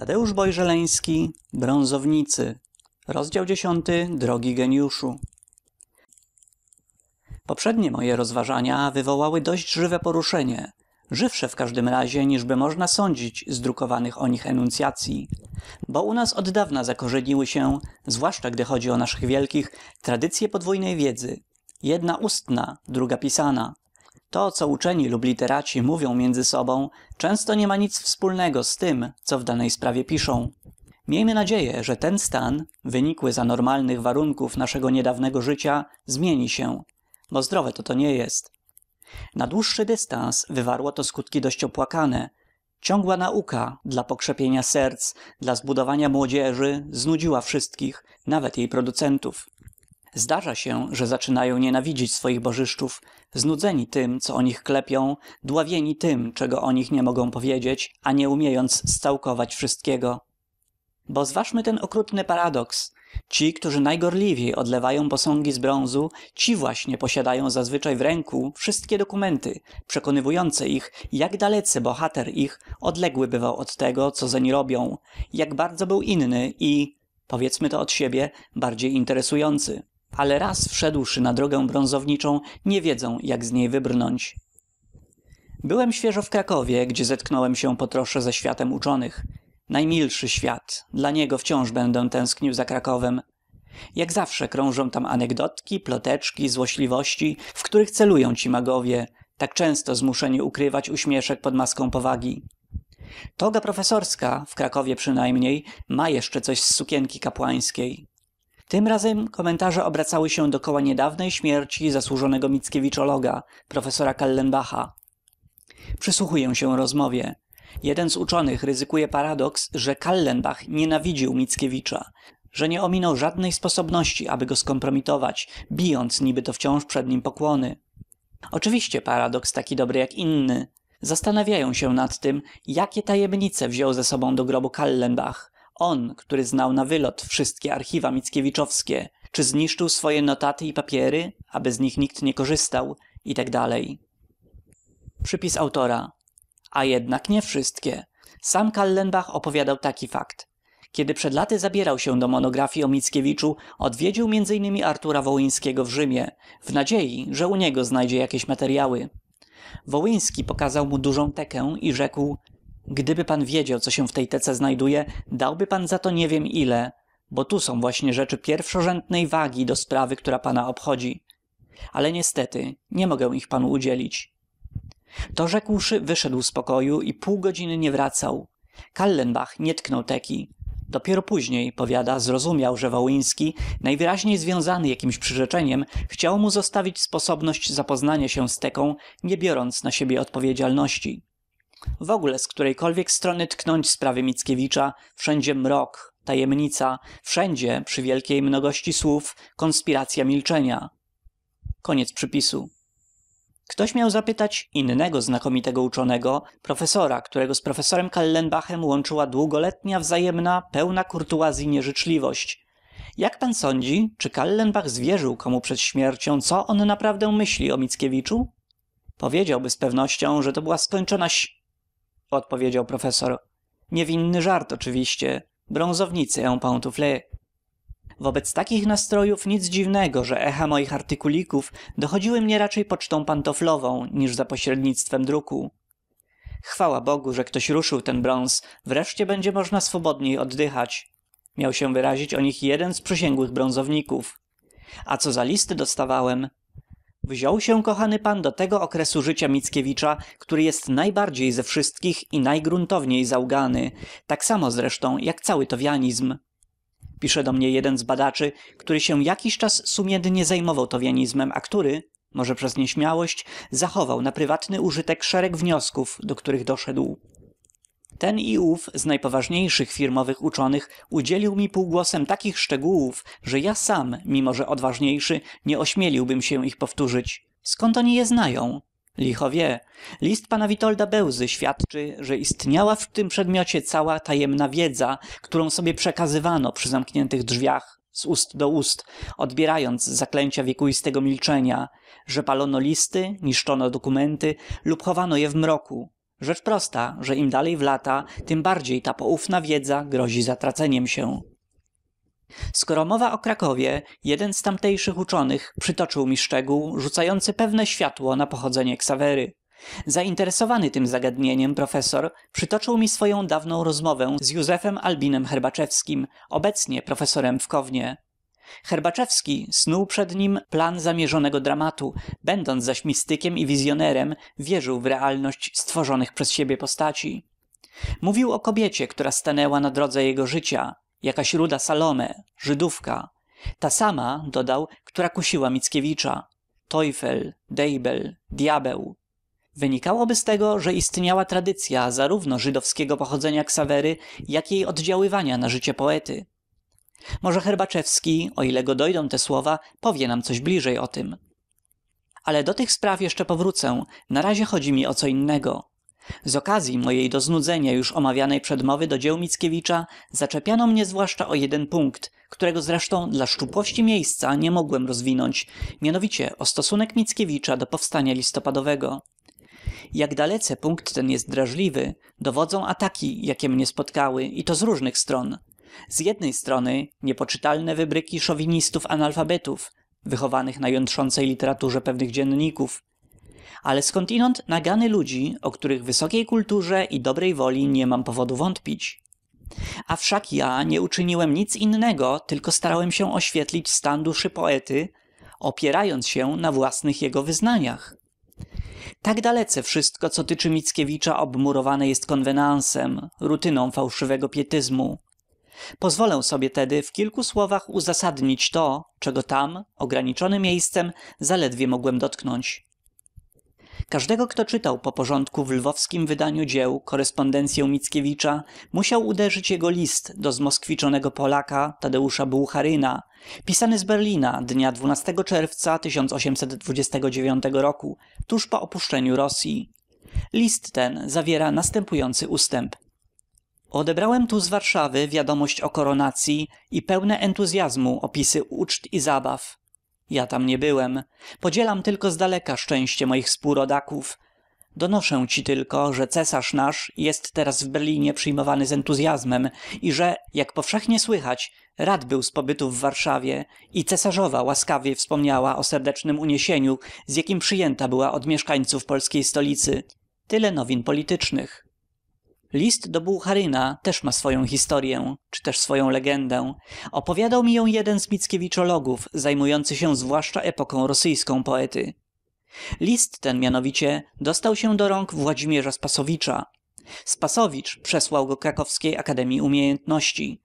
Tadeusz Bojżeleński, Brązownicy, rozdział 10, Drogi geniuszu. Poprzednie moje rozważania wywołały dość żywe poruszenie, żywsze w każdym razie, niżby można sądzić z drukowanych o nich enuncjacji, bo u nas od dawna zakorzeniły się, zwłaszcza gdy chodzi o naszych wielkich, tradycje podwójnej wiedzy, jedna ustna, druga pisana – to co uczeni lub literaci mówią między sobą często nie ma nic wspólnego z tym, co w danej sprawie piszą miejmy nadzieję że ten stan wynikły za normalnych warunków naszego niedawnego życia zmieni się bo zdrowe to to nie jest na dłuższy dystans wywarło to skutki dość opłakane ciągła nauka dla pokrzepienia serc dla zbudowania młodzieży znudziła wszystkich nawet jej producentów zdarza się że zaczynają nienawidzić swoich bożyszczów znudzeni tym, co o nich klepią dławieni tym, czego o nich nie mogą powiedzieć a nie umiejąc scałkować wszystkiego bo zważmy ten okrutny paradoks ci którzy najgorliwiej odlewają posągi z brązu, ci właśnie posiadają zazwyczaj w ręku wszystkie dokumenty przekonywujące ich jak dalece bohater ich odległy bywał od tego co zeń robią jak bardzo był inny i powiedzmy to od siebie bardziej interesujący ale raz wszedłszy na drogę bronzowniczą nie wiedzą jak z niej wybrnąć byłem świeżo w krakowie gdzie zetknąłem się potrosze ze światem uczonych najmilszy świat dla niego wciąż będę tęsknił za krakowem jak zawsze krążą tam anegdotki ploteczki złośliwości w których celują ci magowie tak często zmuszeni ukrywać uśmieszek pod maską powagi toga profesorska w krakowie przynajmniej ma jeszcze coś z sukienki kapłańskiej tym razem komentarze obracały się dokoła niedawnej śmierci zasłużonego mickiewiczologa profesora kallenbacha przysłuchuję się rozmowie jeden z uczonych ryzykuje paradoks że kallenbach nienawidził mickiewicza że nie ominął żadnej sposobności aby go skompromitować bijąc nibyto wciąż przed nim pokłony oczywiście paradoks taki dobry jak inny zastanawiają się nad tym, jakie tajemnice wziął ze sobą do grobu kallenbach on który znał na wylot wszystkie archiwa mickiewiczowskie czy zniszczył swoje notaty i papiery aby z nich nikt nie korzystał i tak dalej. przypis autora a jednak nie wszystkie sam kallenbach opowiadał taki fakt kiedy przed laty zabierał się do monografii o mickiewiczu odwiedził między innymi artura wołyńskiego w rzymie w nadziei że u niego znajdzie jakieś materiały. wołyński pokazał mu dużą tekę i rzekł gdyby pan wiedział co się w tej tece znajduje dałby pan za to nie wiem ile bo tu są właśnie rzeczy pierwszorzędnej wagi do sprawy która pana obchodzi ale niestety nie mogę ich panu udzielić to rzekłszy wyszedł z pokoju i pół godziny nie wracał kallenbach nie tknął teki dopiero później powiada zrozumiał że wołyński najwyraźniej związany jakimś przyrzeczeniem chciał mu zostawić sposobność zapoznania się z teką nie biorąc na siebie odpowiedzialności w ogóle z którejkolwiek strony tknąć sprawy mickiewicza wszędzie mrok tajemnica wszędzie przy wielkiej mnogości słów konspiracja milczenia koniec przypisu ktoś miał zapytać innego znakomitego uczonego profesora którego z profesorem kallenbachem łączyła długoletnia wzajemna pełna kurtuazji nieżyczliwość jak pan sądzi czy kallenbach zwierzył komu przed śmiercią co on naprawdę myśli o mickiewiczu powiedziałby z pewnością że to była skończona odpowiedział profesor niewinny żart oczywiście brązownicy en pantoufle wobec takich nastrojów nic dziwnego że echa moich artykulików dochodziły mnie raczej pocztą pantoflową niż za pośrednictwem druku chwała bogu że ktoś ruszył ten brąz wreszcie będzie można swobodniej oddychać miał się wyrazić o nich jeden z przysięgłych brązowników a co za listy dostawałem Wziął się kochany pan do tego okresu życia Mickiewicza, który jest najbardziej ze wszystkich i najgruntowniej załgany, tak samo zresztą jak cały towianizm. Pisze do mnie jeden z badaczy, który się jakiś czas sumiennie zajmował towianizmem, a który, może przez nieśmiałość, zachował na prywatny użytek szereg wniosków, do których doszedł ten i ów z najpoważniejszych firmowych uczonych udzielił mi półgłosem takich szczegółów że ja sam mimo że odważniejszy nie ośmieliłbym się ich powtórzyć skąd oni je znają licho wie list pana witolda bełzy świadczy że istniała w tym przedmiocie cała tajemna wiedza którą sobie przekazywano przy zamkniętych drzwiach z ust do ust odbierając zaklęcia wiekuistego milczenia że palono listy niszczono dokumenty lub chowano je w mroku rzecz prosta że im dalej w lata tem bardziej ta poufna wiedza grozi zatraceniem się skoro mowa o krakowie jeden z tamtejszych uczonych przytoczył mi szczegół rzucający pewne światło na pochodzenie ksawery zainteresowany tym zagadnieniem profesor przytoczył mi swoją dawną rozmowę z józefem albinem herbaczewskim obecnie profesorem w kownie herbaczewski snuł przed nim plan zamierzonego dramatu będąc zaś mistykiem i wizyonerem wierzył w realność stworzonych przez siebie postaci mówił o kobiecie która stanęła na drodze jego życia jakaś ruda salome żydówka ta sama dodał która kusiła mickiewicza teufel Deibel, dyabeł Wynikałoby z tego, że istniała tradycja zarówno żydowskiego pochodzenia Ksawery, jak i jej oddziaływania na życie poety może herbaczewski o ile go dojdą te słowa powie nam coś bliżej o tem ale do tych spraw jeszcze powrócę na razie chodzi mi o co innego z okazyi mojej do znudzenia już omawianej przedmowy do dzieł mickiewicza zaczepiano mnie zwłaszcza o jeden punkt którego zresztą dla szczupłości miejsca nie mogłem rozwinąć mianowicie o stosunek mickiewicza do powstania listopadowego jak dalece punkt ten jest drażliwy dowodzą ataki jakie mnie spotkały i to z różnych stron z jednej strony niepoczytalne wybryki szowinistów analfabetów wychowanych na jątrzącej literaturze pewnych dzienników ale skądinąd nagany ludzi o których wysokiej kulturze i dobrej woli nie mam powodu wątpić a wszak ja nie uczyniłem nic innego tylko starałem się oświetlić stan duszy poety opierając się na własnych jego wyznaniach tak dalece wszystko co tyczy mickiewicza obmurowane jest konwenansem rutyną fałszywego pietyzmu pozwolę sobie tedy w kilku słowach uzasadnić to czego tam ograniczony miejscem zaledwie mogłem dotknąć każdego kto czytał po porządku w lwowskim wydaniu dzieł korespondencję mickiewicza musiał uderzyć jego list do zmoskwiczonego polaka tadeusza Bucharyna, pisany z berlina dnia czerwca roku tuż po opuszczeniu rosji list ten zawiera następujący ustęp odebrałem tu z warszawy wiadomość o koronacji i pełne entuzyazmu opisy uczt i zabaw ja tam nie byłem podzielam tylko zdaleka szczęście moich współrodaków donoszę ci tylko że cesarz nasz jest teraz w berlinie przyjmowany z entuzyazmem i że jak powszechnie słychać rad był z pobytu w warszawie i cesarzowa łaskawie wspomniała o serdecznym uniesieniu z jakim przyjęta była od mieszkańców polskiej stolicy tyle nowin politycznych list do bułharyna też ma swoją historię, czy też swoją legendę opowiadał mi ją jeden z mickiewiczologów, zajmujący się zwłaszcza epoką rosyjską poety list ten mianowicie dostał się do rąk władimierza spasowicza spasowicz przesłał go krakowskiej akademii umiejętności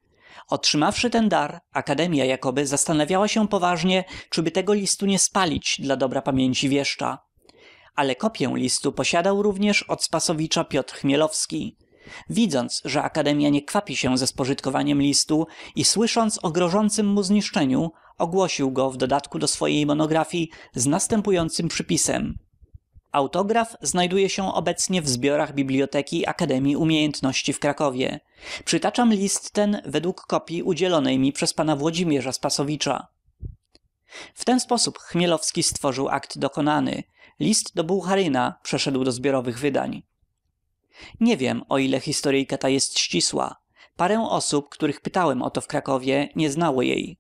otrzymawszy ten dar akademia jakoby zastanawiała się poważnie czyby tego listu nie spalić dla dobra pamięci wieszcza ale kopię listu posiadał również od spasowicza piotr chmielowski widząc że akademia nie kwapi się ze spożytkowaniem listu i słysząc o grożącem mu zniszczeniu ogłosił go w dodatku do swojej monografii z następującym przypisem autograf znajduje się obecnie w zbiorach biblioteki akademii umiejętności w krakowie przytaczam list ten według kopii udzielonej mi przez pana włodzimierza spasowicza w ten sposób chmielowski stworzył akt dokonany list do bułharyna przeszedł do zbiorowych wydań nie wiem o ile historyjka ta jest ścisła parę osób których pytałem o to w krakowie nie znało jej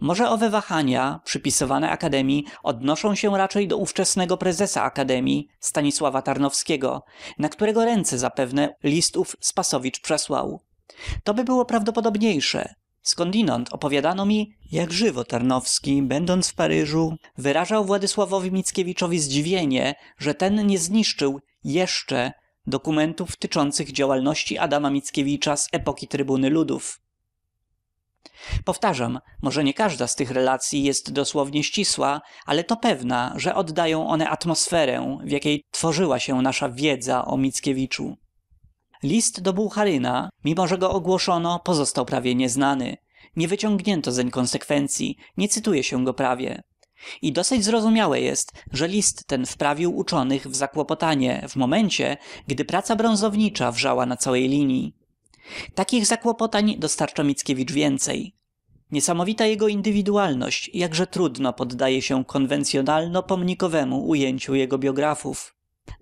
może owe wahania przypisywane akademii odnoszą się raczej do ówczesnego prezesa akademii stanisława tarnowskiego na którego ręce zapewne list ów spasowicz przesłał to by było prawdopodobniejsze skądinąd opowiadano mi jak żywo tarnowski będąc w paryżu wyrażał władysławowi mickiewiczowi zdziwienie że ten nie zniszczył jeszcze dokumentów tyczących działalności adama mickiewicza z epoki trybuny ludów powtarzam może nie każda z tych relacji jest dosłownie ścisła ale to pewna że oddają one atmosferę w jakiej tworzyła się nasza wiedza o mickiewiczu list do bułharyna mimo że go ogłoszono pozostał prawie nieznany nie wyciągnięto zeń konsekwencji, nie cytuje się go prawie i dosyć zrozumiałe jest że list ten wprawił uczonych w zakłopotanie w momencie gdy praca brązownicza wrzała na całej linii takich zakłopotań dostarcza mickiewicz więcej niesamowita jego indywidualność jakże trudno poddaje się konwencyonalno-pomnikowemu ujęciu jego biografów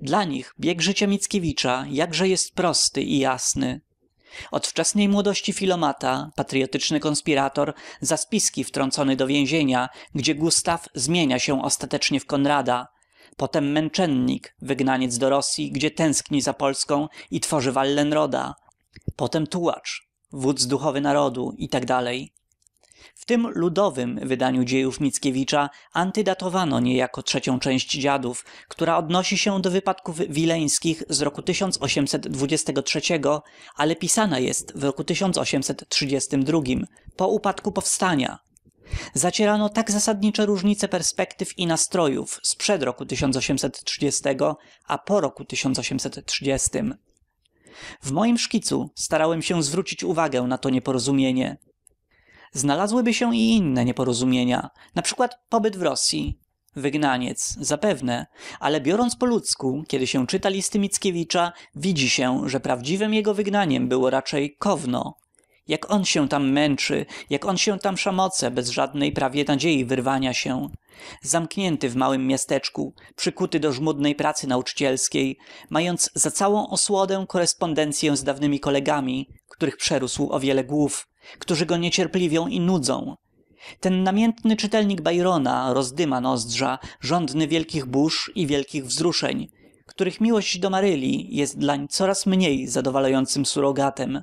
dla nich bieg życia mickiewicza jakże jest prosty i jasny od wczesnej młodości filomata patriotyczny konspirator za spiski wtrącony do więzienia gdzie gustaw zmienia się ostatecznie w konrada potem męczennik wygnaniec do rosyi gdzie tęskni za polską i tworzy wallenroda potem tułacz wódz duchowy narodu i tak dalej w tym ludowym wydaniu dziejów mickiewicza antydatowano niejako trzecią część dziadów która odnosi się do wypadków wileńskich z roku ale pisana jest w roku po upadku powstania zacierano tak zasadnicze różnice perspektyw i nastrojów sprzed roku a po roku w moim szkicu starałem się zwrócić uwagę na to nieporozumienie znalazłyby się i inne nieporozumienia na przykład pobyt w Rosji, wygnaniec zapewne ale biorąc po ludzku kiedy się czyta listy mickiewicza widzi się że prawdziwem jego wygnaniem było raczej kowno jak on się tam męczy jak on się tam szamoce bez żadnej prawie nadziei wyrwania się zamknięty w małym miasteczku przykuty do żmudnej pracy nauczycielskiej mając za całą osłodę korespondencję z dawnymi kolegami których przerósł o wiele głów którzy go niecierpliwią i nudzą ten namiętny czytelnik byrona rozdyma nozdrza żądny wielkich burz i wielkich wzruszeń których miłość do maryli jest dlań coraz mniej zadowalającym surogatem.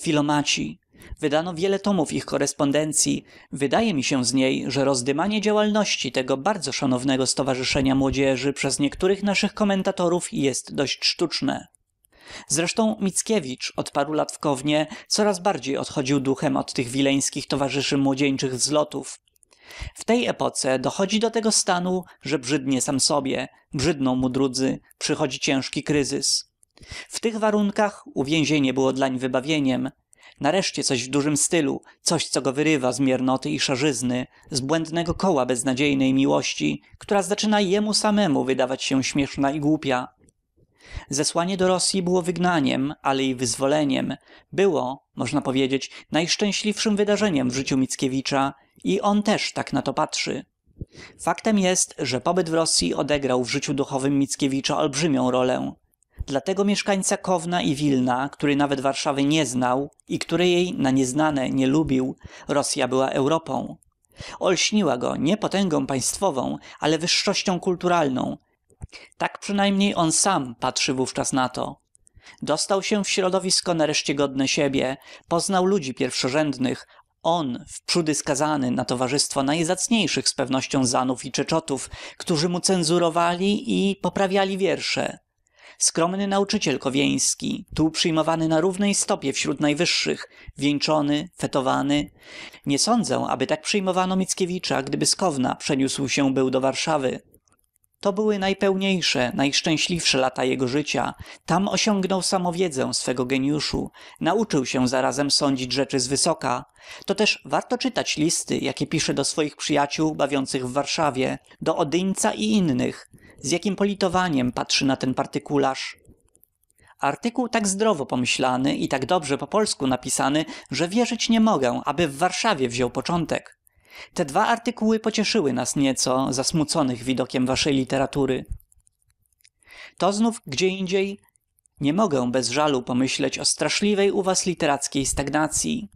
filomaci wydano wiele tomów ich korespondencyi wydaje mi się z niej że rozdymanie działalności tego bardzo szanownego stowarzyszenia młodzieży przez niektórych naszych komentatorów jest dość sztuczne zresztą mickiewicz od paru lat w kownie coraz bardziej odchodził duchem od tych wileńskich towarzyszy młodzieńczych wzlotów w tej epoce dochodzi do tego stanu że brzydnie sam sobie brzydną mu drudzy przychodzi ciężki kryzys w tych warunkach uwięzienie było dlań wybawieniem nareszcie coś w dużym stylu coś co go wyrywa z miernoty i szarzyzny z błędnego koła beznadziejnej miłości która zaczyna jemu samemu wydawać się śmieszna i głupia zesłanie do rosyi było wygnaniem ale i wyzwoleniem było można powiedzieć najszczęśliwszem wydarzeniem w życiu mickiewicza i on też tak na to patrzy faktem jest że pobyt w rosyi odegrał w życiu duchowym mickiewicza olbrzymią rolę dla tego mieszkańca kowna i wilna który nawet warszawy nie znał i który jej na nieznane nie lubił rosya była europą olśniła go nie potęgą państwową ale wyższością kulturalną tak przynajmniej on sam patrzy wówczas na to dostał się w środowisko nareszcie godne siebie poznał ludzi pierwszorzędnych on wprzódy skazany na towarzystwo najzacniejszych z pewnością zanów i czeczotów którzy mu cenzurowali i poprawiali wiersze skromny nauczyciel kowieński tu przyjmowany na równej stopie wśród najwyższych wieńczony fetowany nie sądzę aby tak przyjmowano mickiewicza gdyby z kowna przeniósł się był do warszawy to były najpełniejsze najszczęśliwsze lata jego życia tam osiągnął samowiedzę swego geniuszu nauczył się zarazem sądzić rzeczy z wysoka. to też warto czytać listy jakie pisze do swoich przyjaciół bawiących w warszawie do odyńca i innych z jakim politowaniem patrzy na ten partykularz artykuł tak zdrowo pomyślany i tak dobrze po polsku napisany że wierzyć nie mogę aby w warszawie wziął początek te dwa artykuły pocieszyły nas nieco zasmuconych widokiem waszej literatury to znów gdzieindziej nie mogę bez żalu pomyśleć o straszliwej u was literackiej stagnacji.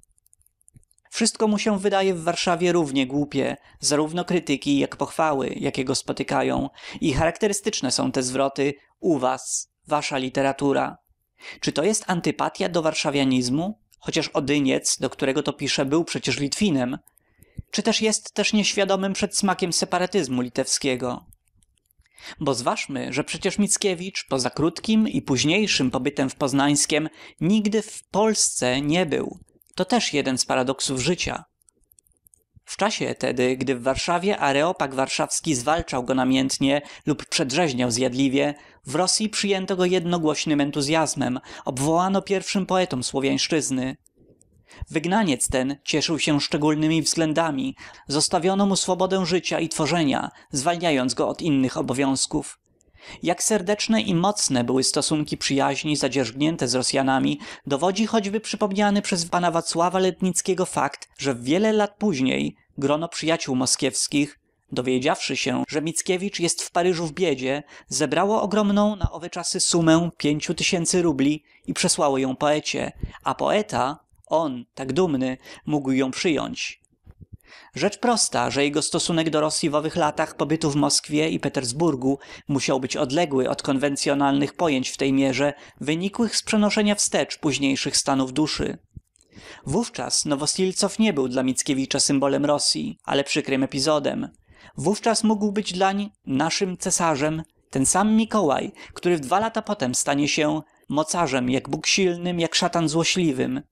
wszystko mu się wydaje w warszawie równie głupie zarówno krytyki jak pochwały jakie go spotykają i charakterystyczne są te zwroty u was wasza literatura czy to jest antypatia do warszawianizmu chociaż odyniec do którego to pisze, był przecież litwinem czy też jest też nieświadomym smakiem separatyzmu litewskiego bo zważmy że przecież mickiewicz poza krótkim i późniejszym pobytem w poznańskiem nigdy w polsce nie był to też jeden z paradoksów życia w czasie tedy gdy w warszawie areopag warszawski zwalczał go namiętnie lub przedrzeźniał zjadliwie w Rosji przyjęto go jednogłośnym entuzjazmem. obwołano pierwszym poetą słowiańszczyzny wygnaniec ten cieszył się szczególnymi względami zostawiono mu swobodę życia i tworzenia zwalniając go od innych obowiązków jak serdeczne i mocne były stosunki przyjaźni zadzierzgnięte z rosyanami dowodzi choćby przypomniany przez pana wacława letnickiego fakt że wiele lat później grono przyjaciół moskiewskich dowiedziawszy się że mickiewicz jest w paryżu w biedzie zebrało ogromną na owe czasy sumę pięciu tysięcy rubli i przesłało ją poecie a poeta on tak dumny mógł ją przyjąć rzecz prosta że jego stosunek do rosji w owych latach pobytu w moskwie i petersburgu musiał być odległy od konwencjonalnych pojęć w tej mierze wynikłych z przenoszenia wstecz późniejszych stanów duszy wówczas nowosilcow nie był dla mickiewicza symbolem rosji ale przykrym epizodem wówczas mógł być dlań naszym cesarzem ten sam mikołaj który w dwa lata potem stanie się mocarzem jak bóg silnym jak szatan złośliwym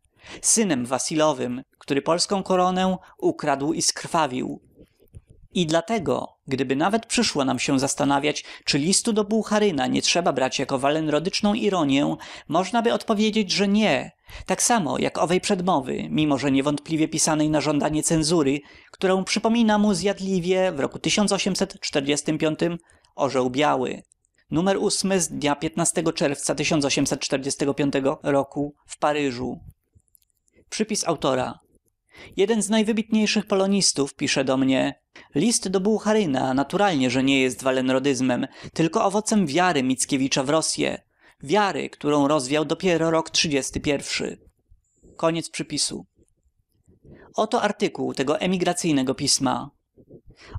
synem wasilowym który polską koronę ukradł i skrwawił i dlatego gdyby nawet przyszło nam się zastanawiać czy listu do bułharyna nie trzeba brać jako walenrodyczną ironię możnaby odpowiedzieć że nie tak samo jak owej przedmowy mimo że niewątpliwie pisanej na żądanie cenzury którą przypomina mu zjadliwie w roku orzeł biały numer ósmy z dnia czerwca roku w paryżu przypis autora jeden z najwybitniejszych polonistów pisze do mnie list do bułharyna naturalnie że nie jest walenrodyzmem tylko owocem wiary mickiewicza w Rosję, wiary którą rozwiał dopiero rok trzydziesty pierwszy koniec przypisu oto artykuł tego emigracyjnego pisma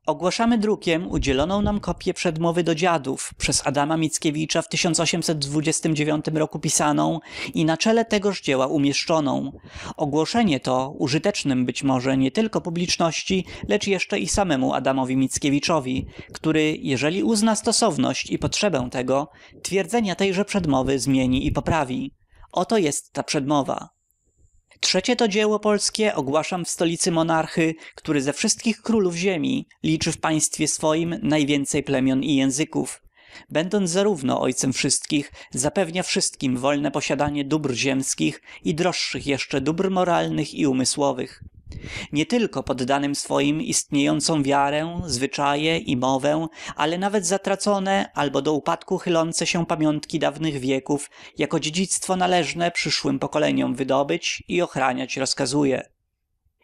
Ogłaszamy drukiem udzieloną nam kopię Przedmowy do dziadów przez Adama Mickiewicza w 1829 roku pisaną i na czele tegoż dzieła umieszczoną. Ogłoszenie to użytecznym być może nie tylko publiczności, lecz jeszcze i samemu Adamowi Mickiewiczowi, który, jeżeli uzna stosowność i potrzebę tego, twierdzenia tejże przedmowy zmieni i poprawi. Oto jest ta przedmowa. Trzecie to dzieło polskie ogłaszam w stolicy monarchy, który ze wszystkich królów ziemi liczy w państwie swoim najwięcej plemion i języków. Będąc zarówno ojcem wszystkich, zapewnia wszystkim wolne posiadanie dóbr ziemskich i droższych jeszcze dóbr moralnych i umysłowych nietylko poddanym swoim istniejącą wiarę zwyczaje i mowę ale nawet zatracone albo do upadku chylące się pamiątki dawnych wieków jako dziedzictwo należne przyszłym pokoleniom wydobyć i ochraniać rozkazuje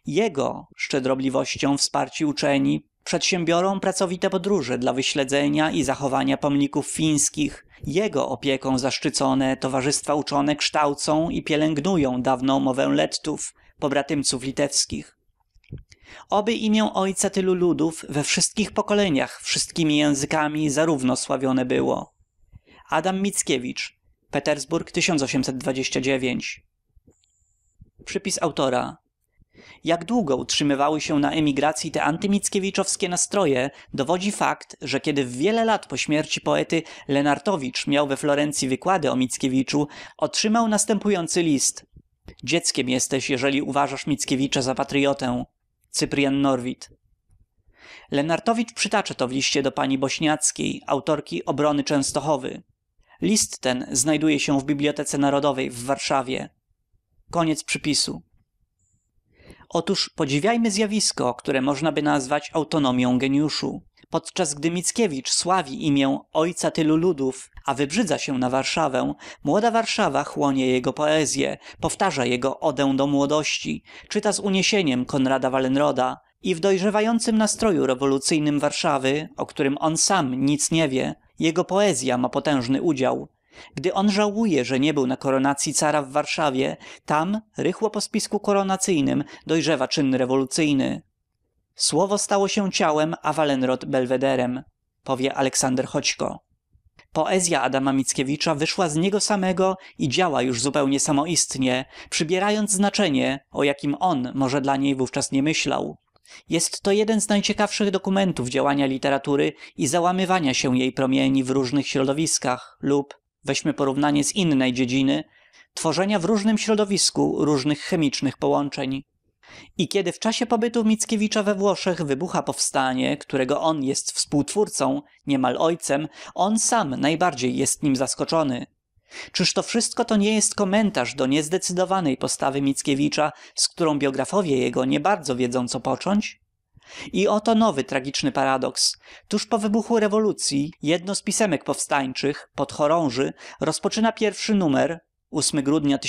jego szczodrobliwością wsparci uczeni przedsiębiorą pracowite podróże dla wyśledzenia i zachowania pomników fińskich jego opieką zaszczycone towarzystwa uczone kształcą i pielęgnują dawną mowę lettów pobratymców litewskich oby imię ojca tylu ludów we wszystkich pokoleniach wszystkimi językami zarówno sławione było adam mickiewicz petersburg 1829. przypis autora jak długo utrzymywały się na emigracji te antymickiewiczowskie nastroje, dowodzi fakt, że kiedy w wiele lat po śmierci poety Lenartowicz miał we Florencji wykłady o Mickiewiczu, otrzymał następujący list, dzieckiem jesteś jeżeli uważasz mickiewicza za patryotę cyprian norwid lenartowicz przytacza to w liście do pani bośniackiej autorki obrony częstochowy list ten znajduje się w bibliotece narodowej w warszawie koniec przypisu otóż podziwiajmy zjawisko które możnaby nazwać autonomią geniuszu podczas gdy mickiewicz sławi imię ojca tylu ludów a wybrzydza się na warszawę młoda warszawa chłonie jego poezję, powtarza jego odę do młodości czyta z uniesieniem konrada wallenroda i w dojrzewającym nastroju rewolucyjnym warszawy o którym on sam nic nie wie jego poezya ma potężny udział gdy on żałuje że nie był na koronacji cara w warszawie tam rychło po spisku koronacyjnym dojrzewa czyn rewolucyjny słowo stało się ciałem a walenrod belwederem powie aleksander choćko Poezja adama mickiewicza wyszła z niego samego i działa już zupełnie samoistnie przybierając znaczenie o jakim on może dla niej wówczas nie myślał jest to jeden z najciekawszych dokumentów działania literatury i załamywania się jej promieni w różnych środowiskach lub weźmy porównanie z innej dziedziny tworzenia w różnym środowisku różnych chemicznych połączeń i kiedy w czasie pobytu Mickiewicza we Włoszech wybucha powstanie, którego on jest współtwórcą, niemal ojcem, on sam najbardziej jest nim zaskoczony. Czyż to wszystko to nie jest komentarz do niezdecydowanej postawy Mickiewicza, z którą biografowie jego nie bardzo wiedzą co począć? I oto nowy tragiczny paradoks. Tuż po wybuchu rewolucji jedno z pisemek powstańczych, podchorąży, rozpoczyna pierwszy numer, 8 grudnia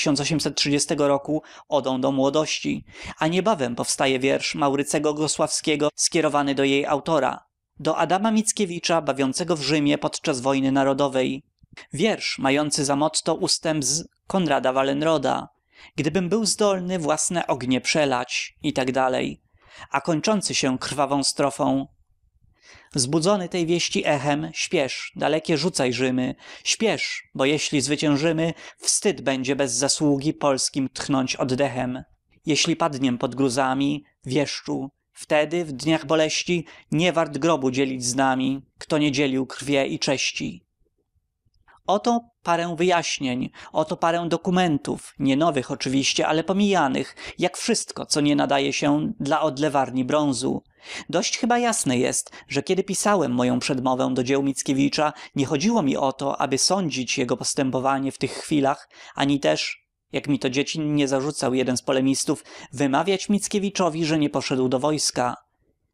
roku odą do młodości a niebawem powstaje wiersz maurycego gosławskiego skierowany do jej autora do adama mickiewicza bawiącego w rzymie podczas wojny narodowej wiersz mający za motto ustęp z konrada wallenroda gdybym był zdolny własne ognie przelać i tak dalej, a kończący się krwawą strofą zbudzony tej wieści echem śpiesz dalekie rzucaj rzymy śpiesz bo jeśli zwyciężymy wstyd będzie bez zasługi polskim tchnąć oddechem jeśli padniem pod gruzami wieszczu wtedy w dniach boleści nie wart grobu dzielić z nami kto nie dzielił krwie i cześci o parę wyjaśnień oto parę dokumentów nie nowych oczywiście ale pomijanych jak wszystko co nie nadaje się dla odlewarni bronzu dość chyba jasne jest że kiedy pisałem moją przedmowę do dzieł mickiewicza nie chodziło mi o to aby sądzić jego postępowanie w tych chwilach ani też jak mi to dziecinnie zarzucał jeden z polemistów wymawiać mickiewiczowi że nie poszedł do wojska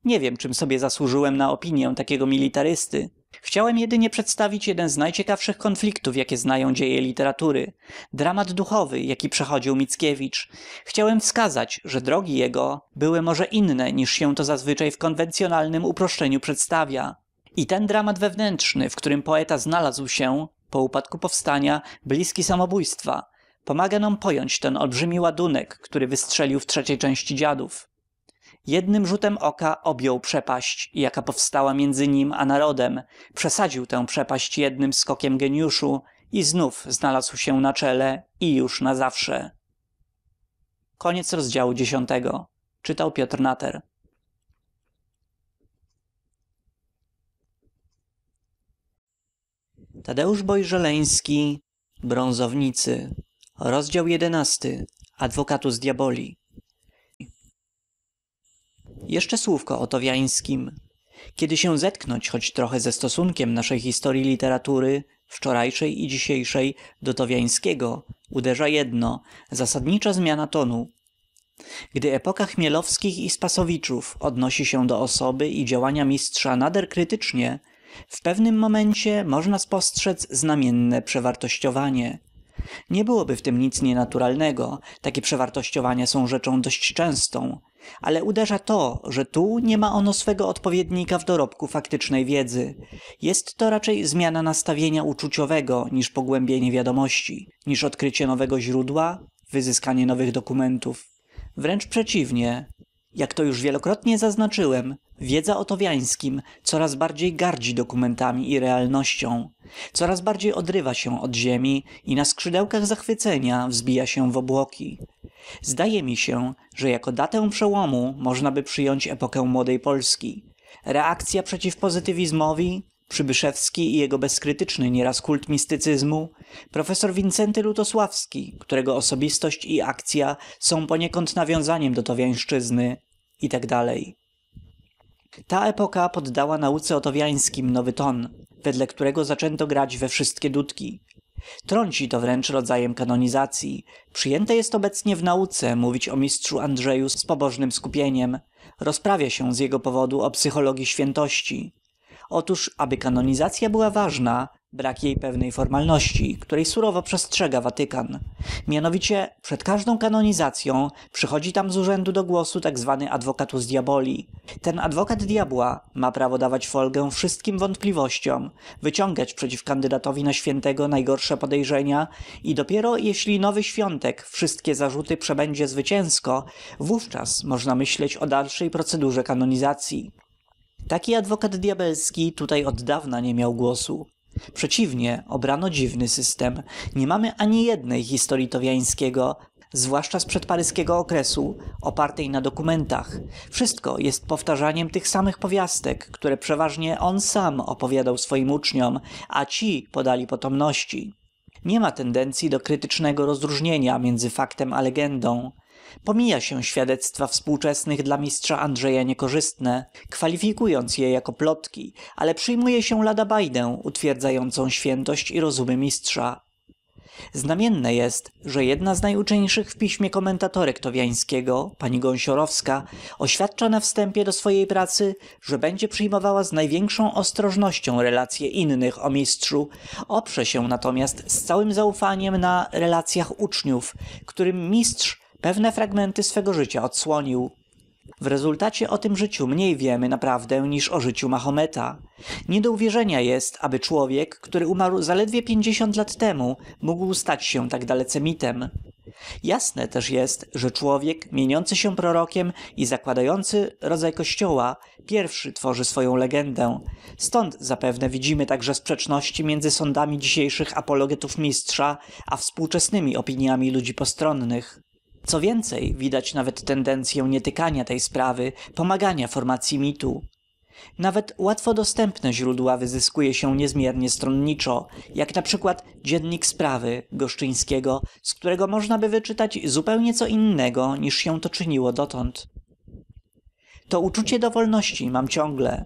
nie wiem czym sobie zasłużyłem na opinię takiego militarysty Chciałem jedynie przedstawić jeden z najciekawszych konfliktów jakie znają dzieje literatury dramat duchowy jaki przechodził mickiewicz chciałem wskazać że drogi jego były może inne niż się to zazwyczaj w konwencjonalnym uproszczeniu przedstawia i ten dramat wewnętrzny w którym poeta znalazł się po upadku powstania bliski samobójstwa pomaga nam pojąć ten olbrzymi ładunek który wystrzelił w trzeciej części dziadów jednym rzutem oka objął przepaść jaka powstała między nim a narodem przesadził tę przepaść jednym skokiem geniuszu i znów znalazł się na czele i już nazawsze Tadeusz Boj-Żeleński Brązownicy Rozdział jedenasty Adwokatu z Diaboli jeszcze słówko o towiańskim kiedy się zetknąć choć trochę ze stosunkiem naszej historii literatury wczorajszej i dzisiejszej do towiańskiego uderza jedno zasadnicza zmiana tonu gdy epoka chmielowskich i spasowiczów odnosi się do osoby i działania mistrza nader krytycznie w pewnym momencie można spostrzec znamienne przewartościowanie nie byłoby w tym nic nienaturalnego takie przewartościowania są rzeczą dość częstą ale uderza to że tu nie ma ono swego odpowiednika w dorobku faktycznej wiedzy jest to raczej zmiana nastawienia uczuciowego niż pogłębienie wiadomości niż odkrycie nowego źródła wyzyskanie nowych dokumentów wręcz przeciwnie jak to już wielokrotnie zaznaczyłem wiedza o towiańskim coraz bardziej gardzi dokumentami i realnością coraz bardziej odrywa się od ziemi i na skrzydełkach zachwycenia wzbija się w obłoki zdaje mi się że jako datę przełomu można by przyjąć epokę młodej polski Reakcja przeciw pozytywizmowi Przybyszewski i jego bezkrytyczny nieraz kult mistycyzmu, profesor Wincenty Lutosławski, którego osobistość i akcja są poniekąd nawiązaniem do towiańszczyzny, itd tak ta epoka poddała nauce otowiańskim nowy ton wedle którego zaczęto grać we wszystkie dudki trąci to wręcz rodzajem kanonizacji. przyjęte jest obecnie w nauce mówić o mistrzu andrzeju z pobożnem skupieniem rozprawia się z jego powodu o psychologii świętości otóż aby kanonizacja była ważna Brak jej pewnej formalności, której surowo przestrzega Watykan. Mianowicie, przed każdą kanonizacją przychodzi tam z urzędu do głosu tzw. Tak adwokatus diaboli. Ten adwokat diabła ma prawo dawać folgę wszystkim wątpliwościom, wyciągać przeciw kandydatowi na świętego najgorsze podejrzenia i dopiero jeśli nowy świątek wszystkie zarzuty przebędzie zwycięsko, wówczas można myśleć o dalszej procedurze kanonizacji. Taki adwokat diabelski tutaj od dawna nie miał głosu przeciwnie obrano dziwny system nie mamy ani jednej historii towiańskiego zwłaszcza sprzed paryskiego okresu opartej na dokumentach wszystko jest powtarzaniem tych samych powiastek które przeważnie on sam opowiadał swoim uczniom a ci podali potomności nie ma tendencyi do krytycznego rozróżnienia między faktem a legendą pomija się świadectwa współczesnych dla mistrza andrzeja niekorzystne kwalifikując je jako plotki ale przyjmuje się lada bajdę utwierdzającą świętość i rozumy mistrza znamienne jest że jedna z najuczeńszych w piśmie komentatorek towiańskiego pani gąsiorowska oświadcza na wstępie do swojej pracy że będzie przyjmowała z największą ostrożnością relacje innych o mistrzu oprze się natomiast z całym zaufaniem na relacjach uczniów którym mistrz pewne fragmenty swego życia odsłonił w rezultacie o tym życiu mniej wiemy naprawdę niż o życiu mahometa nie do uwierzenia jest aby człowiek który umarł zaledwie pięćdziesiąt lat temu mógł stać się tak dalece mitem jasne też jest że człowiek mieniący się prorokiem i zakładający rodzaj kościoła pierwszy tworzy swoją legendę stąd zapewne widzimy także sprzeczności między sądami dzisiejszych apologetów mistrza a współczesnymi opiniami ludzi postronnych co więcej widać nawet tendencję nietykania tej sprawy pomagania formacji mitu nawet łatwo dostępne źródła wyzyskuje się niezmiernie stronniczo jak na przykład dziennik sprawy goszczyńskiego z którego możnaby wyczytać zupełnie co innego niż się to czyniło dotąd to uczucie do wolności mam ciągle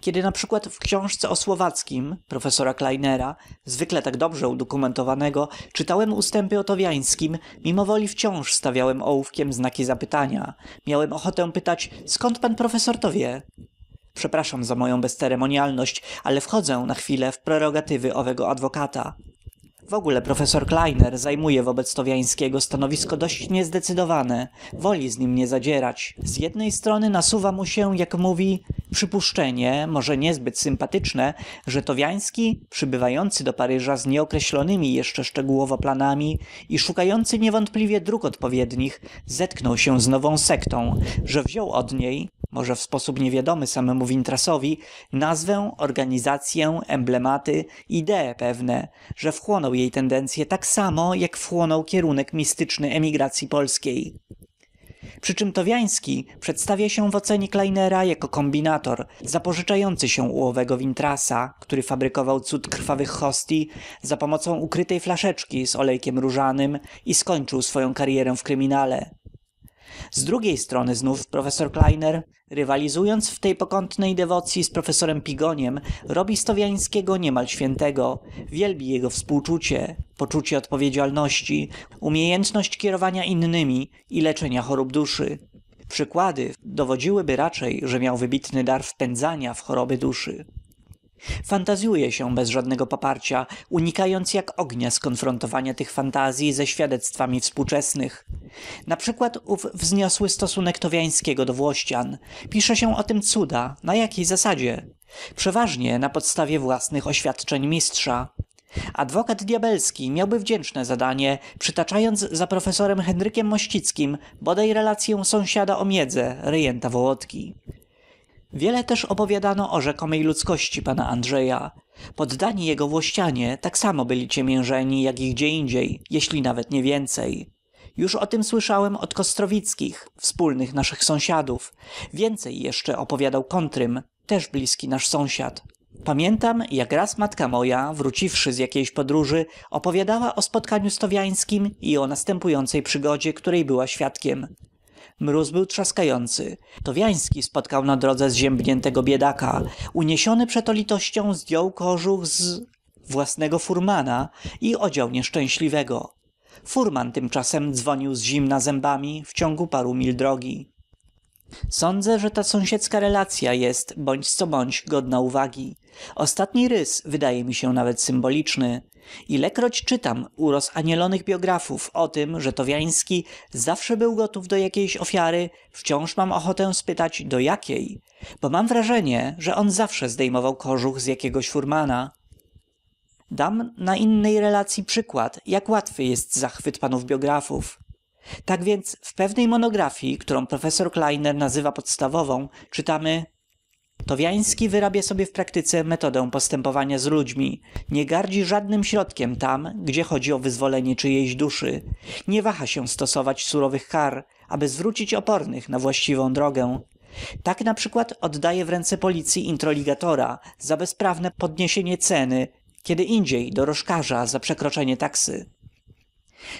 kiedy na przykład w książce o słowackim profesora Kleinera, zwykle tak dobrze udokumentowanego, czytałem ustępy o Towiańskim, mimowoli wciąż stawiałem ołówkiem znaki zapytania. Miałem ochotę pytać, skąd pan profesor to wie? Przepraszam za moją bezceremonialność, ale wchodzę na chwilę w prerogatywy owego adwokata w ogóle profesor kleiner zajmuje wobec Towiańskiego stanowisko dość niezdecydowane woli z nim nie zadzierać z jednej strony nasuwa mu się jak mówi przypuszczenie może niezbyt sympatyczne że towiański przybywający do paryża z nieokreślonymi jeszcze szczegółowo planami i szukający niewątpliwie dróg odpowiednich zetknął się z nową sektą że wziął od niej może w sposób niewiadomy samemu wintrasowi nazwę organizację, emblematy idee pewne że wchłonął jej tendencje, tak samo jak wchłonął kierunek mistyczny emigracji polskiej Przy czym towiański przedstawia się w ocenie kleinera jako kombinator zapożyczający się u owego wintrasa który fabrykował cud krwawych za pomocą ukrytej flaszeczki z olejkiem różanym i skończył swoją karierę w kryminale z drugiej strony znów profesor kleiner rywalizując w tej pokątnej dewocyi z profesorem pigoniem robi stowiańskiego niemal świętego wielbi jego współczucie poczucie odpowiedzialności umiejętność kierowania innymi i leczenia chorób duszy przykłady dowodziłyby raczej że miał wybitny dar wpędzania w choroby duszy fantazyuje się bez żadnego poparcia unikając jak ognia skonfrontowania tych fantazji ze świadectwami współczesnych na przykład ów wzniosły stosunek towiańskiego do włościan pisze się o tym cuda na jakiej zasadzie przeważnie na podstawie własnych oświadczeń mistrza adwokat dyabelski miałby wdzięczne zadanie przytaczając za profesorem henrykiem mościckim bodaj relację sąsiada o miedze, rejenta wołodki Wiele też opowiadano o rzekomej ludzkości pana Andrzeja. Poddani jego włościanie tak samo byli ciemiężeni jak i gdzieindziej, jeśli nawet nie więcej. Już o tym słyszałem od Kostrowickich, wspólnych naszych sąsiadów. Więcej jeszcze opowiadał Kontrym, też bliski nasz sąsiad. Pamiętam, jak raz matka moja, wróciwszy z jakiejś podróży, opowiadała o spotkaniu stowiańskim i o następującej przygodzie, której była świadkiem mróz był trzaskający towiański spotkał na drodze zziębniętego biedaka uniesiony przeto litością zdjął kożuch z własnego furmana i odział nieszczęśliwego furman tymczasem dzwonił z zimna zębami w ciągu paru mil drogi sądzę że ta sąsiedzka relacya jest bądź co bądź godna uwagi ostatni rys wydaje mi się nawet symboliczny ilekroć czytam u rozanielonych biografów o tem że to wiański zawsze był gotów do jakiejś ofiary wciąż mam ochotę spytać do jakiej bo mam wrażenie że on zawsze zdejmował kożuch z jakiegoś furmana dam na innej relacyi przykład jak łatwy jest zachwyt panów biografów tak więc w pewnej monografii którą profesor Kleiner nazywa podstawową czytamy towiański wyrabia sobie w praktyce metodę postępowania z ludźmi nie gardzi żadnym środkiem tam gdzie chodzi o wyzwolenie czyjejś duszy nie waha się stosować surowych kar aby zwrócić opornych na właściwą drogę tak naprzykład oddaje w ręce policji introligatora za bezprawne podniesienie ceny kiedy indziej dorożkarza za przekroczenie taksy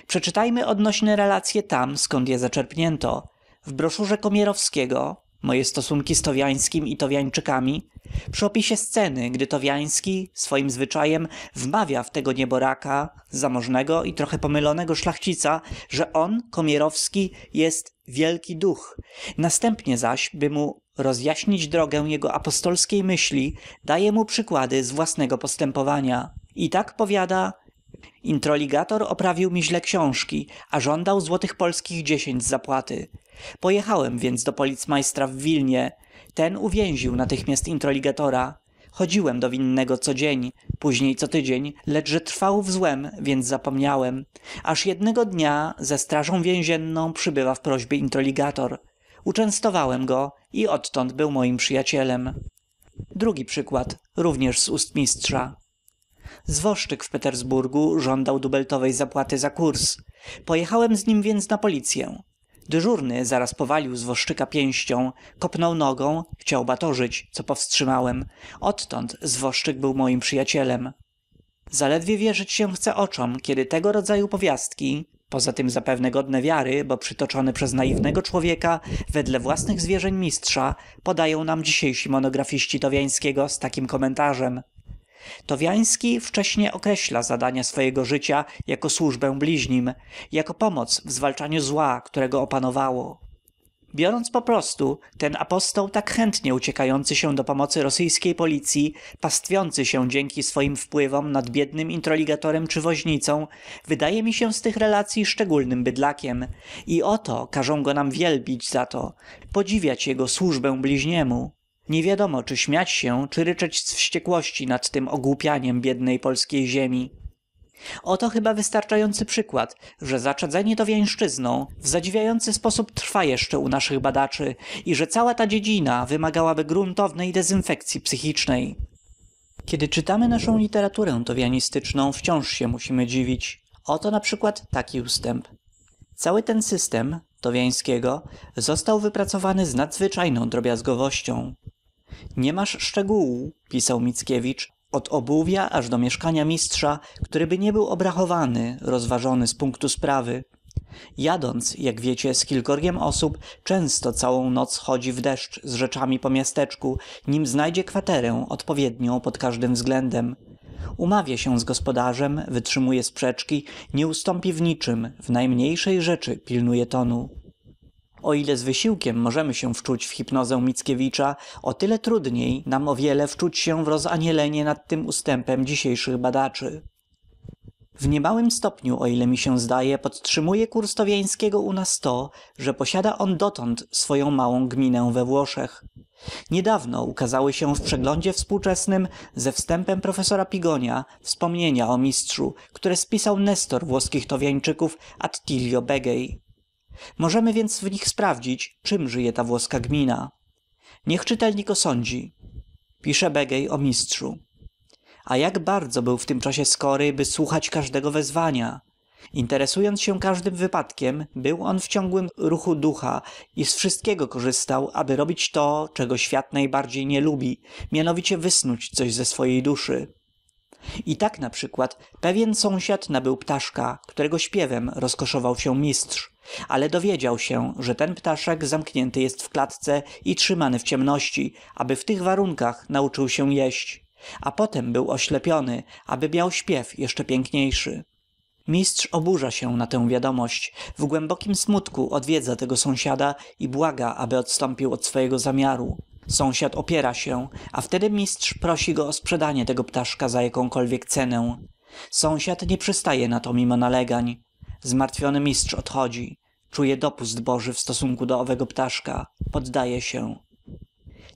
przeczytajmy odnośne relacje tam skąd je zaczerpnięto w broszurze komierowskiego moje stosunki z towiańskim i towiańczykami przy opisie sceny gdy towiański swoim zwyczajem wmawia w tego nieboraka zamożnego i trochę pomylonego szlachcica że on komierowski jest wielki duch następnie zaś by mu rozjaśnić drogę jego apostolskiej myśli daje mu przykłady z własnego postępowania i tak powiada introligator oprawił mi źle książki a żądał złotych polskich dziesięć zapłaty pojechałem więc do policmajstra w wilnie ten uwięził natychmiast introligatora chodziłem do winnego co dzień później co tydzień lecz że trwał w złem więc zapomniałem aż jednego dnia ze strażą więzienną przybywa w prośbie introligator uczęstowałem go i odtąd był moim przyjacielem drugi przykład również z ust mistrza zwoszczyk w petersburgu żądał dubeltowej zapłaty za kurs pojechałem z nim więc na policyę dyżurny zaraz powalił zwozczyka pięścią kopnął nogą chciał batorzyć co powstrzymałem odtąd zwoszczyk był moim przyjacielem zaledwie wierzyć się chce oczom kiedy tego rodzaju powiastki poza tym zapewne godne wiary bo przytoczone przez naiwnego człowieka wedle własnych zwierzeń mistrza podają nam dzisiejsi monografiści towiańskiego z takim komentarzem towiański wcześnie określa zadania swego życia jako służbę bliźnim jako pomoc w zwalczaniu zła które go opanowało biorąc poprostu ten apostoł tak chętnie uciekający się do pomocy rosyjskiej policyi pastwiący się dzięki swoim wpływom nad biednym introligatorem czy woźnicą wydaje mi się z tych relacji szczególnym bydlakiem i oto każą go nam wielbić za to podziwiać jego służbę bliźniemu nie wiadomo, czy śmiać się czy ryczeć z wściekłości nad tym ogłupianiem biednej polskiej ziemi oto chyba wystarczający przykład że zaczadzenie towiańszczyzną w zadziwiający sposób trwa jeszcze u naszych badaczy i że cała ta dziedzina wymagałaby gruntownej dezynfekcji psychicznej kiedy czytamy naszą literaturę towianistyczną wciąż się musimy dziwić oto przykład taki ustęp cały ten system towiańskiego został wypracowany z nadzwyczajną drobiazgowością nie masz szczegółu pisał mickiewicz od obuwia aż do mieszkania mistrza któryby nie był obrachowany rozważony z punktu sprawy jadąc jak wiecie z kilkorgiem osób często całą noc chodzi w deszcz z rzeczami po miasteczku nim znajdzie kwaterę odpowiednią pod każdym względem umawia się z gospodarzem wytrzymuje sprzeczki nie ustąpi w niczym w najmniejszej rzeczy pilnuje tonu o ile z wysiłkiem możemy się wczuć w hipnozę Mickiewicza, o tyle trudniej nam o wiele wczuć się w rozanielenie nad tym ustępem dzisiejszych badaczy. W niemałym stopniu, o ile mi się zdaje, podtrzymuje kurs Towiańskiego u nas to, że posiada on dotąd swoją małą gminę we Włoszech. Niedawno ukazały się w przeglądzie współczesnym ze wstępem profesora Pigonia wspomnienia o mistrzu, które spisał Nestor włoskich Towiańczyków Attilio Begej możemy więc w nich sprawdzić czem żyje ta włoska gmina niech czytelnik osądzi pisze begej o mistrzu a jak bardzo był w tym czasie skory by słuchać każdego wezwania interesując się każdym wypadkiem był on w ciągłym ruchu ducha i z wszystkiego korzystał aby robić to czego świat najbardziej nie lubi mianowicie wysnuć coś ze swej duszy i tak na przykład pewien sąsiad nabył ptaszka którego śpiewem rozkoszował się mistrz ale dowiedział się że ten ptaszek zamknięty jest w klatce i trzymany w ciemności aby w tych warunkach nauczył się jeść a potem był oślepiony aby miał śpiew jeszcze piękniejszy mistrz oburza się na tę wiadomość w głębokim smutku odwiedza tego sąsiada i błaga aby odstąpił od swego zamiaru sąsiad opiera się a wtedy mistrz prosi go o sprzedanie tego ptaszka za jakąkolwiek cenę sąsiad nie przystaje na to mimo nalegań zmartwiony mistrz odchodzi czuje dopust boży w stosunku do owego ptaszka poddaje się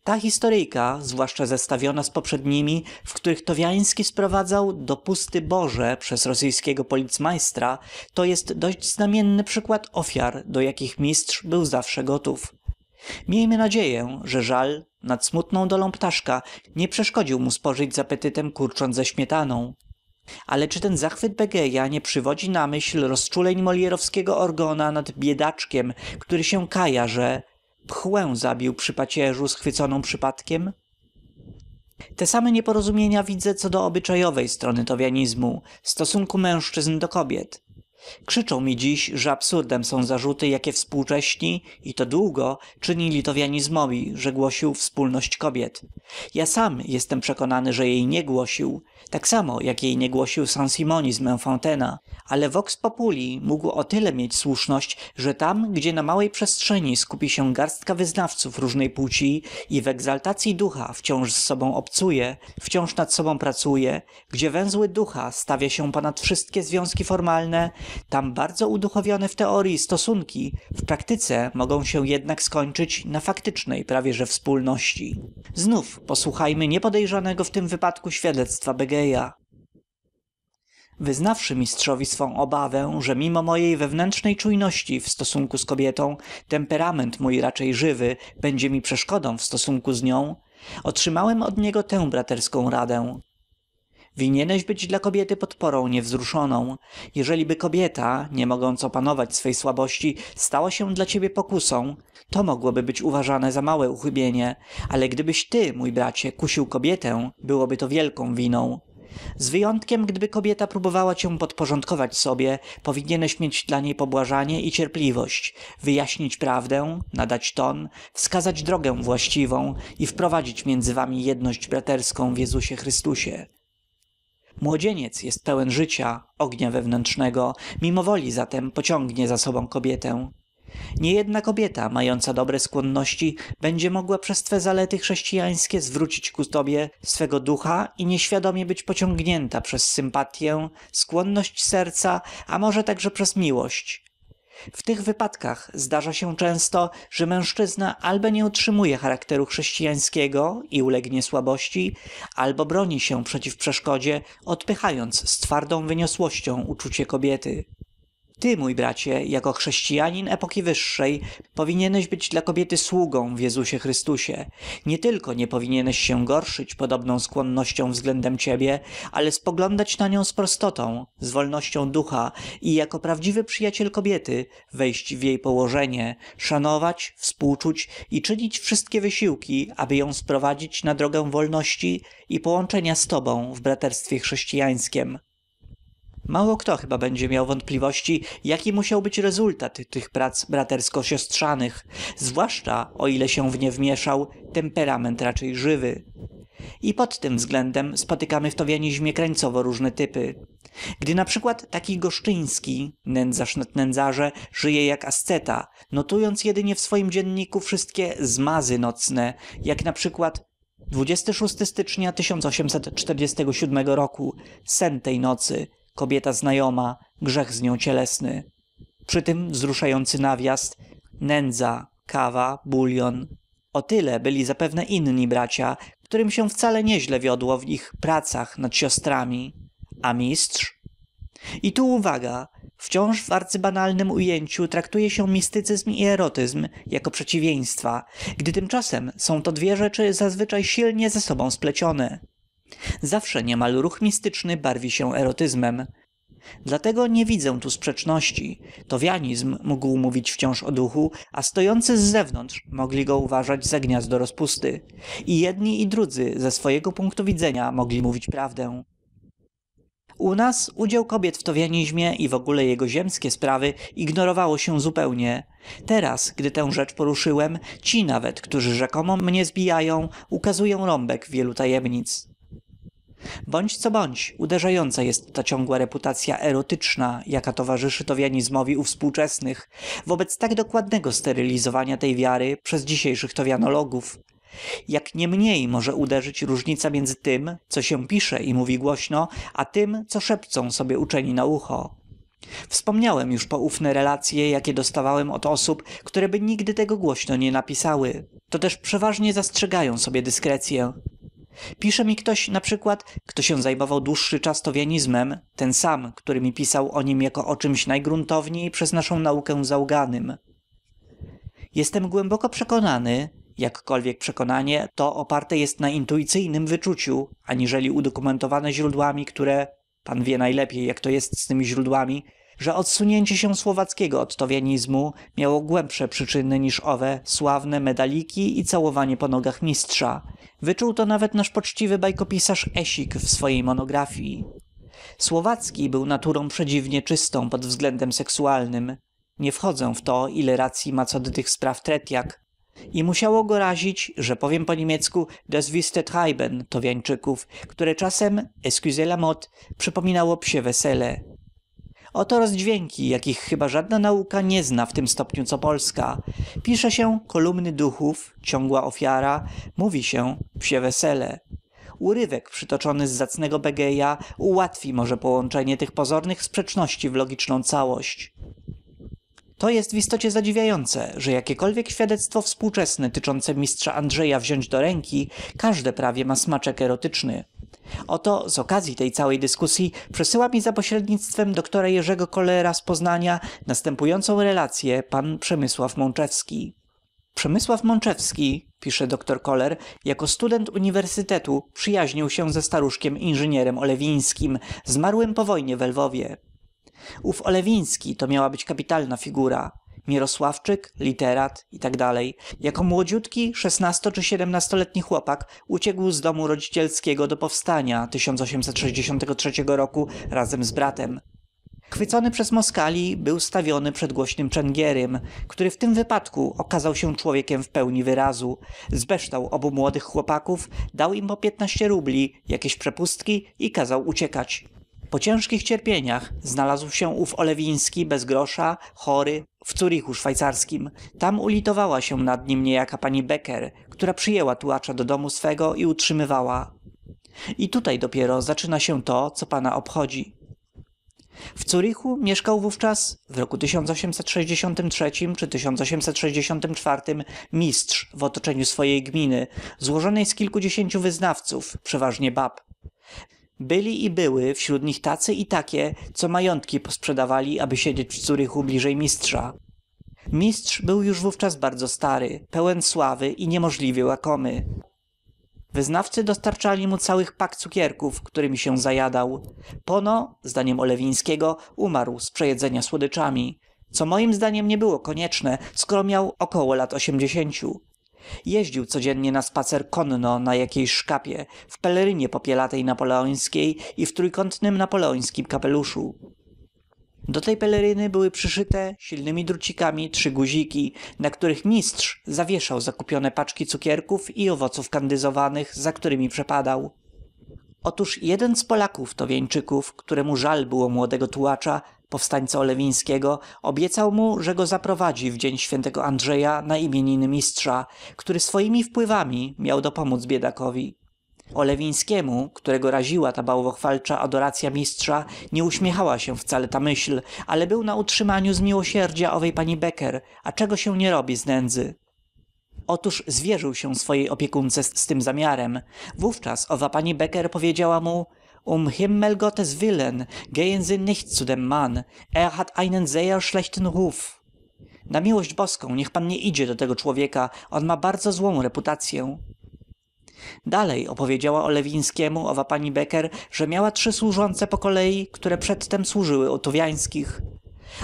ta historyjka zwłaszcza zestawiona z poprzednimi w których towiański sprowadzał dopusty boże przez rosyjskiego policmajstra to jest dość znamienny przykład ofiar do jakich mistrz był zawsze gotów miejmy nadzieję że żal nad smutną dolą ptaszka nie przeszkodził mu spożyć z apetytem kurcząt ze śmietaną ale czy ten zachwyt begeja nie przywodzi na myśl rozczuleń molirowskiego orgona nad biedaczkiem który się kaja że pchłę zabił przy pacierzu schwyconą przypadkiem te same nieporozumienia widzę co do obyczajowej strony towianizmu stosunku mężczyzn do kobiet krzyczą mi dziś że absurdem są zarzuty jakie współcześni i to długo czynili litowianizmowi, że głosił wspólność kobiet ja sam jestem przekonany że jej nie głosił tak samo jak jej nie głosił saint Fontena. ale vox populi mógł o tyle mieć słuszność że tam gdzie na małej przestrzeni skupi się garstka wyznawców różnej płci i w egzaltacyi ducha wciąż z sobą obcuje wciąż nad sobą pracuje gdzie węzły ducha stawia się ponad wszystkie związki formalne tam bardzo uduchowione w teorii stosunki w praktyce mogą się jednak skończyć na faktycznej prawie że wspólności znów posłuchajmy niepodejrzanego w tym wypadku świadectwa begeja wyznawszy mistrzowi swą obawę że mimo mojej wewnętrznej czujności w stosunku z kobietą temperament mój raczej żywy będzie mi przeszkodą w stosunku z nią otrzymałem od niego tę braterską radę winieneś być dla kobiety podporą niewzruszoną jeżeliby kobieta nie mogąc opanować swej słabości stała się dla ciebie pokusą to mogłoby być uważane za małe uchybienie ale gdybyś ty mój bracie kusił kobietę byłoby to wielką winą z wyjątkiem gdyby kobieta próbowała cię podporządkować sobie powinieneś mieć dla niej pobłażanie i cierpliwość wyjaśnić prawdę nadać ton wskazać drogę właściwą i wprowadzić między wami jedność braterską w jezusie chrystusie młodzieniec jest pełen życia ognia wewnętrznego mimowoli zatem pociągnie za sobą kobietę niejedna kobieta mająca dobre skłonności będzie mogła przez twe zalety chrześcijańskie zwrócić ku tobie swego ducha i nieświadomie być pociągnięta przez sympatyę skłonność serca a może także przez miłość w tych wypadkach zdarza się często że mężczyzna albo nie utrzymuje charakteru chrześcijańskiego i ulegnie słabości albo broni się przeciw przeszkodzie odpychając z twardą wyniosłością uczucie kobiety ty mój bracie jako chrześcijanin epoki wyższej powinieneś być dla kobiety sługą w jezusie chrystusie Nie tylko nie powinieneś się gorszyć podobną skłonnością względem ciebie ale spoglądać na nią z prostotą z wolnością ducha i jako prawdziwy przyjaciel kobiety wejść w jej położenie szanować współczuć i czynić wszystkie wysiłki aby ją sprowadzić na drogę wolności i połączenia z tobą w braterstwie chrześcijańskiem mało kto chyba będzie miał wątpliwości jaki musiał być rezultat tych prac bratersko-siostrzanych zwłaszcza o ile się w nie wmieszał temperament raczej żywy i pod tym względem spotykamy w towianizmie krańcowo różne typy gdy na przykład taki goszczyński nędzarz nad nędzarze żyje jak asceta notując jedynie w swoim dzienniku wszystkie zmazy nocne jak na przykład 26 stycznia 1847 roku sen tej nocy kobieta znajoma grzech z nią cielesny przy tym wzruszający nawiast, nędza kawa bulion o tyle byli zapewne inni bracia którym się wcale nieźle wiodło w ich pracach nad siostrami a mistrz i tu uwaga wciąż w arcybanalnym ujęciu traktuje się mistycyzm i erotyzm jako przeciwieństwa gdy tymczasem są to dwie rzeczy zazwyczaj silnie ze sobą splecione zawsze niemal ruch mistyczny barwi się erotyzmem dlatego nie widzę tu sprzeczności towianizm mógł mówić wciąż o duchu a stojący z zewnątrz mogli go uważać za gniazdo rozpusty i jedni i drudzy ze swojego punktu widzenia mogli mówić prawdę u nas udział kobiet w towianizmie i w ogóle jego ziemskie sprawy ignorowało się zupełnie teraz gdy tę rzecz poruszyłem ci nawet którzy rzekomo mnie zbijają ukazują rąbek wielu tajemnic bądź co bądź uderzająca jest ta ciągła reputacja erotyczna jaka towarzyszy towianizmowi u współczesnych wobec tak dokładnego sterylizowania tej wiary przez dzisiejszych towianologów jak nie mniej może uderzyć różnica między tym, co się pisze i mówi głośno a tym, co szepcą sobie uczeni na ucho wspomniałem już poufne relacye jakie dostawałem od osób któreby nigdy tego głośno nie napisały to też przeważnie zastrzegają sobie dyskrecyę pisze mi ktoś na przykład kto się zajmował dłuższy czas towianizmem ten sam który mi pisał o nim jako o czemś najgruntowniej przez naszą naukę załganym. jestem głęboko przekonany jakkolwiek przekonanie to oparte jest na intuicyjnym wyczuciu aniżeli udokumentowane źródłami które pan wie najlepiej jak to jest z tymi źródłami że odsunięcie się słowackiego od towianizmu miało głębsze przyczyny niż owe sławne medaliki i całowanie po nogach mistrza wyczuł to nawet nasz poczciwy bajkopisarz esik w swojej monografii słowacki był naturą przedziwnie czystą pod względem seksualnym nie wchodzę w to ile racji ma co do tych spraw tretiak i musiało go razić, że powiem po niemiecku das wiste treiben towiańczyków, które czasem, excusez la mot, przypominało psie wesele. Oto rozdźwięki, jakich chyba żadna nauka nie zna w tym stopniu co polska. Pisze się kolumny duchów, ciągła ofiara, mówi się psie wesele. Urywek przytoczony z zacnego Begeja ułatwi może połączenie tych pozornych sprzeczności w logiczną całość. To jest w istocie zadziwiające, że jakiekolwiek świadectwo współczesne tyczące mistrza Andrzeja wziąć do ręki, każde prawie ma smaczek erotyczny oto z okazji tej całej dyskusji przesyła mi za pośrednictwem doktora jerzego Kolera z poznania następującą relację pan przemysław mączewski przemysław mączewski pisze doktor koller jako student uniwersytetu przyjaźnił się ze staruszkiem inżynierem olewińskim zmarłym po wojnie we lwowie ów olewiński to miała być kapitalna figura mirosławczyk literat itd tak jako młodziutki szesnasto czy 17-letni chłopak uciekł z domu rodzicielskiego do powstania roku razem z bratem chwycony przez moskali był stawiony przed głośnym czengierym który w tym wypadku okazał się człowiekiem w pełni wyrazu zbeształ obu młodych chłopaków dał im po piętnaście rubli jakieś przepustki i kazał uciekać po ciężkich cierpieniach znalazł się ów olewiński bez grosza chory w Curichu szwajcarskim tam ulitowała się nad nim niejaka pani becker która przyjęła tułacza do domu swego i utrzymywała i tutaj dopiero zaczyna się to co pana obchodzi w Curichu mieszkał wówczas w roku 1863 czy 1864 mistrz w otoczeniu swojej gminy złożonej z kilkudziesięciu wyznawców przeważnie bab byli i były wśród nich tacy i takie co majątki posprzedawali aby siedzieć w zurychu bliżej mistrza mistrz był już wówczas bardzo stary pełen sławy i niemożliwie łakomy wyznawcy dostarczali mu całych pak cukierków którymi się zajadał pono zdaniem olewińskiego umarł z przejedzenia słodyczami co moim zdaniem nie było konieczne skoro miał około lat osiemdziesięciu jeździł codziennie na spacer konno na jakiejś szkapie w pelerynie popielatej napoleońskiej i w trójkątnym napoleońskim kapeluszu do tej peleryny były przyszyte silnemi drucikami trzy guziki na których mistrz zawieszał zakupione paczki cukierków i owoców kandyzowanych za którymi przepadał otóż jeden z polaków to Wieńczyków, któremu żal było młodego tułacza powstańca olewińskiego obiecał mu że go zaprowadzi w dzień świętego andrzeja na imieniny mistrza który swoimi wpływami miał dopomódz biedakowi olewińskiemu którego raziła ta bałwochwalcza adoracya mistrza nie uśmiechała się wcale ta myśl ale był na utrzymaniu z miłosierdzia owej pani becker a czego się nie robi z nędzy Otóż zwierzył się swojej opiekunce z, z tym zamiarem. Wówczas owa pani Becker powiedziała mu Um Himmel Gottes willen, gehen Sie nicht zu dem Mann. Er hat einen sehr schlechten Ruf. Na miłość boską, niech pan nie idzie do tego człowieka, on ma bardzo złą reputację. Dalej opowiedziała Olewińskiemu owa pani Becker, że miała trzy służące po kolei, które przedtem służyły u Tuwiańskich.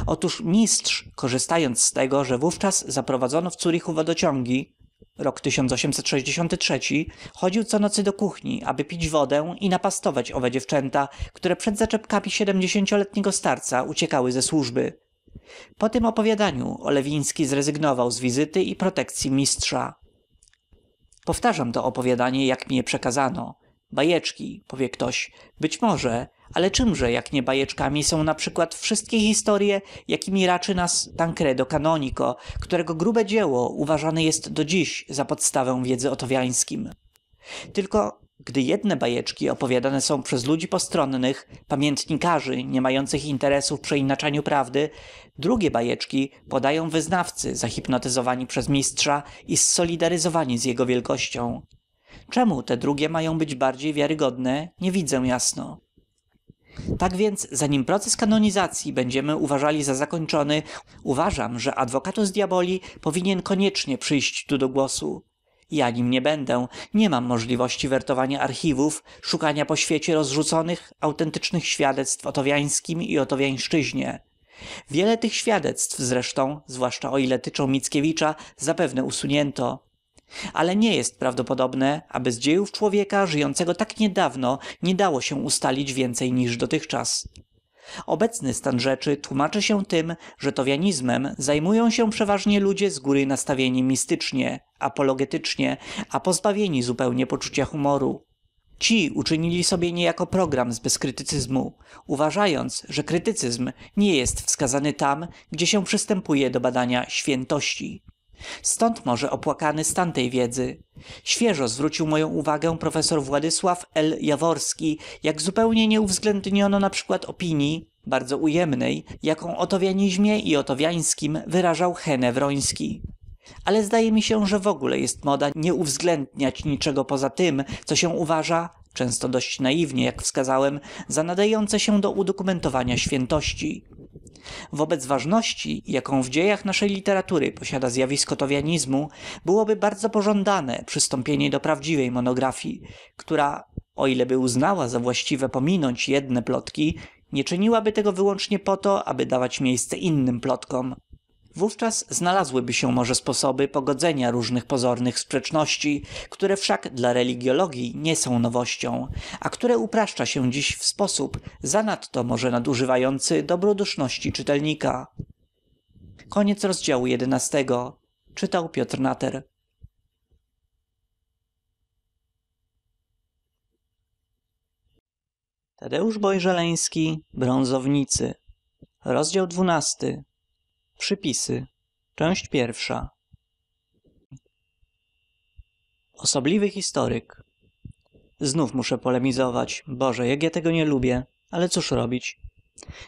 Otóż mistrz, korzystając z tego, że wówczas zaprowadzono w Curichu wodociągi, rok chodził co nocy do kuchni aby pić wodę i napastować owe dziewczęta które przed zaczepkami siedmdziesięcioletniego starca uciekały ze służby po tym opowiadaniu olewiński zrezygnował z wizyty i protekcji mistrza powtarzam to opowiadanie jak mi je przekazano bajeczki powie ktoś być może ale czymże jak nie bajeczkami są na przykład wszystkie historie, jakimi raczy nas tancredo canonico którego grube dzieło uważane jest do dziś za podstawę wiedzy o towiańskim tylko gdy jedne bajeczki opowiadane są przez ludzi postronnych, pamiętnikarzy nie mających interesu w przeinaczaniu prawdy, drugie bajeczki podają wyznawcy zahipnotyzowani przez mistrza i solidaryzowani z jego wielkością. Czemu te drugie mają być bardziej wiarygodne, nie widzę jasno tak więc zanim proces kanonizacji będziemy uważali za zakończony uważam że advocatus diaboli powinien koniecznie przyjść tu do głosu ja nim nie będę nie mam możliwości wertowania archiwów szukania po świecie rozrzuconych autentycznych świadectw o towiańskim i o towiańszczyźnie wiele tych świadectw zresztą zwłaszcza o ile tyczą mickiewicza zapewne usunięto ale nie jest prawdopodobne aby z dziejów człowieka żyjącego tak niedawno nie dało się ustalić więcej niż dotychczas obecny stan rzeczy tłómaczy się tym, że towianizmem zajmują się przeważnie ludzie z góry nastawieni mistycznie apologetycznie a pozbawieni zupełnie poczucia humoru ci uczynili sobie niejako program z bezkrytycyzmu uważając że krytycyzm nie jest wskazany tam gdzie się przystępuje do badania świętości stąd może opłakany stan tej wiedzy świeżo zwrócił moją uwagę profesor władysław l jaworski jak zupełnie nie uwzględniono np opinii bardzo ujemnej jaką o towianizmie i o towiańskim wyrażał hene wroński ale zdaje mi się że wogóle jest moda nie uwzględniać niczego poza tym, co się uważa często dość naiwnie jak wskazałem za nadające się do udokumentowania świętości wobec ważności jaką w dziejach naszej literatury posiada zjawisko towianizmu byłoby bardzo pożądane przystąpienie do prawdziwej monografii która o ileby uznała za właściwe pominąć jedne plotki nie czyniłaby tego wyłącznie po to aby dawać miejsce innym plotkom wówczas znalazłyby się może sposoby pogodzenia różnych pozornych sprzeczności które wszak dla religiologii nie są nowością a które upraszcza się dziś w sposób zanadto może nadużywający dobroduszności czytelnika czytał piotr nater tadeusz boy brązownicy rozdział przypisy część pierwsza osobliwy historyk znów muszę polemizować boże jak ja tego nie lubię ale cóż robić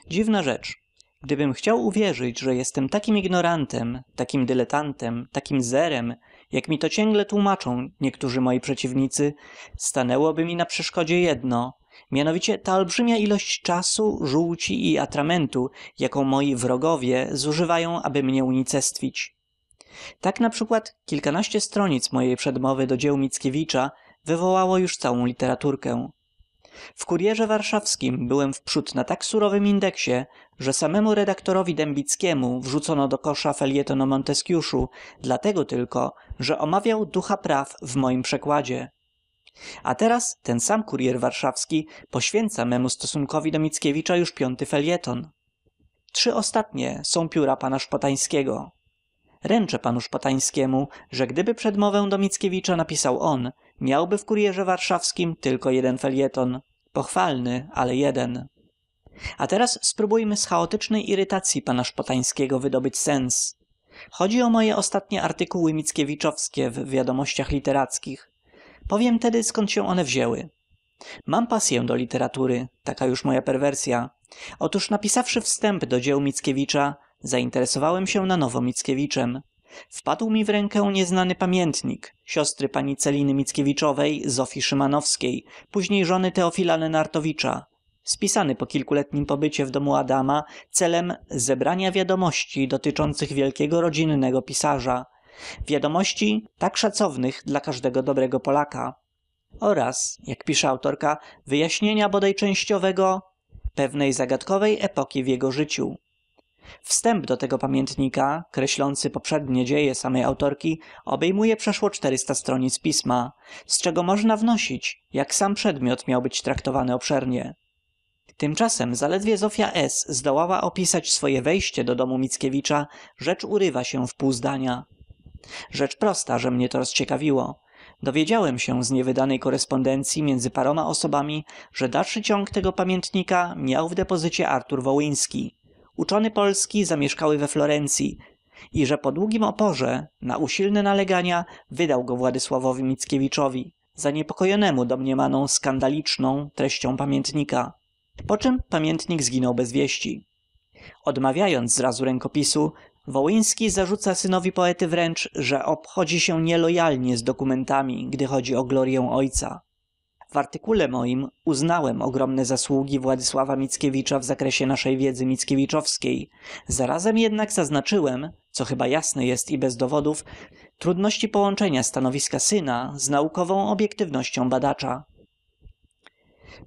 dziwna rzecz gdybym chciał uwierzyć że jestem takim ignorantem takim dyletantem takim zerem jak mi to ciągle tłumaczą niektórzy moi przeciwnicy stanęłoby mi na przeszkodzie jedno mianowicie ta olbrzymia ilość czasu żółci i atramentu jaką moi wrogowie zużywają aby mnie unicestwić tak naprzykład kilkanaście stronic mojej przedmowy do dzieł mickiewicza wywołało już całą literaturkę w kurierze warszawskim byłem wprzód na tak surowym indeksie że samemu redaktorowi dębickiemu wrzucono do kosza felieton o monteskiuszu dlatego tylko że omawiał ducha praw w moim przekładzie a teraz ten sam kuryer warszawski poświęca memu stosunkowi do mickiewicza już piąty felieton trzy ostatnie są pióra pana szpotańskiego ręczę panu szpotańskiemu że gdyby przedmowę do mickiewicza napisał on miałby w kuryerze warszawskim tylko jeden felieton pochwalny ale jeden a teraz spróbujmy z chaotycznej irytacyi pana szpotańskiego wydobyć sens chodzi o moje ostatnie artykuły mickiewiczowskie w wiadomościach literackich powiem tedy skąd się one wzięły mam pasyę do literatury taka już moja perwersya otóż napisawszy wstęp do dzieł mickiewicza zainteresowałem się na nowo mickiewiczem wpadł mi w rękę nieznany pamiętnik siostry pani celiny mickiewiczowej zofii szymanowskiej później żony teofila lenartowicza spisany po kilkuletnim pobycie w domu adama celem zebrania wiadomości dotyczących wielkiego rodzinnego pisarza wiadomości tak szacownych dla każdego dobrego polaka oraz jak pisze autorka wyjaśnienia bodaj częściowego pewnej zagadkowej epoki w jego życiu wstęp do tego pamiętnika kreślący poprzednie dzieje samej autorki obejmuje przeszło stronic pisma z czego można wnosić jak sam przedmiot miał być traktowany obszernie tymczasem zaledwie zofia s zdołała opisać swoje wejście do domu mickiewicza rzecz urywa się w pół zdania rzecz prosta że mnie to rozciekawiło dowiedziałem się z niewydanej korespondencyi między paroma osobami że dalszy ciąg tego pamiętnika miał w depozycie artur wołyński uczony polski zamieszkały we florencyi i że po długim oporze na usilne nalegania wydał go władysławowi mickiewiczowi zaniepokojonemu domniemaną skandaliczną treścią pamiętnika poczem pamiętnik zginął bez wieści odmawiając zrazu rękopisu wołyński zarzuca synowi poety wręcz że obchodzi się nielojalnie z dokumentami gdy chodzi o glorię ojca w artykule moim uznałem ogromne zasługi władysława mickiewicza w zakresie naszej wiedzy mickiewiczowskiej zarazem jednak zaznaczyłem co chyba jasne jest i bez dowodów trudności połączenia stanowiska syna z naukową obiektywnością badacza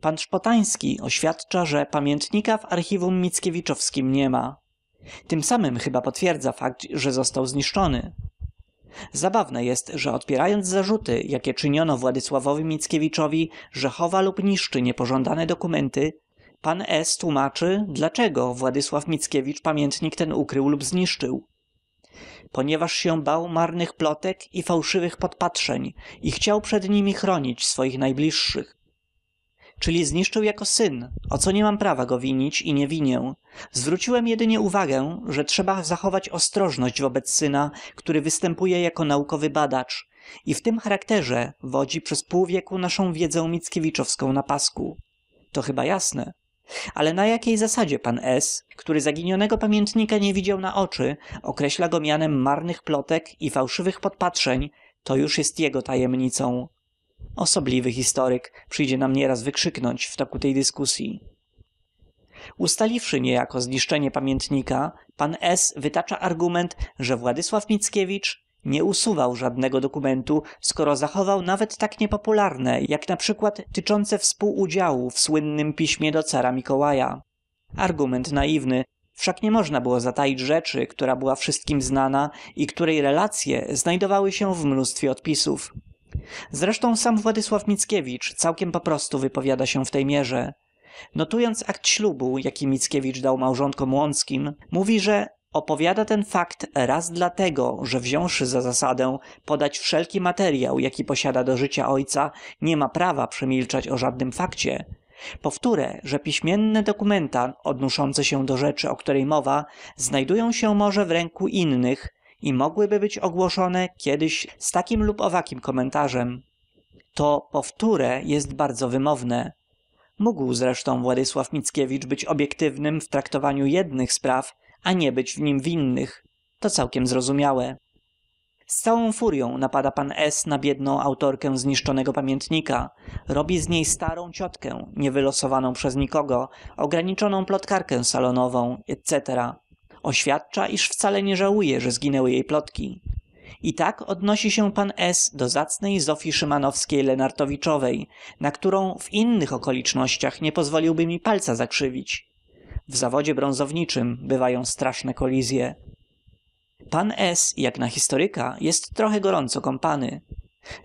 pan szpotański oświadcza że pamiętnika w archiwum mickiewiczowskim nie ma tym samym chyba potwierdza fakt że został zniszczony zabawne jest że odpierając zarzuty jakie czyniono władysławowi mickiewiczowi że chowa lub niszczy niepożądane dokumenty pan s tłómaczy dlaczego władysław mickiewicz pamiętnik ten ukrył lub zniszczył ponieważ się bał marnych plotek i fałszywych podpatrzeń i chciał przed nimi chronić swoich najbliższych czyli zniszczył jako syn, o co nie mam prawa go winić i nie winię. Zwróciłem jedynie uwagę, że trzeba zachować ostrożność wobec syna, który występuje jako naukowy badacz i w tym charakterze wodzi przez pół wieku naszą wiedzę mickiewiczowską na pasku. To chyba jasne. Ale na jakiej zasadzie pan S., który zaginionego pamiętnika nie widział na oczy, określa go mianem marnych plotek i fałszywych podpatrzeń, to już jest jego tajemnicą osobliwy historyk przyjdzie nam nieraz wykrzyknąć w toku tej dyskusji. ustaliwszy niejako zniszczenie pamiętnika pan s wytacza argument że władysław mickiewicz nie usuwał żadnego dokumentu skoro zachował nawet tak niepopularne jak na przykład tyczące współudziału w słynnym piśmie do cara mikołaja argument naiwny wszak nie można było zataić rzeczy która była wszystkim znana i której relacje znajdowały się w mnóstwie odpisów zresztą sam władysław mickiewicz całkiem po prostu wypowiada się w tej mierze notując akt ślubu jaki mickiewicz dał małżonkom łąckim mówi że opowiada ten fakt raz dlatego że wziąwszy za zasadę podać wszelki materyał jaki posiada do życia ojca nie ma prawa przemilczać o żadnym fakcie powtóre że piśmienne dokumenta odnoszące się do rzeczy o której mowa znajdują się może w ręku innych i mogłyby być ogłoszone kiedyś z takim lub owakim komentarzem to powtóre jest bardzo wymowne mógł zresztą władysław mickiewicz być obiektywnym w traktowaniu jednych spraw a nie być w nim winnych to całkiem zrozumiałe z całą furyą napada pan s na biedną autorkę zniszczonego pamiętnika robi z niej starą ciotkę niewylosowaną przez nikogo ograniczoną plotkarkę salonową etc oświadcza iż wcale nie żałuje że zginęły jej plotki i tak odnosi się pan s do zacnej zofii szymanowskiej-lenartowiczowej na którą w innych okolicznościach nie pozwoliłby mi palca zakrzywić w zawodzie brązowniczym bywają straszne kolizje. pan s jak na historyka jest trochę gorąco kąpany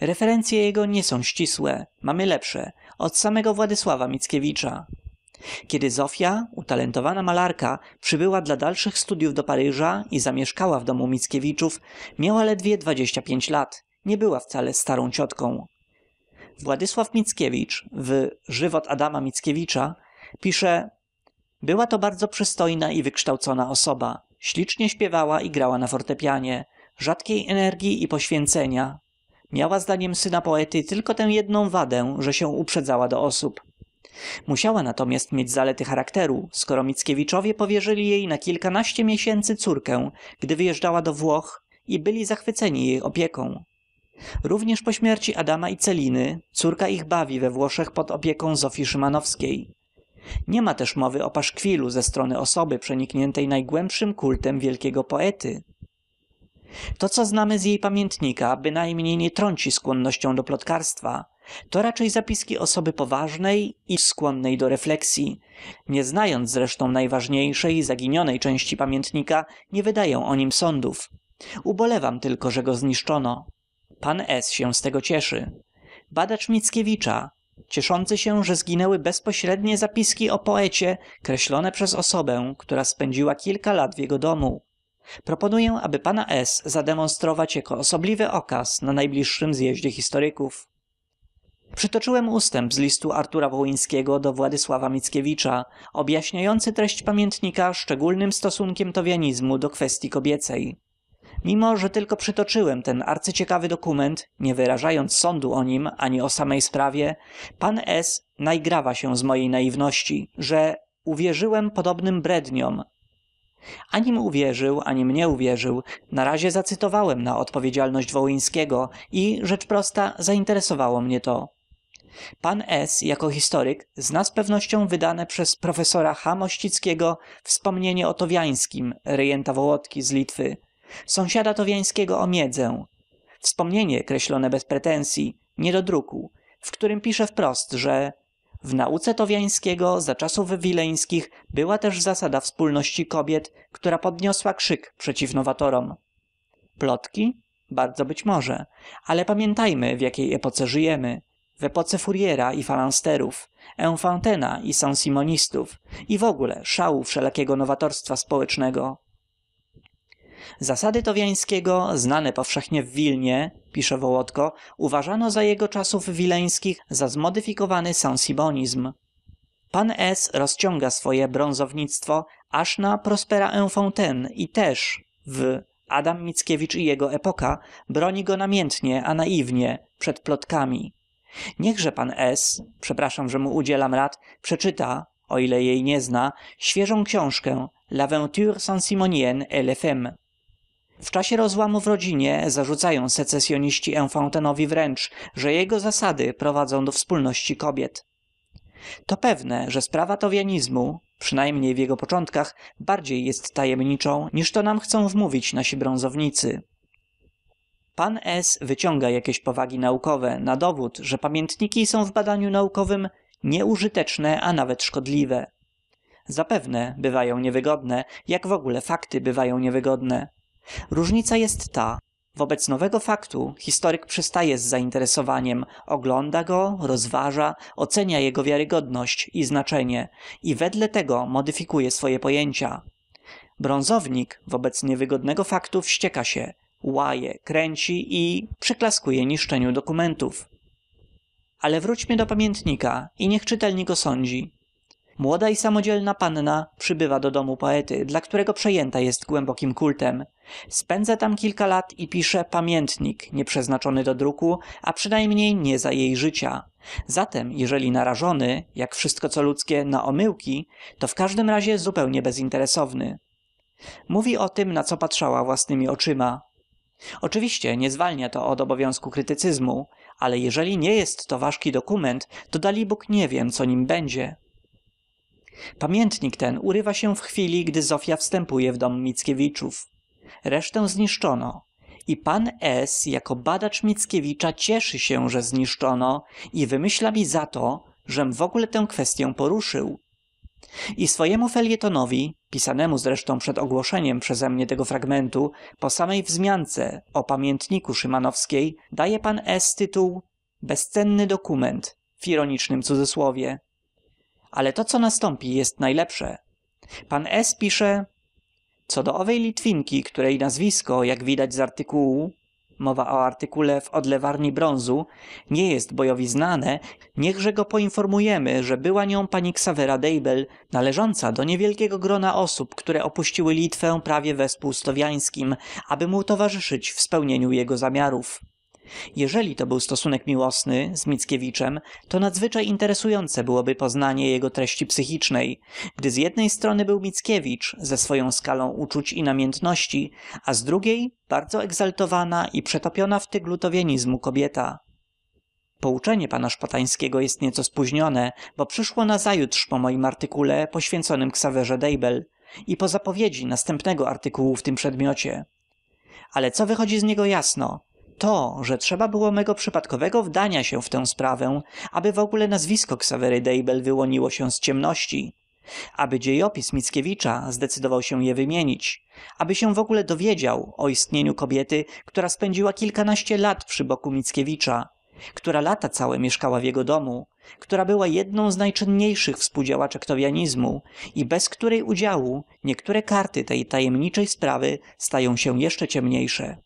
Referencje jego nie są ścisłe mamy lepsze od samego władysława mickiewicza kiedy zofia utalentowana malarka przybyła dla dalszych studyów do paryża i zamieszkała w domu mickiewiczów miała ledwie dwadzieścia pięć lat nie była wcale starą ciotką władysław mickiewicz w żywot adama mickiewicza pisze była to bardzo przystojna i wykształcona osoba ślicznie śpiewała i grała na fortepianie rzadkiej energii i poświęcenia miała zdaniem syna poety tylko tę jedną wadę że się uprzedzała do osób musiała natomiast mieć zalety charakteru skoro mickiewiczowie powierzyli jej na kilkanaście miesięcy córkę gdy wyjeżdżała do włoch i byli zachwyceni jej opieką również po śmierci adama i celiny córka ich bawi we włoszech pod opieką zofii szymanowskiej nie ma też mowy o paszkwilu ze strony osoby przenikniętej najgłębszym kultem wielkiego poety to co znamy z jej pamiętnika bynajmniej nie trąci skłonnością do plotkarstwa to raczej zapiski osoby poważnej i skłonnej do refleksyi nie znając zresztą najważniejszej zaginionej części pamiętnika nie wydaję o nim sądów ubolewam tylko że go zniszczono pan s się z tego cieszy badacz mickiewicza cieszący się że zginęły bezpośrednie zapiski o poecie kreślone przez osobę która spędziła kilka lat w jego domu proponuję aby pana s zademonstrować jako osobliwy okaz na najbliższym zjeździe historyków przytoczyłem ustęp z listu artura wołyńskiego do władysława mickiewicza objaśniający treść pamiętnika szczególnym stosunkiem towianizmu do kwestii kobiecej mimo że tylko przytoczyłem ten arcyciekawy dokument nie wyrażając sądu o nim ani o samej sprawie pan s najgrawa się z mojej naiwności że uwierzyłem podobnym bredniom a nim uwierzył anim nie uwierzył na razie zacytowałem na odpowiedzialność wołyńskiego i rzecz prosta zainteresowało mnie to pan s jako historyk zna z pewnością wydane przez profesora h mościckiego wspomnienie o towiańskim rejenta wołodki z litwy sąsiada towiańskiego o miedzę wspomnienie kreślone bez pretensyi nie do druku w którym pisze wprost że w nauce towiańskiego za czasów wileńskich była też zasada wspólności kobiet która podniosła krzyk przeciw nowatorom plotki bardzo być może ale pamiętajmy w jakiej epoce żyjemy w epoce fouriera i falansterów enfantena i sansimonistów i w ogóle szału wszelakiego nowatorstwa społecznego zasady towiańskiego znane powszechnie w wilnie pisze wołodko uważano za jego czasów wileńskich za zmodyfikowany sansimonizm pan s rozciąga swoje brązownictwo aż na prospera enfanten i też w adam mickiewicz i jego epoka broni go namiętnie a naiwnie przed plotkami niechże pan s przepraszam że mu udzielam rad przeczyta o ile jej nie zna świeżą książkę l'aventure saint-simonienne et les femmes w czasie rozłamu w rodzinie zarzucają secesyoniści enfantinowi wręcz że jego zasady prowadzą do wspólności kobiet to pewne że sprawa towianizmu przynajmniej w jego początkach bardziej jest tajemniczą niż to nam chcą wmówić nasi brązownicy pan s wyciąga jakieś powagi naukowe na dowód że pamiętniki są w badaniu naukowym nieużyteczne a nawet szkodliwe zapewne bywają niewygodne jak w ogóle fakty bywają niewygodne różnica jest ta wobec nowego faktu historyk przystaje z zainteresowaniem ogląda go rozważa ocenia jego wiarygodność i znaczenie i wedle tego modyfikuje swoje pojęcia brązownik wobec niewygodnego faktu wścieka się łaje kręci i przyklaskuje niszczeniu dokumentów ale wróćmy do pamiętnika i niech czytelnik osądzi młoda i samodzielna panna przybywa do domu poety dla którego przejęta jest głębokim kultem spędza tam kilka lat i pisze pamiętnik nieprzeznaczony do druku a przynajmniej nie za jej życia zatem jeżeli narażony jak wszystko co ludzkie na omyłki to w każdym razie zupełnie bezinteresowny mówi o tym na co patrzała własnymi oczyma oczywiście nie zwalnia to od obowiązku krytycyzmu ale jeżeli nie jest to ważki dokument to dalibóg nie wiem co nim będzie pamiętnik ten urywa się w chwili gdy zofia wstępuje w dom mickiewiczów resztę zniszczono i pan s jako badacz mickiewicza cieszy się że zniszczono i wymyśla mi za to żem w ogóle tę kwestyę poruszył i swojemu felietonowi pisanemu zresztą przed ogłoszeniem przeze mnie tego fragmentu po samej wzmiance o pamiętniku szymanowskiej daje pan s tytuł bezcenny dokument w ironicznym cudzysłowie ale to co nastąpi jest najlepsze pan s pisze co do owej litwinki której nazwisko jak widać z artykułu mowa o artykule w odlewarni brązu, nie jest bojowi znane, niechże go poinformujemy, że była nią pani Ksawera Deibel, należąca do niewielkiego grona osób, które opuściły Litwę prawie wespół stowiańskim, aby mu towarzyszyć w spełnieniu jego zamiarów jeżeli to był stosunek miłosny z mickiewiczem to nadzwyczaj interesujące byłoby poznanie jego treści psychicznej gdy z jednej strony był mickiewicz ze swoją skalą uczuć i namiętności a z drugiej bardzo egzaltowana i przetopiona w tyglutowienizmu kobieta pouczenie pana szpotańskiego jest nieco spóźnione bo przyszło nazajutrz po moim artykule poświęconym ksawerze deibel i po zapowiedzi następnego artykułu w tym przedmiocie ale co wychodzi z niego jasno to że trzeba było mego przypadkowego wdania się w tę sprawę aby w ogóle nazwisko ksawery deibel wyłoniło się z ciemności aby dziejopis mickiewicza zdecydował się je wymienić aby się w ogóle dowiedział o istnieniu kobiety która spędziła kilkanaście lat przy boku mickiewicza która lata całe mieszkała w jego domu która była jedną z najczynniejszych współdziałaczek towianizmu i bez której udziału niektóre karty tej tajemniczej sprawy stają się jeszcze ciemniejsze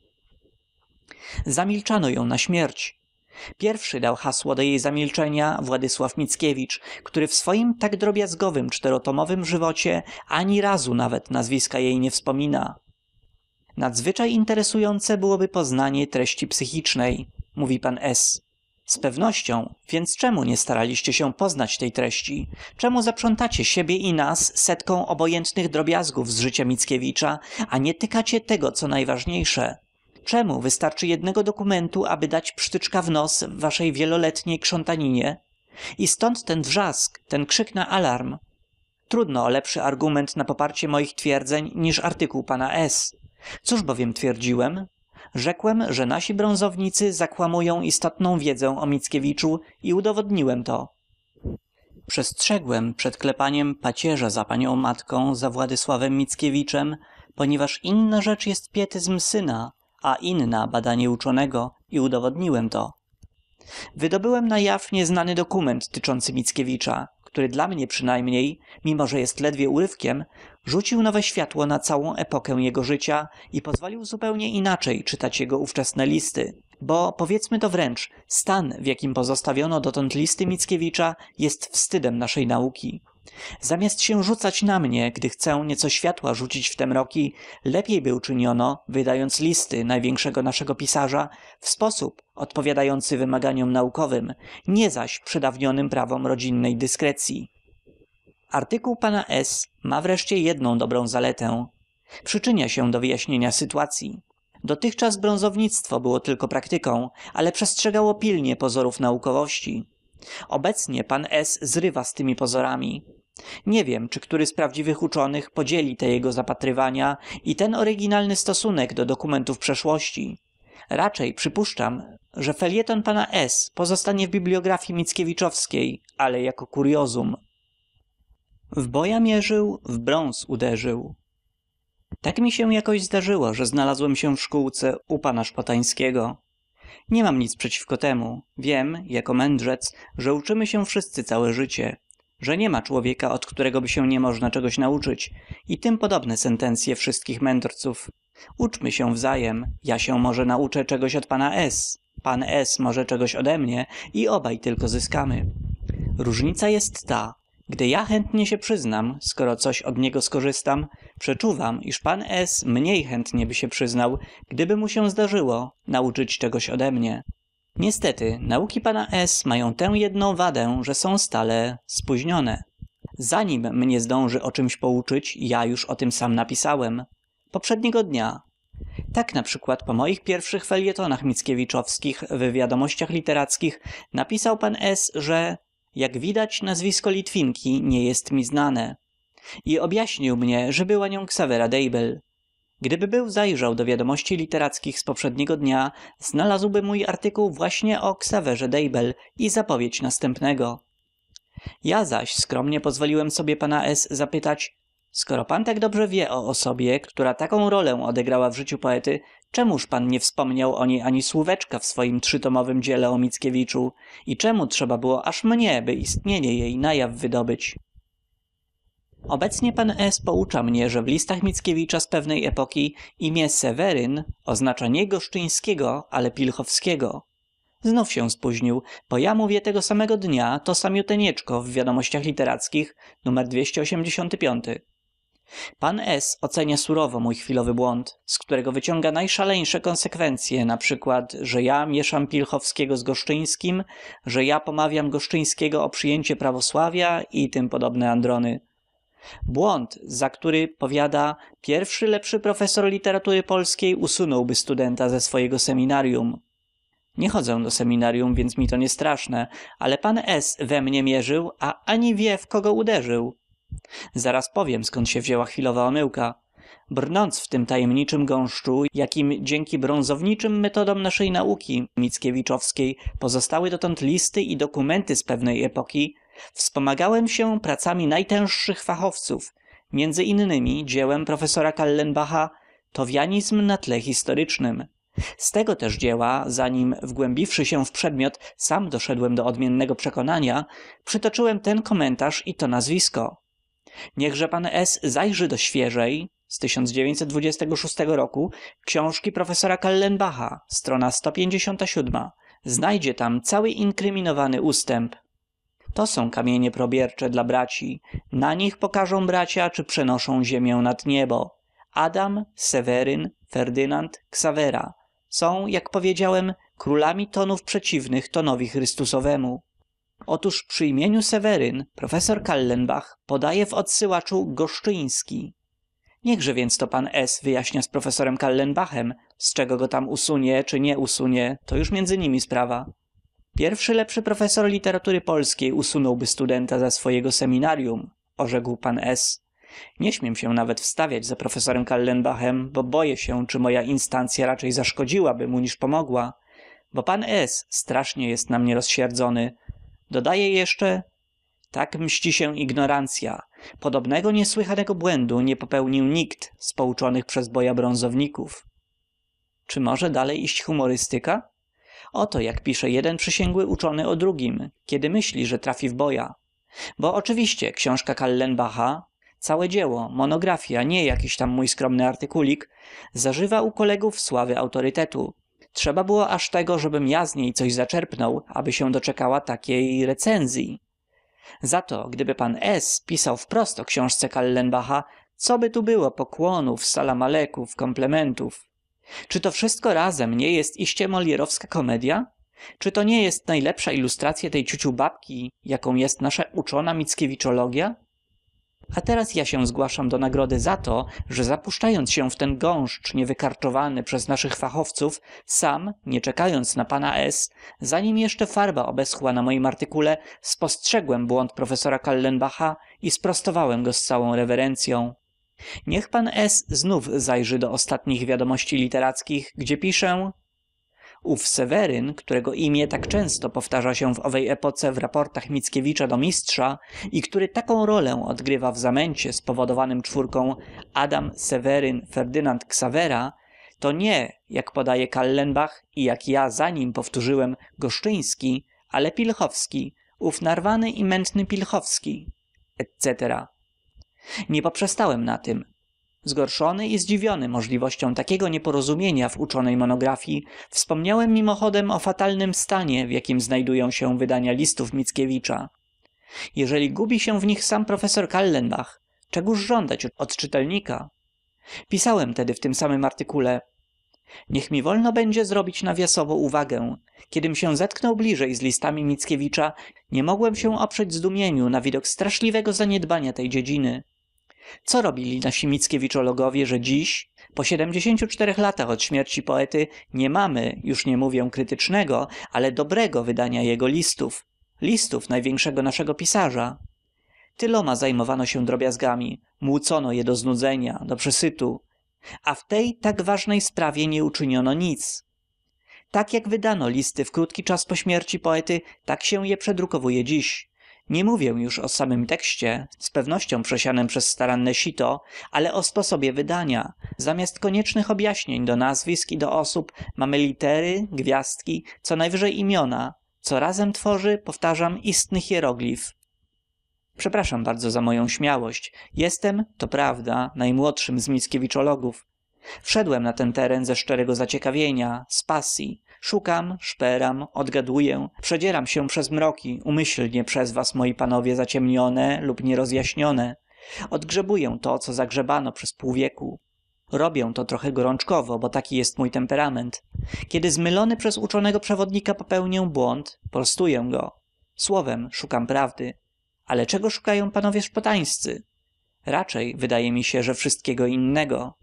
zamilczano ją na śmierć pierwszy dał hasło do jej zamilczenia władysław mickiewicz który w swoim tak drobiazgowym czterotomowym żywocie ani razu nawet nazwiska jej nie wspomina nadzwyczaj interesujące byłoby poznanie treści psychicznej mówi pan s z pewnością więc czemu nie staraliście się poznać tej treści czemu zaprzątacie siebie i nas setką obojętnych drobiazgów z życia mickiewicza a nie tykacie tego co najważniejsze czemu wystarczy jednego dokumentu, aby dać psztyczka w nos w waszej wieloletniej krzątaninie? I stąd ten wrzask, ten krzyk na alarm. Trudno o lepszy argument na poparcie moich twierdzeń niż artykuł pana S. Cóż bowiem twierdziłem? Rzekłem, że nasi brązownicy zakłamują istotną wiedzę o Mickiewiczu i udowodniłem to. Przestrzegłem przed klepaniem pacierza za panią matką, za Władysławem Mickiewiczem, ponieważ inna rzecz jest pietyzm syna, a inna badanie uczonego i udowodniłem to wydobyłem na jaw nieznany dokument tyczący mickiewicza który dla mnie przynajmniej mimo że jest ledwie urywkiem rzucił nowe światło na całą epokę jego życia i pozwolił zupełnie inaczej czytać jego ówczesne listy bo powiedzmy to wręcz stan w jakim pozostawiono dotąd listy mickiewicza jest wstydem naszej nauki zamiast się rzucać na mnie gdy chcę nieco światła rzucić w te mroki lepiej by uczyniono wydając listy największego naszego pisarza w sposób odpowiadający wymaganiom naukowym nie zaś przedawnionym prawom rodzinnej dyskrecji. artykuł pana s ma wreszcie jedną dobrą zaletę przyczynia się do wyjaśnienia sytuacji. dotychczas brązownictwo było tylko praktyką ale przestrzegało pilnie pozorów naukowości obecnie pan s zrywa z tymi pozorami nie wiem czy który z prawdziwych uczonych podzieli te jego zapatrywania i ten oryginalny stosunek do dokumentów przeszłości raczej przypuszczam że felieton pana s pozostanie w bibliografii mickiewiczowskiej ale jako kuriozum. w boja mierzył w brąz uderzył tak mi się jakoś zdarzyło że znalazłem się w szkółce u pana szpotańskiego nie mam nic przeciwko temu wiem jako mędrzec że uczymy się wszyscy całe życie że nie ma człowieka od któregoby się nie można czegoś nauczyć i tym podobne sentencje wszystkich mędrców uczmy się wzajem ja się może nauczę czegoś od pana s pan s może czegoś ode mnie i obaj tylko zyskamy różnica jest ta gdy ja chętnie się przyznam skoro coś od niego skorzystam przeczuwam iż pan s mniej chętnie by się przyznał gdyby mu się zdarzyło nauczyć czegoś ode mnie Niestety, nauki pana S mają tę jedną wadę, że są stale spóźnione. Zanim mnie zdąży o czymś pouczyć, ja już o tym sam napisałem. Poprzedniego dnia. Tak na przykład po moich pierwszych felietonach Mickiewiczowskich w wiadomościach literackich napisał pan S, że jak widać nazwisko Litwinki nie jest mi znane. I objaśnił mnie, że była nią Ksawera Deibel gdyby był zajrzał do wiadomości literackich z poprzedniego dnia znalazłby mój artykuł właśnie o Xaverze deibel i zapowiedź następnego ja zaś skromnie pozwoliłem sobie pana s zapytać skoro pan tak dobrze wie o osobie która taką rolę odegrała w życiu poety czemuż pan nie wspomniał o niej ani słóweczka w swoim trzytomowym dziele o mickiewiczu i czemu trzeba było aż mnie by istnienie jej na jaw wydobyć obecnie pan s poucza mnie że w listach mickiewicza z pewnej epoki imię seweryn oznacza nie goszczyńskiego ale pilchowskiego znów się spóźnił bo ja mówię tego samego dnia to samiutenieczko w wiadomościach literackich nr pan s ocenia surowo mój chwilowy błąd z którego wyciąga najszaleńsze na przykład, że ja mieszam pilchowskiego z goszczyńskim że ja pomawiam goszczyńskiego o przyjęcie prawosławia i t p androny błąd za który powiada pierwszy lepszy profesor literatury polskiej usunąłby studenta ze swojego seminarium. nie chodzę do seminarium, więc mi to nie straszne ale pan s we mnie mierzył a ani wie w kogo uderzył zaraz powiem skąd się wzięła chwilowa omyłka brnąc w tym tajemniczym gąszczu jakim dzięki brązowniczym metodom naszej nauki mickiewiczowskiej pozostały dotąd listy i dokumenty z pewnej epoki wspomagałem się pracami najtęższych fachowców między innymi dziełem profesora kallenbacha towianizm na tle historycznym z tego też dzieła zanim wgłębiwszy się w przedmiot sam doszedłem do odmiennego przekonania przytoczyłem ten komentarz i to nazwisko niechże pan s zajrzy do świeżej z roku książki profesora kallenbacha strona znajdzie tam cały inkryminowany ustęp to są kamienie probiercze dla braci na nich pokarzą bracia czy przenoszą ziemię nad niebo adam seweryn ferdynand Xavera są jak powiedziałem królami tonów przeciwnych tonowi chrystusowemu otóż przy imieniu seweryn profesor kallenbach podaje w odsyłaczu goszczyński niechże więc to pan s wyjaśnia z profesorem kallenbachem z czego go tam usunie czy nie usunie to już między nimi sprawa pierwszy lepszy profesor literatury polskiej usunąłby studenta za swojego seminarium orzekł pan s nie śmiem się nawet wstawiać za profesorem kallenbachem bo boję się czy moja instancja raczej zaszkodziłaby mu niż pomogła bo pan s strasznie jest na mnie rozsierdzony dodaje jeszcze tak mści się ignorancja. podobnego niesłychanego błędu nie popełnił nikt z pouczonych przez boja brązowników czy może dalej iść humorystyka oto jak pisze jeden przysięgły uczony o drugim kiedy myśli że trafi w boja bo oczywiście książka kallenbacha całe dzieło monografia nie jakiś tam mój skromny artykulik zażywa u kolegów sławy autorytetu trzeba było aż tego żebym ja z niej coś zaczerpnął aby się doczekała takiej recenzyi to, gdyby pan s pisał wprost o książce kallenbacha coby tu było pokłonów salamaleków komplementów czy to wszystko razem nie jest iście molirowska komedya czy to nie jest najlepsza ilustracya tej babki, jaką jest nasza uczona mickiewiczologia a teraz ja się zgłaszam do nagrody za to że zapuszczając się w ten gąszcz niewykarczowany przez naszych fachowców sam nie czekając na pana s zanim jeszcze farba obeschła na moim artykule spostrzegłem błąd profesora kallenbacha i sprostowałem go z całą rewerencyą niech pan s znów zajrzy do ostatnich wiadomości literackich gdzie piszę ów seweryn którego imię tak często powtarza się w owej epoce w raportach mickiewicza do mistrza i który taką rolę odgrywa w zamęcie spowodowanym czwórką adam seweryn ferdynand Xavera, to nie jak podaje kallenbach i jak ja za nim powtórzyłem goszczyński ale pilchowski ów narwany i mętny pilchowski etc nie poprzestałem na tym. zgorszony i zdziwiony możliwością takiego nieporozumienia w uczonej monografii wspomniałem mimochodem o fatalnym stanie w jakim znajdują się wydania listów mickiewicza jeżeli gubi się w nich sam profesor kallenbach czegóż żądać od czytelnika pisałem tedy w tym samym artykule niech mi wolno będzie zrobić nawiasowo uwagę kiedym się zetknął bliżej z listami mickiewicza nie mogłem się oprzeć zdumieniu na widok straszliwego zaniedbania tej dziedziny co robili nasi mickiewiczologowie że dziś po siedmdziesięciu czterech latach od śmierci poety nie mamy już nie mówię krytycznego ale dobrego wydania jego listów listów największego naszego pisarza tyloma zajmowano się drobiazgami młócono je do znudzenia do przesytu a w tej tak ważnej sprawie nie uczyniono nic tak jak wydano listy w krótki czas po śmierci poety tak się je przedrukowuje dziś nie mówię już o samym tekście z pewnością przesianym przez staranne sito ale o sposobie wydania zamiast koniecznych objaśnień do nazwisk i do osób mamy litery gwiazdki co najwyżej imiona co razem tworzy powtarzam istny hieroglif przepraszam bardzo za moją śmiałość jestem to prawda najmłodszym z Mickiewiczologów. wszedłem na ten teren ze szczerego zaciekawienia z pasyi szukam szperam odgaduję przedzieram się przez mroki umyślnie przez was moi panowie zaciemnione lub nierozjaśnione odgrzebuję to co zagrzebano przez pół wieku robię to trochę gorączkowo bo taki jest mój temperament kiedy zmylony przez uczonego przewodnika popełnię błąd prostuję go słowem szukam prawdy ale czego szukają panowie szpotańscy raczej wydaje mi się że wszystkiego innego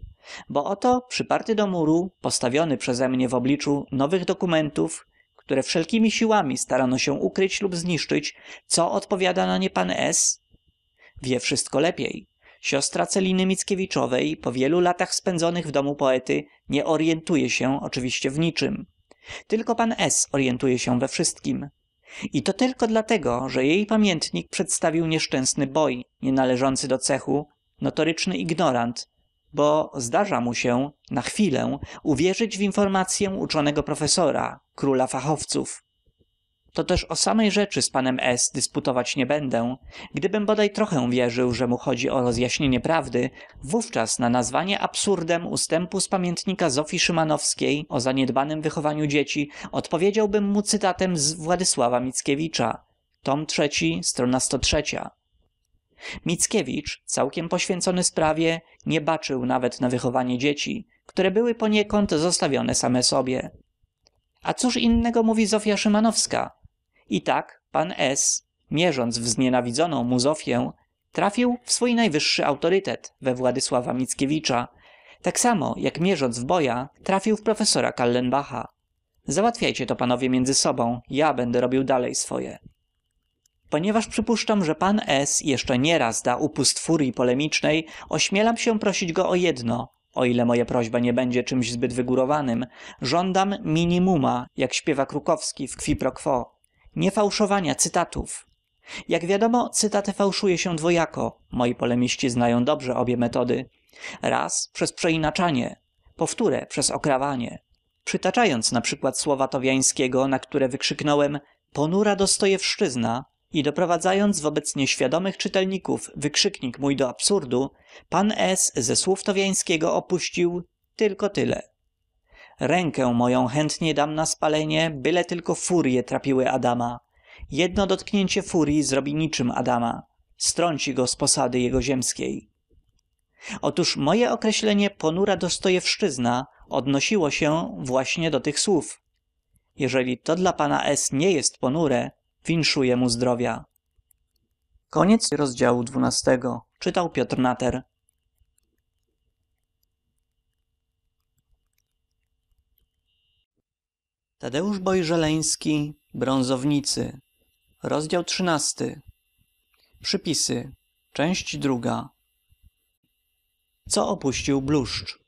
bo oto przyparty do muru postawiony mnie w obliczu nowych dokumentów które wszelkimi siłami starano się ukryć lub zniszczyć co odpowiada na nie pan s wie wszystko lepiej siostra celiny mickiewiczowej po wielu latach spędzonych w domu poety nie oryentuje się oczywiście w niczym tylko pan s oryentuje się we wszystkim. i to tylko dlatego że jej pamiętnik przedstawił nieszczęsny boj nienależący do cechu notoryczny ignorant bo zdarza mu się na chwilę uwierzyć w informacyę uczonego profesora króla fachowców to też o samej rzeczy z panem s dysputować nie będę gdybym bodaj trochę wierzył że mu chodzi o rozjaśnienie prawdy wówczas na nazwanie absurdem ustępu z pamiętnika zofii szymanowskiej o zaniedbanym wychowaniu dzieci odpowiedziałbym mu cytatem z władysława mickiewicza tom trzeci, strona mickiewicz całkiem poświęcony sprawie nie baczył nawet na wychowanie dzieci które były poniekąd zostawione same sobie a cóż innego mówi zofia szymanowska i tak pan s mierząc w znienawidzoną mu zofię trafił w swój najwyższy autorytet we władysława mickiewicza tak samo jak mierząc w boja trafił w profesora kallenbacha załatwiajcie to panowie między sobą ja będę robił dalej swoje ponieważ przypuszczam że pan s jeszcze nie raz da upust furii polemicznej ośmielam się prosić go o jedno o ile moja prośba nie będzie czymś zbyt wygórowanym, żądam minimuma jak śpiewa krukowski w qui pro quo nie fałszowania cytatów jak wiadomo cytaty fałszuje się dwojako moi polemiści znają dobrze obie metody raz przez przeinaczanie powtóre przez okrawanie przytaczając na przykład, słowa towiańskiego na które wykrzyknąłem ponura dostojewszczyzna i doprowadzając wobec nieświadomych czytelników wykrzyknik mój do absurdu pan s ze słów towiańskiego opuścił tylko tyle rękę moją chętnie dam na spalenie byle tylko furie trapiły adama jedno dotknięcie furii zrobi niczym adama strąci go z posady jego ziemskiej otóż moje określenie ponura dostojewszczyzna odnosiło się właśnie do tych słów jeżeli to dla pana s nie jest ponure Winszuję mu zdrowia. Koniec rozdziału 12. Czytał Piotr Nater. Tadeusz Bojżeleński, Brązownicy. Rozdział 13. Przypisy. Część druga. Co opuścił bluszcz?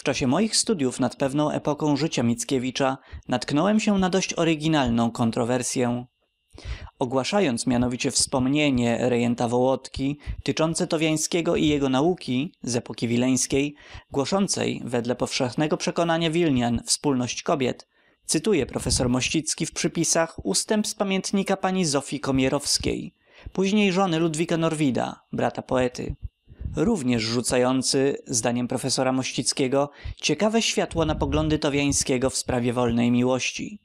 W czasie moich studiów nad pewną epoką życia Mickiewicza natknąłem się na dość oryginalną kontrowersję. Ogłaszając mianowicie wspomnienie rejenta Wołodki tyczące Towiańskiego i jego nauki z epoki wileńskiej, głoszącej, wedle powszechnego przekonania Wilnian, wspólność kobiet, cytuje profesor Mościcki w przypisach ustęp z pamiętnika pani Zofii Komierowskiej, później żony Ludwika Norwida, brata poety również rzucający zdaniem profesora mościckiego ciekawe światło na poglądy towiańskiego w sprawie wolnej miłości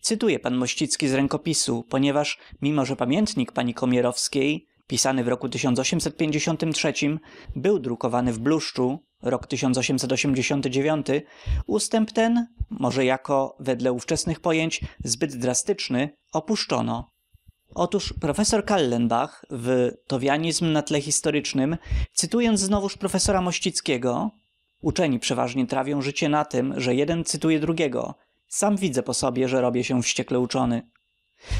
Cytuję pan mościcki z rękopisu ponieważ mimo że pamiętnik pani komierowskiej pisany w roku 1853, był drukowany w bluszczu rok ustęp ten może jako wedle ówczesnych pojęć zbyt drastyczny opuszczono Otóż profesor Kallenbach w Towianizm na tle historycznym, cytując znowuż profesora Mościckiego, uczeni przeważnie trawią życie na tym, że jeden cytuje drugiego. Sam widzę po sobie, że robię się wściekle uczony.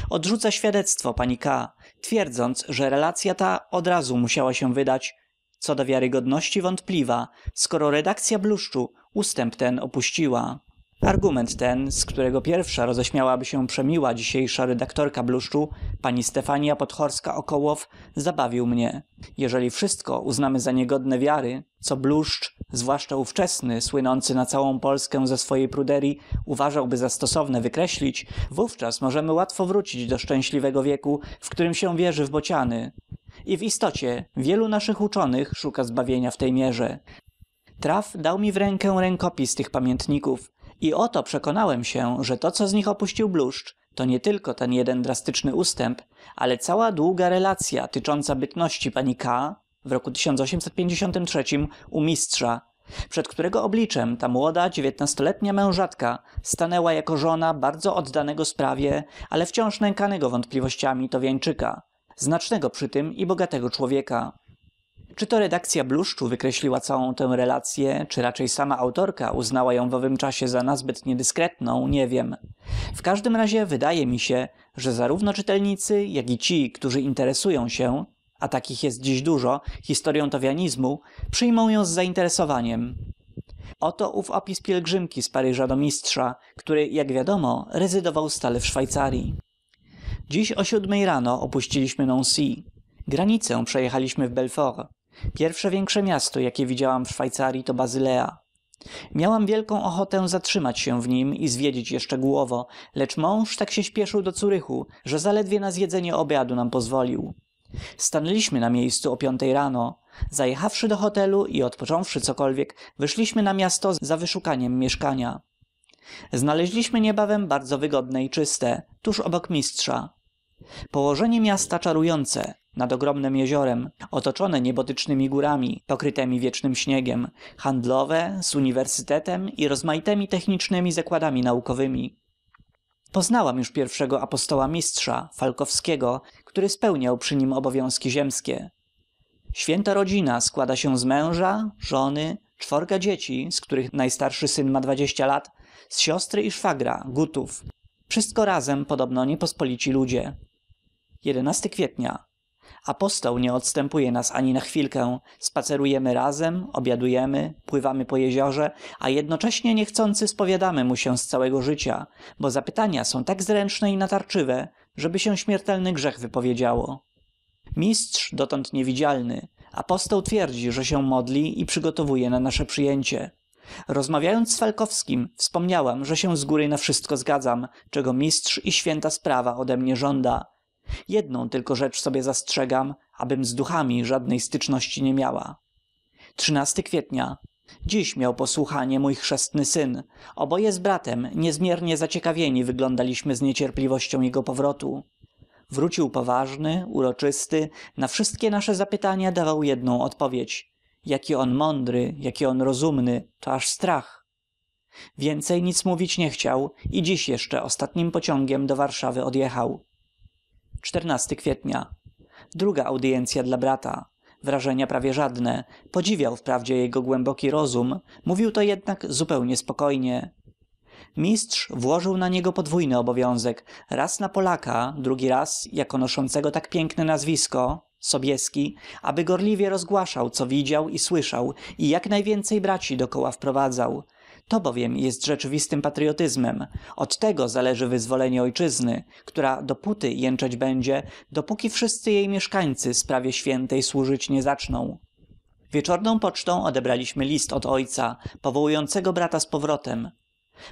Odrzuca świadectwo pani K., twierdząc, że relacja ta od razu musiała się wydać, co do wiarygodności wątpliwa, skoro redakcja bluszczu ustęp ten opuściła. Argument ten, z którego pierwsza roześmiałaby się przemiła dzisiejsza redaktorka Bluszczu, pani Stefania Podchorska-Okołow, zabawił mnie. Jeżeli wszystko uznamy za niegodne wiary, co Bluszcz, zwłaszcza ówczesny, słynący na całą Polskę ze swojej pruderii, uważałby za stosowne wykreślić, wówczas możemy łatwo wrócić do szczęśliwego wieku, w którym się wierzy w bociany. I w istocie wielu naszych uczonych szuka zbawienia w tej mierze. Traf dał mi w rękę rękopis tych pamiętników, i oto przekonałem się, że to co z nich opuścił bluszcz, to nie tylko ten jeden drastyczny ustęp, ale cała długa relacja tycząca bytności pani K. w roku 1853 u mistrza, przed którego obliczem ta młoda, dziewiętnastoletnia mężatka stanęła jako żona bardzo oddanego sprawie, ale wciąż nękanego wątpliwościami Towieńczyka, znacznego przy tym i bogatego człowieka. Czy to redakcja Bluszczu wykreśliła całą tę relację, czy raczej sama autorka uznała ją w owym czasie za nazbyt niedyskretną, nie wiem. W każdym razie wydaje mi się, że zarówno czytelnicy, jak i ci, którzy interesują się, a takich jest dziś dużo, historią towianizmu, przyjmą ją z zainteresowaniem. Oto ów opis pielgrzymki z Paryża do mistrza, który, jak wiadomo, rezydował stale w Szwajcarii. Dziś o siódmej rano opuściliśmy Nancy. Granicę przejechaliśmy w Belfort pierwsze większe miasto jakie widziałam w Szwajcarii, to bazylea miałam wielką ochotę zatrzymać się w nim i zwiedzić je szczegółowo lecz mąż tak się śpieszył do curychu że zaledwie na zjedzenie obiadu nam pozwolił stanęliśmy na miejscu o piątej rano zajechawszy do hotelu i odpocząwszy cokolwiek wyszliśmy na miasto za wyszukaniem mieszkania znaleźliśmy niebawem bardzo wygodne i czyste tuż obok mistrza położenie miasta czarujące nad ogromnem jeziorem, otoczone niebotycznymi górami, pokrytymi wiecznym śniegiem, handlowe, z uniwersytetem i rozmaitymi technicznymi zakładami naukowymi. Poznałam już pierwszego apostoła mistrza, Falkowskiego, który spełniał przy nim obowiązki ziemskie. Święta rodzina składa się z męża, żony, czworga dzieci, z których najstarszy syn ma 20 lat, z siostry i szwagra, gutów. Wszystko razem podobno niepospolici ludzie. 11 kwietnia apostoł nie odstępuje nas ani na chwilkę spacerujemy razem obiadujemy pływamy po jeziorze a jednocześnie niechcący spowiadamy mu się z całego życia bo zapytania są tak zręczne i natarczywe żeby się śmiertelny grzech wypowiedziało mistrz dotąd niewidzialny apostoł twierdzi że się modli i przygotowuje na nasze przyjęcie rozmawiając z falkowskim wspomniałam że się z góry na wszystko zgadzam czego mistrz i święta sprawa ode mnie żąda jedną tylko rzecz sobie zastrzegam abym z duchami żadnej styczności nie miała kwietnia dziś miał posłuchanie mój chrzestny syn oboje z bratem niezmiernie zaciekawieni wyglądaliśmy z niecierpliwością jego powrotu wrócił poważny uroczysty na wszystkie nasze zapytania dawał jedną odpowiedź jaki on mądry jaki on rozumny to aż strach więcej nic mówić nie chciał i dziś jeszcze ostatnim pociągiem do warszawy odjechał kwietnia druga audyencya dla brata wrażenia prawie żadne podziwiał wprawdzie jego głęboki rozum mówił to jednak zupełnie spokojnie mistrz włożył na niego podwójny obowiązek raz na polaka drugi raz jako noszącego tak piękne nazwisko sobieski aby gorliwie rozgłaszał co widział i słyszał i jak najwięcej braci dokoła wprowadzał to bowiem jest rzeczywistym patryotyzmem od tego zależy wyzwolenie ojczyzny która dopóty jęczeć będzie dopóki wszyscy jej mieszkańcy sprawie świętej służyć nie zaczną wieczorną pocztą odebraliśmy list od ojca powołującego brata z powrotem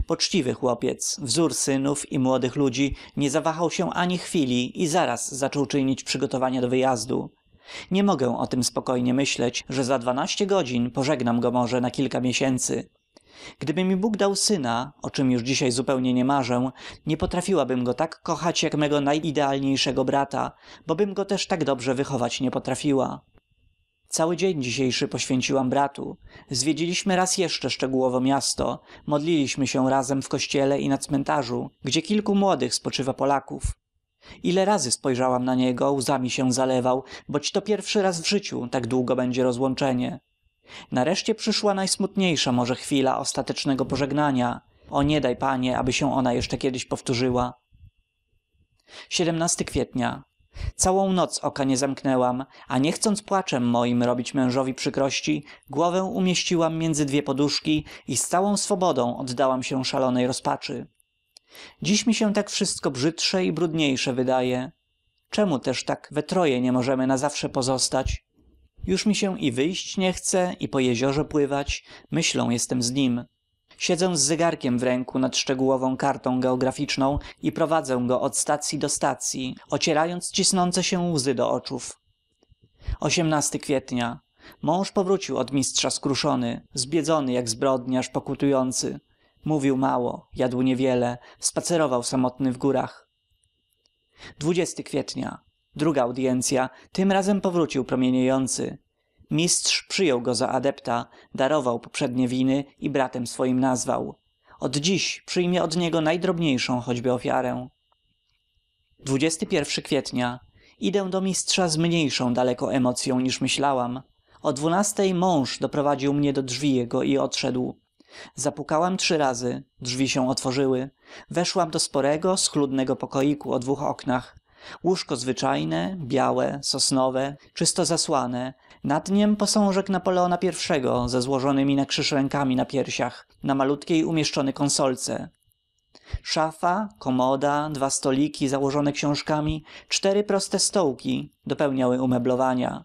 poczciwy chłopiec wzór synów i młodych ludzi nie zawahał się ani chwili i zaraz zaczął czynić przygotowania do wyjazdu nie mogę o tem spokojnie myśleć że za dwanaście godzin pożegnam go może na kilka miesięcy gdyby mi bóg dał syna o czem już dzisiaj zupełnie nie marzę nie potrafiłabym go tak kochać jak mego najidealniejszego brata bobym go też tak dobrze wychować nie potrafiła cały dzień dzisiejszy poświęciłam bratu zwiedziliśmy raz jeszcze szczegółowo miasto modliliśmy się razem w kościele i na cmentarzu gdzie kilku młodych spoczywa polaków ile razy spojrzałam na niego łzami się zalewał boć to pierwszy raz w życiu tak długo będzie rozłączenie nareszcie przyszła najsmutniejsza może chwila ostatecznego pożegnania o nie daj panie aby się ona jeszcze kiedyś powtórzyła kwietnia całą noc oka nie zamknęłam a nie chcąc płaczem moim robić mężowi przykrości głowę umieściłam między dwie poduszki i z całą swobodą oddałam się szalonej rozpaczy dziś mi się tak wszystko brzydsze i brudniejsze wydaje czemu też tak we troje nie możemy na zawsze pozostać już mi się i wyjść nie chce i po jeziorze pływać myślą jestem z nim siedzę z zegarkiem w ręku nad szczegółową kartą geograficzną i prowadzę go od stacyi do stacyi ocierając cisnące się łzy do oczów kwietnia mąż powrócił od mistrza skruszony zbiedzony jak zbrodniarz pokutujący mówił mało jadł niewiele spacerował samotny w górach kwietnia druga audiencja tym razem powrócił promieniejący mistrz przyjął go za adepta darował poprzednie winy i bratem swoim nazwał od dziś przyjmie od niego najdrobniejszą choćby ofiarę kwietnia idę do mistrza z mniejszą daleko emocją niż myślałam o dwunastej mąż doprowadził mnie do drzwi jego i odszedł zapukałam trzy razy drzwi się otworzyły weszłam do sporego schludnego pokoiku o dwóch oknach łóżko zwyczajne białe sosnowe czysto zasłane nad niem posążek napoleona i ze złożonymi na krzyż rękami na piersiach na malutkiej umieszczony konsolce szafa komoda dwa stoliki założone książkami cztery proste stołki dopełniały umeblowania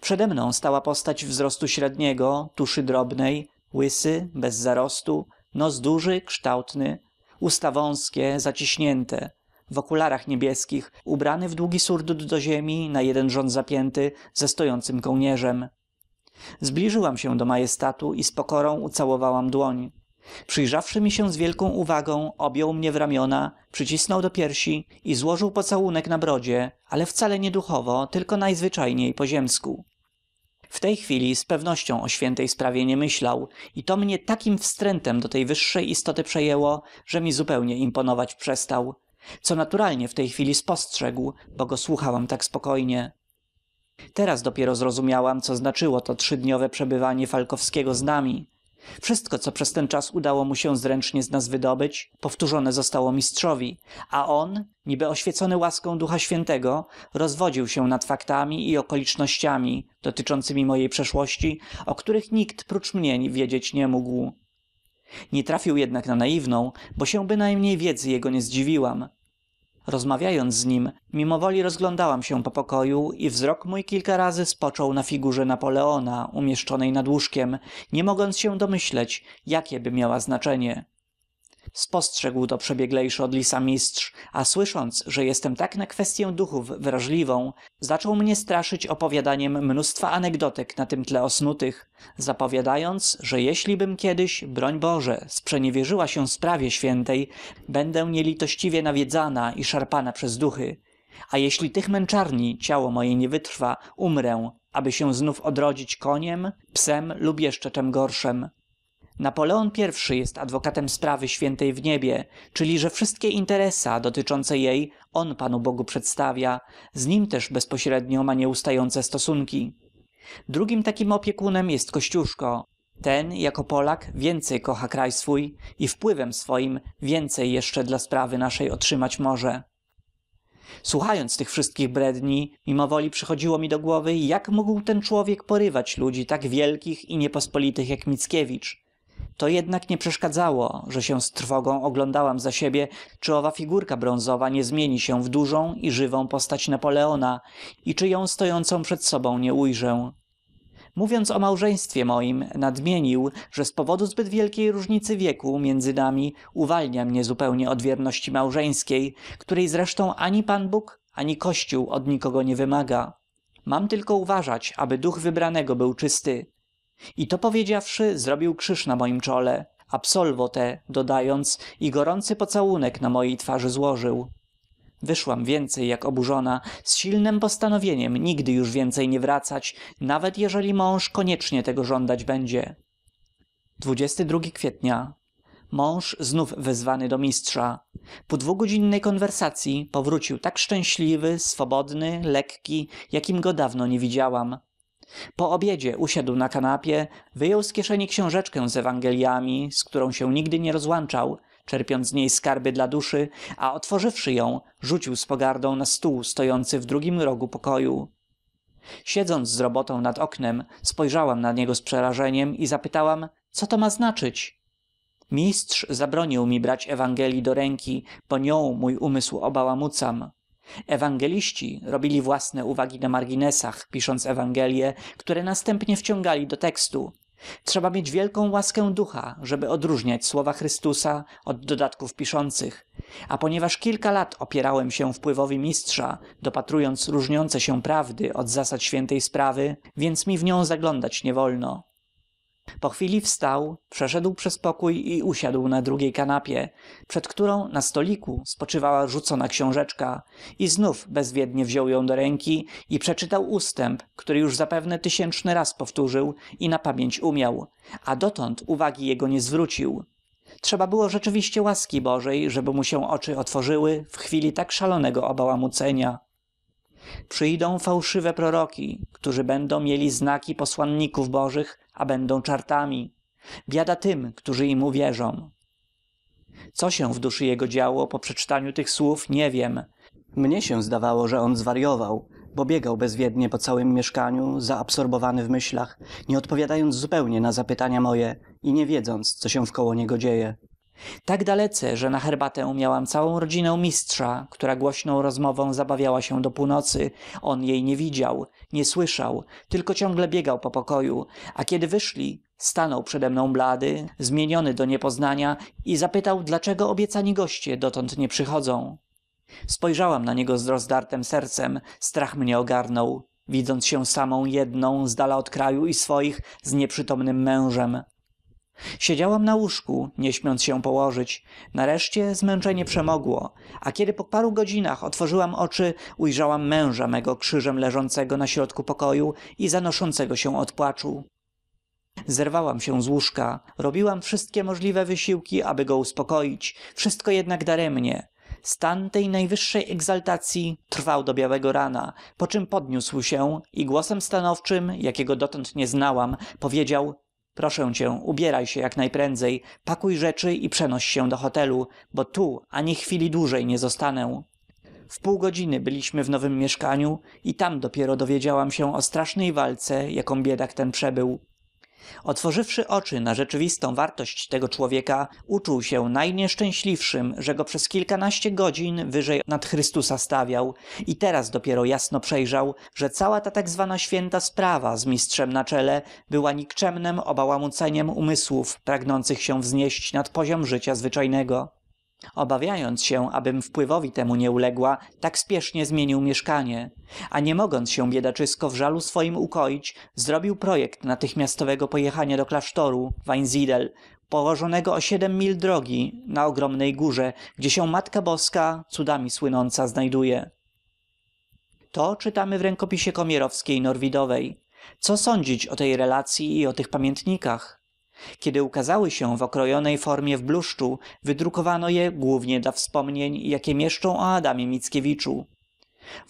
przedemną stała postać wzrostu średniego tuszy drobnej łysy bez zarostu nos duży kształtny usta wąskie zaciśnięte w okularach niebieskich ubrany w długi surdut do ziemi na jeden rząd zapięty ze stojącym kołnierzem zbliżyłam się do majestatu i z pokorą ucałowałam dłoń przyjrzawszy mi się z wielką uwagą objął mnie w ramiona przycisnął do piersi i złożył pocałunek na brodzie ale wcale nie duchowo tylko najzwyczajniej po ziemsku w tej chwili z pewnością o świętej sprawie nie myślał i to mnie takim wstrętem do tej wyższej istoty przejęło że mi zupełnie imponować przestał co naturalnie w tej chwili spostrzegł bo go słuchałam tak spokojnie teraz dopiero zrozumiałam co znaczyło to trzydniowe przebywanie falkowskiego z nami wszystko co przez ten czas udało mu się zręcznie z nas wydobyć powtórzone zostało mistrzowi a on niby oświecony łaską ducha świętego rozwodził się nad faktami i okolicznościami dotyczącemi mojej przeszłości o których nikt prócz mnie wiedzieć nie mógł nie trafił jednak na naiwną bo się bynajmniej wiedzy jego nie zdziwiłam rozmawiając z nim mimowoli rozglądałam się po pokoju i wzrok mój kilka razy spoczął na figurze napoleona umieszczonej nad łóżkiem nie mogąc się domyśleć jakieby miała znaczenie spostrzegł to przebieglejszy od lisa mistrz a słysząc że jestem tak na kwestyę duchów wrażliwą zaczął mnie straszyć opowiadaniem mnóstwa anegdotek na tym tle osnutych zapowiadając że jeślibym kiedyś broń boże sprzeniewierzyła się sprawie świętej będę nielitościwie nawiedzana i szarpana przez duchy a jeśli tych męczarni ciało moje nie wytrwa umrę aby się znów odrodzić koniem psem lub jeszcze czem gorszem napoleon i jest adwokatem sprawy świętej w niebie czyli że wszystkie interesa dotyczące jej on panu bogu przedstawia z nim też bezpośrednio ma nieustające stosunki drugim takim opiekunem jest kościuszko ten jako polak więcej kocha kraj swój i wpływem swoim więcej jeszcze dla sprawy naszej otrzymać może słuchając tych wszystkich bredni mimowoli przychodziło mi do głowy jak mógł ten człowiek porywać ludzi tak wielkich i niepospolitych jak mickiewicz to jednak nie przeszkadzało że się z trwogą oglądałam za siebie czy owa figurka bronzowa nie zmieni się w dużą i żywą postać napoleona i czy ją stojącą przed sobą nie ujrzę mówiąc o małżeństwie moim, nadmienił że z powodu zbyt wielkiej różnicy wieku między nami uwalnia mnie zupełnie od wierności małżeńskiej której zresztą ani pan bóg ani kościół od nikogo nie wymaga mam tylko uważać aby duch wybranego był czysty i to powiedziawszy zrobił krzyż na mojem czole absolvo te dodając i gorący pocałunek na mojej twarzy złożył wyszłam więcej jak oburzona z silnem postanowieniem nigdy już więcej nie wracać nawet jeżeli mąż koniecznie tego żądać będzie kwietnia mąż znów wezwany do mistrza po dwugodzinnej konwersacyi powrócił tak szczęśliwy swobodny lekki jakim go dawno nie widziałam po obiedzie usiadł na kanapie wyjął z kieszeni książeczkę z Ewangeliami, z którą się nigdy nie rozłączał czerpiąc z niej skarby dla duszy a otworzywszy ją rzucił z pogardą na stół stojący w drugim rogu pokoju siedząc z robotą nad oknem spojrzałam na niego z przerażeniem i zapytałam co to ma znaczyć mistrz zabronił mi brać ewangelii do ręki bo nią mój umysł obałamucam ewangeliści robili własne uwagi na marginesach pisząc ewangelie, które następnie wciągali do tekstu trzeba mieć wielką łaskę ducha żeby odróżniać słowa chrystusa od dodatków piszących a ponieważ kilka lat opierałem się wpływowi mistrza dopatrując różniące się prawdy od zasad świętej sprawy więc mi w nią zaglądać nie wolno po chwili wstał przeszedł przez pokój i usiadł na drugiej kanapie przed którą na stoliku spoczywała rzucona książeczka i znów bezwiednie wziął ją do ręki i przeczytał ustęp który już zapewne tysięczny raz powtórzył i na pamięć umiał a dotąd uwagi jego nie zwrócił trzeba było rzeczywiście łaski bożej żeby mu się oczy otworzyły w chwili tak szalonego przyjdą fałszywe proroki którzy będą mieli znaki posłanników bożych a będą czartami biada tym którzy im uwierzą co się w duszy jego działo po przeczytaniu tych słów nie wiem mnie się zdawało że on zwaryował bo biegał bezwiednie po całem mieszkaniu zaabsorbowany w myślach nie odpowiadając zupełnie na zapytania moje i nie wiedząc co się wkoło niego dzieje tak dalece że na herbatę miałam całą rodzinę mistrza która głośną rozmową zabawiała się do północy on jej nie widział nie słyszał tylko ciągle biegał po pokoju a kiedy wyszli stanął przedemną blady zmieniony do niepoznania i zapytał dlaczego obiecani goście dotąd nie przychodzą spojrzałam na niego z rozdartem sercem strach mnie ogarnął widząc się samą jedną zdala od kraju i swoich z nieprzytomnym mężem siedziałam na łóżku nie śmiąc się położyć nareszcie zmęczenie przemogło a kiedy po paru godzinach otworzyłam oczy ujrzałam męża mego krzyżem leżącego na środku pokoju i zanoszącego się od płaczu zerwałam się z łóżka robiłam wszystkie możliwe wysiłki aby go uspokoić wszystko jednak daremnie stan tej najwyższej egzaltacyi trwał do białego rana poczem podniósł się i głosem stanowczym jakiego dotąd nie znałam powiedział proszę cię ubieraj się jak najprędzej pakuj rzeczy i przenoś się do hotelu bo tu ani chwili dłużej nie zostanę w pół godziny byliśmy w nowem mieszkaniu i tam dopiero dowiedziałam się o strasznej walce jaką biedak ten przebył otworzywszy oczy na rzeczywistą wartość tego człowieka uczuł się najnieszczęśliwszym że go przez kilkanaście godzin wyżej nad chrystusa stawiał i teraz dopiero jasno przejrzał że cała ta tak zwana święta sprawa z mistrzem na czele była nikczemnem obałamuceniem umysłów pragnących się wznieść nad poziom życia zwyczajnego obawiając się abym wpływowi temu nie uległa tak spiesznie zmienił mieszkanie a nie mogąc się biedaczysko w żalu swoim ukoić zrobił projekt natychmiastowego pojechania do klasztoru weinziedel położonego o siedem mil drogi na ogromnej górze gdzie się matka boska cudami słynąca znajduje to czytamy w rękopisie komierowskiej norwidowej co sądzić o tej relacyi i o tych pamiętnikach kiedy ukazały się w okrojonej formie w bluszczu wydrukowano je głównie dla wspomnień jakie mieszczą o adamie mickiewiczu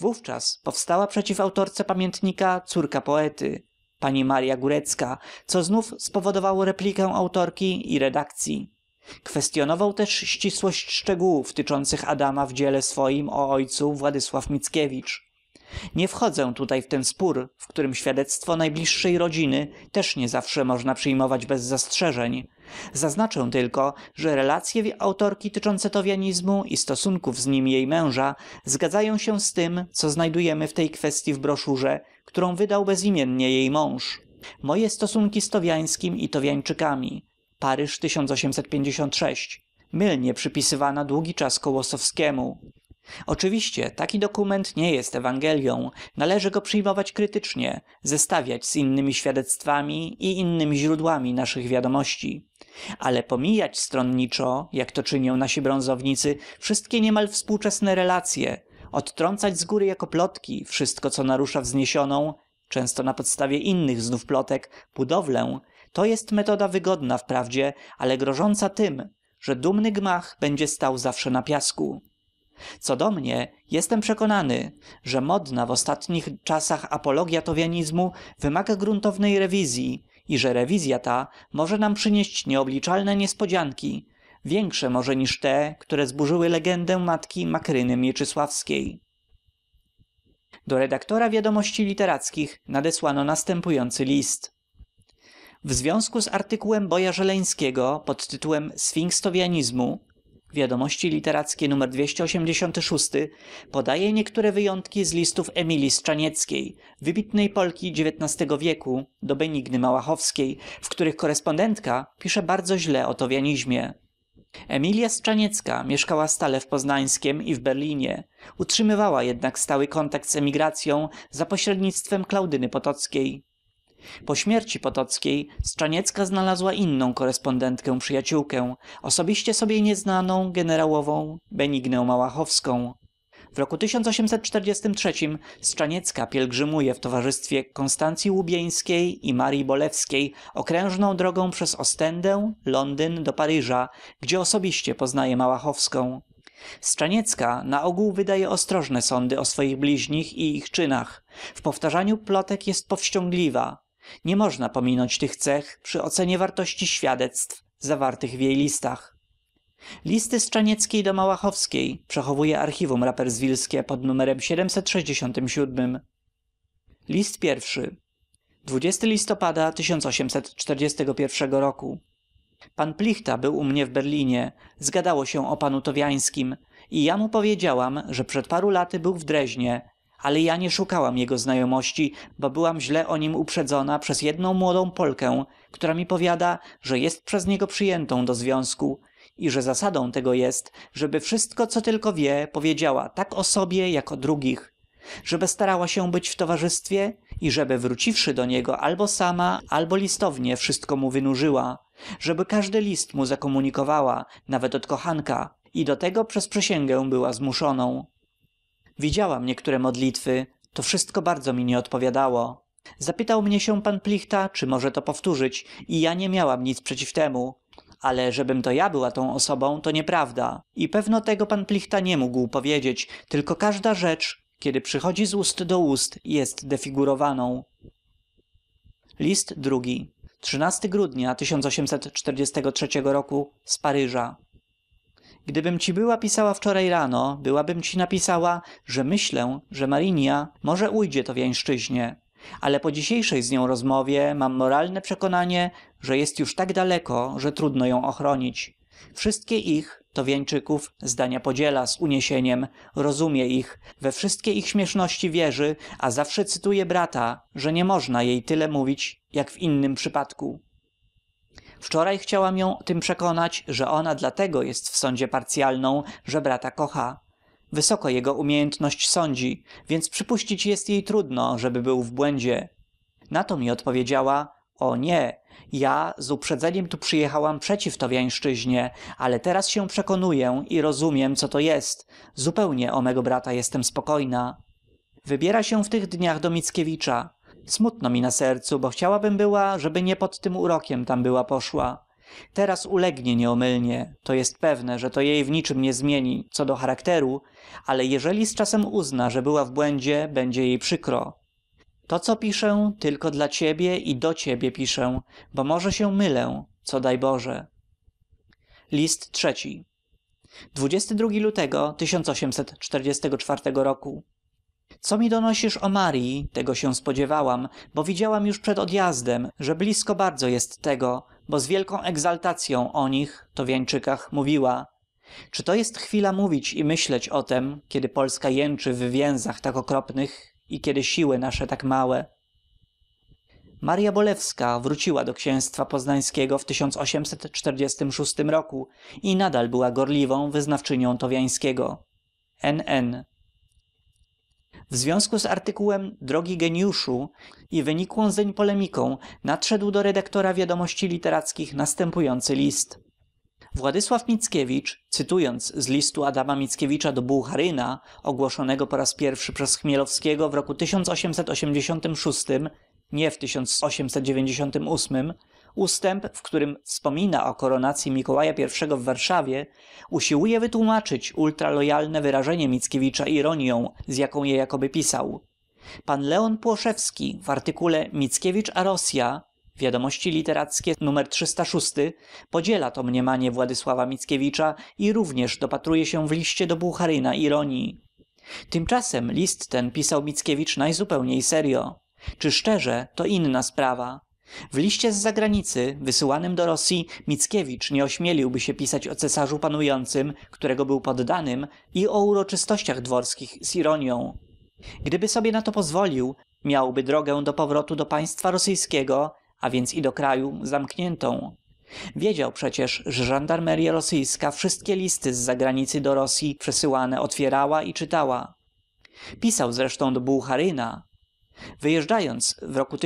wówczas powstała przeciw autorce pamiętnika córka poety pani marya górecka co znów spowodowało replikę autorki i redakcyi kwestyonował też ścisłość szczegółów tyczących adama w dziele swoim o ojcu władysław mickiewicz nie wchodzę tutaj w ten spór w którym świadectwo najbliższej rodziny też nie zawsze można przyjmować bez zastrzeżeń zaznaczę tylko że relacye autorki tyczące towianizmu i stosunków z nim jej męża zgadzają się z tym co znajdujemy w tej kwestii w broszurze którą wydał bezimiennie jej mąż moje stosunki z towiańskim i towiańczykami paryż mylnie przypisywana długi czas kołosowskiemu oczywiście taki dokument nie jest ewangelią należy go przyjmować krytycznie zestawiać z innymi świadectwami i innymi źródłami naszych wiadomości ale pomijać stronniczo jak to czynią nasi bronzownicy wszystkie niemal współczesne relacje, odtrącać z góry jako plotki wszystko co narusza wzniesioną często na podstawie innych znów plotek budowlę to jest metoda wygodna wprawdzie ale grożąca tym, że dumny gmach będzie stał zawsze na piasku co do mnie jestem przekonany że modna w ostatnich czasach apologia towianizmu wymaga gruntownej rewizji i że rewizja ta może nam przynieść nieobliczalne niespodzianki większe może niż te które zburzyły legendę matki makryny mieczysławskiej do redaktora wiadomości literackich nadesłano następujący list w związku z artykułem Boja żeleńskiego tytułem sfinks wiadomości literackie nr podaje niektóre wyjątki z listów emilii Strzanieckiej, wybitnej polki xix wieku do benigny małachowskiej w których korespondentka pisze bardzo źle o towianizmie emilia Strzaniecka mieszkała stale w poznańskiem i w berlinie utrzymywała jednak stały kontakt z emigracyą za pośrednictwem klaudyny potockiej po śmierci potockiej straniecka znalazła inną korespondentkę przyjaciółkę osobiście sobie nieznaną generałową benignę małachowską w roku straniecka pielgrzymuje w towarzystwie konstancyi łubieńskiej i maryi bolewskiej okrężną drogą przez ostendę londyn do paryża gdzie osobiście poznaje małachowską straniecka na ogół wydaje ostrożne sądy o swoich bliźnich i ich czynach w powtarzaniu plotek jest powściągliwa nie można pominąć tych cech przy ocenie wartości świadectw zawartych w jej listach listy z czanieckiej do małachowskiej przechowuje archiwum raperswilskie pod numerem list pierwszy listopada roku pan plichta był u mnie w berlinie zgadało się o panu towiańskim i ja mu powiedziałam że przed paru laty był w dreźnie ale ja nie szukałam jego znajomości bo byłam źle o nim uprzedzona przez jedną młodą polkę która mi powiada że jest przez niego przyjętą do związku i że zasadą tego jest żeby wszystko co tylko wie powiedziała tak o sobie jak o drugich żeby starała się być w towarzystwie i żeby wróciwszy do niego albo sama albo listownie wszystko mu wynurzyła żeby każdy list mu zakomunikowała nawet od kochanka i do tego przez przysięgę była zmuszoną widziałam niektóre modlitwy to wszystko bardzo mi nie odpowiadało zapytał mnie się pan plichta czy może to powtórzyć i ja nie miałam nic przeciw temu ale żebym to ja była tą osobą to nieprawda i pewno tego pan plichta nie mógł powiedzieć tylko każda rzecz kiedy przychodzi z ust do ust jest defigurowaną list drugi grudnia 1843 roku z paryża gdybym ci była pisała wczoraj rano byłabym ci napisała że myślę że marinia może ujdzie to wileńszczyźnie ale po dzisiejszej z nią rozmowie mam moralne przekonanie że jest już tak daleko że trudno ją ochronić wszystkie ich to wieńczyków zdania podziela z uniesieniem rozumie ich we wszystkie ich śmieszności wierzy a zawsze cytuje brata że nie można jej tyle mówić jak w innym przypadku Wczoraj chciałam ją tym przekonać, że ona dlatego jest w sądzie parcjalną, że brata kocha. Wysoko jego umiejętność sądzi, więc przypuścić jest jej trudno, żeby był w błędzie. Na to mi odpowiedziała, o nie, ja z uprzedzeniem tu przyjechałam przeciw towiańszczyźnie, ale teraz się przekonuję i rozumiem, co to jest. Zupełnie o mego brata jestem spokojna. Wybiera się w tych dniach do Mickiewicza smutno mi na sercu bo chciałabym była żeby nie pod tym urokiem tam była poszła teraz ulegnie nieomylnie to jest pewne że to jej w niczym nie zmieni co do charakteru ale jeżeli z czasem uzna że była w błędzie będzie jej przykro to co piszę tylko dla ciebie i do ciebie piszę bo może się mylę co daj Boże. List trzeci. 22 lutego 1844 roku co mi donosisz o maryi tego się spodziewałam bo widziałam już przed odjazdem że blisko bardzo jest tego bo z wielką egzaltacyą o nich towieńczykach mówiła czy to jest chwila mówić i myśleć o tem kiedy polska jęczy w więzach tak okropnych i kiedy siły nasze tak małe marya bolewska wróciła do księstwa poznańskiego w roku i nadal była gorliwą wyznawczynią Towiańskiego. n n w związku z artykułem drogi geniuszu i wynikłą zeń polemiką nadszedł do redaktora wiadomości literackich następujący list władysław mickiewicz cytując z listu adama mickiewicza do Bucharyna, ogłoszonego po raz pierwszy przez chmielowskiego w roku nie w ustęp, w którym wspomina o koronacji Mikołaja I w Warszawie, usiłuje wytłumaczyć ultralojalne wyrażenie Mickiewicza ironią, z jaką je jakoby pisał. Pan Leon Płoszewski w artykule Mickiewicz a Rosja Wiadomości Literackie nr 306 podziela to mniemanie Władysława Mickiewicza i również dopatruje się w liście do Bucharyna ironii. Tymczasem list ten pisał Mickiewicz najzupełniej serio. Czy szczerze, to inna sprawa w liście z zagranicy wysyłanym do Rosji mickiewicz nie ośmieliłby się pisać o cesarzu panującym którego był poddanym i o uroczystościach dworskich z ironią gdyby sobie na to pozwolił miałby drogę do powrotu do państwa rosyjskiego a więc i do kraju zamkniętą wiedział przecież że żandarmerya rosyjska wszystkie listy z zagranicy do Rosji przesyłane otwierała i czytała pisał zresztą do bułharyna wyjeżdżając w roku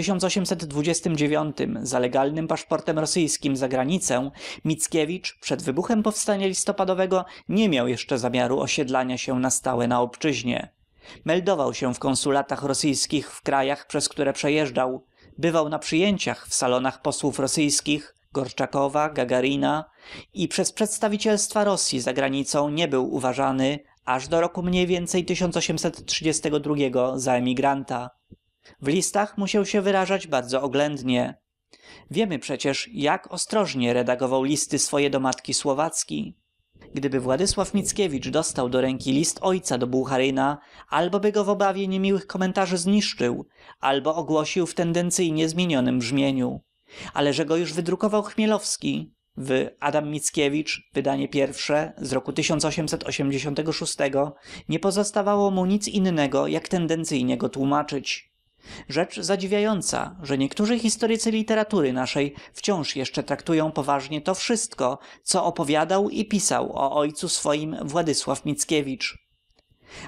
za legalnym paszportem rosyjskim za granicę mickiewicz przed wybuchem powstania listopadowego nie miał jeszcze zamiaru osiedlania się na stałe na obczyźnie meldował się w konsulatach rosyjskich w krajach przez które przejeżdżał bywał na przyjęciach w salonach posłów rosyjskich gorczakowa gagarina i przez przedstawicielstwa rosji za granicą nie był uważany aż do roku mniej więcej za emigranta w listach musiał się wyrażać bardzo oględnie wiemy przecież jak ostrożnie redagował listy swoje do matki słowacki gdyby władysław mickiewicz dostał do ręki list ojca do albo alboby go w obawie niemiłych komentarzy zniszczył albo ogłosił w tendencyjnie zmienionem brzmieniu ale że go już wydrukował chmielowski w adam mickiewicz wydanie pierwsze z roku nie pozostawało mu nic innego jak tendencyjnie go tłómaczyć rzecz zadziwiająca że niektórzy historycy literatury naszej wciąż jeszcze traktują poważnie to wszystko co opowiadał i pisał o ojcu swoim władysław mickiewicz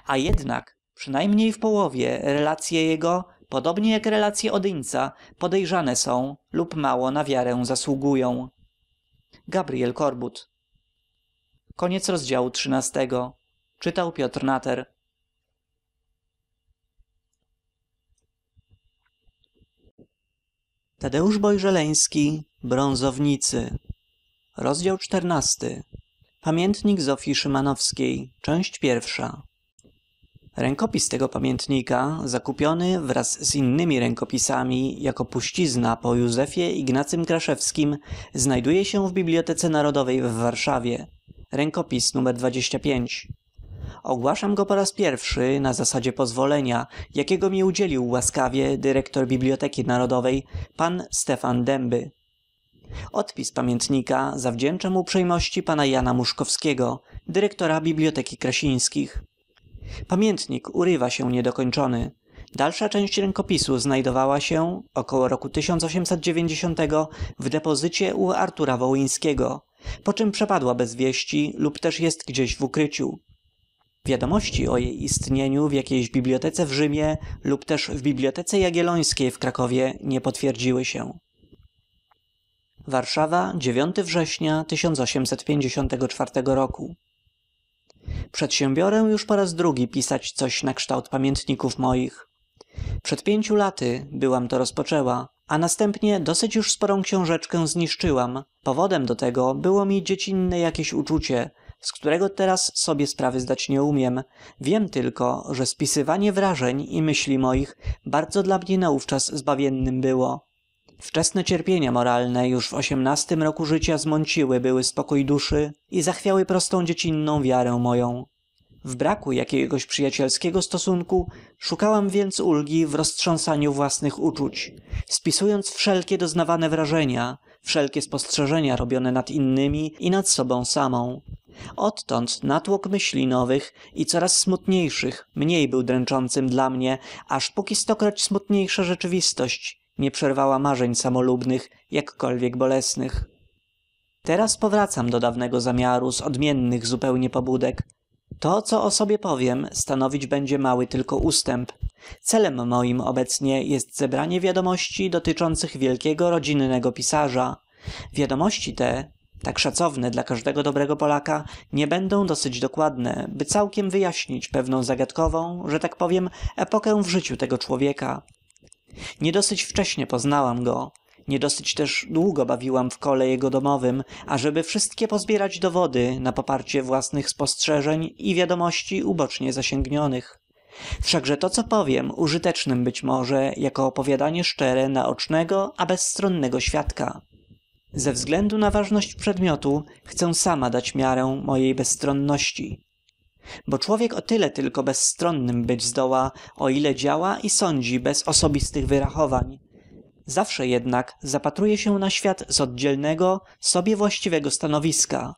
a jednak przynajmniej w połowie relacje jego podobnie jak relacje odyńca podejrzane są lub mało na wiarę zasługują gabriel korbut Tadeusz Bojżeleński Brązownicy Rozdział 14 Pamiętnik Zofii Szymanowskiej Część pierwsza Rękopis tego pamiętnika, zakupiony wraz z innymi rękopisami jako puścizna po Józefie Ignacym Kraszewskim, znajduje się w Bibliotece Narodowej w Warszawie. Rękopis numer 25 ogłaszam go po raz pierwszy na zasadzie pozwolenia jakiego mi udzielił łaskawie dyrektor biblioteki narodowej pan stefan dęby odpis pamiętnika zawdzięczam uprzejmości pana jana muszkowskiego dyrektora biblioteki krasińskich pamiętnik urywa się niedokończony Dalsza część rękopisu znajdowała się około roku 1890 w depozycie u Artura Wołyńskiego, po czym przepadła bez wieści lub też jest gdzieś w ukryciu wiadomości o jej istnieniu w jakiejś bibliotece w rzymie lub też w bibliotece jagiellońskiej w krakowie nie potwierdziły się warszawa września roku przedsiębiorę już po raz drugi pisać coś na kształt pamiętników moich przed pięciu laty byłam to rozpoczęła a następnie dosyć już sporą książeczkę zniszczyłam powodem do tego było mi dziecinne jakieś uczucie z którego teraz sobie sprawy zdać nie umiem wiem tylko że spisywanie wrażeń i myśli moich bardzo dla mnie naówczas zbawiennym było wczesne cierpienia moralne już w ośmnastym roku życia zmąciły były spokój duszy i zachwiały prostą dziecinną wiarę moją w braku jakiegoś przyjacielskiego stosunku szukałam więc ulgi w roztrząsaniu własnych uczuć spisując wszelkie doznawane wrażenia wszelkie spostrzeżenia robione nad innymi i nad sobą samą odtąd natłok myśli nowych i coraz smutniejszych mniej był dręczącym dla mnie aż póki stokroć smutniejsza rzeczywistość nie przerwała marzeń samolubnych jakkolwiek bolesnych teraz powracam do dawnego zamiaru z odmiennych zupełnie pobudek to co o sobie powiem stanowić będzie mały tylko ustęp celem moim obecnie jest zebranie wiadomości dotyczących wielkiego rodzinnego pisarza wiadomości te tak szacowne dla każdego dobrego polaka nie będą dosyć dokładne by całkiem wyjaśnić pewną zagadkową że tak powiem epokę w życiu tego człowieka nie dosyć wcześnie poznałam go nie dosyć też długo bawiłam w kole jego domowym ażeby wszystkie pozbierać dowody na poparcie własnych spostrzeżeń i wiadomości ubocznie zasięgnionych wszakże to co powiem użytecznym być może jako opowiadanie szczere naocznego a bezstronnego świadka ze względu na ważność przedmiotu chcę sama dać miarę mojej bezstronności bo człowiek o tyle tylko bezstronnym być zdoła o ile działa i sądzi bez osobistych wyrachowań zawsze jednak zapatruje się na świat z oddzielnego sobie właściwego stanowiska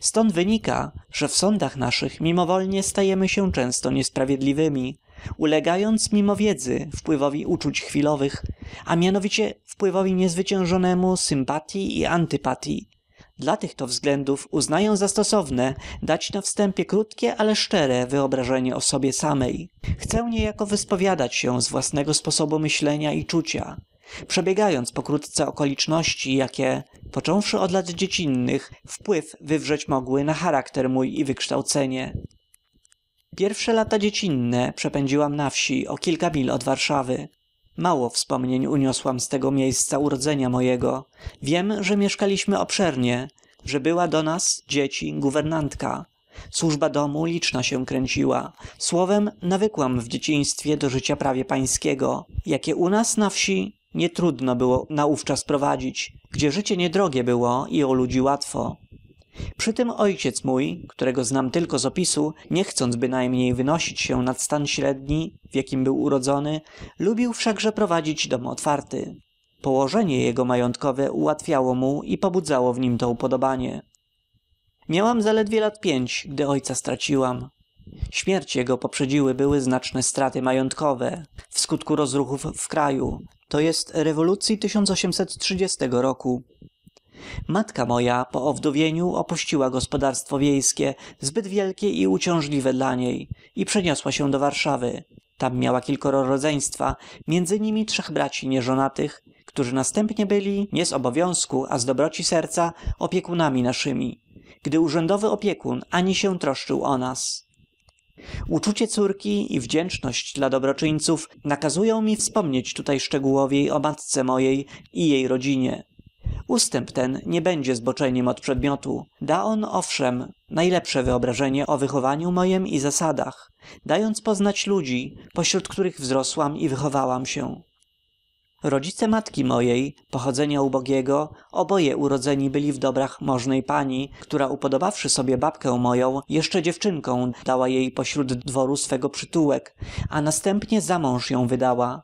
stąd wynika że w sądach naszych mimowolnie stajemy się często niesprawiedliwymi ulegając mimo wiedzy wpływowi uczuć chwilowych a mianowicie wpływowi niezwyciężonemu sympatyi i antypatyi dla tych to względów uznaję za stosowne dać na wstępie krótkie ale szczere wyobrażenie o sobie samej chcę niejako wyspowiadać się z własnego sposobu myślenia i czucia przebiegając pokrótce okoliczności jakie począwszy od lat dziecinnych wpływ wywrzeć mogły na charakter mój i wykształcenie pierwsze lata dziecinne przepędziłam na wsi o kilka mil od warszawy mało wspomnień uniosłam z tego miejsca urodzenia mojego wiem że mieszkaliśmy obszernie że była do nas dzieci guwernantka służba domu liczna się kręciła słowem nawykłam w dzieciństwie do życia prawie pańskiego jakie u nas na wsi nietrudno było naówczas prowadzić gdzie życie niedrogie było i o ludzi łatwo przytem ojciec mój którego znam tylko z opisu nie chcąc bynajmniej wynosić się nad stan średni w jakim był urodzony lubił wszakże prowadzić dom otwarty położenie jego majątkowe ułatwiało mu i pobudzało w nim to upodobanie miałam zaledwie lat pięć gdy ojca straciłam śmierć jego poprzedziły były znaczne straty majątkowe wskutku rozruchów w kraju to jest 1830 roku matka moja po owdowieniu opuściła gospodarstwo wiejskie zbyt wielkie i uciążliwe dla niej i przeniosła się do warszawy tam miała kilkoro rodzeństwa między nimi trzech braci nieżonatych którzy następnie byli nie z obowiązku a z dobroci serca opiekunami naszymi gdy urzędowy opiekun ani się troszczył o nas uczucie córki i wdzięczność dla dobroczyńców nakazują mi wspomnieć tutaj szczegółowiej o matce mojej i jej rodzinie ustęp ten nie będzie zboczeniem od przedmiotu da on owszem najlepsze wyobrażenie o wychowaniu mojem i zasadach dając poznać ludzi pośród których wzrosłam i wychowałam się rodzice matki mojej pochodzenia ubogiego oboje urodzeni byli w dobrach możnej pani która upodobawszy sobie babkę moją jeszcze dziewczynką dała jej pośród dworu swego przytułek a następnie zamąż ją wydała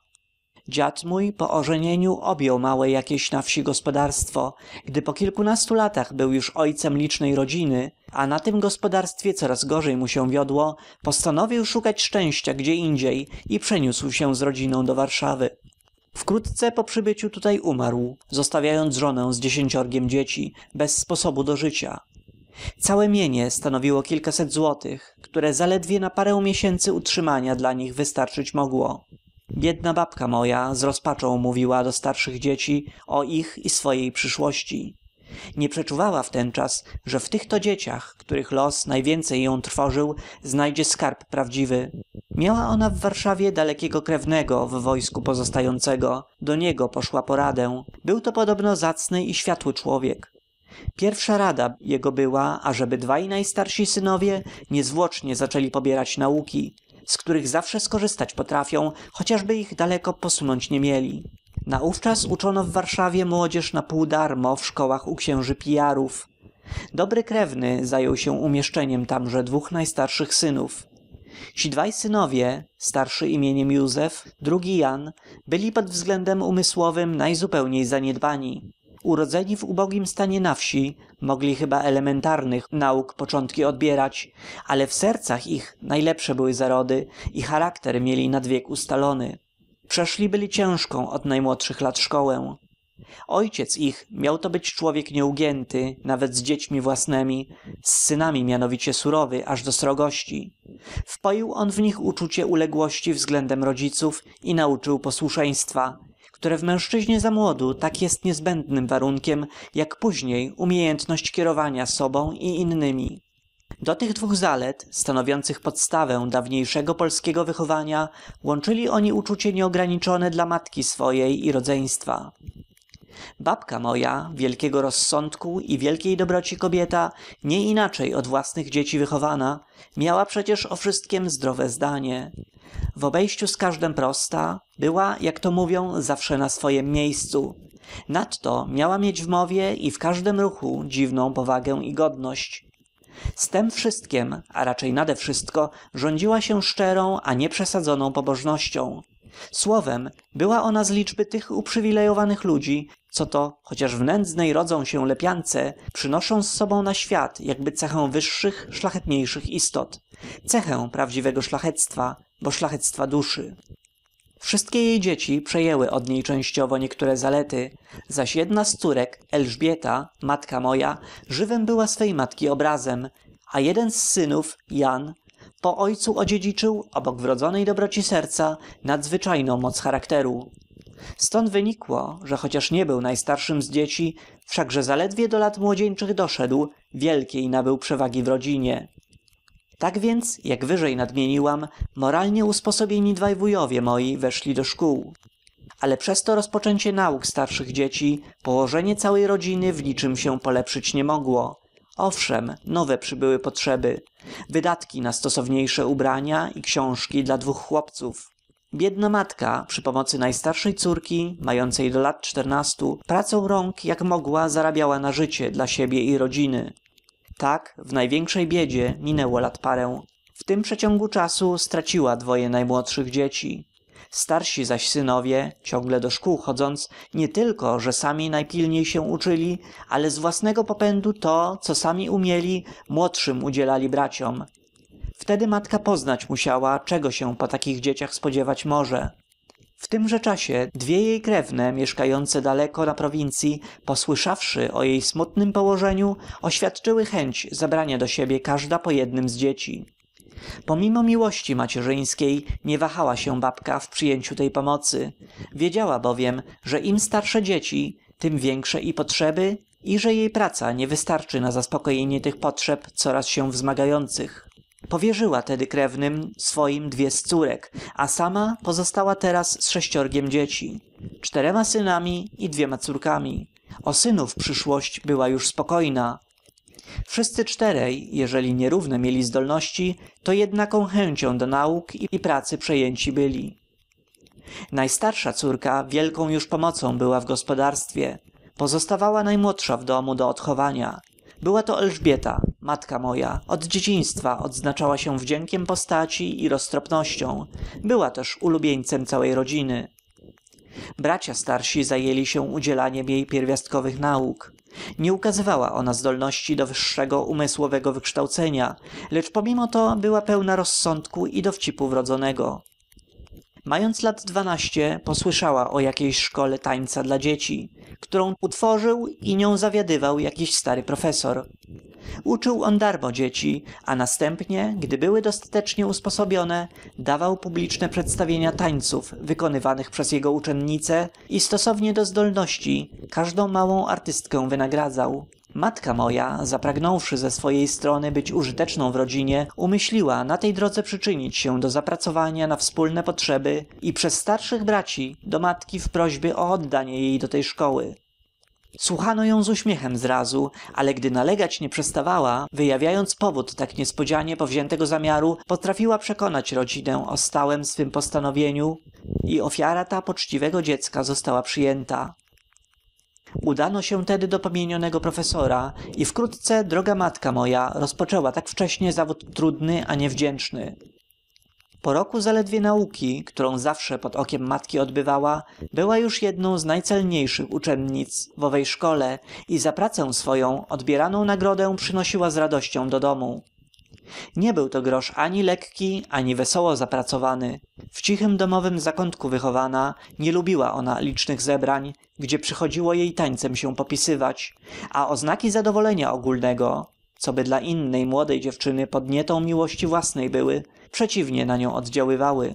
dziad mój po ożenieniu objął małe jakieś na wsi gospodarstwo gdy po kilkunastu latach był już ojcem licznej rodziny a na tym gospodarstwie coraz gorzej mu się wiodło postanowił szukać szczęścia gdzieindziej i przeniósł się z rodziną do warszawy wkrótce po przybyciu tutaj umarł zostawiając żonę z dziesięciorgiem dzieci bez sposobu do życia całe mienie stanowiło kilkaset złotych które zaledwie na parę miesięcy utrzymania dla nich wystarczyć mogło biedna babka moja z rozpaczą mówiła do starszych dzieci o ich i swojej przyszłości nie przeczuwała wtenczas że w tych to dzieciach których los najwięcej ją trwożył znajdzie skarb prawdziwy miała ona w warszawie dalekiego krewnego w wojsku pozostającego do niego poszła poradę. był to podobno zacny i światły człowiek pierwsza rada jego była ażeby dwaj najstarsi synowie niezwłocznie zaczęli pobierać nauki z których zawsze skorzystać potrafią, chociażby ich daleko posunąć nie mieli. Naówczas uczono w Warszawie młodzież na pół darmo w szkołach u księży pijarów. Dobry krewny zajął się umieszczeniem tamże dwóch najstarszych synów. Ci dwaj synowie, starszy imieniem Józef, drugi Jan, byli pod względem umysłowym najzupełniej zaniedbani urodzeni w ubogim stanie na wsi mogli chyba elementarnych nauk początki odbierać ale w sercach ich najlepsze były zarody i charakter mieli wiek ustalony przeszli byli ciężką od najmłodszych lat szkołę ojciec ich miał to być człowiek nieugięty nawet z dziećmi własnymi, z synami mianowicie surowy aż do srogości wpoił on w nich uczucie uległości względem rodziców i nauczył posłuszeństwa które w mężczyźnie za młodu tak jest niezbędnym warunkiem jak później umiejętność kierowania sobą i innymi do tych dwóch zalet stanowiących podstawę dawniejszego polskiego wychowania łączyli oni uczucie nieograniczone dla matki swojej i rodzeństwa babka moja wielkiego rozsądku i wielkiej dobroci kobieta nie inaczej od własnych dzieci wychowana miała przecież o wszystkiem zdrowe zdanie w obejściu z każdym prosta była jak to mówią zawsze na swojem miejscu nadto miała mieć w mowie i w każdym ruchu dziwną powagę i godność z tem wszystkiem a raczej nadewszystko rządziła się szczerą a nie przesadzoną pobożnością słowem była ona z liczby tych uprzywilejowanych ludzi co to chociaż w nędznej rodzą się lepiance przynoszą z sobą na świat jakby cechę wyższych szlachetniejszych istot cechę prawdziwego szlachectwa bo szlachectwa duszy wszystkie jej dzieci przejęły od niej częściowo niektóre zalety zaś jedna z córek elżbieta matka moja żywym była swej matki obrazem a jeden z synów jan po ojcu odziedziczył obok wrodzonej dobroci serca nadzwyczajną moc charakteru stąd wynikło że chociaż nie był najstarszym z dzieci wszakże zaledwie do lat młodzieńczych doszedł wielkiej nabył przewagi w rodzinie tak więc jak wyżej nadmieniłam moralnie usposobieni dwaj wujowie moi weszli do szkół ale przez to rozpoczęcie nauk starszych dzieci położenie całej rodziny w niczem się polepszyć nie mogło owszem nowe przybyły potrzeby wydatki na stosowniejsze ubrania i książki dla dwóch chłopców Biedna matka, przy pomocy najstarszej córki, mającej do lat czternastu, pracą rąk jak mogła zarabiała na życie dla siebie i rodziny. Tak, w największej biedzie minęło lat parę. W tym przeciągu czasu straciła dwoje najmłodszych dzieci. Starsi zaś synowie, ciągle do szkół chodząc, nie tylko, że sami najpilniej się uczyli, ale z własnego popędu to, co sami umieli, młodszym udzielali braciom, wtedy matka poznać musiała czego się po takich dzieciach spodziewać może w tymże czasie dwie jej krewne mieszkające daleko na prowincji, posłyszawszy o jej smutnym położeniu oświadczyły chęć zabrania do siebie każda po jednym z dzieci pomimo miłości macierzyńskiej nie wahała się babka w przyjęciu tej pomocy wiedziała bowiem że im starsze dzieci tym większe i potrzeby i że jej praca nie wystarczy na zaspokojenie tych potrzeb coraz się wzmagających Powierzyła tedy krewnym swoim dwie z córek, a sama pozostała teraz z sześciorgiem dzieci, czterema synami i dwiema córkami. O synów przyszłość była już spokojna. Wszyscy czterej, jeżeli nierówne mieli zdolności, to jednaką chęcią do nauk i pracy przejęci byli. Najstarsza córka wielką już pomocą była w gospodarstwie. Pozostawała najmłodsza w domu do odchowania, była to elżbieta matka moja od dzieciństwa odznaczała się wdziękiem postaci i roztropnością była też ulubieńcem całej rodziny bracia starsi zajęli się udzielaniem jej pierwiastkowych nauk nie ukazywała ona zdolności do wyższego umysłowego wykształcenia lecz pomimo to była pełna rozsądku i dowcipu wrodzonego mając lat dwanaście posłyszała o jakiejś szkole tańca dla dzieci którą utworzył i nią zawiadywał jakiś stary profesor uczył on darmo dzieci a następnie gdy były dostatecznie usposobione dawał publiczne przedstawienia tańców wykonywanych przez jego uczennice i stosownie do zdolności każdą małą artystkę wynagradzał matka moja zapragnąwszy ze swojej strony być użyteczną w rodzinie umyśliła na tej drodze przyczynić się do zapracowania na wspólne potrzeby i przez starszych braci do matki w prośby o oddanie jej do tej szkoły słuchano ją z uśmiechem zrazu ale gdy nalegać nie przestawała wyjawiając powód tak niespodzianie powziętego zamiaru potrafiła przekonać rodzinę o stałem swym postanowieniu i ofiara ta poczciwego dziecka została przyjęta udano się tedy do pomienionego profesora i wkrótce droga matka moja rozpoczęła tak wcześnie zawód trudny a niewdzięczny po roku zaledwie nauki którą zawsze pod okiem matki odbywała była już jedną z najcelniejszych uczennic w owej szkole i za pracę swoją odbieraną nagrodę przynosiła z radością do domu nie był to grosz ani lekki ani wesoło zapracowany w cichym domowym zakątku wychowana nie lubiła ona licznych zebrań gdzie przychodziło jej tańcem się popisywać a oznaki zadowolenia ogólnego coby dla innej młodej dziewczyny podnietą miłości własnej były przeciwnie na nią oddziaływały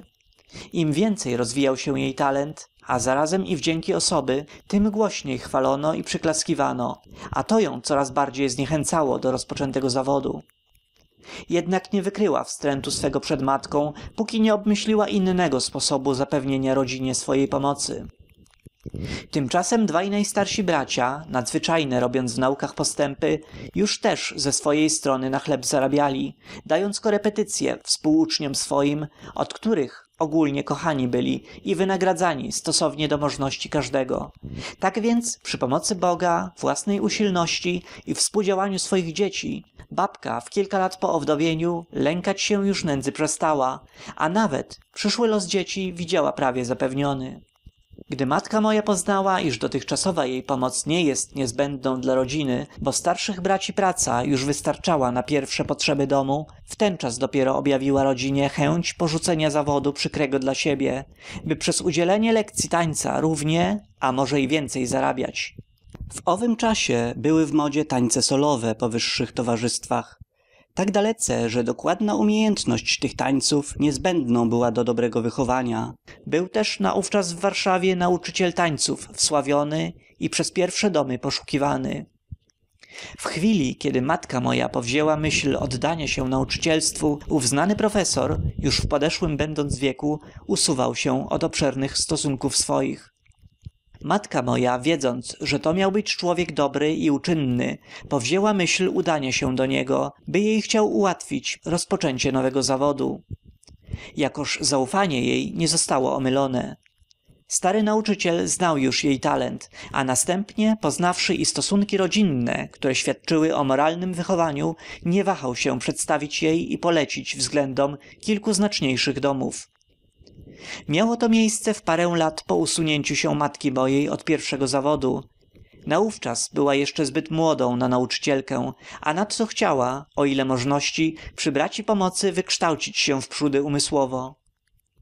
im więcej rozwijał się jej talent a zarazem i wdzięki osoby, tym głośniej chwalono i przyklaskiwano, a to ją coraz bardziej zniechęcało do rozpoczętego zawodu jednak nie wykryła wstrętu swego przed matką póki nie obmyśliła innego sposobu zapewnienia rodzinie swej pomocy tymczasem dwaj najstarsi bracia nadzwyczajne robiąc w naukach postępy już też ze swojej strony na chleb zarabiali dając korepetycye współuczniom swoim od których ogólnie kochani byli i wynagradzani stosownie do możności każdego tak więc przy pomocy boga własnej usilności i współdziałaniu swoich dzieci babka w kilka lat po owdowieniu lękać się już nędzy przestała a nawet przyszły los dzieci widziała prawie zapewniony gdy matka moja poznała iż dotychczasowa jej pomoc nie jest niezbędną dla rodziny bo starszych braci praca już wystarczała na pierwsze potrzeby domu wtenczas dopiero objawiła rodzinie chęć porzucenia zawodu przykrego dla siebie by przez udzielenie lekcyi tańca równie a może i więcej zarabiać w owym czasie były w modzie tańce solowe po wyższych towarzystwach tak dalece że dokładna umiejętność tych tańców niezbędną była do dobrego wychowania był też naówczas w warszawie nauczyciel tańców wsławiony i przez pierwsze domy poszukiwany w chwili kiedy matka moja powzięła myśl oddania się nauczycielstwu ów znany profesor już w podeszłym będąc wieku usuwał się od obszernych stosunków swoich matka moja wiedząc że to miał być człowiek dobry i uczynny powzięła myśl udania się do niego by jej chciał ułatwić rozpoczęcie nowego zawodu jakoż zaufanie jej nie zostało omylone stary nauczyciel znał już jej talent a następnie poznawszy i stosunki rodzinne które świadczyły o moralnym wychowaniu nie wahał się przedstawić jej i polecić względom kilku znaczniejszych domów miało to miejsce w parę lat po usunięciu się matki mojej od pierwszego zawodu naówczas była jeszcze zbyt młodą na nauczycielkę a nadto chciała o ile możności przy braci pomocy wykształcić się wprzódy umysłowo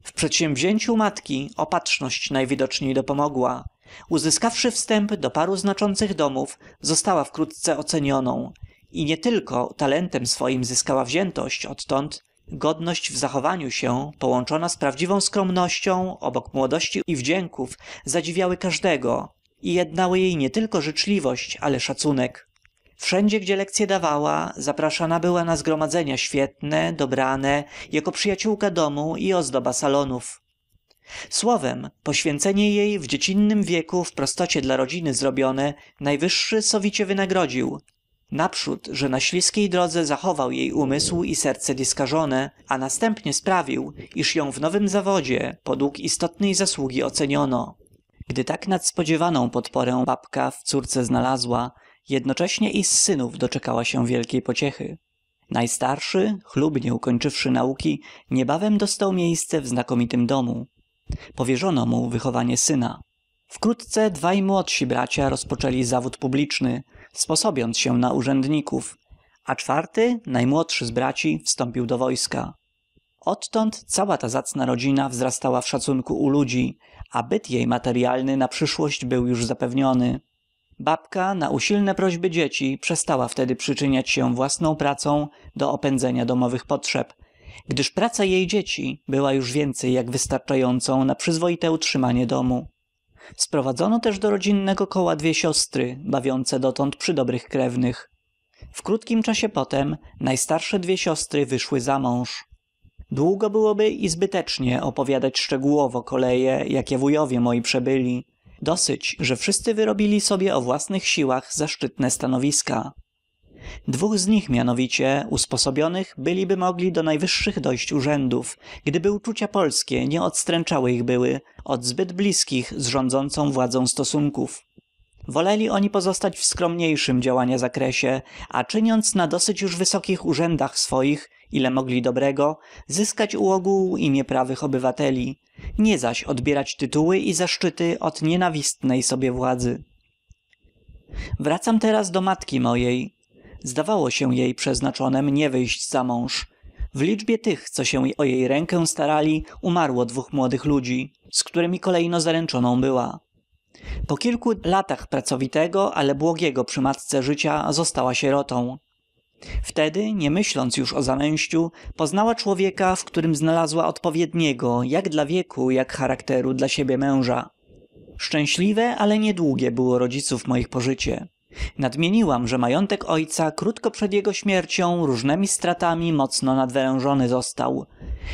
w przedsięwzięciu matki opatrzność najwidoczniej dopomogła uzyskawszy wstęp do paru znaczących domów została wkrótce ocenioną i nietylko talentem swoim zyskała wziętość odtąd godność w zachowaniu się połączona z prawdziwą skromnością obok młodości i wdzięków zadziwiały każdego i jednały jej nietylko życzliwość ale szacunek wszędzie gdzie lekcye dawała zapraszana była na zgromadzenia świetne dobrane jako przyjaciółka domu i ozdoba salonów słowem poświęcenie jej w dziecinnym wieku w prostocie dla rodziny zrobione najwyższy sowicie wynagrodził naprzód że na śliskiej drodze zachował jej umysł i serce dyskażone, a następnie sprawił iż ją w nowym zawodzie podług istotnej zasługi oceniono gdy tak nadspodziewaną podporę babka w córce znalazła jednocześnie i z synów doczekała się wielkiej pociechy najstarszy chlubnie ukończywszy nauki niebawem dostał miejsce w znakomitym domu powierzono mu wychowanie syna wkrótce dwaj młodsi bracia rozpoczęli zawód publiczny sposobiąc się na urzędników a czwarty najmłodszy z braci wstąpił do wojska odtąd cała ta zacna rodzina wzrastała w szacunku u ludzi a byt jej materialny na przyszłość był już zapewniony babka na usilne prośby dzieci przestała wtedy przyczyniać się własną pracą do opędzenia domowych potrzeb gdyż praca jej dzieci była już więcej jak wystarczającą na przyzwoite utrzymanie domu sprowadzono też do rodzinnego koła dwie siostry bawiące dotąd przy dobrych krewnych w krótkim czasie potem najstarsze dwie siostry wyszły za mąż długo byłoby i zbytecznie opowiadać szczegółowo koleje jakie wujowie moi przebyli dosyć że wszyscy wyrobili sobie o własnych siłach zaszczytne stanowiska dwóch z nich mianowicie usposobionych byliby mogli do najwyższych dojść urzędów gdyby uczucia polskie nie odstręczały ich były od zbyt bliskich z rządzącą władzą stosunków woleli oni pozostać w skromniejszym działania zakresie a czyniąc na dosyć już wysokich urzędach swoich ile mogli dobrego zyskać u ogółu imię prawych obywateli nie zaś odbierać tytuły i zaszczyty od nienawistnej sobie władzy wracam teraz do matki mojej zdawało się jej przeznaczonem nie wyjść za mąż. w liczbie tych co się o jej rękę starali umarło dwóch młodych ludzi z którymi kolejno zaręczoną była po kilku latach pracowitego ale błogiego przy matce życia została sierotą wtedy nie myśląc już o zamęściu poznała człowieka w którym znalazła odpowiedniego jak dla wieku jak charakteru dla siebie męża szczęśliwe ale niedługie było rodziców moich pożycie nadmieniłam że majątek ojca krótko przed jego śmiercią różnemi stratami mocno nadwerężony został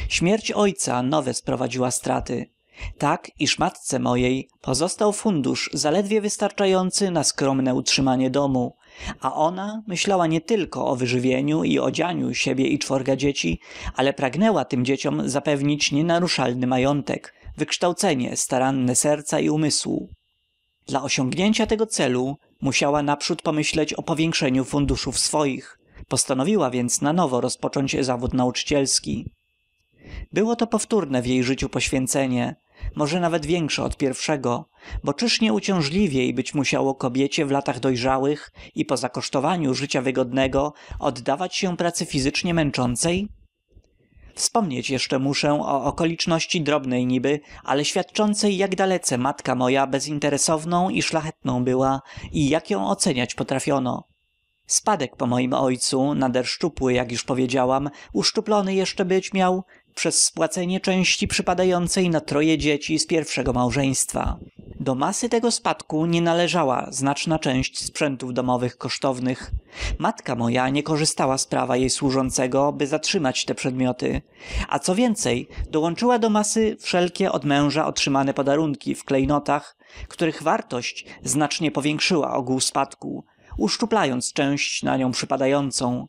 śmierć ojca nowe sprowadziła straty tak iż matce mojej pozostał fundusz zaledwie wystarczający na skromne utrzymanie domu a ona myślała nietylko o wyżywieniu i odzianiu siebie i czworga dzieci ale pragnęła tym dzieciom zapewnić nienaruszalny majątek wykształcenie staranne serca i umysłu dla osiągnięcia tego celu musiała naprzód pomyśleć o powiększeniu funduszów swoich postanowiła więc na nowo rozpocząć zawód nauczycielski było to powtórne w jej życiu poświęcenie może nawet większe od pierwszego bo czyż nie uciążliwiej być musiało kobiecie w latach dojrzałych i po zakosztowaniu życia wygodnego oddawać się pracy fizycznie męczącej wspomnieć jeszcze muszę o okoliczności drobnej niby ale świadczącej jak dalece matka moja bezinteresowną i szlachetną była i jak ją oceniać potrafiono spadek po moim ojcu nader szczupły jak już powiedziałam uszczuplony jeszcze być miał przez spłacenie części przypadającej na troje dzieci z pierwszego małżeństwa do masy tego spadku nie należała znaczna część sprzętów domowych kosztownych matka moja nie korzystała z prawa jej służącego by zatrzymać te przedmioty a co więcej dołączyła do masy wszelkie od męża otrzymane podarunki w klejnotach których wartość znacznie powiększyła ogół spadku uszczuplając część na nią przypadającą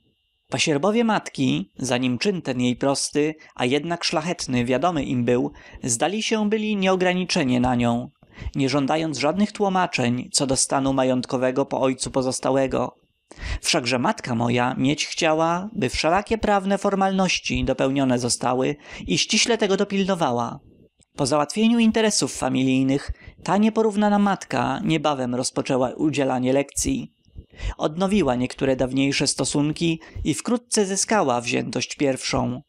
pasierbowie matki zanim czyn ten jej prosty a jednak szlachetny wiadomy im był zdali się byli nieograniczenie na nią nie żądając żadnych tłomaczeń co do stanu majątkowego po ojcu pozostałego wszakże matka moja mieć chciała by wszelakie prawne formalności dopełnione zostały i ściśle tego dopilnowała po załatwieniu interesów familijnych ta nieporównana matka niebawem rozpoczęła udzielanie lekcji odnowiła niektóre dawniejsze stosunki i wkrótce zyskała wziętość pierwszą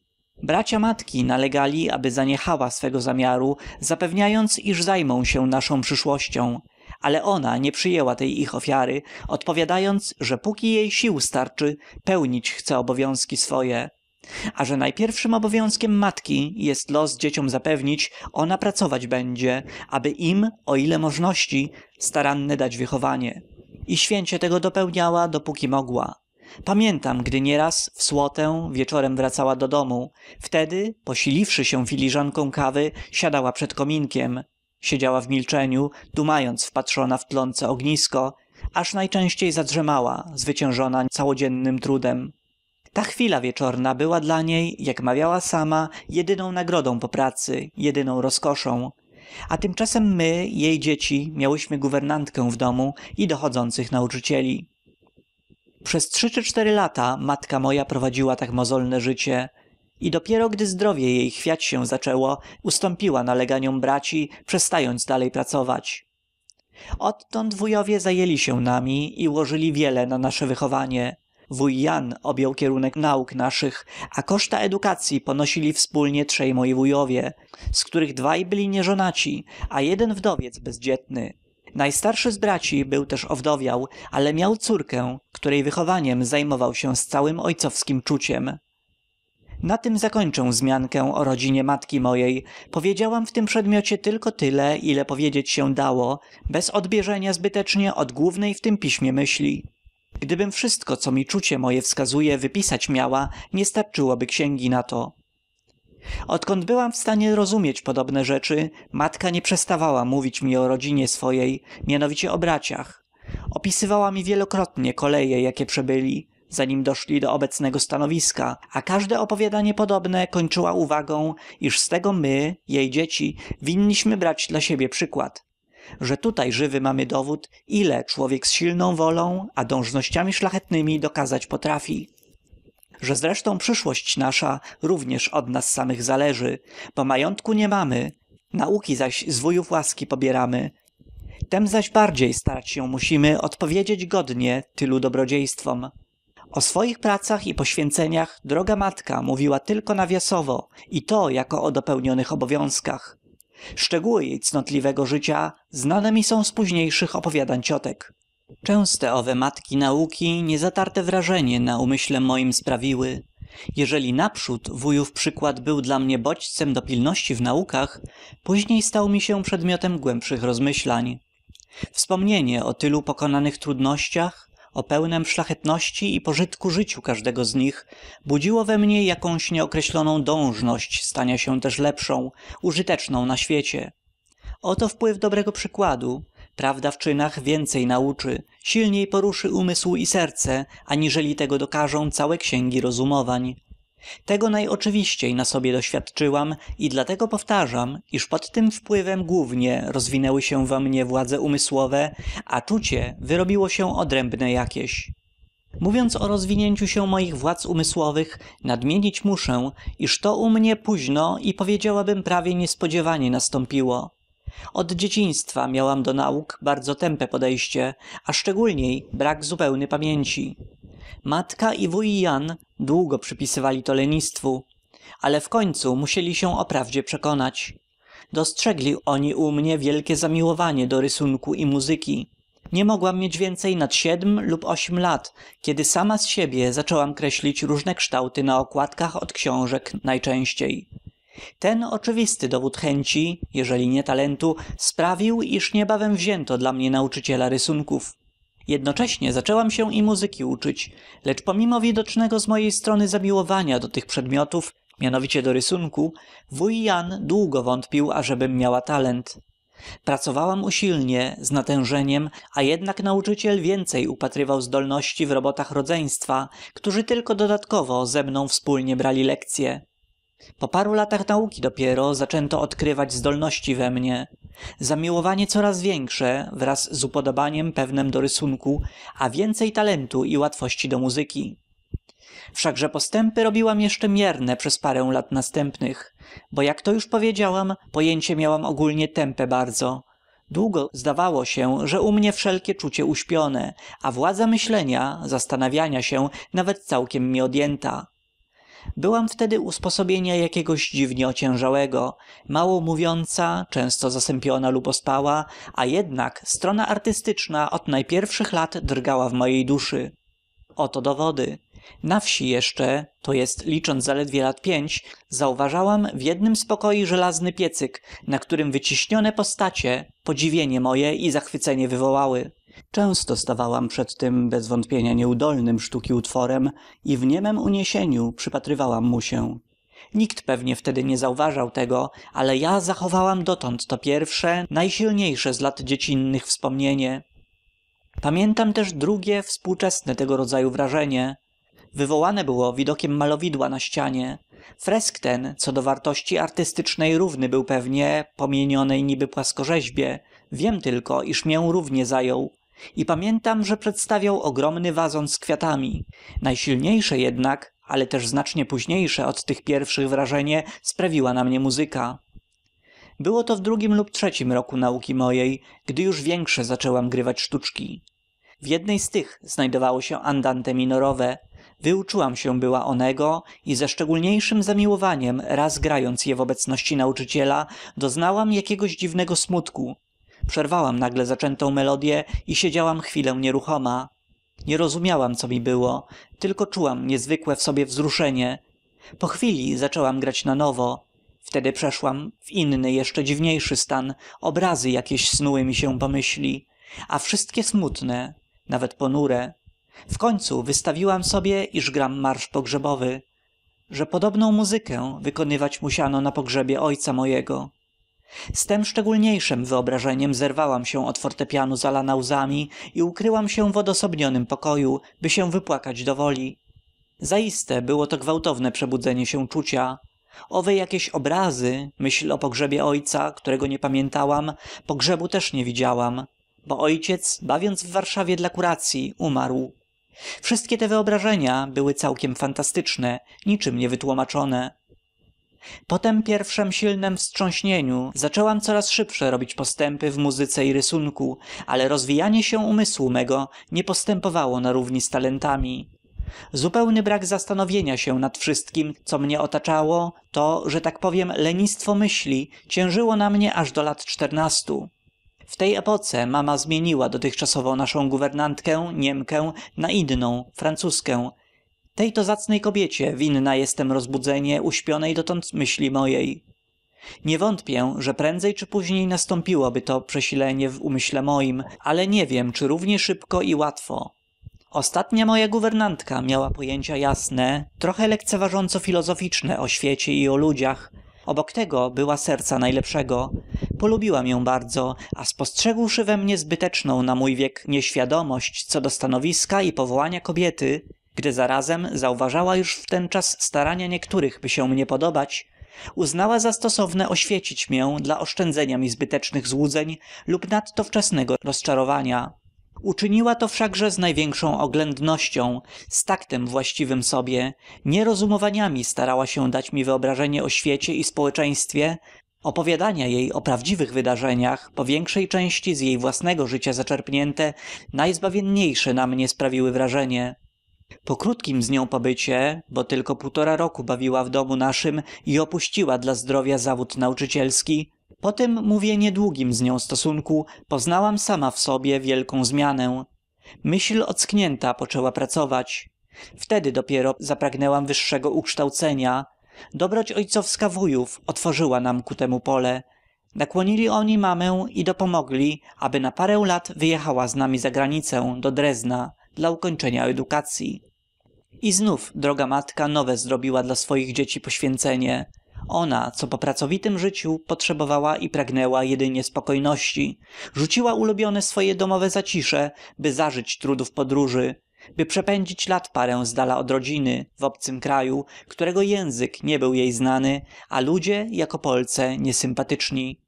bracia matki nalegali aby zaniechała swego zamiaru zapewniając iż zajmą się naszą przyszłością ale ona nie przyjęła tej ich ofiary odpowiadając że póki jej sił starczy pełnić chce obowiązki swoje a że najpierwszym obowiązkiem matki jest los dzieciom zapewnić ona pracować będzie aby im o ile możności staranne dać wychowanie i święcie tego dopełniała dopóki mogła pamiętam gdy nieraz w słotę wieczorem wracała do domu wtedy posiliwszy się filiżanką kawy siadała przed kominkiem siedziała w milczeniu dumając wpatrzona w tlące ognisko aż najczęściej zadrzemała zwyciężona całodziennym trudem ta chwila wieczorna była dla niej jak mawiała sama jedyną nagrodą po pracy jedyną rozkoszą a tymczasem my jej dzieci miałyśmy guwernantkę w domu i dochodzących nauczycieli przez trzy czy cztery lata matka moja prowadziła tak mozolne życie i dopiero gdy zdrowie jej chwiać się zaczęło ustąpiła naleganiom braci przestając dalej pracować odtąd wujowie zajęli się nami i łożyli wiele na nasze wychowanie wuj jan objął kierunek nauk naszych a koszta edukacji ponosili wspólnie trzej moi wujowie z których dwaj byli nieżonaci a jeden wdowiec bezdzietny najstarszy z braci był też owdowiał ale miał córkę której wychowaniem zajmował się z całym ojcowskim czuciem na tym zakończę wzmiankę o rodzinie matki mojej powiedziałam w tym przedmiocie tylko tyle ile powiedzieć się dało bez odbierzenia zbytecznie od głównej w tym piśmie myśli gdybym wszystko co mi czucie moje wskazuje wypisać miała nie starczyłoby księgi na to odkąd byłam w stanie rozumieć podobne rzeczy matka nie przestawała mówić mi o rodzinie swojej mianowicie o braciach opisywała mi wielokrotnie koleje jakie przebyli zanim doszli do obecnego stanowiska, a każde opowiadanie podobne kończyła uwagą, iż z tego my, jej dzieci, winniśmy brać dla siebie przykład że tutaj żywy mamy dowód ile człowiek z silną wolą a dążnościami szlachetnymi dokazać potrafi że zresztą przyszłość nasza również od nas samych zależy bo majątku nie mamy nauki zaś z wujów łaski pobieramy tem zaś bardziej starać się musimy odpowiedzieć godnie tylu dobrodziejstwom o swoich pracach i poświęceniach droga matka mówiła tylko nawiasowo i to jako o dopełnionych obowiązkach szczegóły jej cnotliwego życia znane mi są z późniejszych opowiadań ciotek częste owe matki nauki niezatarte wrażenie na umyśle moim sprawiły jeżeli naprzód wujów przykład był dla mnie bodźcem do pilności w naukach później stał mi się przedmiotem głębszych rozmyślań wspomnienie o tylu pokonanych trudnościach o pełnem szlachetności i pożytku życiu każdego z nich budziło we mnie jakąś nieokreśloną dążność stania się też lepszą użyteczną na świecie oto wpływ dobrego przykładu prawda w czynach więcej nauczy silniej poruszy umysł i serce aniżeli tego dokażą całe księgi rozumowań tego najoczywiściej na sobie doświadczyłam i dlatego powtarzam iż pod tym wpływem głównie rozwinęły się we mnie władze umysłowe a czucie wyrobiło się odrębne jakieś mówiąc o rozwinięciu się moich władz umysłowych nadmienić muszę iż to u mnie późno i powiedziałabym prawie niespodziewanie nastąpiło od dzieciństwa miałam do nauk bardzo tępe podejście a szczególniej brak zupełny pamięci matka i wuj jan długo przypisywali to lenistwu ale w końcu musieli się o prawdzie przekonać dostrzegli oni u mnie wielkie zamiłowanie do rysunku i muzyki nie mogłam mieć więcej nad siedm lub ośm lat kiedy sama z siebie zaczęłam kreślić różne kształty na okładkach od książek najczęściej ten oczywisty dowód chęci jeżeli nie talentu sprawił iż niebawem wzięto dla mnie nauczyciela rysunków jednocześnie zaczęłam się i muzyki uczyć lecz pomimo widocznego z mojej strony zamiłowania do tych przedmiotów mianowicie do rysunku wuj jan długo wątpił ażebym miała talent pracowałam usilnie z natężeniem a jednak nauczyciel więcej upatrywał zdolności w robotach rodzeństwa którzy tylko dodatkowo ze mną wspólnie brali lekcje po paru latach nauki dopiero zaczęto odkrywać zdolności we mnie zamiłowanie coraz większe wraz z upodobaniem pewnem do rysunku a więcej talentu i łatwości do muzyki wszakże postępy robiłam jeszcze mierne przez parę lat następnych bo jak to już powiedziałam pojęcie miałam ogólnie tępe bardzo długo zdawało się że u mnie wszelkie czucie uśpione a władza myślenia zastanawiania się nawet całkiem mi odjęta byłam wtedy usposobienia jakiegoś dziwnie ociężałego mało mówiąca często zasępiona lub ospała a jednak strona artystyczna od najpierwszych lat drgała w mojej duszy oto dowody na wsi jeszcze to jest licząc zaledwie lat pięć zauważałam w jednym z pokoi żelazny piecyk na którym wyciśnione postacie podziwienie moje i zachwycenie wywołały często stawałam przed tym bez wątpienia nieudolnym sztuki utworem i w niemem uniesieniu przypatrywałam mu się nikt pewnie wtedy nie zauważał tego ale ja zachowałam dotąd to pierwsze najsilniejsze z lat dziecinnych wspomnienie pamiętam też drugie współczesne tego rodzaju wrażenie wywołane było widokiem malowidła na ścianie fresk ten co do wartości artystycznej równy był pewnie pomienionej niby płaskorzeźbie wiem tylko iż mię równie zajął i pamiętam że przedstawiał ogromny wazon z kwiatami najsilniejsze jednak ale też znacznie późniejsze od tych pierwszych wrażenie sprawiła na mnie muzyka było to w drugim lub trzecim roku nauki mojej gdy już większe zaczęłam grywać sztuczki w jednej z tych znajdowało się andante minorowe wyuczyłam się była onego i ze szczególniejszem zamiłowaniem raz grając je w obecności nauczyciela doznałam jakiegoś dziwnego smutku przerwałam nagle zaczętą melodję i siedziałam chwilę nieruchoma nie rozumiałam co mi było tylko czułam niezwykłe w sobie wzruszenie po chwili zaczęłam grać na nowo wtedy przeszłam w inny jeszcze dziwniejszy stan obrazy jakieś snuły mi się po myśli a wszystkie smutne nawet ponure wkońcu wystawiłam sobie iż gram marsz pogrzebowy że podobną muzykę wykonywać musiano na pogrzebie ojca mojego z tem szczególniejszem wyobrażeniem zerwałam się od fortepianu zalana łzami i ukryłam się w odosobnionym pokoju by się wypłakać do woli zaiste było to gwałtowne przebudzenie się czucia owe jakieś obrazy myśl o pogrzebie ojca którego nie pamiętałam pogrzebu też nie widziałam bo ojciec bawiąc w warszawie dla kuracyi umarł wszystkie te wyobrażenia były całkiem fantastyczne niczem niewytłomaczone tem pierwszem silnem wstrząśnieniu zaczęłam coraz szybsze robić postępy w muzyce i rysunku ale rozwijanie się umysłu mego nie postępowało na równi z talentami zupełny brak zastanowienia się nad wszystkiem co mnie otaczało to że tak powiem lenistwo myśli ciężyło na mnie aż do lat czternastu w tej epoce mama zmieniła dotychczasową naszą guwernantkę niemkę na inną francuskę tej to zacnej kobiecie winna jestem rozbudzenie uśpionej dotąd myśli mojej nie wątpię że prędzej czy później nastąpiłoby to przesilenie w umyśle moim ale nie wiem czy równie szybko i łatwo ostatnia moja guwernantka miała pojęcia jasne trochę lekceważąco filozoficzne o świecie i o ludziach obok tego była serca najlepszego polubiłam ją bardzo a spostrzegłszy we mnie zbyteczną na mój wiek nieświadomość co do stanowiska i powołania kobiety gdy zarazem zauważała już wtenczas starania niektórych by się mnie podobać uznała za stosowne oświecić mię dla oszczędzenia mi zbytecznych złudzeń lub nadto wczesnego rozczarowania uczyniła to wszakże z największą oględnością z taktem właściwym sobie nierozumowaniami starała się dać mi wyobrażenie o świecie i społeczeństwie opowiadania jej o prawdziwych wydarzeniach po większej części z jej własnego życia zaczerpnięte najzbawienniejsze na mnie sprawiły wrażenie po krótkim z nią pobycie bo tylko półtora roku bawiła w domu naszym i opuściła dla zdrowia zawód nauczycielski po tym mówię, niedługim z nią stosunku poznałam sama w sobie wielką zmianę myśl ocknięta poczęła pracować wtedy dopiero zapragnęłam wyższego ukształcenia dobroć ojcowska wujów otworzyła nam ku temu pole nakłonili oni mamę i dopomogli aby na parę lat wyjechała z nami za granicę do drezna dla ukończenia edukacyi i znów droga matka nowe zrobiła dla swoich dzieci poświęcenie ona co po pracowitym życiu potrzebowała i pragnęła jedynie spokojności rzuciła ulubione swoje domowe zacisze by zażyć trudów podróży by przepędzić lat parę zdala od rodziny w obcym kraju którego język nie był jej znany a ludzie jako polce niesympatyczni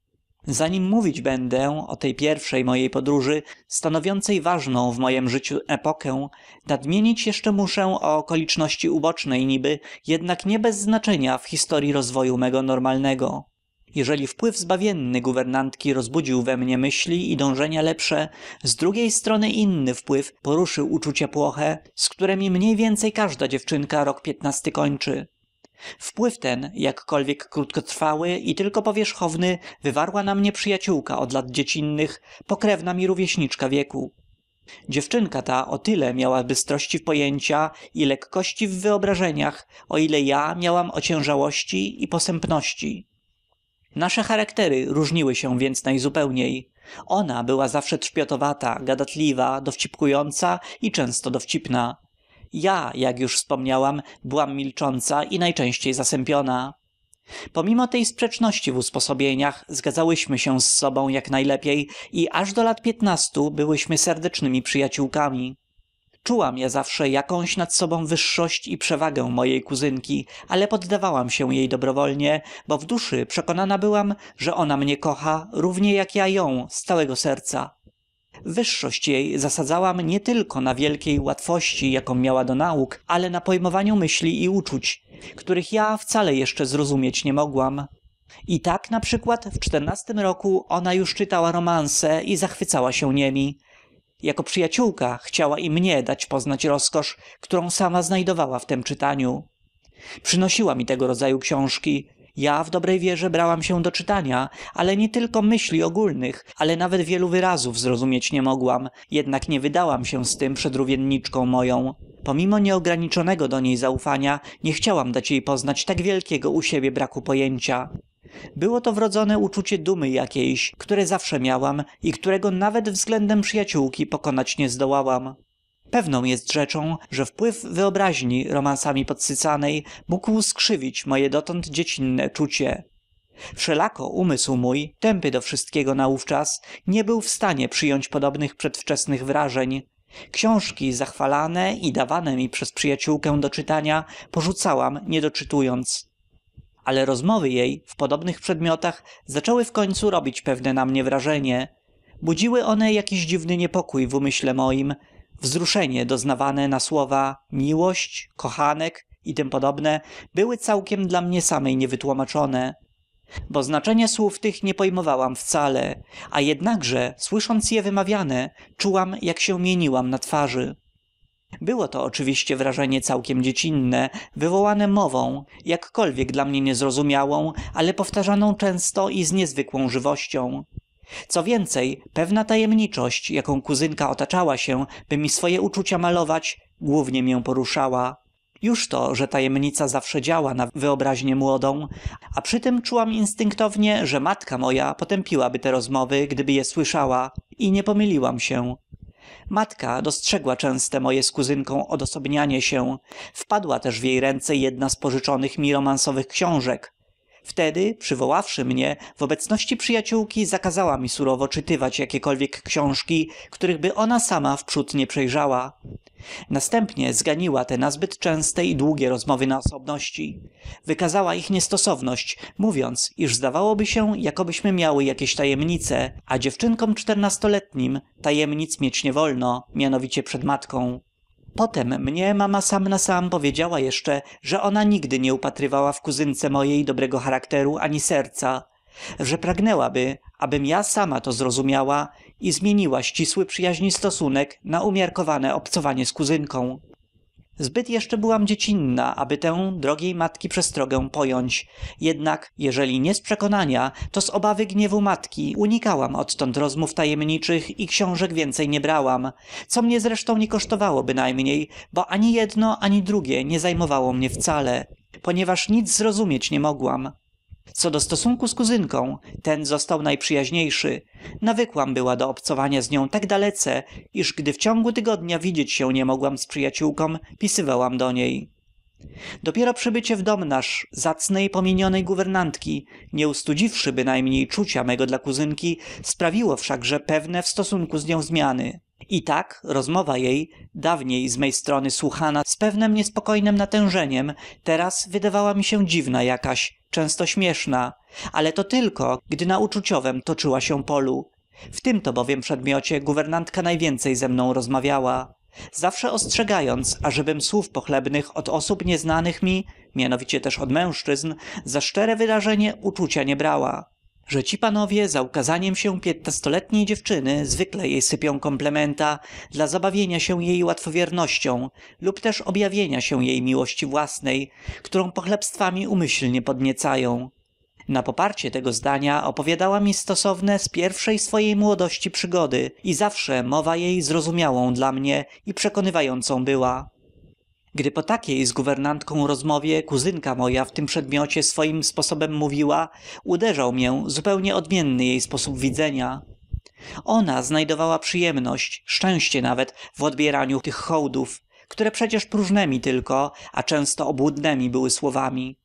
zanim mówić będę o tej pierwszej mojej podróży stanowiącej ważną w mojem życiu epokę nadmienić jeszcze muszę o okoliczności ubocznej niby jednak nie bez znaczenia w historii rozwoju mego normalnego jeżeli wpływ zbawienny guwernantki rozbudził we mnie myśli i dążenia lepsze z drugiej strony inny wpływ poruszył uczucia płoche z któremi mniej więcej każda dziewczynka rok piętnasty kończy wpływ ten jakkolwiek krótkotrwały i tylko powierzchowny wywarła na mnie przyjaciółka od lat dziecinnych pokrewna mi rówieśniczka wieku dziewczynka ta o tyle miała bystrości w pojęcia i lekkości w wyobrażeniach o ile ja miałam ociężałości i posępności nasze charaktery różniły się więc najzupełniej ona była zawsze trzpiotowata gadatliwa dowcipkująca i często dowcipna ja jak już wspomniałam byłam milcząca i najczęściej zasępiona pomimo tej sprzeczności w usposobieniach zgadzałyśmy się z sobą jak najlepiej i aż do lat piętnastu byłyśmy serdecznymi przyjaciółkami czułam ja zawsze jakąś nad sobą wyższość i przewagę mojej kuzynki ale poddawałam się jej dobrowolnie bo w duszy przekonana byłam że ona mnie kocha równie jak ja ją z całego serca wyższość jej zasadzałam nie tylko na wielkiej łatwości jaką miała do nauk ale na pojmowaniu myśli i uczuć których ja wcale jeszcze zrozumieć nie mogłam i tak przykład w czternastym roku ona już czytała romanse i zachwycała się niemi jako przyjaciółka chciała i mnie dać poznać rozkosz którą sama znajdowała w tem czytaniu przynosiła mi tego rodzaju książki ja w dobrej wierze brałam się do czytania ale nietylko myśli ogólnych ale nawet wielu wyrazów zrozumieć nie mogłam jednak nie wydałam się z tem przed rówienniczką moją pomimo nieograniczonego do niej zaufania nie chciałam dać jej poznać tak wielkiego u siebie braku pojęcia było to wrodzone uczucie dumy jakiejś które zawsze miałam i którego nawet względem przyjaciółki pokonać nie zdołałam pewną jest rzeczą że wpływ wyobraźni romansami podsycanej mógł skrzywić moje dotąd dziecinne czucie wszelako umysł mój tępy do wszystkiego naówczas nie był w stanie przyjąć podobnych przedwczesnych wrażeń książki zachwalane i dawane mi przez przyjaciółkę do czytania porzucałam nie doczytując ale rozmowy jej w podobnych przedmiotach zaczęły w końcu robić pewne na mnie wrażenie budziły one jakiś dziwny niepokój w umyśle moim wzruszenie doznawane na słowa miłość kochanek i t p były całkiem dla mnie samej niewytłomaczone bo znaczenia słów tych nie pojmowałam wcale a jednakże słysząc je wymawiane czułam jak się mieniłam na twarzy było to oczywiście wrażenie całkiem dziecinne wywołane mową jakkolwiek dla mnie niezrozumiałą ale powtarzaną często i z niezwykłą żywością co więcej pewna tajemniczość jaką kuzynka otaczała się by mi swoje uczucia malować głównie mię poruszała już to że tajemnica zawsze działa na wyobraźnię młodą a przytem czułam instynktownie że matka moja potępiłaby te rozmowy gdyby je słyszała i nie pomyliłam się matka dostrzegła częste moje z kuzynką odosobnianie się wpadła też w jej ręce jedna z pożyczonych mi romansowych książek wtedy przywoławszy mnie w obecności przyjaciółki zakazała mi surowo czytywać jakiekolwiek książki którychby ona sama wprzód nie przejrzała następnie zganiła te nazbyt częste i długie rozmowy na osobności wykazała ich niestosowność mówiąc iż zdawałoby się jakobyśmy miały jakieś tajemnice a dziewczynkom czternastoletnim tajemnic mieć nie wolno mianowicie przed matką potem mnie mama sam na sam powiedziała jeszcze że ona nigdy nie upatrywała w kuzynce mojej dobrego charakteru ani serca że pragnęłaby abym ja sama to zrozumiała i zmieniła ścisły przyjaźni stosunek na umiarkowane obcowanie z kuzynką zbyt jeszcze byłam dziecinna aby tę drogiej matki przestrogę pojąć jednak jeżeli nie z przekonania to z obawy gniewu matki unikałam odtąd rozmów tajemniczych i książek więcej nie brałam co mnie zresztą nie kosztowało bynajmniej bo ani jedno ani drugie nie zajmowało mnie wcale ponieważ nic zrozumieć nie mogłam co do stosunku z kuzynką ten został najprzyjaźniejszy nawykłam była do obcowania z nią tak dalece iż gdy w ciągu tygodnia widzieć się nie mogłam z przyjaciółką pisywałam do niej dopiero przybycie w dom nasz zacnej pomienionej guwernantki nie ustudziwszy bynajmniej czucia mego dla kuzynki sprawiło wszakże pewne w stosunku z nią zmiany i tak rozmowa jej dawniej z mej strony słuchana z pewnem niespokojnem natężeniem teraz wydawała mi się dziwna jakaś często śmieszna ale to tylko gdy na uczuciowem toczyła się polu w tym-to bowiem przedmiocie guwernantka najwięcej ze mną rozmawiała zawsze ostrzegając ażebym słów pochlebnych od osób nieznanych mi mianowicie też od mężczyzn za szczere wyrażenie uczucia nie brała że ci panowie za ukazaniem się piętnastoletniej dziewczyny zwykle jej sypią komplementa dla zabawienia się jej łatwowiernością lub też objawienia się jej miłości własnej, którą pochlebstwami umyślnie podniecają. Na poparcie tego zdania opowiadała mi stosowne z pierwszej swojej młodości przygody i zawsze mowa jej zrozumiałą dla mnie i przekonywającą była. Gdy po takiej z guwernantką rozmowie kuzynka moja w tym przedmiocie swoim sposobem mówiła, uderzał mię zupełnie odmienny jej sposób widzenia. Ona znajdowała przyjemność, szczęście nawet, w odbieraniu tych hołdów, które przecież próżnemi tylko, a często obłudnemi były słowami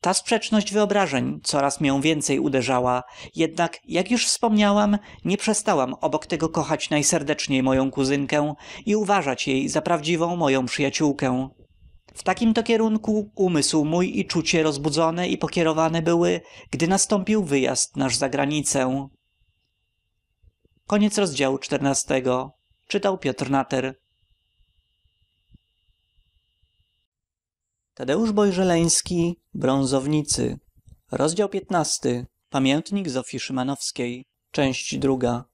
ta sprzeczność wyobrażeń coraz mię więcej uderzała jednak jak już wspomniałam nie przestałam obok tego kochać najserdeczniej moją kuzynkę i uważać jej za prawdziwą moją przyjaciółkę w takim to kierunku umysł mój i czucie rozbudzone i pokierowane były gdy nastąpił wyjazd nasz za granicę Tadeusz Bojżeleński, Brązownicy, rozdział 15, pamiętnik Zofii Szymanowskiej, część druga.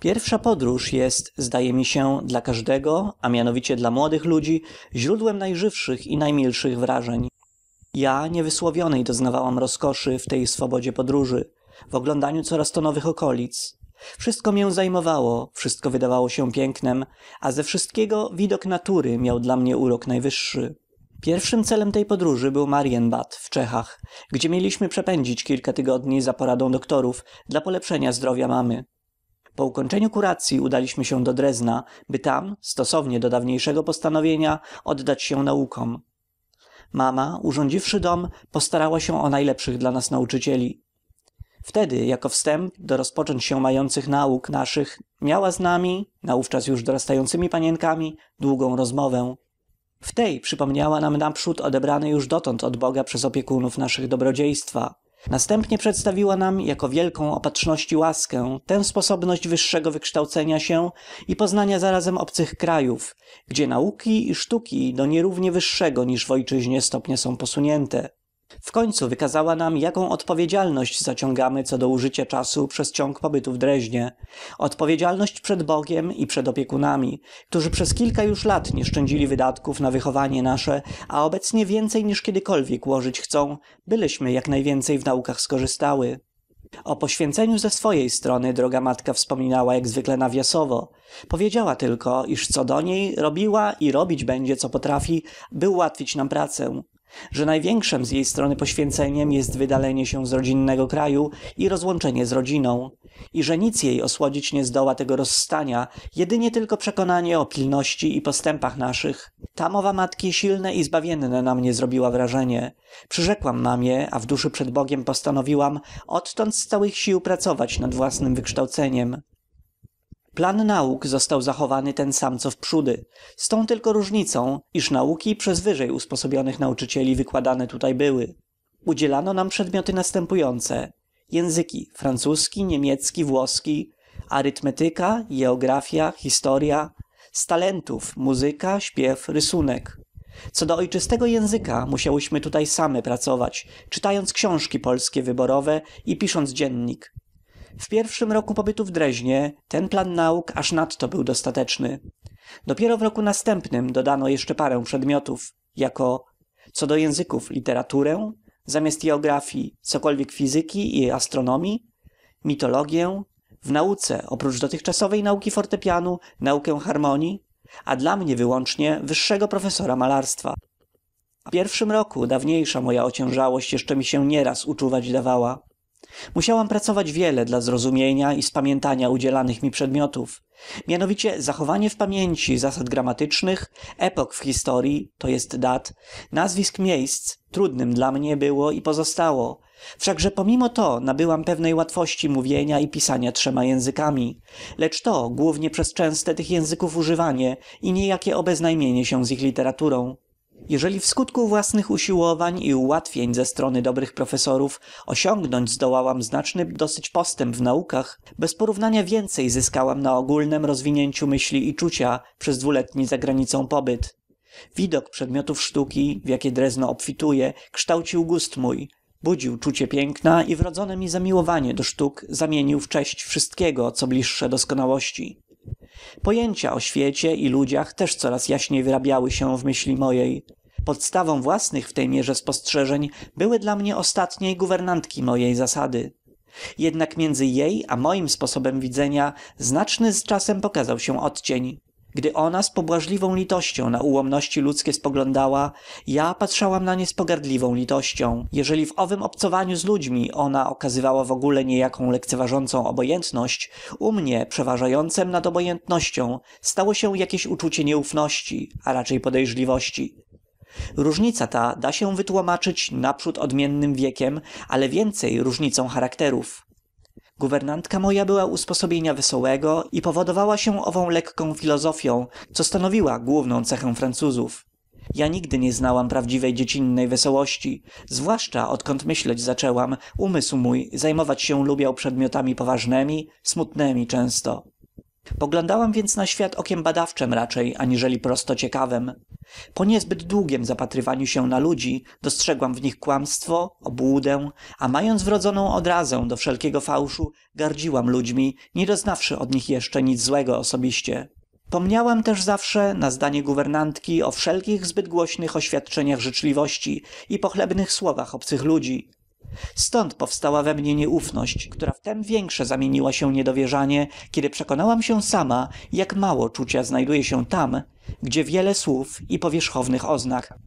Pierwsza podróż jest, zdaje mi się, dla każdego, a mianowicie dla młodych ludzi, źródłem najżywszych i najmilszych wrażeń. Ja niewysłowionej doznawałam rozkoszy w tej swobodzie podróży, w oglądaniu coraz to nowych okolic, wszystko mię zajmowało wszystko wydawało się pięknem a ze wszystkiego widok natury miał dla mnie urok najwyższy pierwszym celem tej podróży był marienbad w czechach gdzie mieliśmy przepędzić kilka tygodni za poradą doktorów dla polepszenia zdrowia mamy po ukończeniu kuracyi udaliśmy się do drezna by tam stosownie do dawniejszego postanowienia oddać się naukom mama urządziwszy dom postarała się o najlepszych dla nas nauczycieli wtedy jako wstęp do rozpocząć się mających nauk naszych miała z nami naówczas już dorastającymi panienkami długą rozmowę w tej przypomniała nam naprzód odebrane już dotąd od boga przez opiekunów naszych dobrodziejstwa następnie przedstawiła nam jako wielką opatrzności łaskę tę sposobność wyższego wykształcenia się i poznania zarazem obcych krajów gdzie nauki i sztuki do nierównie wyższego niż w ojczyźnie stopnia są posunięte w końcu wykazała nam jaką odpowiedzialność zaciągamy co do użycia czasu przez ciąg pobytu w dreźnie odpowiedzialność przed bogiem i przed opiekunami którzy przez kilka już lat nie szczędzili wydatków na wychowanie nasze a obecnie więcej niż kiedykolwiek łożyć chcą byleśmy jak najwięcej w naukach skorzystały o poświęceniu ze swojej strony droga matka wspominała jak zwykle nawiasowo. Powiedziała tylko, iż co do niej robiła i robić będzie co potrafi, by ułatwić nam pracę, że największem z jej strony poświęceniem jest wydalenie się z rodzinnego kraju i rozłączenie z rodziną i że nic jej osłodzić nie zdoła tego rozstania jedynie tylko przekonanie o pilności i postępach naszych ta mowa matki silne i zbawienne na mnie zrobiła wrażenie przyrzekłam mamie a w duszy przed bogiem postanowiłam odtąd z całych sił pracować nad własnem wykształceniem plan nauk został zachowany ten sam co wprzódy z tą tylko różnicą iż nauki przez wyżej usposobionych nauczycieli wykładane tutaj były udzielano nam przedmioty następujące języki francuski niemiecki włoski arytmetyka jeografia historia, z talentów muzyka śpiew rysunek co do ojczystego języka musiałyśmy tutaj same pracować czytając książki polskie wyborowe i pisząc dziennik w pierwszym roku pobytu w dreźnie ten plan nauk aż nadto był dostateczny dopiero w roku następnym dodano jeszcze parę przedmiotów jako co do języków literaturę zamiast jeografii cokolwiek fizyki i astronomii mitologię w nauce oprócz dotychczasowej nauki fortepianu naukę harmonii a dla mnie wyłącznie wyższego profesora malarstwa w pierwszym roku dawniejsza moja ociężałość jeszcze mi się nieraz uczuwać dawała musiałam pracować wiele dla zrozumienia i spamiętania udzielanych mi przedmiotów mianowicie zachowanie w pamięci zasad gramatycznych epok w historii, to jest dat nazwisk miejsc trudnem dla mnie było i pozostało wszakże pomimo to nabyłam pewnej łatwości mówienia i pisania trzema językami lecz to głównie przez częste tych języków używanie i niejakie obeznajmienie się z ich literaturą jeżeli wskutku własnych usiłowań i ułatwień ze strony dobrych profesorów osiągnąć zdołałam znaczny dosyć postęp w naukach bez porównania więcej zyskałam na ogólnem rozwinięciu myśli i czucia przez dwuletni za granicą pobyt widok przedmiotów sztuki w jakie drezno obfituje kształcił gust mój budził czucie piękna i wrodzone mi zamiłowanie do sztuk zamienił w cześć wszystkiego co bliższe doskonałości pojęcia o świecie i ludziach też coraz jaśniej wyrabiały się w myśli mojej podstawą własnych w tej mierze spostrzeżeń były dla mnie ostatnie i guwernantki mojej zasady jednak między jej a moim sposobem widzenia znaczny z czasem pokazał się odcień gdy ona z pobłażliwą litością na ułomności ludzkie spoglądała ja patrzałam na nie z pogardliwą litością jeżeli w owym obcowaniu z ludźmi ona okazywała w ogóle niejaką lekceważącą obojętność u mnie przeważającem nad obojętnością stało się jakieś uczucie nieufności a raczej podejrzliwości różnica ta da się wytłumaczyć naprzód odmiennym wiekiem ale więcej różnicą charakterów guwernantka moja była usposobienia wesołego i powodowała się ową lekką filozofią, co stanowiła główną cechę francuzów ja nigdy nie znałam prawdziwej dziecinnej wesołości zwłaszcza odkąd myśleć zaczęłam umysł mój zajmować się lubiał przedmiotami poważnemi smutnemi często poglądałem więc na świat okiem badawczem raczej aniżeli prosto ciekawem po niezbyt długiem zapatrywaniu się na ludzi dostrzegłam w nich kłamstwo obłudę a mając wrodzoną odrazę do wszelkiego fałszu gardziłam ludźmi nie doznawszy od nich jeszcze nic złego osobiście pomniałam też zawsze na zdanie guwernantki o wszelkich zbyt głośnych oświadczeniach życzliwości i pochlebnych słowach obcych ludzi stąd powstała we mnie nieufność która w tem większe zamieniła się niedowierzanie kiedy przekonałam się sama jak mało czucia znajduje się tam gdzie wiele słów i powierzchownych oznak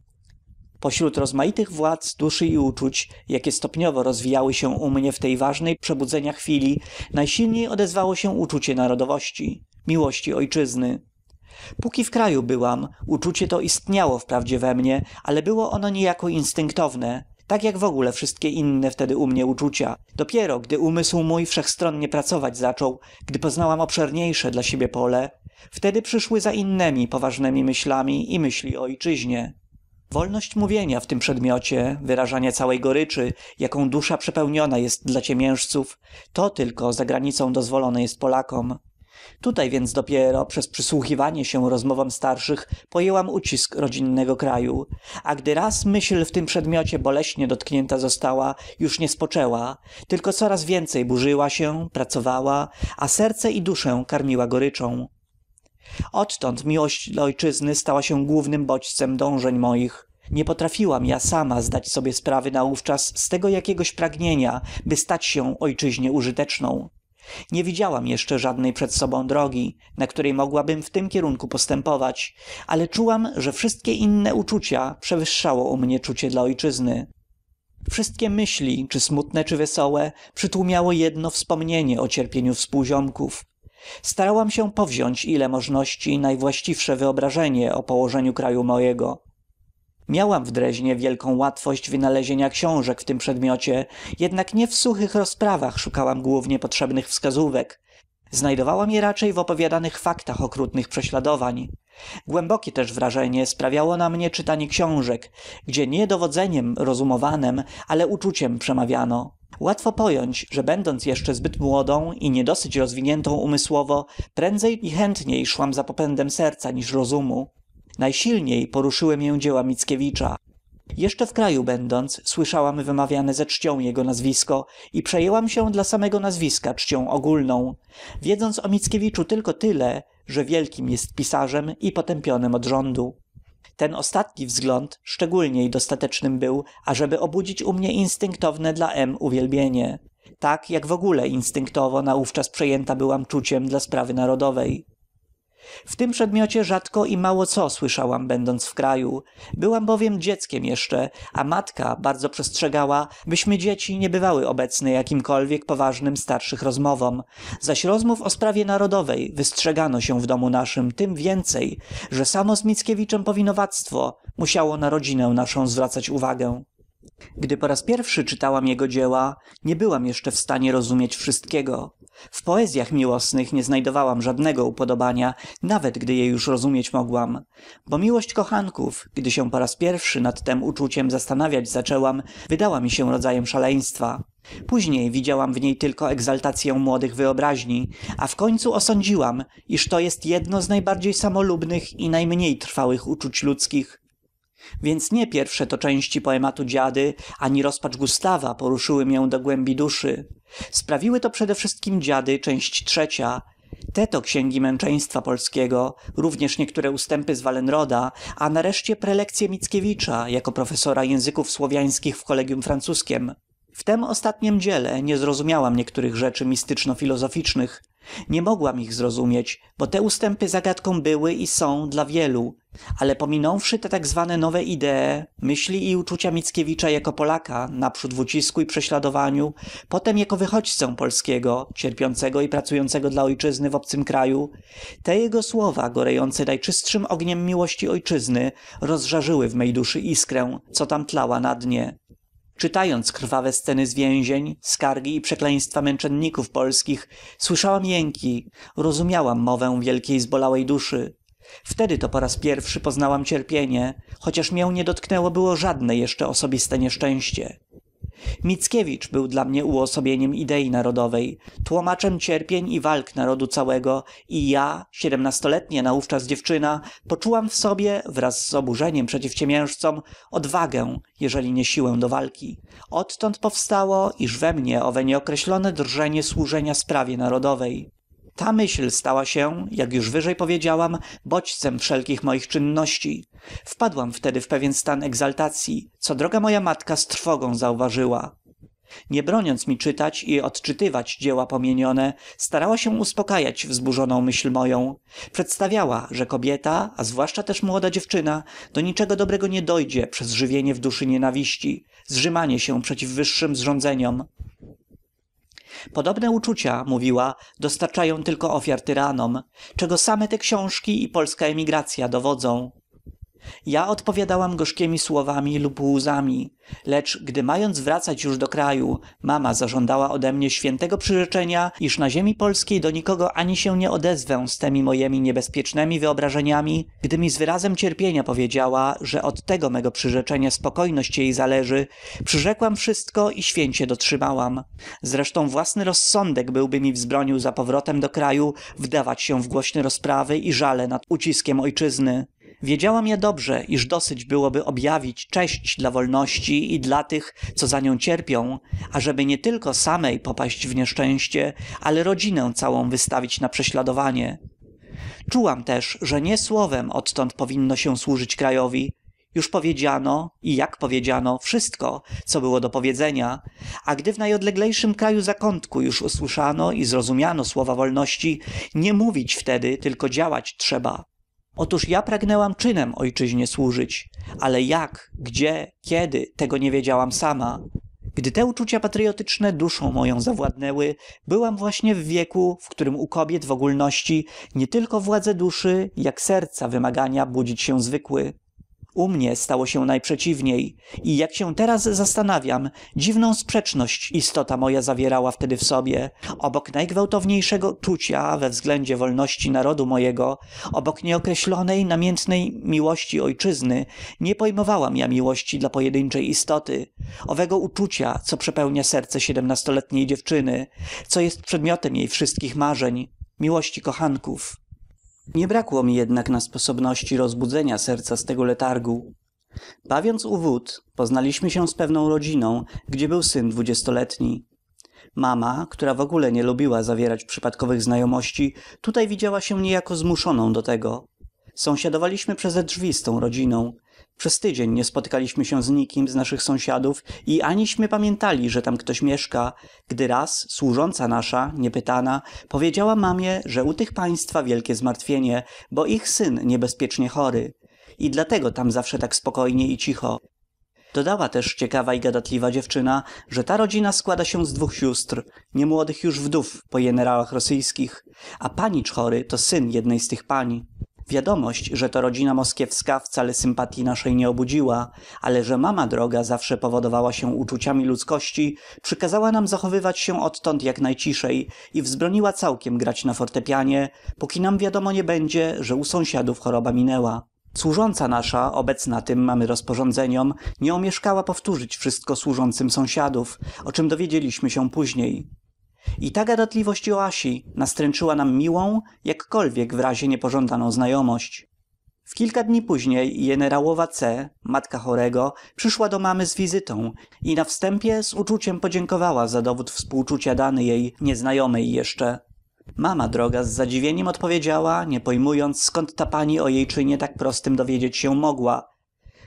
pośród rozmaitych władz duszy i uczuć jakie stopniowo rozwijały się u mnie w tej ważnej przebudzenia chwili najsilniej odezwało się uczucie narodowości miłości ojczyzny póki w kraju byłam uczucie to istniało wprawdzie we mnie ale było ono niejako instynktowne tak jak w ogóle wszystkie inne wtedy u mnie uczucia dopiero gdy umysł mój wszechstronnie pracować zaczął gdy poznałam obszerniejsze dla siebie pole wtedy przyszły za innemi poważnemi myślami i myśli o ojczyźnie wolność mówienia w tym przedmiocie wyrażania całej goryczy jaką dusza przepełniona jest dla ciemiężców to tylko za granicą dozwolone jest polakom tutaj więc dopiero przez przysłuchiwanie się rozmowom starszych pojęłam ucisk rodzinnego kraju a gdy raz myśl w tym przedmiocie boleśnie dotknięta została już nie spoczęła tylko coraz więcej burzyła się pracowała a serce i duszę karmiła goryczą odtąd miłość do ojczyzny stała się głównym bodźcem dążeń moich nie potrafiłam ja sama zdać sobie sprawy naówczas z tego jakiegoś pragnienia by stać się ojczyźnie użyteczną nie widziałam jeszcze żadnej przed sobą drogi na której mogłabym w tym kierunku postępować ale czułam że wszystkie inne uczucia przewyższało u mnie czucie dla ojczyzny wszystkie myśli czy smutne czy wesołe przytłumiało jedno wspomnienie o cierpieniu współziomków starałam się powziąć ile możności najwłaściwsze wyobrażenie o położeniu kraju mojego miałam w dreźnie wielką łatwość wynalezienia książek w tym przedmiocie jednak nie w suchych rozprawach szukałam głównie potrzebnych wskazówek znajdowałam je raczej w opowiadanych faktach okrutnych prześladowań głębokie też wrażenie sprawiało na mnie czytanie książek gdzie nie dowodzeniem rozumowanem ale uczuciem przemawiano Łatwo pojąć, że będąc jeszcze zbyt młodą i nie dosyć rozwiniętą umysłowo, prędzej i chętniej szłam za popędem serca niż rozumu najsilniej poruszyły mię dzieła mickiewicza jeszcze w kraju będąc słyszałam wymawiane ze czcią jego nazwisko i przejęłam się dla samego nazwiska czcią ogólną wiedząc o mickiewiczu tylko tyle że wielkim jest pisarzem i potępionym od rządu ten ostatni wzgląd szczególniej dostatecznym był ażeby obudzić u mnie instynktowne dla m uwielbienie tak jak wogóle instynktowo naówczas przejęta byłam czuciem dla sprawy narodowej w tym przedmiocie rzadko i mało co słyszałam będąc w kraju byłam bowiem dzieckiem jeszcze a matka bardzo przestrzegała byśmy dzieci nie bywały obecne jakimkolwiek poważnym starszych rozmowom zaś rozmów o sprawie narodowej wystrzegano się w domu naszym tem więcej że samo z mickiewiczem powinowactwo musiało na rodzinę naszą zwracać uwagę gdy po raz pierwszy czytałam jego dzieła nie byłam jeszcze w stanie rozumieć wszystkiego w poezyach miłosnych nie znajdowałam żadnego upodobania nawet gdy je już rozumieć mogłam bo miłość kochanków gdy się po raz pierwszy nad tem uczuciem zastanawiać zaczęłam wydała mi się rodzajem szaleństwa później widziałam w niej tylko egzaltacyę młodych wyobraźni a w końcu osądziłam iż to jest jedno z najbardziej samolubnych i najmniej trwałych uczuć ludzkich więc nie pierwsze to części poematu dziady ani rozpacz gustawa poruszyły mię do głębi duszy sprawiły to przedewszystkiem dziady część trzecia te to księgi męczeństwa polskiego również niektóre ustępy z wallenroda a nareszcie prelekcye mickiewicza jako profesora języków słowiańskich w kolegium francuskiem w tem ostatnim dziele nie zrozumiałam niektórych rzeczy mistyczno-filozoficznych nie mogłam ich zrozumieć bo te ustępy zagadką były i są dla wielu ale pominąwszy te tak zwane nowe idee myśli i uczucia mickiewicza jako polaka naprzód w ucisku i prześladowaniu potem jako wychodźcę polskiego cierpiącego i pracującego dla ojczyzny w obcym kraju te jego słowa gorejące najczystszym ogniem miłości ojczyzny rozżarzyły w mej duszy iskrę co tam tlała na dnie czytając krwawe sceny z więzień skargi i przekleństwa męczenników polskich słyszałam jęki rozumiałam mowę wielkiej zbolałej duszy wtedy to po raz pierwszy poznałam cierpienie chociaż mię nie dotknęło było żadne jeszcze osobiste nieszczęście mickiewicz był dla mnie uosobieniem idei narodowej tłomaczem cierpień i walk narodu całego i ja siedmnastoletnia naówczas dziewczyna poczułam w sobie wraz z oburzeniem przeciw ciemiężcom odwagę jeżeli nie siłę do walki odtąd powstało iż we mnie owe nieokreślone drżenie służenia sprawie narodowej ta myśl stała się jak już wyżej powiedziałam bodźcem wszelkich moich czynności wpadłam wtedy w pewien stan egzaltacji, co droga moja matka z trwogą zauważyła nie broniąc mi czytać i odczytywać dzieła pomienione starała się uspakajać wzburzoną myśl moją przedstawiała że kobieta a zwłaszcza też młoda dziewczyna do niczego dobrego nie dojdzie przez żywienie w duszy nienawiści zżymanie się przeciw wyższym zrządzeniom podobne uczucia mówiła dostarczają tylko ofiar tyranom czego same te książki i polska emigracja dowodzą ja odpowiadałam gorzkiemi słowami lub łzami lecz gdy mając wracać już do kraju mama zażądała ode mnie świętego przyrzeczenia iż na ziemi polskiej do nikogo ani się nie odezwę z temi mojemi niebezpiecznemi wyobrażeniami gdy mi z wyrazem cierpienia powiedziała że od tego mego przyrzeczenia spokojność jej zależy przyrzekłam wszystko i święcie dotrzymałam zresztą własny rozsądek byłby mi wzbronił za powrotem do kraju wdawać się w głośne rozprawy i żale nad uciskiem ojczyzny wiedziałam ja dobrze iż dosyć byłoby objawić cześć dla wolności i dla tych co za nią cierpią ażeby nietylko samej popaść w nieszczęście ale rodzinę całą wystawić na prześladowanie czułam też że nie słowem odtąd powinno się służyć krajowi już powiedziano i jak powiedziano wszystko co było do powiedzenia a gdy w najodleglejszym kraju zakątku już usłyszano i zrozumiano słowa wolności nie mówić wtedy tylko działać trzeba Otóż ja pragnęłam czynem ojczyźnie służyć, ale jak, gdzie, kiedy, tego nie wiedziałam sama. Gdy te uczucia patriotyczne duszą moją zawładnęły, byłam właśnie w wieku, w którym u kobiet w ogólności nie tylko władze duszy, jak serca wymagania budzić się zwykły u mnie stało się najprzeciwniej i jak się teraz zastanawiam dziwną sprzeczność istota moja zawierała wtedy w sobie obok najgwałtowniejszego czucia we względzie wolności narodu mojego obok nieokreślonej namiętnej miłości ojczyzny nie pojmowałam ja miłości dla pojedynczej istoty owego uczucia co przepełnia serce siedemnastoletniej dziewczyny co jest przedmiotem jej wszystkich marzeń miłości kochanków nie brakło mi jednak na sposobności rozbudzenia serca z tego letargu bawiąc u wód poznaliśmy się z pewną rodziną gdzie był syn dwudziestoletni mama która w ogóle nie lubiła zawierać przypadkowych znajomości tutaj widziała się niejako zmuszoną do tego sąsiadowaliśmy przeze drzwi z tą rodziną przez tydzień nie spotykaliśmy się z nikim z naszych sąsiadów i aniśmy pamiętali że tam ktoś mieszka gdy raz służąca nasza niepytana powiedziała mamie że u tych państwa wielkie zmartwienie bo ich syn niebezpiecznie chory i dlatego tam zawsze tak spokojnie i cicho dodała też ciekawa i gadatliwa dziewczyna że ta rodzina składa się z dwóch sióstr niemłodych już wdów po jenerałach rosyjskich a panicz chory to syn jednej z tych pań wiadomość że to rodzina moskiewska wcale sympatyi naszej nie obudziła ale że mama droga zawsze powodowała się uczuciami ludzkości przykazała nam zachowywać się odtąd jak najciszej i wzbroniła całkiem grać na fortepianie póki nam wiadomo nie będzie że u sąsiadów choroba minęła Służąca nasza, obecna tym mamy rozporządzeniom, nie omieszkała powtórzyć wszystko służącym sąsiadów, o czym dowiedzieliśmy się później i ta gadatliwość joasi nastręczyła nam miłą jakkolwiek w razie niepożądaną znajomość w kilka dni później jenerałowa c matka chorego przyszła do mamy z wizytą i na wstępie z uczuciem podziękowała za dowód współczucia dany jej nieznajomej jeszcze mama droga z zadziwieniem odpowiedziała nie pojmując skąd ta pani o jej czynie tak prostym dowiedzieć się mogła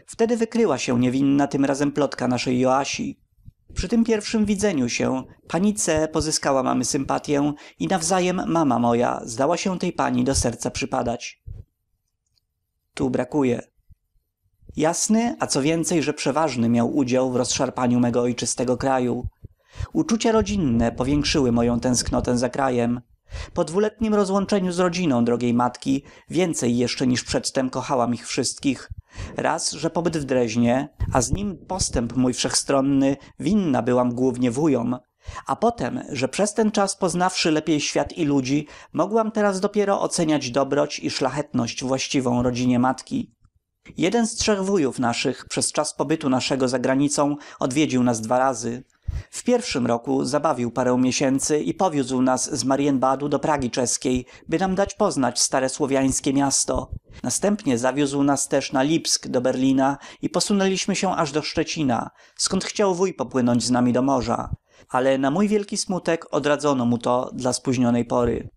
wtedy wykryła się niewinna tym razem plotka naszej joasi przy tym pierwszem widzeniu się pani c pozyskała mamy sympatyę i nawzajem mama moja zdała się tej pani do serca przypadać tu brakuje jasny a co więcej że przeważny miał udział w rozszarpaniu mego ojczystego kraju uczucia rodzinne powiększyły moją tęsknotę za krajem po dwuletniem rozłączeniu z rodziną drogiej matki więcej jeszcze niż przedtem kochałam ich wszystkich raz że pobyt w dreźnie a z nim postęp mój wszechstronny winna byłam głównie wujom a potem że przez ten czas poznawszy lepiej świat i ludzi mogłam teraz dopiero oceniać dobroć i szlachetność właściwą rodzinie matki jeden z trzech wujów naszych przez czas pobytu naszego za granicą odwiedził nas dwa razy w pierwszym roku zabawił parę miesięcy i powiózł nas z Marienbadu do pragi czeskiej by nam dać poznać stare słowiańskie miasto następnie zawiózł nas też na lipsk do berlina i posunęliśmy się aż do szczecina skąd chciał wuj popłynąć z nami do morza ale na mój wielki smutek odradzono mu to dla spóźnionej pory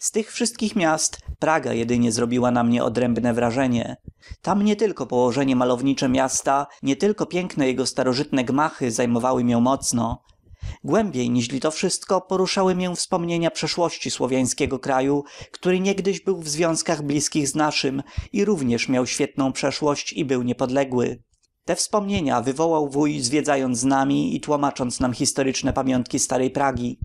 z tych wszystkich miast praga jedynie zrobiła na mnie odrębne wrażenie tam nietylko położenie malownicze miasta nietylko piękne jego starożytne gmachy zajmowały mię mocno głębiej niźli to wszystko poruszały mię wspomnienia przeszłości słowiańskiego kraju który niegdyś był w związkach bliskich z naszym i również miał świetną przeszłość i był niepodległy te wspomnienia wywołał wuj zwiedzając z nami i tłomacząc nam historyczne pamiątki starej pragi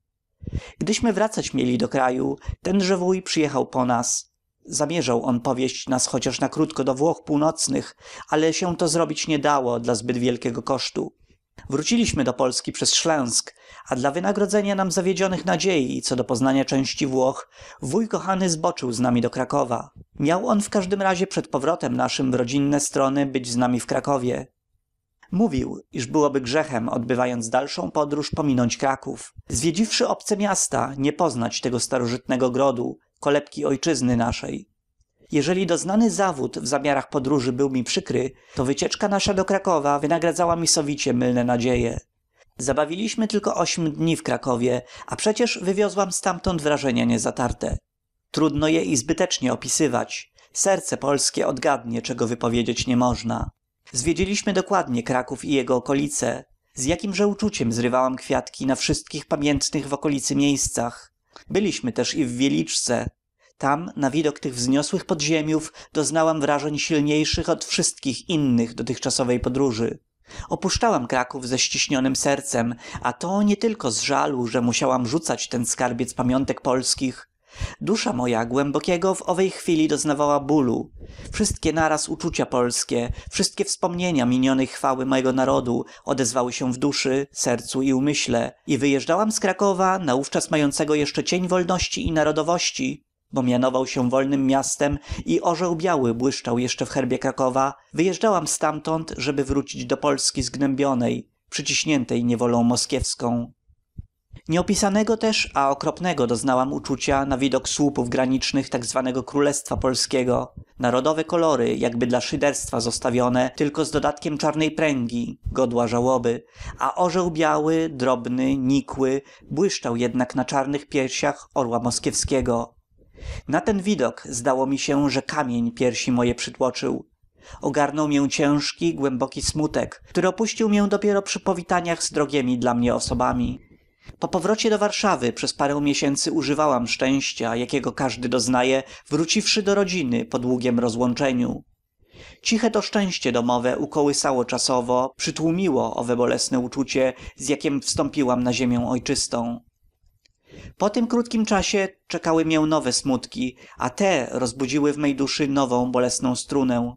gdyśmy wracać mieli do kraju tenże wuj przyjechał po nas zamierzał on powieść nas chociaż na krótko do włoch północnych ale się to zrobić nie dało dla zbyt wielkiego kosztu wróciliśmy do polski przez szlęsk a dla wynagrodzenia nam zawiedzionych nadziei co do poznania części włoch wuj kochany zboczył z nami do krakowa miał on w każdym razie przed powrotem naszym w rodzinne strony być z nami w krakowie mówił iż byłoby grzechem odbywając dalszą podróż pominąć kraków zwiedziwszy obce miasta nie poznać tego starożytnego grodu kolebki ojczyzny naszej jeżeli doznany zawód w zamiarach podróży był mi przykry to wycieczka nasza do krakowa wynagradzała mi sowicie mylne nadzieje zabawiliśmy tylko ośm dni w krakowie a przecież wywiozłam stamtąd wrażenia niezatarte trudno je i zbytecznie opisywać serce polskie odgadnie czego wypowiedzieć nie można zwiedziliśmy dokładnie kraków i jego okolice z jakimże uczuciem zrywałam kwiatki na wszystkich pamiętnych w okolicy miejscach byliśmy też i w wieliczce tam na widok tych wzniosłych podziemiów doznałam wrażeń silniejszych od wszystkich innych dotychczasowej podróży opuszczałam kraków ze ściśnionem sercem a to nie tylko z żalu że musiałam rzucać ten skarbiec pamiątek polskich dusza moja głębokiego w owej chwili doznawała bólu wszystkie naraz uczucia polskie wszystkie wspomnienia minionej chwały mego narodu odezwały się w duszy sercu i umyśle i wyjeżdżałam z krakowa naówczas mającego jeszcze cień wolności i narodowości bo mianował się wolnem miastem i orzeł biały błyszczał jeszcze w herbie krakowa wyjeżdżałam stamtąd żeby wrócić do polski zgnębionej przyciśniętej niewolą moskiewską nieopisanego też a okropnego doznałam uczucia na widok słupów granicznych tak zwanego królestwa polskiego narodowe kolory jakby dla szyderstwa zostawione tylko z dodatkiem czarnej pręgi godła żałoby a orzeł biały drobny nikły błyszczał jednak na czarnych piersiach orła moskiewskiego na ten widok zdało mi się że kamień piersi moje przytłoczył ogarnął mię ciężki głęboki smutek który opuścił mię dopiero przy powitaniach z drogiemi dla mnie osobami po powrocie do warszawy przez parę miesięcy używałam szczęścia jakiego każdy doznaje wróciwszy do rodziny po długiem rozłączeniu ciche to szczęście domowe ukołysało czasowo przytłumiło owe bolesne uczucie z jakiem wstąpiłam na ziemię ojczystą po tym krótkim czasie czekały mię nowe smutki a te rozbudziły w mej duszy nową bolesną strunę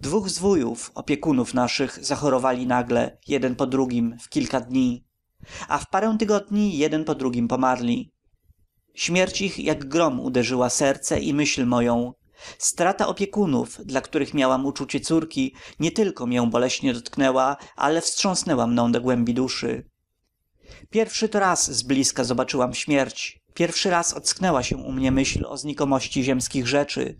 dwóch z wujów opiekunów naszych zachorowali nagle jeden po drugim w kilka dni a w parę tygodni jeden po drugim pomarli śmierć ich jak grom uderzyła serce i myśl moją strata opiekunów dla których miałam uczucie córki nietylko mię boleśnie dotknęła ale wstrząsnęła mną do głębi duszy pierwszy to raz zblizka zobaczyłam śmierć pierwszy raz ocknęła się u mnie myśl o znikomości ziemskich rzeczy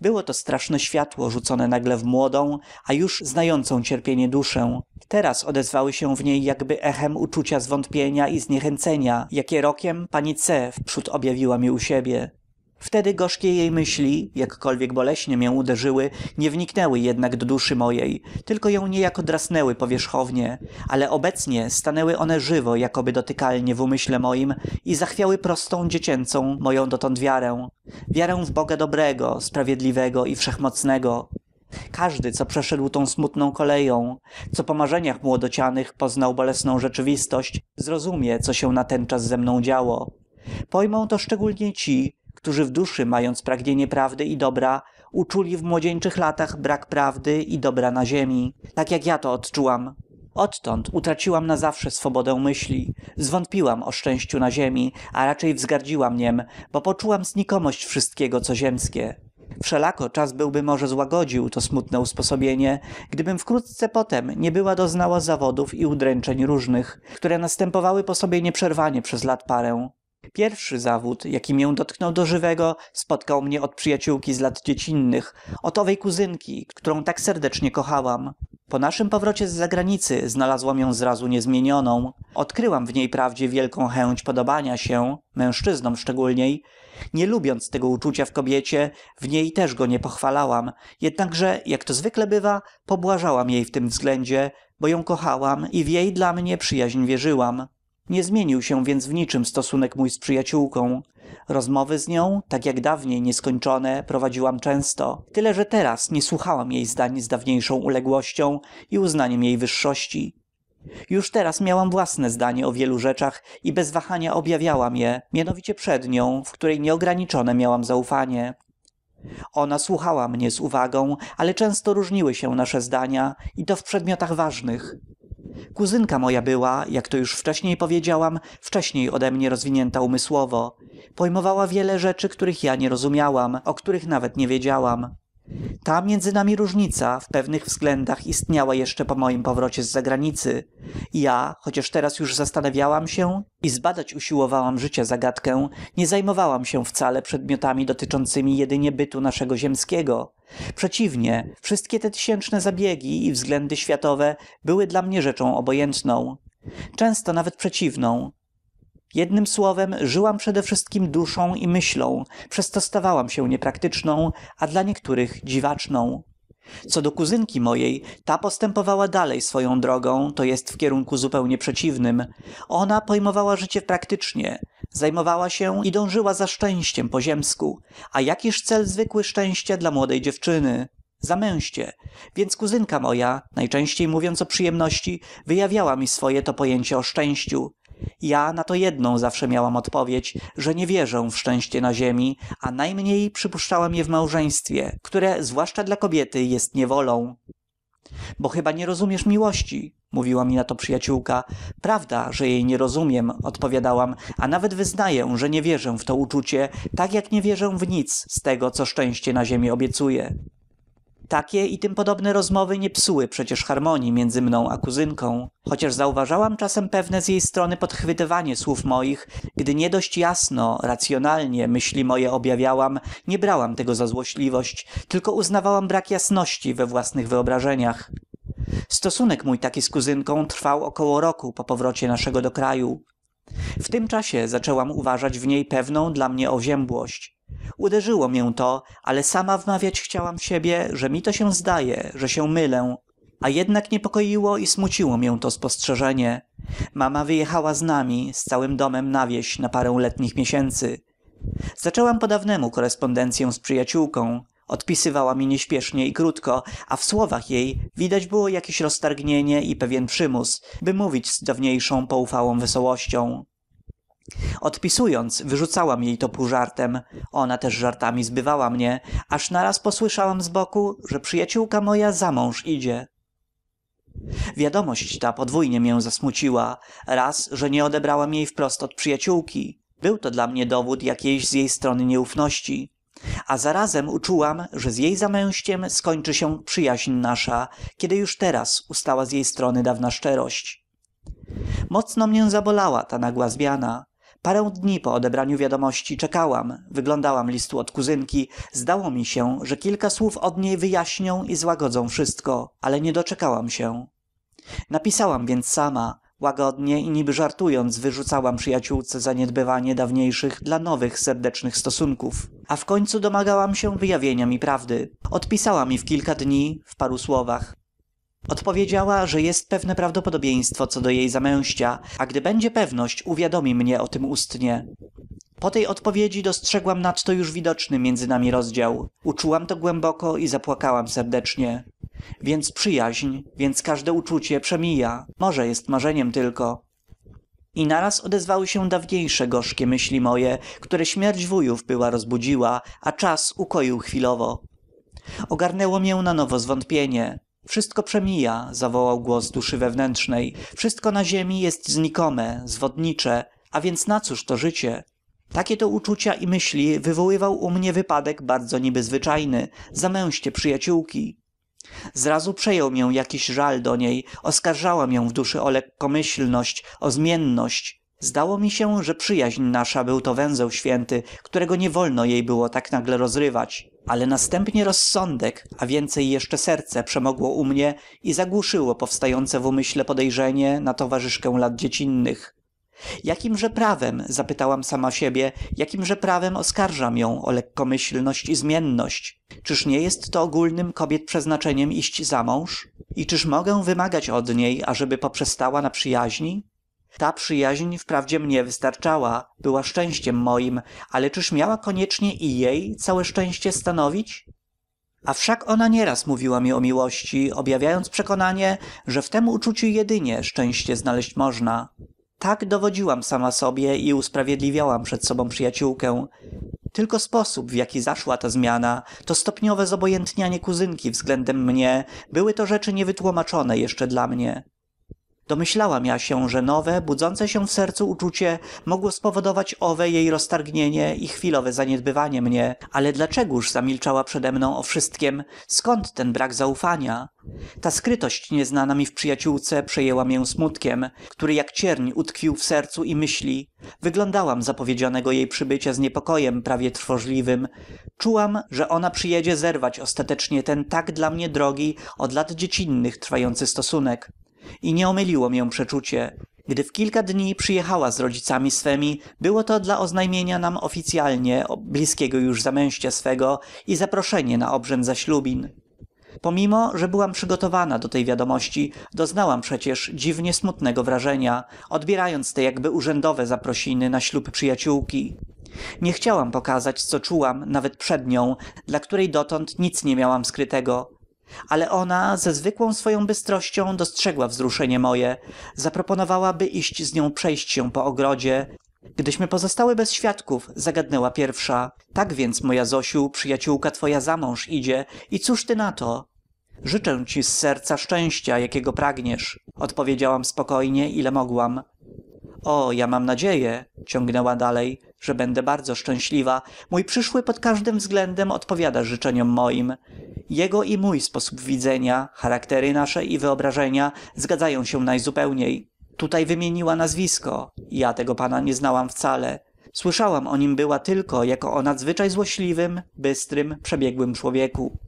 było to straszne światło rzucone nagle w młodą a już znającą cierpienie duszę teraz odezwały się w niej jakby echem uczucia zwątpienia i zniechęcenia jakie rokiem pani c wprzód objawiła mi u siebie wtedy gorzkie jej myśli jakkolwiek boleśnie mię uderzyły nie wniknęły jednak do duszy mojej tylko ją niejako drasnęły powierzchownie ale obecnie stanęły one żywo jakoby dotykalnie w umyśle moim i zachwiały prostą dziecięcą moją dotąd wiarę wiarę w boga dobrego sprawiedliwego i wszechmocnego każdy, co przeszedł tą smutną koleją, co po marzeniach młodocianych poznał bolesną rzeczywistość, zrozumie, co się natenczas ze mną działo. Pojmą to szczególnie ci, którzy w duszy mając pragnienie prawdy i dobra uczuli w młodzieńczych latach brak prawdy i dobra na ziemi tak jak ja to odczułam odtąd utraciłam na zawsze swobodę myśli zwątpiłam o szczęściu na ziemi a raczej wzgardziłam niem bo poczułam znikomość wszystkiego co ziemskie wszelako czas byłby może złagodził to smutne usposobienie gdybym wkrótce potem nie była doznała zawodów i udręczeń różnych które następowały po sobie nieprzerwanie przez lat parę pierwszy zawód jaki mię dotknął do żywego spotkał mnie od przyjaciółki z lat dziecinnych od owej kuzynki którą tak serdecznie kochałam po naszym powrocie z zagranicy znalazłam ją zrazu niezmienioną odkryłam w niej prawdzie wielką chęć podobania się mężczyznom szczególniej nie lubiąc tego uczucia w kobiecie w niej też go nie pochwalałam jednakże jak to zwykle bywa pobłażałam jej w tym względzie bo ją kochałam i w jej dla mnie przyjaźń wierzyłam nie zmienił się więc w niczem stosunek mój z przyjaciółką rozmowy z nią tak jak dawniej nieskończone prowadziłam często tyle że teraz nie słuchałam jej zdań z dawniejszą uległością i uznaniem jej wyższości już teraz miałam własne zdanie o wielu rzeczach i bez wahania objawiałam je mianowicie przed nią w której nieograniczone miałam zaufanie ona słuchała mnie z uwagą ale często różniły się nasze zdania i to w przedmiotach ważnych kuzynka moja była jak to już wcześniej powiedziałam wcześniej odemnie rozwinięta umysłowo pojmowała wiele rzeczy których ja nie rozumiałam o których nawet nie wiedziałam ta między nami różnica w pewnych względach istniała jeszcze po moim powrocie z zagranicy ja chociaż teraz już zastanawiałam się i zbadać usiłowałam życia zagadkę nie zajmowałam się wcale przedmiotami dotyczącymi jedynie bytu naszego ziemskiego przeciwnie wszystkie te tysięczne zabiegi i względy światowe były dla mnie rzeczą obojętną często nawet przeciwną Jednym słowem żyłam przede wszystkim duszą i myślą przez to stawałam się niepraktyczną a dla niektórych dziwaczną co do kuzynki mojej ta postępowała dalej swoją drogą to jest w kierunku zupełnie przeciwnym ona pojmowała życie praktycznie zajmowała się i dążyła za szczęściem po ziemsku a jakiż cel zwykły szczęścia dla młodej dziewczyny zamęście, więc kuzynka moja, najczęściej mówiąc o przyjemności, wyjawiała mi swoje to pojęcie o szczęściu ja na to jedną zawsze miałam odpowiedź że nie wierzę w szczęście na ziemi a najmniej przypuszczałam je w małżeństwie które zwłaszcza dla kobiety jest niewolą bo chyba nie rozumiesz miłości mówiła mi na to przyjaciółka prawda że jej nie rozumiem odpowiadałam a nawet wyznaję że nie wierzę w to uczucie tak jak nie wierzę w nic z tego co szczęście na ziemi obiecuje takie i tym podobne rozmowy nie psuły przecież harmonii między mną a kuzynką, chociaż zauważałam czasem pewne z jej strony podchwytywanie słów moich, gdy nie dość jasno, racjonalnie myśli moje objawiałam, nie brałam tego za złośliwość, tylko uznawałam brak jasności we własnych wyobrażeniach. Stosunek mój taki z kuzynką trwał około roku po powrocie naszego do kraju. W tym czasie zaczęłam uważać w niej pewną dla mnie oziębłość uderzyło mię to ale sama wmawiać chciałam siebie że mi to się zdaje że się mylę a jednak niepokoiło i smuciło mię to spostrzeżenie mama wyjechała z nami z całym domem na wieś na parę letnich miesięcy zaczęłam po dawnemu korespondencyę z przyjaciółką odpisywała mi nieśpiesznie i krótko a w słowach jej widać było jakieś roztargnienie i pewien przymus by mówić z dawniejszą poufałą wesołością odpisując wyrzucałam jej to pół żartem ona też żartami zbywała mnie aż naraz posłyszałam z boku, że przyjaciółka moja zamąż idzie wiadomość ta podwójnie mię zasmuciła raz że nie odebrałam jej wprost od przyjaciółki był to dla mnie dowód jakiejś z jej strony nieufności a zarazem uczułam że z jej zamęściem skończy się przyjaźń nasza kiedy już teraz ustała z jej strony dawna szczerość mocno mię zabolała ta nagła zmiana parę dni po odebraniu wiadomości czekałam wyglądałam listu od kuzynki zdało mi się że kilka słów od niej wyjaśnią i złagodzą wszystko ale nie doczekałam się napisałam więc sama łagodnie i niby żartując wyrzucałam przyjaciółce zaniedbywanie dawniejszych dla nowych serdecznych stosunków a w końcu domagałam się wyjawienia mi prawdy odpisała mi w kilka dni w paru słowach odpowiedziała że jest pewne prawdopodobieństwo co do jej zamęścia, a gdy będzie pewność uwiadomi mnie o tem ustnie po tej odpowiedzi dostrzegłam nadto już widoczny między nami rozdział uczułam to głęboko i zapłakałam serdecznie więc przyjaźń więc każde uczucie przemija może jest marzeniem tylko i naraz odezwały się dawniejsze gorzkie myśli moje które śmierć wujów była rozbudziła a czas ukoił chwilowo ogarnęło mię na nowo zwątpienie wszystko przemija zawołał głos duszy wewnętrznej wszystko na ziemi jest znikome zwodnicze a więc nacóż to życie takie to uczucia i myśli wywoływał u mnie wypadek bardzo niby zwyczajny zamęście przyjaciółki zrazu przejął mię jakiś żal do niej oskarżała mię w duszy o lekkomyślność o zmienność zdało mi się że przyjaźń nasza był to węzeł święty którego nie wolno jej było tak nagle rozrywać ale następnie rozsądek a więcej jeszcze serce przemogło u mnie i zagłuszyło powstające w umyśle podejrzenie na towarzyszkę lat dziecinnych jakimże prawem zapytałam sama siebie jakimże prawem oskarżam ją o lekkomyślność i zmienność czyż nie jest to ogólnym kobiet przeznaczeniem iść za mąż i czyż mogę wymagać od niej ażeby poprzestała na przyjaźni ta przyjaźń wprawdzie mnie wystarczała była szczęściem moim ale czyż miała koniecznie i jej całe szczęście stanowić a wszak ona nieraz mówiła mi o miłości objawiając przekonanie że w tem uczuciu jedynie szczęście znaleźć można tak dowodziłam sama sobie i usprawiedliwiałam przed sobą przyjaciółkę tylko sposób w jaki zaszła ta zmiana to stopniowe zobojętnianie kuzynki względem mnie były to rzeczy niewytłumaczone jeszcze dla mnie domyślałam ja się że nowe budzące się w sercu uczucie mogło spowodować owe jej roztargnienie i chwilowe zaniedbywanie mnie ale dlaczegoż zamilczała przedemną o wszystkim? skąd ten brak zaufania ta skrytość nieznana mi w przyjaciółce przejęła mię smutkiem który jak cierń utkwił w sercu i myśli wyglądałam zapowiedzianego jej przybycia z niepokojem prawie trwożliwym czułam że ona przyjedzie zerwać ostatecznie ten tak dla mnie drogi od lat dziecinnych trwający stosunek i nie omyliło mię przeczucie gdy w kilka dni przyjechała z rodzicami swemi było to dla oznajmienia nam oficyalnie blizkiego już zamęścia swego i zaproszenie na obrzęd zaślubin pomimo że byłam przygotowana do tej wiadomości doznałam przecież dziwnie smutnego wrażenia odbierając te jakby urzędowe zaprosiny na ślub przyjaciółki nie chciałam pokazać co czułam nawet przed nią dla której dotąd nic nie miałam skrytego ale ona ze zwykłą swoją bystrością dostrzegła wzruszenie moje zaproponowała by iść z nią przejść się po ogrodzie gdyśmy pozostały bez świadków zagadnęła pierwsza tak więc moja zosiu przyjaciółka twoja zamąż idzie i cóż ty na to życzę ci z serca szczęścia jakiego pragniesz odpowiedziałam spokojnie ile mogłam o ja mam nadzieję ciągnęła dalej że będę bardzo szczęśliwa mój przyszły pod każdym względem odpowiada życzeniom moim jego i mój sposób widzenia charaktery nasze i wyobrażenia zgadzają się najzupełniej tutaj wymieniła nazwisko ja tego pana nie znałam wcale słyszałam o nim była tylko jako o nadzwyczaj złośliwym bystrym przebiegłym człowieku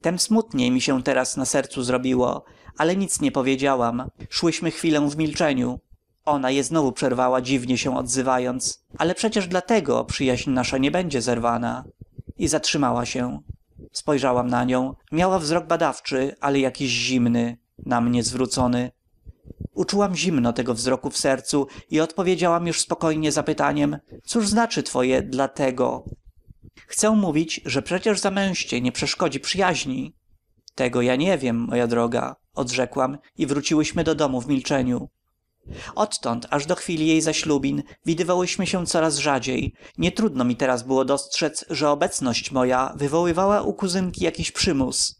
tem smutniej mi się teraz na sercu zrobiło ale nic nie powiedziałam szłyśmy chwilę w milczeniu ona je znowu przerwała dziwnie się odzywając ale przecież dlatego przyjaźń nasza nie będzie zerwana i zatrzymała się spojrzałam na nią miała wzrok badawczy ale jakiś zimny na mnie zwrócony uczułam zimno tego wzroku w sercu i odpowiedziałam już spokojnie zapytaniem cóż znaczy twoje dlatego chcę mówić że przecież zamęście nie przeszkodzi przyjaźni tego ja nie wiem moja droga odrzekłam i wróciłyśmy do domu w milczeniu odtąd aż do chwili jej zaślubin widywałyśmy się coraz rzadziej nietrudno mi teraz było dostrzec że obecność moja wywoływała u kuzynki jakiś przymus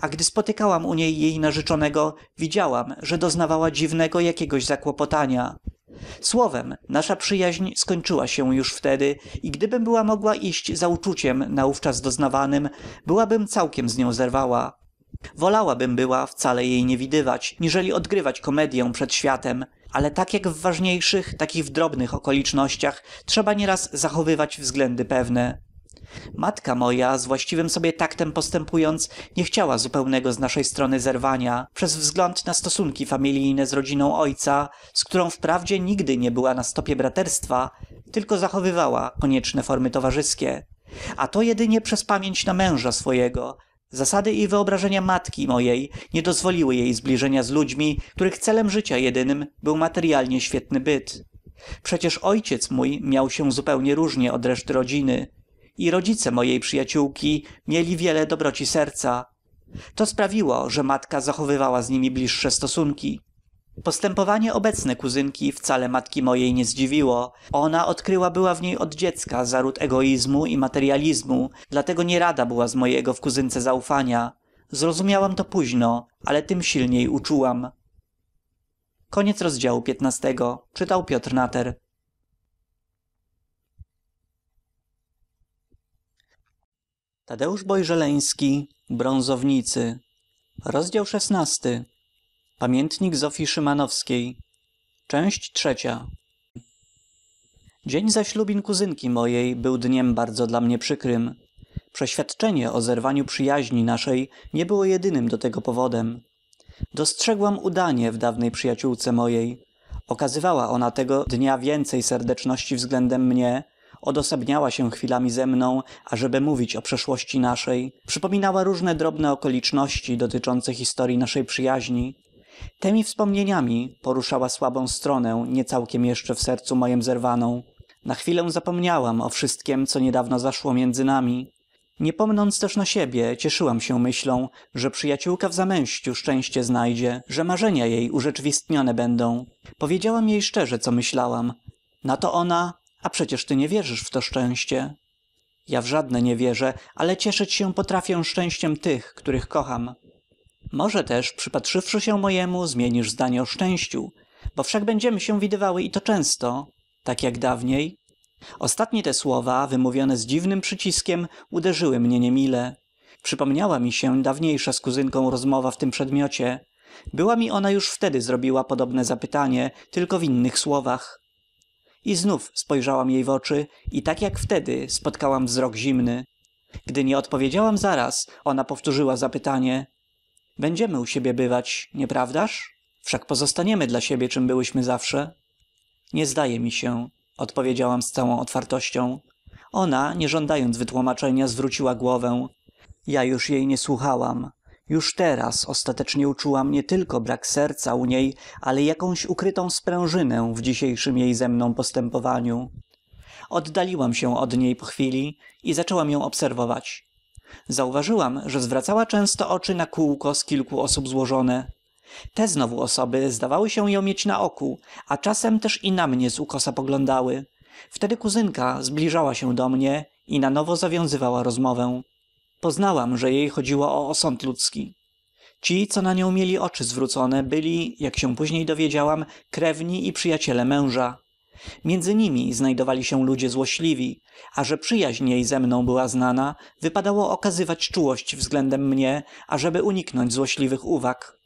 a gdy spotykałam u niej jej narzeczonego widziałam że doznawała dziwnego jakiegoś zakłopotania słowem nasza przyjaźń skończyła się już wtedy i gdybym była mogła iść za uczuciem naówczas doznawanem byłabym całkiem z nią zerwała wolałabym była wcale jej nie widywać niżeli odgrywać komedię przed światem ale tak jak w ważniejszych, tak i w drobnych okolicznościach trzeba nieraz zachowywać względy pewne. Matka moja, z właściwym sobie taktem postępując, nie chciała zupełnego z naszej strony zerwania, przez wzgląd na stosunki familijne z rodziną ojca, z którą wprawdzie nigdy nie była na stopie braterstwa, tylko zachowywała konieczne formy towarzyskie. A to jedynie przez pamięć na męża swojego, zasady i wyobrażenia matki mojej nie dozwoliły jej zbliżenia z ludźmi których celem życia jedynym był materyalnie świetny byt przecież ojciec mój miał się zupełnie różnie od reszty rodziny i rodzice mojej przyjaciółki mieli wiele dobroci serca to sprawiło że matka zachowywała z nimi bliższe stosunki postępowanie obecne kuzynki wcale matki mojej nie zdziwiło ona odkryła była w niej od dziecka zaród egoizmu i materializmu, dlatego nie rada była z mojego w kuzynce zaufania zrozumiałam to późno ale tem silniej uczułam tadeusz Bojżeleński, brązownicy rozdział szesnasty Pamiętnik Zofii Szymanowskiej, część trzecia. dzień zaślubin kuzynki mojej był dniem bardzo dla mnie przykrym przeświadczenie o zerwaniu przyjaźni naszej nie było jedynym do tego powodem dostrzegłam udanie w dawnej przyjaciółce mojej okazywała ona tego dnia więcej serdeczności względem mnie odosobniała się chwilami ze mną ażeby mówić o przeszłości naszej przypominała różne drobne okoliczności dotyczące historii naszej przyjaźni temi wspomnieniami poruszała słabą stronę nie całkiem jeszcze w sercu mojem zerwaną na chwilę zapomniałam o wszystkiem co niedawno zaszło między nami nie pomnąc też na siebie cieszyłam się myślą że przyjaciółka w zamęściu szczęście znajdzie że marzenia jej urzeczywistnione będą powiedziałam jej szczerze co myślałam na to ona a przecież ty nie wierzysz w to szczęście ja w żadne nie wierzę ale cieszyć się potrafię szczęściem tych których kocham może też przypatrzywszy się mojemu zmienisz zdanie o szczęściu bo wszak będziemy się widywały i to często tak jak dawniej ostatnie te słowa wymówione z dziwnym przyciskiem uderzyły mnie niemile przypomniała mi się dawniejsza z kuzynką rozmowa w tym przedmiocie była mi ona już wtedy zrobiła podobne zapytanie tylko w innych słowach i znów spojrzałam jej w oczy i tak jak wtedy spotkałam wzrok zimny gdy nie odpowiedziałam zaraz ona powtórzyła zapytanie będziemy u siebie bywać nieprawdaż wszak pozostaniemy dla siebie czym byłyśmy zawsze nie zdaje mi się odpowiedziałam z całą otwartością ona nie żądając wytłomaczenia zwróciła głowę ja już jej nie słuchałam już teraz ostatecznie uczułam nie tylko brak serca u niej ale jakąś ukrytą sprężynę w dzisiejszym jej ze mną postępowaniu oddaliłam się od niej po chwili i zaczęłam ją obserwować zauważyłam że zwracała często oczy na kółko z kilku osób złożone te znowu osoby zdawały się ją mieć na oku a czasem też i na mnie z ukosa poglądały wtedy kuzynka zbliżała się do mnie i na nowo zawiązywała rozmowę poznałam że jej chodziło o osąd ludzki ci co na nią mieli oczy zwrócone byli jak się później dowiedziałam krewni i przyjaciele męża między nimi znajdowali się ludzie złośliwi a że przyjaźń jej ze mną była znana wypadało okazywać czułość względem mnie ażeby uniknąć złośliwych uwag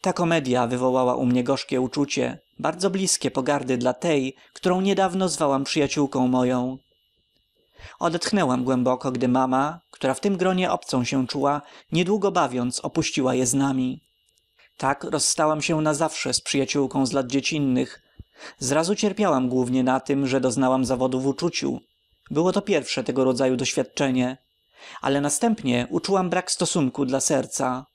ta komedia wywołała u mnie gorzkie uczucie bardzo blizkie pogardy dla tej którą niedawno zwałam przyjaciółką moją odetchnęłam głęboko gdy mama która w tym gronie obcą się czuła niedługo bawiąc opuściła je z nami tak rozstałam się na zawsze z przyjaciółką z lat dziecinnych zrazu cierpiałam głównie na tem że doznałam zawodu w uczuciu było to pierwsze tego rodzaju doświadczenie ale następnie uczułam brak stosunku dla serca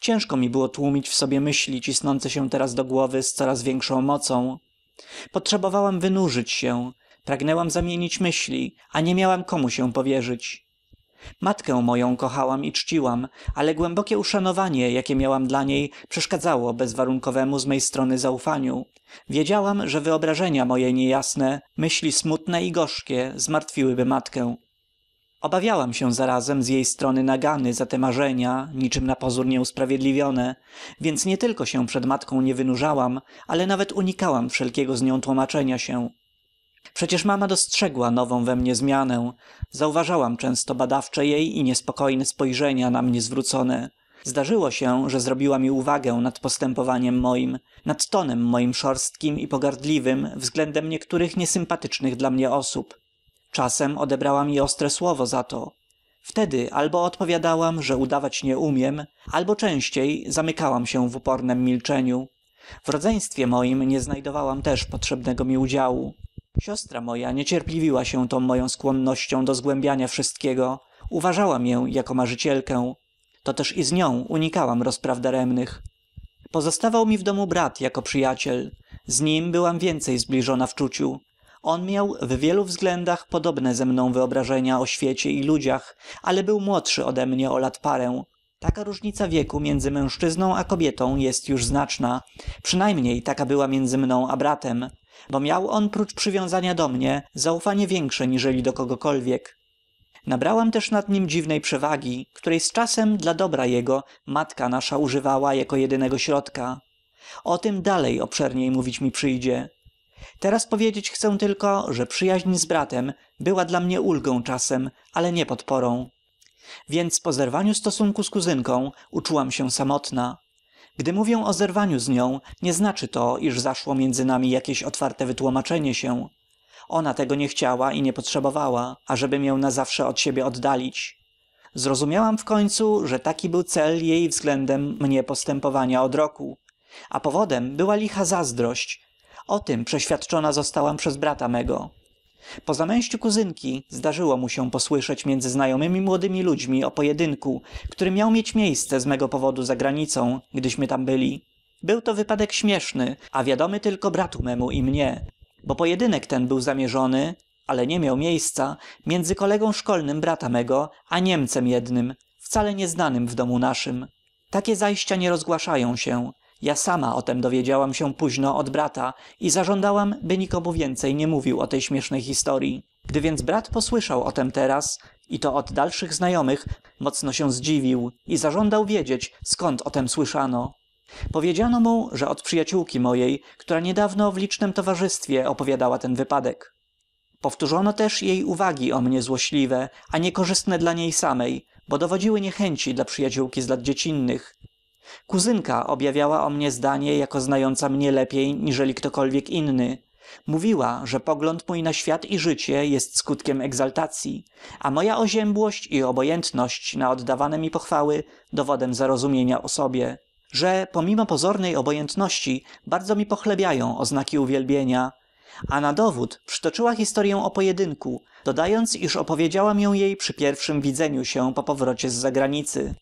ciężko mi było tłumić w sobie myśli cisnące się teraz do głowy z coraz większą mocą potrzebowałam wynurzyć się pragnęłam zamienić myśli a nie miałam komu się powierzyć matkę moją kochałam i czciłam ale głębokie uszanowanie jakie miałam dla niej przeszkadzało bezwarunkowemu z mej strony zaufaniu wiedziałam że wyobrażenia moje niejasne myśli smutne i gorzkie zmartwiłyby matkę obawiałam się zarazem z jej strony nagany za te marzenia niczem napozór nieusprawiedliwione więc nietylko się przed matką nie wynurzałam ale nawet unikałam wszelkiego z nią tłomaczenia się przecież mama dostrzegła nową we mnie zmianę zauważałam często badawcze jej i niespokojne spojrzenia na mnie zwrócone zdarzyło się że zrobiła mi uwagę nad postępowaniem moim, nad tonem moim szorstkim i pogardliwym względem niektórych niesympatycznych dla mnie osób czasem odebrała mi ostre słowo za to wtedy albo odpowiadałam że udawać nie umiem albo częściej zamykałam się w upornem milczeniu w rodzeństwie moim nie znajdowałam też potrzebnego mi udziału siostra moja niecierpliwiła się tą moją skłonnością do zgłębiania wszystkiego uważała mię jako marzycielkę to też i z nią unikałam rozpraw daremnych pozostawał mi w domu brat jako przyjaciel z nim byłam więcej zbliżona w czuciu on miał w wielu względach podobne ze mną wyobrażenia o świecie i ludziach ale był młodszy ode mnie o lat parę taka różnica wieku między mężczyzną a kobietą jest już znaczna przynajmniej taka była między mną a bratem bo miał on prócz przywiązania do mnie zaufanie większe niżeli do kogokolwiek nabrałam też nad nim dziwnej przewagi której z czasem dla dobra jego matka nasza używała jako jedynego środka o tem dalej obszerniej mówić mi przyjdzie teraz powiedzieć chcę tylko że przyjaźń z bratem była dla mnie ulgą czasem ale nie podporą więc po zerwaniu stosunku z kuzynką uczułam się samotna gdy mówię o zerwaniu z nią nie znaczy to iż zaszło między nami jakieś otwarte wytłomaczenie się ona tego nie chciała i nie potrzebowała ażeby mię na zawsze od siebie oddalić zrozumiałam w końcu, że taki był cel jej względem mnie postępowania od roku a powodem była licha zazdrość o tym przeświadczona zostałam przez brata mego po zamęściu kuzynki zdarzyło mu się posłyszeć między znajomymi młodymi ludźmi o pojedynku który miał mieć miejsce z mego powodu za granicą gdyśmy tam byli był to wypadek śmieszny a wiadomy tylko bratu memu i mnie bo pojedynek ten był zamierzony ale nie miał miejsca między kolegą szkolnym brata mego a niemcem jednym wcale nieznanym w domu naszym takie zajścia nie rozgłaszają się ja sama o tem dowiedziałam się późno od brata i zażądałam by nikomu więcej nie mówił o tej śmiesznej historyi gdy więc brat posłyszał o tem teraz i to od dalszych znajomych mocno się zdziwił i zażądał wiedzieć skąd o tem słyszano powiedziano mu że od przyjaciółki mojej która niedawno w licznem towarzystwie opowiadała ten wypadek powtórzono też jej uwagi o mnie złośliwe a niekorzystne dla niej samej bo dowodziły niechęci dla przyjaciółki z lat dziecinnych kuzynka objawiała o mnie zdanie jako znająca mnie lepiej niżeli ktokolwiek inny mówiła że pogląd mój na świat i życie jest skutkiem egzaltacyi a moja oziębłość i obojętność na oddawane mi pochwały dowodem zarozumienia o sobie że pomimo pozornej obojętności bardzo mi pochlebiają oznaki uwielbienia a na dowód przytoczyła historyę o pojedynku dodając iż opowiedziałam ją jej przy pierwszem widzeniu się po powrocie z zagranicy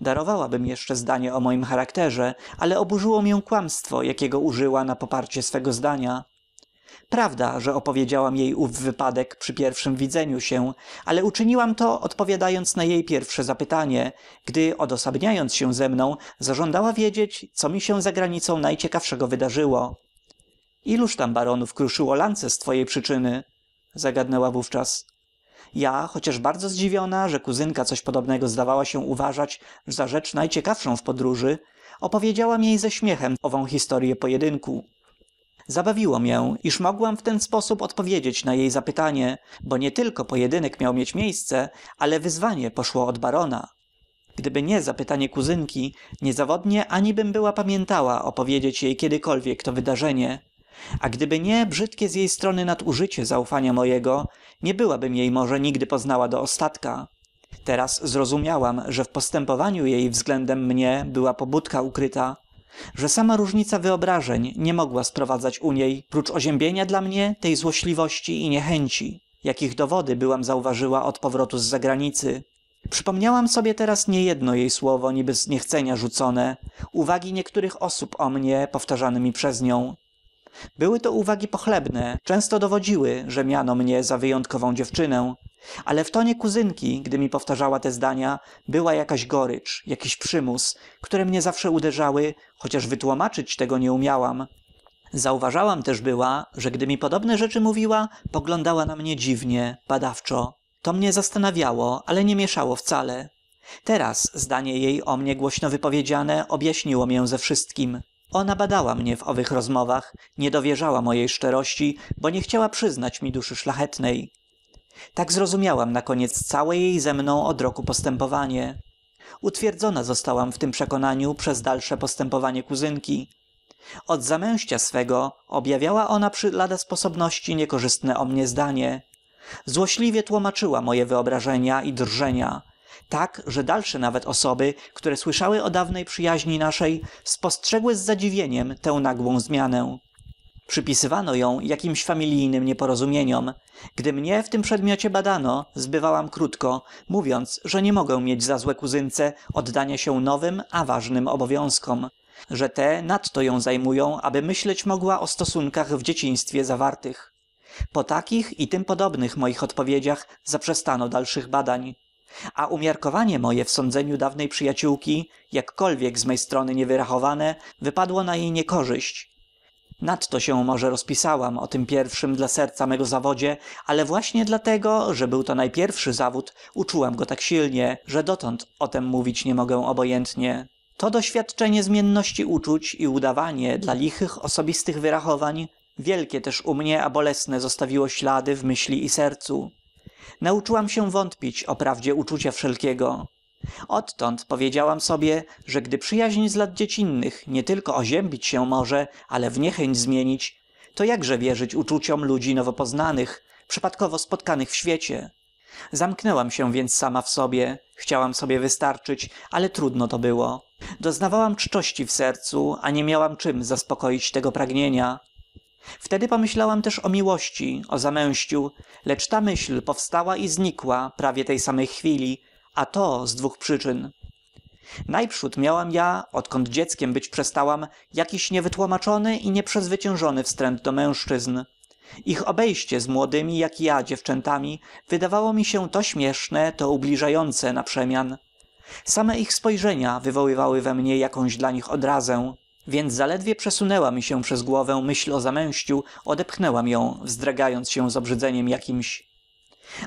darowałabym jeszcze zdanie o moim charakterze ale oburzyło mię kłamstwo jakiego użyła na poparcie swego zdania prawda że opowiedziałam jej ów wypadek przy pierwszym widzeniu się ale uczyniłam to odpowiadając na jej pierwsze zapytanie gdy odosabniając się ze mną zażądała wiedzieć co mi się za granicą najciekawszego wydarzyło iluż tam baronów kruszyło lance z twojej przyczyny zagadnęła wówczas ja chociaż bardzo zdziwiona że kuzynka coś podobnego zdawała się uważać za rzecz najciekawszą w podróży opowiedziałam jej ze śmiechem ową historię pojedynku zabawiło mię iż mogłam w ten sposób odpowiedzieć na jej zapytanie bo nie tylko pojedynek miał mieć miejsce ale wyzwanie poszło od barona gdyby nie zapytanie kuzynki niezawodnie anibym była pamiętała opowiedzieć jej kiedykolwiek to wydarzenie a gdyby nie brzydkie z jej strony nadużycie zaufania mojego nie byłabym jej może nigdy poznała do ostatka teraz zrozumiałam że w postępowaniu jej względem mnie była pobudka ukryta że sama różnica wyobrażeń nie mogła sprowadzać u niej prócz oziębienia dla mnie tej złośliwości i niechęci jakich dowody byłam zauważyła od powrotu z zagranicy przypomniałam sobie teraz niejedno jej słowo niby z niechcenia rzucone uwagi niektórych osób o mnie powtarzane mi przez nią były to uwagi pochlebne często dowodziły że miano mnie za wyjątkową dziewczynę ale w tonie kuzynki gdy mi powtarzała te zdania była jakaś gorycz jakiś przymus które mnie zawsze uderzały chociaż wytłomaczyć tego nie umiałam zauważałam też była że gdy mi podobne rzeczy mówiła poglądała na mnie dziwnie badawczo to mnie zastanawiało ale nie mieszało wcale teraz zdanie jej o mnie głośno wypowiedziane objaśniło mię ze wszystkim ona badała mnie w owych rozmowach nie dowierzała mojej szczerości bo nie chciała przyznać mi duszy szlachetnej tak zrozumiałam nakoniec całe jej ze mną od roku postępowanie utwierdzona zostałam w tym przekonaniu przez dalsze postępowanie kuzynki od zamęścia swego objawiała ona przy lada sposobności niekorzystne o mnie zdanie złośliwie tłomaczyła moje wyobrażenia i drżenia tak że dalsze nawet osoby które słyszały o dawnej przyjaźni naszej spostrzegły z zadziwieniem tę nagłą zmianę przypisywano ją jakimś familijnym nieporozumieniom gdy mnie w tym przedmiocie badano zbywałam krótko mówiąc że nie mogę mieć za złe kuzynce oddania się nowym a ważnym obowiązkom że te nadto ją zajmują aby myśleć mogła o stosunkach w dzieciństwie zawartych po takich i tym podobnych moich odpowiedziach zaprzestano dalszych badań a umiarkowanie moje w sądzeniu dawnej przyjaciółki jakkolwiek z mej strony niewyrachowane wypadło na jej niekorzyść nadto się może rozpisałam o tym pierwszym dla serca mego zawodzie ale właśnie dlatego że był to najpierwszy zawód uczułam go tak silnie że dotąd o tem mówić nie mogę obojętnie to doświadczenie zmienności uczuć i udawanie dla lichych osobistych wyrachowań wielkie też u mnie a bolesne zostawiło ślady w myśli i sercu nauczyłam się wątpić o prawdzie uczucia wszelkiego odtąd powiedziałam sobie że gdy przyjaźń z lat dziecinnych nietylko oziębić się może ale w niechęć zmienić to jakże wierzyć uczuciom ludzi nowo poznanych przypadkowo spotkanych w świecie zamknęłam się więc sama w sobie chciałam sobie wystarczyć ale trudno to było doznawałam czczości w sercu a nie miałam czym zaspokoić tego pragnienia wtedy pomyślałam też o miłości o zamęściu lecz ta myśl powstała i znikła prawie tej samej chwili a to z dwóch przyczyn najprzód miałam ja odkąd dzieckiem być przestałam jakiś niewytłomaczony i nieprzezwyciężony wstręt do mężczyzn ich obejście z młodymi jak ja dziewczętami wydawało mi się to śmieszne to ubliżające naprzemian same ich spojrzenia wywoływały we mnie jakąś dla nich odrazę więc zaledwie przesunęła mi się przez głowę myśl o zamęściu odepchnęłam ją wzdragając się z obrzydzeniem jakimś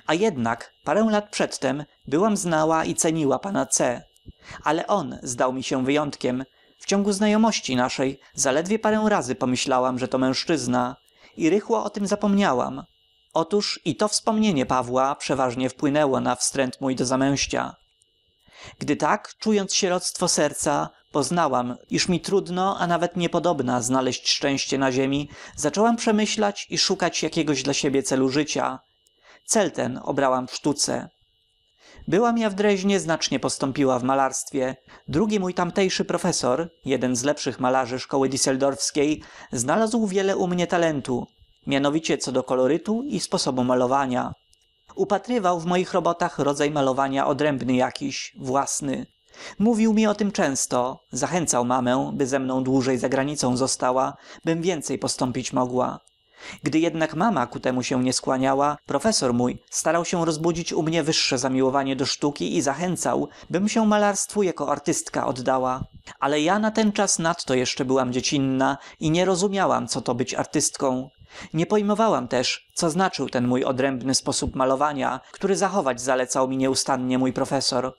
a jednak parę lat przedtem byłam znała i ceniła pana c ale on zdał mi się wyjątkiem w ciągu znajomości naszej zaledwie parę razy pomyślałam że to mężczyzna i rychło o tym zapomniałam otóż i to wspomnienie pawła przeważnie wpłynęło na wstręt mój do zamęścia gdy tak czując sieroctwo serca poznałam iż mi trudno a nawet niepodobna znaleźć szczęście na ziemi zaczęłam przemyślać i szukać jakiegoś dla siebie celu życia cel ten obrałam w sztuce byłam ja w dreźnie znacznie postąpiła w malarstwie drugi mój tamtejszy profesor jeden z lepszych malarzy szkoły dyseldorfskiej znalazł wiele u mnie talentu mianowicie co do kolorytu i sposobu malowania upatrywał w moich robotach rodzaj malowania odrębny jakiś własny mówił mi o tem często zachęcał mamę by ze mną dłużej za granicą została bym więcej postąpić mogła gdy jednak mama ku temu się nie skłaniała profesor mój starał się rozbudzić u mnie wyższe zamiłowanie do sztuki i zachęcał bym się malarstwu jako artystka oddała ale ja na ten czas nadto jeszcze byłam dziecinna i nie rozumiałam co to być artystką nie pojmowałam też co znaczył ten mój odrębny sposób malowania który zachować zalecał mi nieustannie mój profesor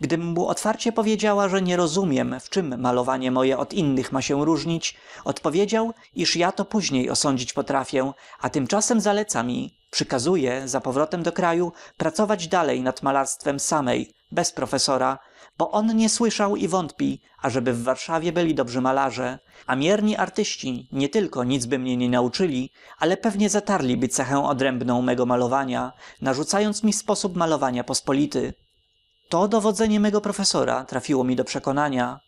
gdym mu otwarcie powiedziała że nie rozumiem w czem malowanie moje od innych ma się różnić odpowiedział iż ja to później osądzić potrafię a tymczasem zaleca mi przykazuje za powrotem do kraju pracować dalej nad malarstwem samej bez profesora bo on nie słyszał i wątpi ażeby w warszawie byli dobrzy malarze a mierni artyści nietylko nicby mnie nie nauczyli ale pewnie zatarliby cechę odrębną mego malowania narzucając mi sposób malowania pospolity to dowodzenie mego profesora trafiło mi do przekonania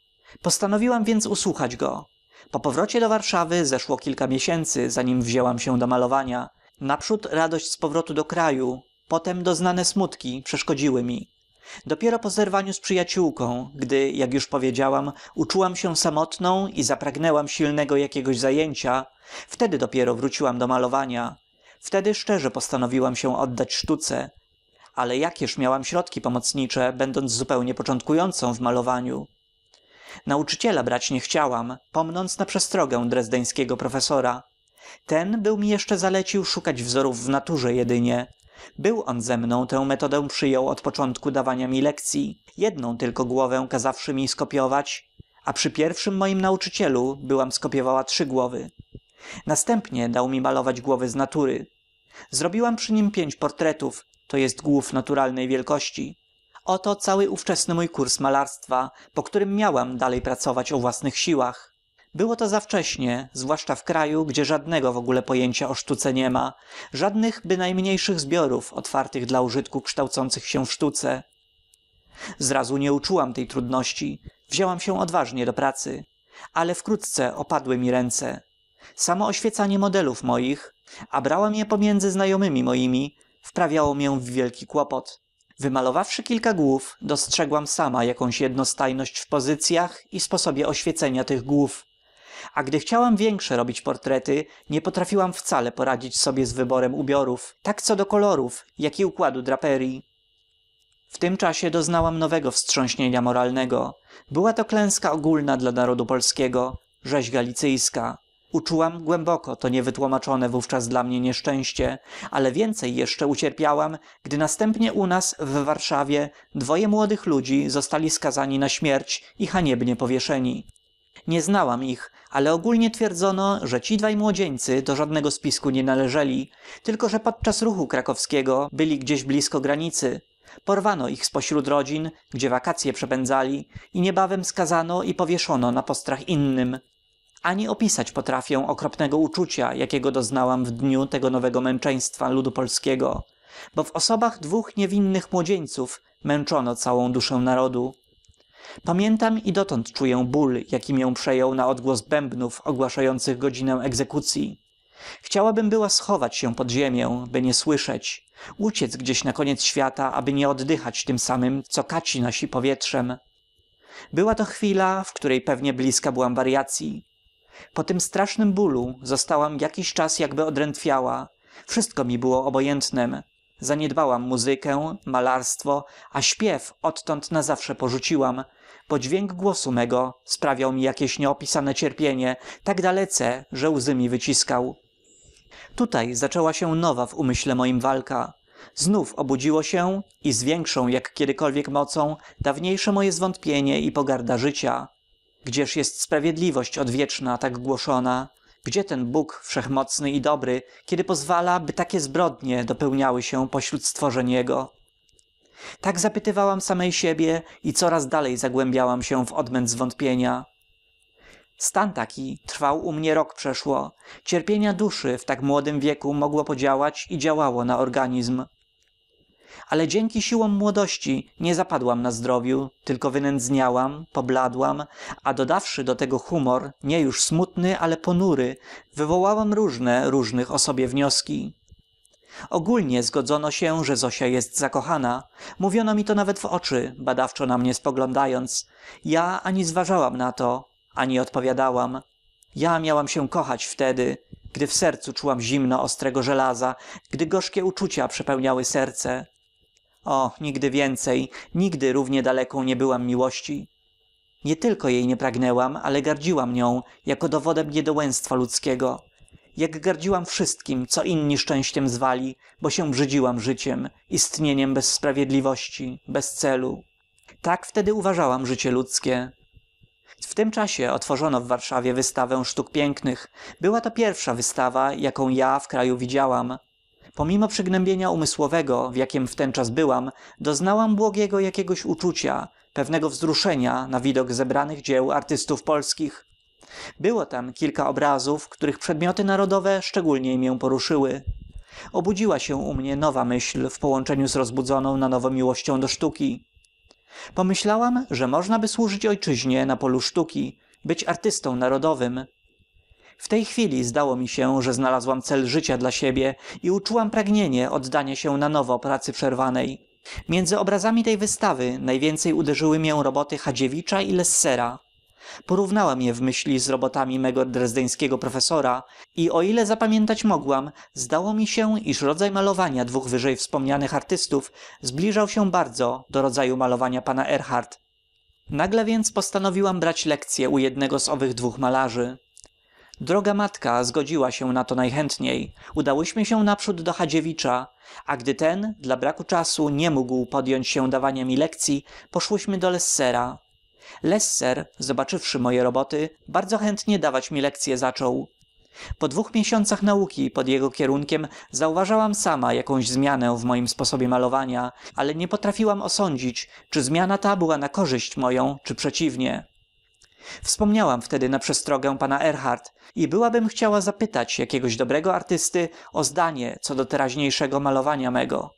postanowiłam więc usłuchać go po powrocie do warszawy zeszło kilka miesięcy zanim wzięłam się do malowania naprzód radość z powrotu do kraju potem doznane smutki przeszkodziły mi dopiero po zerwaniu z przyjaciółką gdy jak już powiedziałam uczułam się samotną i zapragnęłam silnego jakiegoś zajęcia wtedy dopiero wróciłam do malowania wtedy szczerze postanowiłam się oddać sztuce ale jakież miałam środki pomocnicze będąc zupełnie początkującą w malowaniu nauczyciela brać nie chciałam pomnąc na przestrogę drezdeńskiego profesora ten był mi jeszcze zalecił szukać wzorów w naturze jedynie był on ze mną tę metodę przyjął od początku dawania mi lekcyi jedną tylko głowę kazawszy mi skopiować a przy pierwszym moim nauczycielu byłam skopiowała trzy głowy następnie dał mi malować głowy z natury zrobiłam przy nim pięć portretów to jest głów naturalnej wielkości oto cały ówczesny mój kurs malarstwa po którym miałam dalej pracować o własnych siłach było to za wcześnie zwłaszcza w kraju gdzie żadnego w ogóle pojęcia o sztuce nie ma żadnych bynajmniejszych zbiorów otwartych dla użytku kształcących się w sztuce zrazu nie uczułam tej trudności wzięłam się odważnie do pracy ale wkrótce opadły mi ręce samo oświecanie modelów moich a brałam je pomiędzy znajomymi moimi wprawiało mię w wielki kłopot wymalowawszy kilka głów dostrzegłam sama jakąś jednostajność w pozycjach i sposobie oświecenia tych głów a gdy chciałam większe robić portrety nie potrafiłam wcale poradzić sobie z wyborem ubiorów tak co do kolorów jak i układu draperyi w tym czasie doznałam nowego wstrząśnienia moralnego była to klęska ogólna dla narodu polskiego rzeź galicyjska uczułam głęboko to niewytłomaczone wówczas dla mnie nieszczęście ale więcej jeszcze ucierpiałam gdy następnie u nas w warszawie dwoje młodych ludzi zostali skazani na śmierć i haniebnie powieszeni nie znałam ich, ale ogólnie twierdzono, że ci dwaj młodzieńcy do żadnego spisku nie należeli, tylko że podczas ruchu krakowskiego byli gdzieś blisko granicy. Porwano ich spośród rodzin, gdzie wakacje przepędzali i niebawem skazano i powieszono na postrach innym. Ani opisać potrafię okropnego uczucia, jakiego doznałam w dniu tego nowego męczeństwa ludu polskiego, bo w osobach dwóch niewinnych młodzieńców męczono całą duszę narodu pamiętam i dotąd czuję ból jaki mię przejął na odgłos bębnów ogłaszających godzinę egzekucji. chciałabym była schować się pod ziemię by nie słyszeć uciec gdzieś na koniec świata aby nie oddychać tym samym, co kaci nasi powietrzem była to chwila w której pewnie blizka byłam waryacyi po tym strasznym bólu zostałam jakiś czas jakby odrętwiała wszystko mi było obojętnem zaniedbałam muzykę malarstwo a śpiew odtąd na zawsze porzuciłam bo dźwięk głosu mego sprawiał mi jakieś nieopisane cierpienie tak dalece że łzy mi wyciskał tutaj zaczęła się nowa w umyśle moim walka znów obudziło się i z większą jak kiedykolwiek mocą dawniejsze moje zwątpienie i pogarda życia gdzież jest sprawiedliwość odwieczna tak głoszona gdzie ten bóg wszechmocny i dobry kiedy pozwala by takie zbrodnie dopełniały się pośród stworzeń jego tak zapytywałam samej siebie i coraz dalej zagłębiałam się w odmęt zwątpienia stan taki trwał u mnie rok przeszło cierpienia duszy w tak młodym wieku mogło podziałać i działało na organizm ale dzięki siłom młodości nie zapadłam na zdrowiu tylko wynędzniałam pobladłam a dodawszy do tego humor nie już smutny ale ponury wywołałam różne różnych o sobie wnioski ogólnie zgodzono się że zosia jest zakochana mówiono mi to nawet w oczy badawczo na mnie spoglądając ja ani zważałam na to ani odpowiadałam ja miałam się kochać wtedy gdy w sercu czułam zimno ostrego żelaza gdy gorzkie uczucia przepełniały serce o nigdy więcej nigdy równie daleką nie byłam miłości nie tylko jej nie pragnęłam ale gardziłam nią jako dowodem niedołęstwa ludzkiego jak gardziłam wszystkim, co inni szczęściem zwali bo się brzydziłam życiem istnieniem bez sprawiedliwości bez celu tak wtedy uważałam życie ludzkie w tym czasie otworzono w warszawie wystawę sztuk pięknych była to pierwsza wystawa jaką ja w kraju widziałam pomimo przygnębienia umysłowego w jakiem wtenczas byłam doznałam błogiego jakiegoś uczucia pewnego wzruszenia na widok zebranych dzieł artystów polskich było tam kilka obrazów których przedmioty narodowe szczególniej mię poruszyły obudziła się u mnie nowa myśl w połączeniu z rozbudzoną na nowo miłością do sztuki pomyślałam że możnaby służyć ojczyźnie na polu sztuki być artystą narodowym w tej chwili zdało mi się że znalazłam cel życia dla siebie i uczułam pragnienie oddania się na nowo pracy przerwanej między obrazami tej wystawy najwięcej uderzyły mię roboty hadziewicza i lessera porównałam je w myśli z robotami mego drezdeńskiego profesora i o ile zapamiętać mogłam zdało mi się iż rodzaj malowania dwóch wyżej wspomnianych artystów zbliżał się bardzo do rodzaju malowania pana erhard nagle więc postanowiłam brać lekcję u jednego z owych dwóch malarzy droga matka zgodziła się na to najchętniej udałyśmy się naprzód do hadziewicza a gdy ten dla braku czasu nie mógł podjąć się dawania mi lekcji poszłyśmy do lessera lesser zobaczywszy moje roboty bardzo chętnie dawać mi lekcje, zaczął po dwóch miesiącach nauki pod jego kierunkiem zauważałam sama jakąś zmianę w moim sposobie malowania ale nie potrafiłam osądzić czy zmiana ta była na korzyść moją czy przeciwnie wspomniałam wtedy na przestrogę pana Erhard i byłabym chciała zapytać jakiegoś dobrego artysty o zdanie co do teraźniejszego malowania mego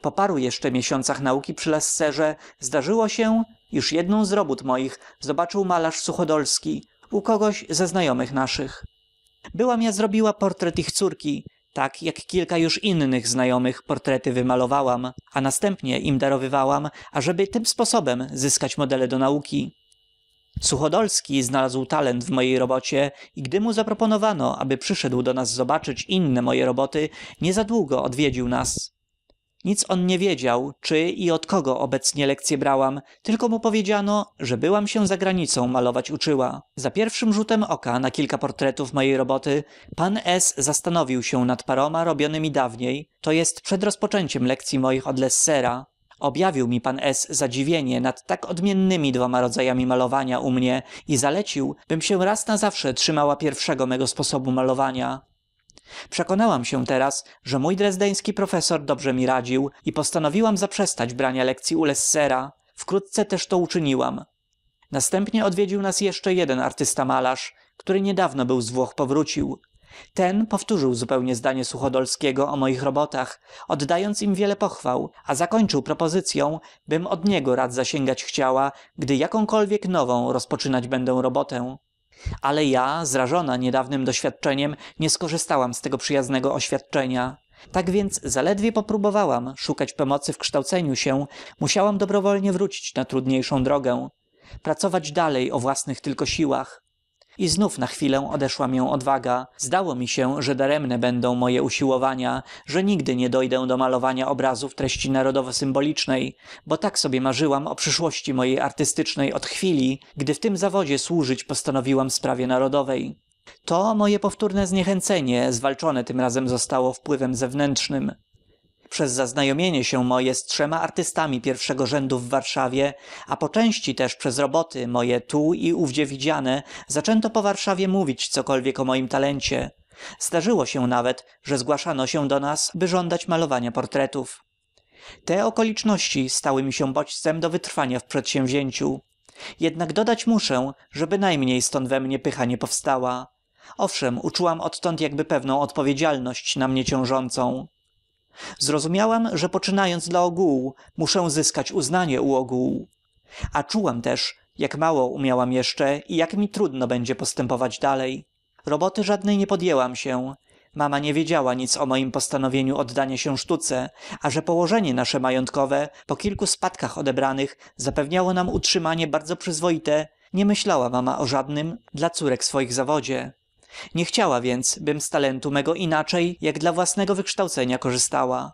po paru jeszcze miesiącach nauki przy Lesserze zdarzyło się już jedną z robót moich zobaczył malarz suchodolski u kogoś ze znajomych naszych byłam ja zrobiła portret ich córki tak jak kilka już innych znajomych portrety wymalowałam a następnie im darowywałam ażeby tym sposobem zyskać modele do nauki suchodolski znalazł talent w mojej robocie i gdy mu zaproponowano aby przyszedł do nas zobaczyć inne moje roboty niezadługo odwiedził nas nic on nie wiedział czy i od kogo obecnie lekcje brałam tylko mu powiedziano że byłam się za granicą malować uczyła za pierwszym rzutem oka na kilka portretów mojej roboty pan s zastanowił się nad paroma robionymi dawniej to jest przed rozpoczęciem lekcji moich od lessera objawił mi pan s zadziwienie nad tak odmiennymi dwoma rodzajami malowania u mnie i zalecił bym się raz na zawsze trzymała pierwszego mego sposobu malowania przekonałam się teraz że mój drezdeński profesor dobrze mi radził i postanowiłam zaprzestać brania lekcyi u lessera wkrótce też to uczyniłam następnie odwiedził nas jeszcze jeden artysta malarz który niedawno był z włoch powrócił ten powtórzył zupełnie zdanie suchodolskiego o moich robotach oddając im wiele pochwał a zakończył propozycyą bym od niego rad zasięgać chciała gdy jakąkolwiek nową rozpoczynać będę robotę ale ja, zrażona niedawnym doświadczeniem, nie skorzystałam z tego przyjaznego oświadczenia. Tak więc zaledwie popróbowałam szukać pomocy w kształceniu się, musiałam dobrowolnie wrócić na trudniejszą drogę. Pracować dalej o własnych tylko siłach i znów na chwilę odeszła mię odwaga zdało mi się że daremne będą moje usiłowania że nigdy nie dojdę do malowania obrazów treści narodowo-symbolicznej bo tak sobie marzyłam o przyszłości mojej artystycznej od chwili gdy w tym zawodzie służyć postanowiłam sprawie narodowej to moje powtórne zniechęcenie zwalczone tym razem zostało wpływem zewnętrznym przez zaznajomienie się moje z trzema artystami pierwszego rzędu w warszawie a po części też przez roboty moje tu i ówdzie widziane zaczęto po warszawie mówić cokolwiek o moim talencie zdarzyło się nawet że zgłaszano się do nas by żądać malowania portretów te okoliczności stały mi się bodźcem do wytrwania w przedsięwzięciu jednak dodać muszę że bynajmniej stąd we mnie pycha nie powstała owszem uczułam odtąd jakby pewną odpowiedzialność na mnie ciążącą zrozumiałam że poczynając dla ogółu muszę zyskać uznanie u ogółu a czułam też jak mało umiałam jeszcze i jak mi trudno będzie postępować dalej roboty żadnej nie podjęłam się mama nie wiedziała nic o mojem postanowieniu oddania się sztuce a że położenie nasze majątkowe po kilku spadkach odebranych zapewniało nam utrzymanie bardzo przyzwoite nie myślała mama o żadnym dla córek swoich zawodzie nie chciała więc bym z talentu mego inaczej jak dla własnego wykształcenia korzystała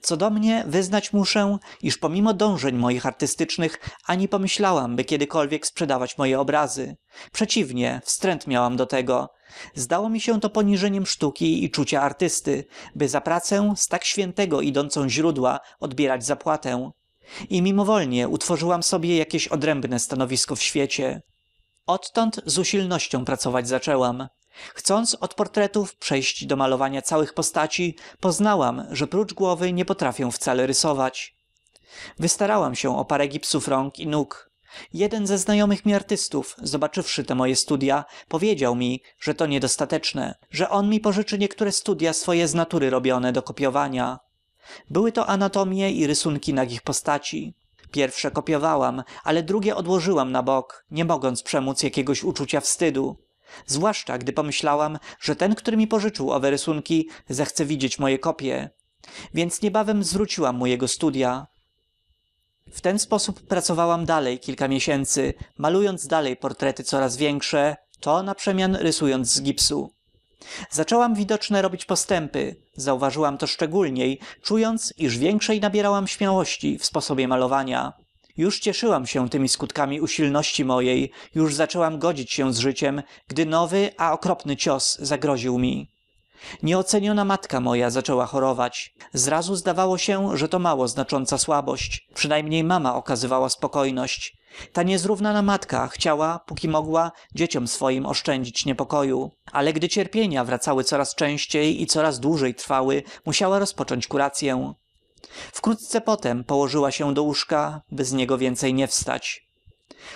co do mnie wyznać muszę iż pomimo dążeń moich artystycznych ani pomyślałam by kiedykolwiek sprzedawać moje obrazy przeciwnie wstręt miałam do tego zdało mi się to poniżeniem sztuki i czucia artysty by za pracę z tak świętego idącą źródła odbierać zapłatę i mimowolnie utworzyłam sobie jakieś odrębne stanowisko w świecie odtąd z usilnością pracować zaczęłam chcąc od portretów przejść do malowania całych postaci poznałam że prócz głowy nie potrafię wcale rysować wystarałam się o parę gipsów rąk i nóg jeden ze znajomych mi artystów zobaczywszy te moje studia, powiedział mi że to niedostateczne że on mi pożyczy niektóre studia swoje z natury robione do kopiowania były to anatomie i rysunki nagich postaci pierwsze kopiowałam ale drugie odłożyłam na bok nie mogąc przemóc jakiegoś uczucia wstydu zwłaszcza gdy pomyślałam że ten który mi pożyczył owe rysunki zechce widzieć moje kopie więc niebawem zwróciłam mu jego studia. w ten sposób pracowałam dalej kilka miesięcy malując dalej portrety coraz większe to naprzemian rysując z gipsu zaczęłam widoczne robić postępy zauważyłam to szczególniej czując iż większej nabierałam śmiałości w sposobie malowania już cieszyłam się tymi skutkami usilności mojej już zaczęłam godzić się z życiem gdy nowy a okropny cios zagroził mi nieoceniona matka moja zaczęła chorować zrazu zdawało się że to mało znacząca słabość przynajmniej mama okazywała spokojność ta niezrównana matka chciała póki mogła dzieciom swoim oszczędzić niepokoju ale gdy cierpienia wracały coraz częściej i coraz dłużej trwały musiała rozpocząć kuracyę wkrótce potem położyła się do łóżka by z niego więcej nie wstać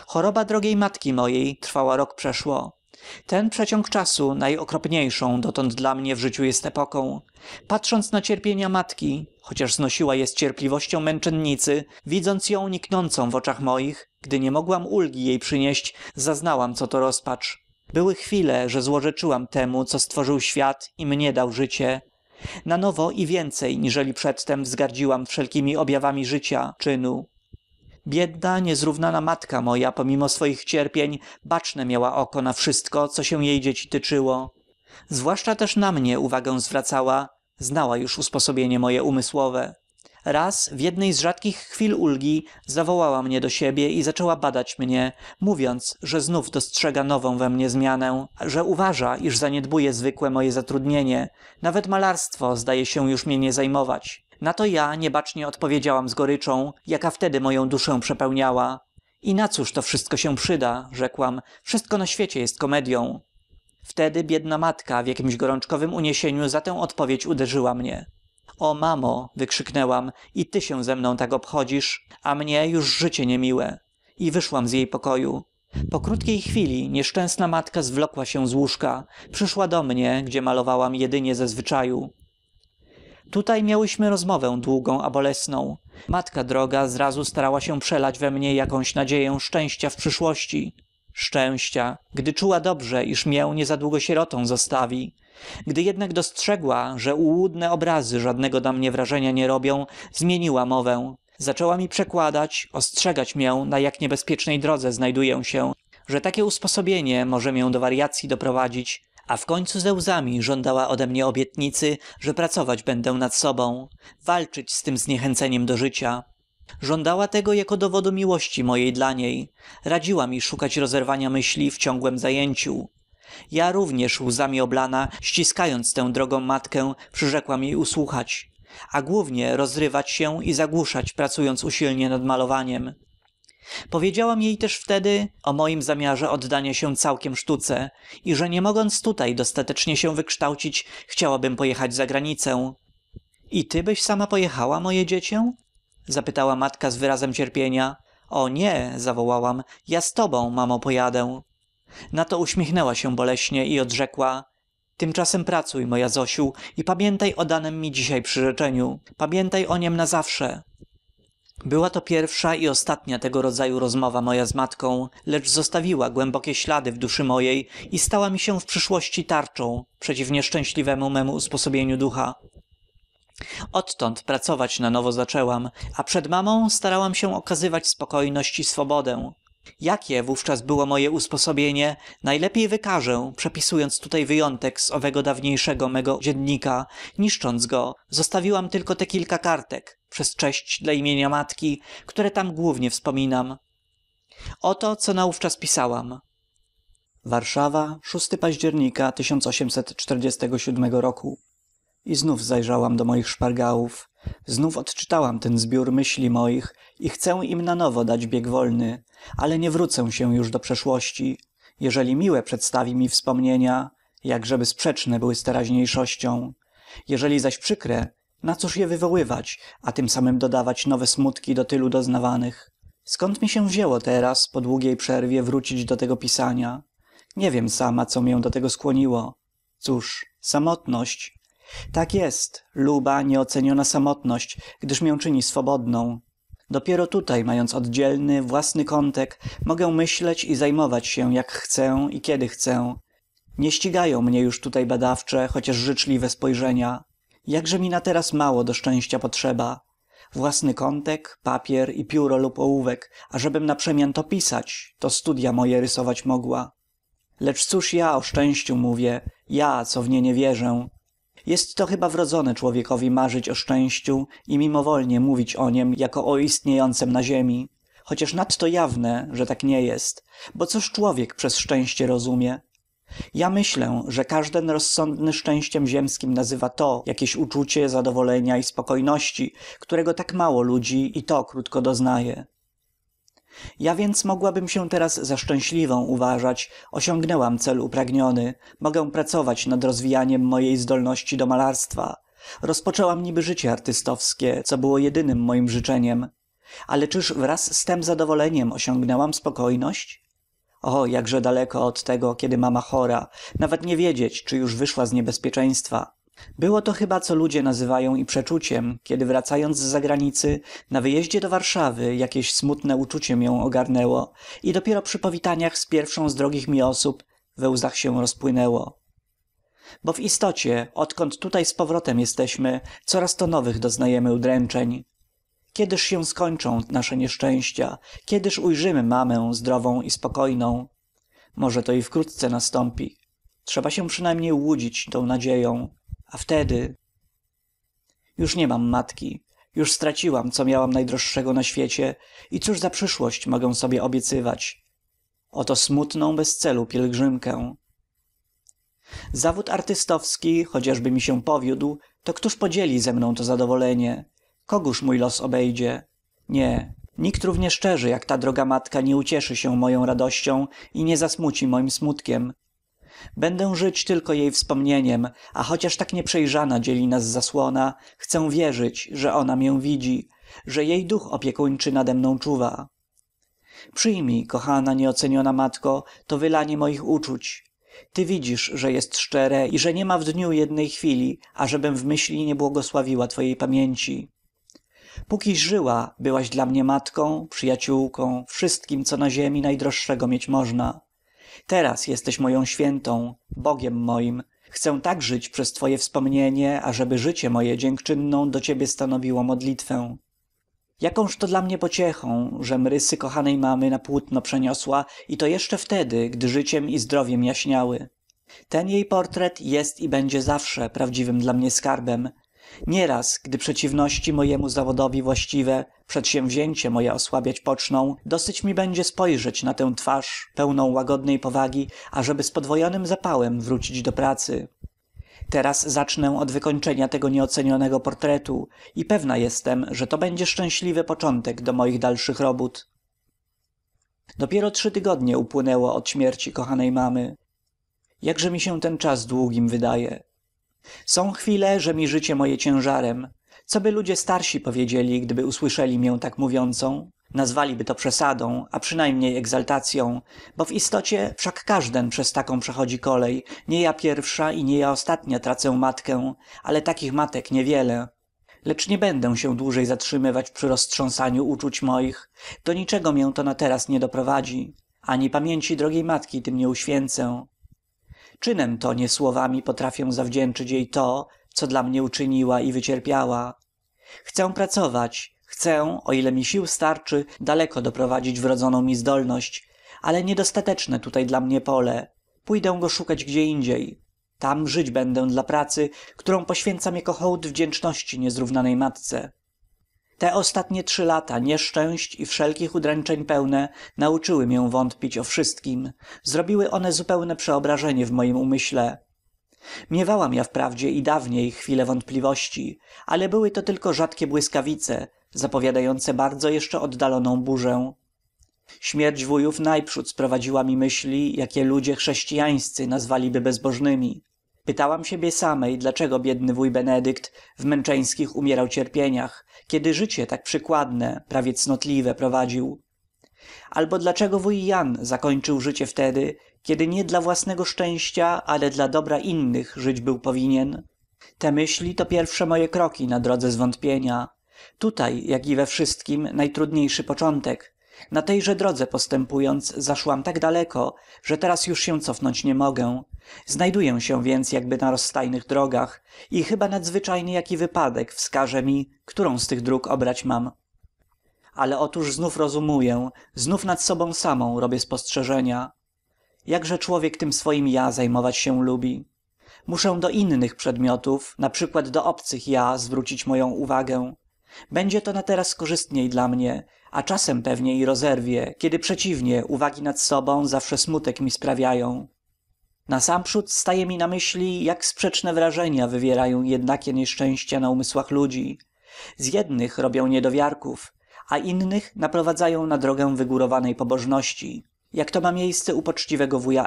choroba drogiej matki mojej trwała rok przeszło ten przeciąg czasu najokropniejszą dotąd dla mnie w życiu jest epoką patrząc na cierpienia matki chociaż znosiła je z cierpliwością męczennicy widząc ją niknącą w oczach moich gdy nie mogłam ulgi jej przynieść zaznałam co to rozpacz były chwile że złorzeczyłam temu co stworzył świat i mnie dał życie na nowo i więcej niżeli przedtem wzgardziłam wszelkimi objawami życia czynu biedna niezrównana matka moja pomimo swoich cierpień baczne miała oko na wszystko co się jej dzieci tyczyło zwłaszcza też na mnie uwagę zwracała znała już usposobienie moje umysłowe raz w jednej z rzadkich chwil ulgi zawołała mnie do siebie i zaczęła badać mnie mówiąc że znów dostrzega nową we mnie zmianę że uważa iż zaniedbuje zwykłe moje zatrudnienie nawet malarstwo zdaje się już mnie nie zajmować na to ja niebacznie odpowiedziałam z goryczą jaka wtedy moją duszę przepełniała i na cóż to wszystko się przyda rzekłam wszystko na świecie jest komedią. wtedy biedna matka w jakimś gorączkowem uniesieniu za tę odpowiedź uderzyła mnie o mamo wykrzyknęłam i ty się ze mną tak obchodzisz a mnie już życie niemiłe i wyszłam z jej pokoju po krótkiej chwili nieszczęsna matka zwlokła się z łóżka przyszła do mnie gdzie malowałam jedynie ze zwyczaju tutaj miałyśmy rozmowę długą a bolesną matka droga zrazu starała się przelać we mnie jakąś nadzieję szczęścia w przyszłości szczęścia gdy czuła dobrze iż mię niezadługo sierotą zostawi gdy jednak dostrzegła że ułudne obrazy żadnego na mnie wrażenia nie robią zmieniła mowę zaczęła mi przekładać ostrzegać mię na jak niebezpiecznej drodze znajduję się że takie usposobienie może mię do wariacji doprowadzić a w końcu ze łzami żądała ode mnie obietnicy że pracować będę nad sobą walczyć z tym zniechęceniem do życia żądała tego jako dowodu miłości mojej dla niej radziła mi szukać rozerwania myśli w ciągłem zajęciu ja również łzami oblana ściskając tę drogą matkę przyrzekłam jej usłuchać a głównie rozrywać się i zagłuszać pracując usilnie nad malowaniem powiedziałam jej też wtedy o moim zamiarze oddania się całkiem sztuce i że nie mogąc tutaj dostatecznie się wykształcić chciałabym pojechać za granicę i ty byś sama pojechała moje dziecię zapytała matka z wyrazem cierpienia o nie zawołałam ja z tobą mamo pojadę na to uśmiechnęła się boleśnie i odrzekła tymczasem pracuj moja zosiu i pamiętaj o danem mi dzisiaj przyrzeczeniu pamiętaj o niem na zawsze była to pierwsza i ostatnia tego rodzaju rozmowa moja z matką lecz zostawiła głębokie ślady w duszy mojej i stała mi się w przyszłości tarczą przeciw nieszczęśliwemu memu usposobieniu ducha odtąd pracować na nowo zaczęłam a przed mamą starałam się okazywać spokojność i swobodę jakie wówczas było moje usposobienie najlepiej wykażę przepisując tutaj wyjątek z owego dawniejszego mego dziennika niszcząc go zostawiłam tylko te kilka kartek przez cześć dla imienia matki które tam głównie wspominam oto co naówczas pisałam warszawa 6 października roku i znów zajrzałam do moich szpargałów znów odczytałam ten zbiór myśli moich i chcę im na nowo dać bieg wolny ale nie wrócę się już do przeszłości jeżeli miłe przedstawi mi wspomnienia jakżeby sprzeczne były z teraźniejszością jeżeli zaś przykre nacóż je wywoływać a tym samym dodawać nowe smutki do tylu doznawanych skąd mi się wzięło teraz po długiej przerwie wrócić do tego pisania nie wiem sama co mię do tego skłoniło cóż samotność tak jest luba nieoceniona samotność gdyż mię czyni swobodną dopiero tutaj mając oddzielny własny kątek mogę myśleć i zajmować się jak chcę i kiedy chcę nie ścigają mnie już tutaj badawcze chociaż życzliwe spojrzenia jakże mi na teraz mało do szczęścia potrzeba własny kątek papier i pióro lub ołówek ażebym naprzemian to pisać to studia moje rysować mogła lecz cóż ja o szczęściu mówię ja co w nie nie wierzę jest to chyba wrodzone człowiekowi marzyć o szczęściu i mimowolnie mówić o niem jako o istniejącem na ziemi chociaż nadto jawne że tak nie jest bo cóż człowiek przez szczęście rozumie ja myślę że każden rozsądny szczęściem ziemskim nazywa to jakieś uczucie zadowolenia i spokojności którego tak mało ludzi i to krótko doznaje ja więc mogłabym się teraz za szczęśliwą uważać osiągnęłam cel upragniony mogę pracować nad rozwijaniem mojej zdolności do malarstwa rozpoczęłam niby życie artystowskie co było jedynem mojem życzeniem ale czyż wraz z tem zadowoleniem osiągnęłam spokojność o jakże daleko od tego kiedy mama chora nawet nie wiedzieć czy już wyszła z niebezpieczeństwa było to chyba co ludzie nazywają i przeczuciem kiedy wracając z zagranicy na wyjeździe do warszawy jakieś smutne uczucie mię ogarnęło i dopiero przy powitaniach z pierwszą z drogich mi osób we łzach się rozpłynęło bo w istocie odkąd tutaj z powrotem jesteśmy coraz to nowych doznajemy udręczeń kiedyż się skończą nasze nieszczęścia kiedyż ujrzymy mamę zdrową i spokojną może to i wkrótce nastąpi trzeba się przynajmniej łudzić tą nadzieją a wtedy już nie mam matki już straciłam co miałam najdroższego na świecie i cóż za przyszłość mogę sobie obiecywać oto smutną bez celu pielgrzymkę zawód artystowski chociażby mi się powiódł to któż podzieli ze mną to zadowolenie kogóż mój los obejdzie nie nikt równie szczerzy jak ta droga matka nie ucieszy się moją radością i nie zasmuci moim smutkiem będę żyć tylko jej wspomnieniem a chociaż tak nieprzejrzana dzieli nas zasłona chcę wierzyć że ona mię widzi że jej duch opiekuńczy nademną czuwa przyjmij kochana nieoceniona matko to wylanie moich uczuć ty widzisz że jest szczere i że niema w dniu jednej chwili ażebym w myśli nie błogosławiła twojej pamięci pókiś żyła byłaś dla mnie matką przyjaciółką wszystkim, co na ziemi najdroższego mieć można teraz jesteś moją świętą bogiem moim chcę tak żyć przez twoje wspomnienie ażeby życie moje dziękczynną do ciebie stanowiło modlitwę jakąż to dla mnie pociechą żem rysy kochanej mamy na płótno przeniosła i to jeszcze wtedy gdy życiem i zdrowiem jaśniały ten jej portret jest i będzie zawsze prawdziwym dla mnie skarbem nieraz gdy przeciwności mojemu zawodowi właściwe przedsięwzięcie moje osłabiać poczną dosyć mi będzie spojrzeć na tę twarz pełną łagodnej powagi ażeby z podwojonym zapałem wrócić do pracy teraz zacznę od wykończenia tego nieocenionego portretu i pewna jestem że to będzie szczęśliwy początek do moich dalszych robót dopiero trzy tygodnie upłynęło od śmierci kochanej mamy jakże mi się ten czas długim wydaje są chwile że mi życie moje ciężarem coby ludzie starsi powiedzieli gdyby usłyszeli mię tak mówiącą nazwaliby to przesadą a przynajmniej egzaltacyą bo w istocie wszak każden przez taką przechodzi kolej nie ja pierwsza i nie ja ostatnia tracę matkę ale takich matek niewiele lecz nie będę się dłużej zatrzymywać przy roztrząsaniu uczuć moich do niczego mię to na teraz nie doprowadzi ani pamięci drogiej matki tym nie uświęcę czynem to nie słowami potrafię zawdzięczyć jej to co dla mnie uczyniła i wycierpiała chcę pracować chcę o ile mi sił starczy daleko doprowadzić wrodzoną mi zdolność ale niedostateczne tutaj dla mnie pole pójdę go szukać gdzieindziej tam żyć będę dla pracy którą poświęcam jako hołd wdzięczności niezrównanej matce te ostatnie trzy lata nieszczęść i wszelkich udręczeń pełne nauczyły mię wątpić o wszystkiem zrobiły one zupełne przeobrażenie w moim umyśle miewałam ja wprawdzie i dawniej chwile wątpliwości ale były to tylko rzadkie błyskawice zapowiadające bardzo jeszcze oddaloną burzę śmierć wujów najprzód sprowadziła mi myśli jakie ludzie chrześcijańscy nazwaliby bezbożnymi pytałam siebie samej dlaczego biedny wuj benedykt w męczeńskich umierał cierpieniach kiedy życie tak przykładne prawie cnotliwe prowadził albo dlaczego wuj jan zakończył życie wtedy kiedy nie dla własnego szczęścia ale dla dobra innych żyć był powinien te myśli to pierwsze moje kroki na drodze zwątpienia tutaj jak i we wszystkim, najtrudniejszy początek na tejże drodze postępując zaszłam tak daleko że teraz już się cofnąć nie mogę znajduję się więc jakby na rozstajnych drogach i chyba nadzwyczajny jaki wypadek wskaże mi którą z tych dróg obrać mam ale otóż znów rozumuję znów nad sobą samą robię spostrzeżenia jakże człowiek tym swoim ja zajmować się lubi muszę do innych przedmiotów przykład do obcych ja zwrócić moją uwagę będzie to na teraz korzystniej dla mnie a czasem pewnie i rozerwie kiedy przeciwnie uwagi nad sobą zawsze smutek mi sprawiają nasamprzód staje mi na myśli jak sprzeczne wrażenia wywierają jednakie nieszczęścia na umysłach ludzi z jednych robią niedowiarków a innych naprowadzają na drogę wygórowanej pobożności jak to ma miejsce u poczciwego wuja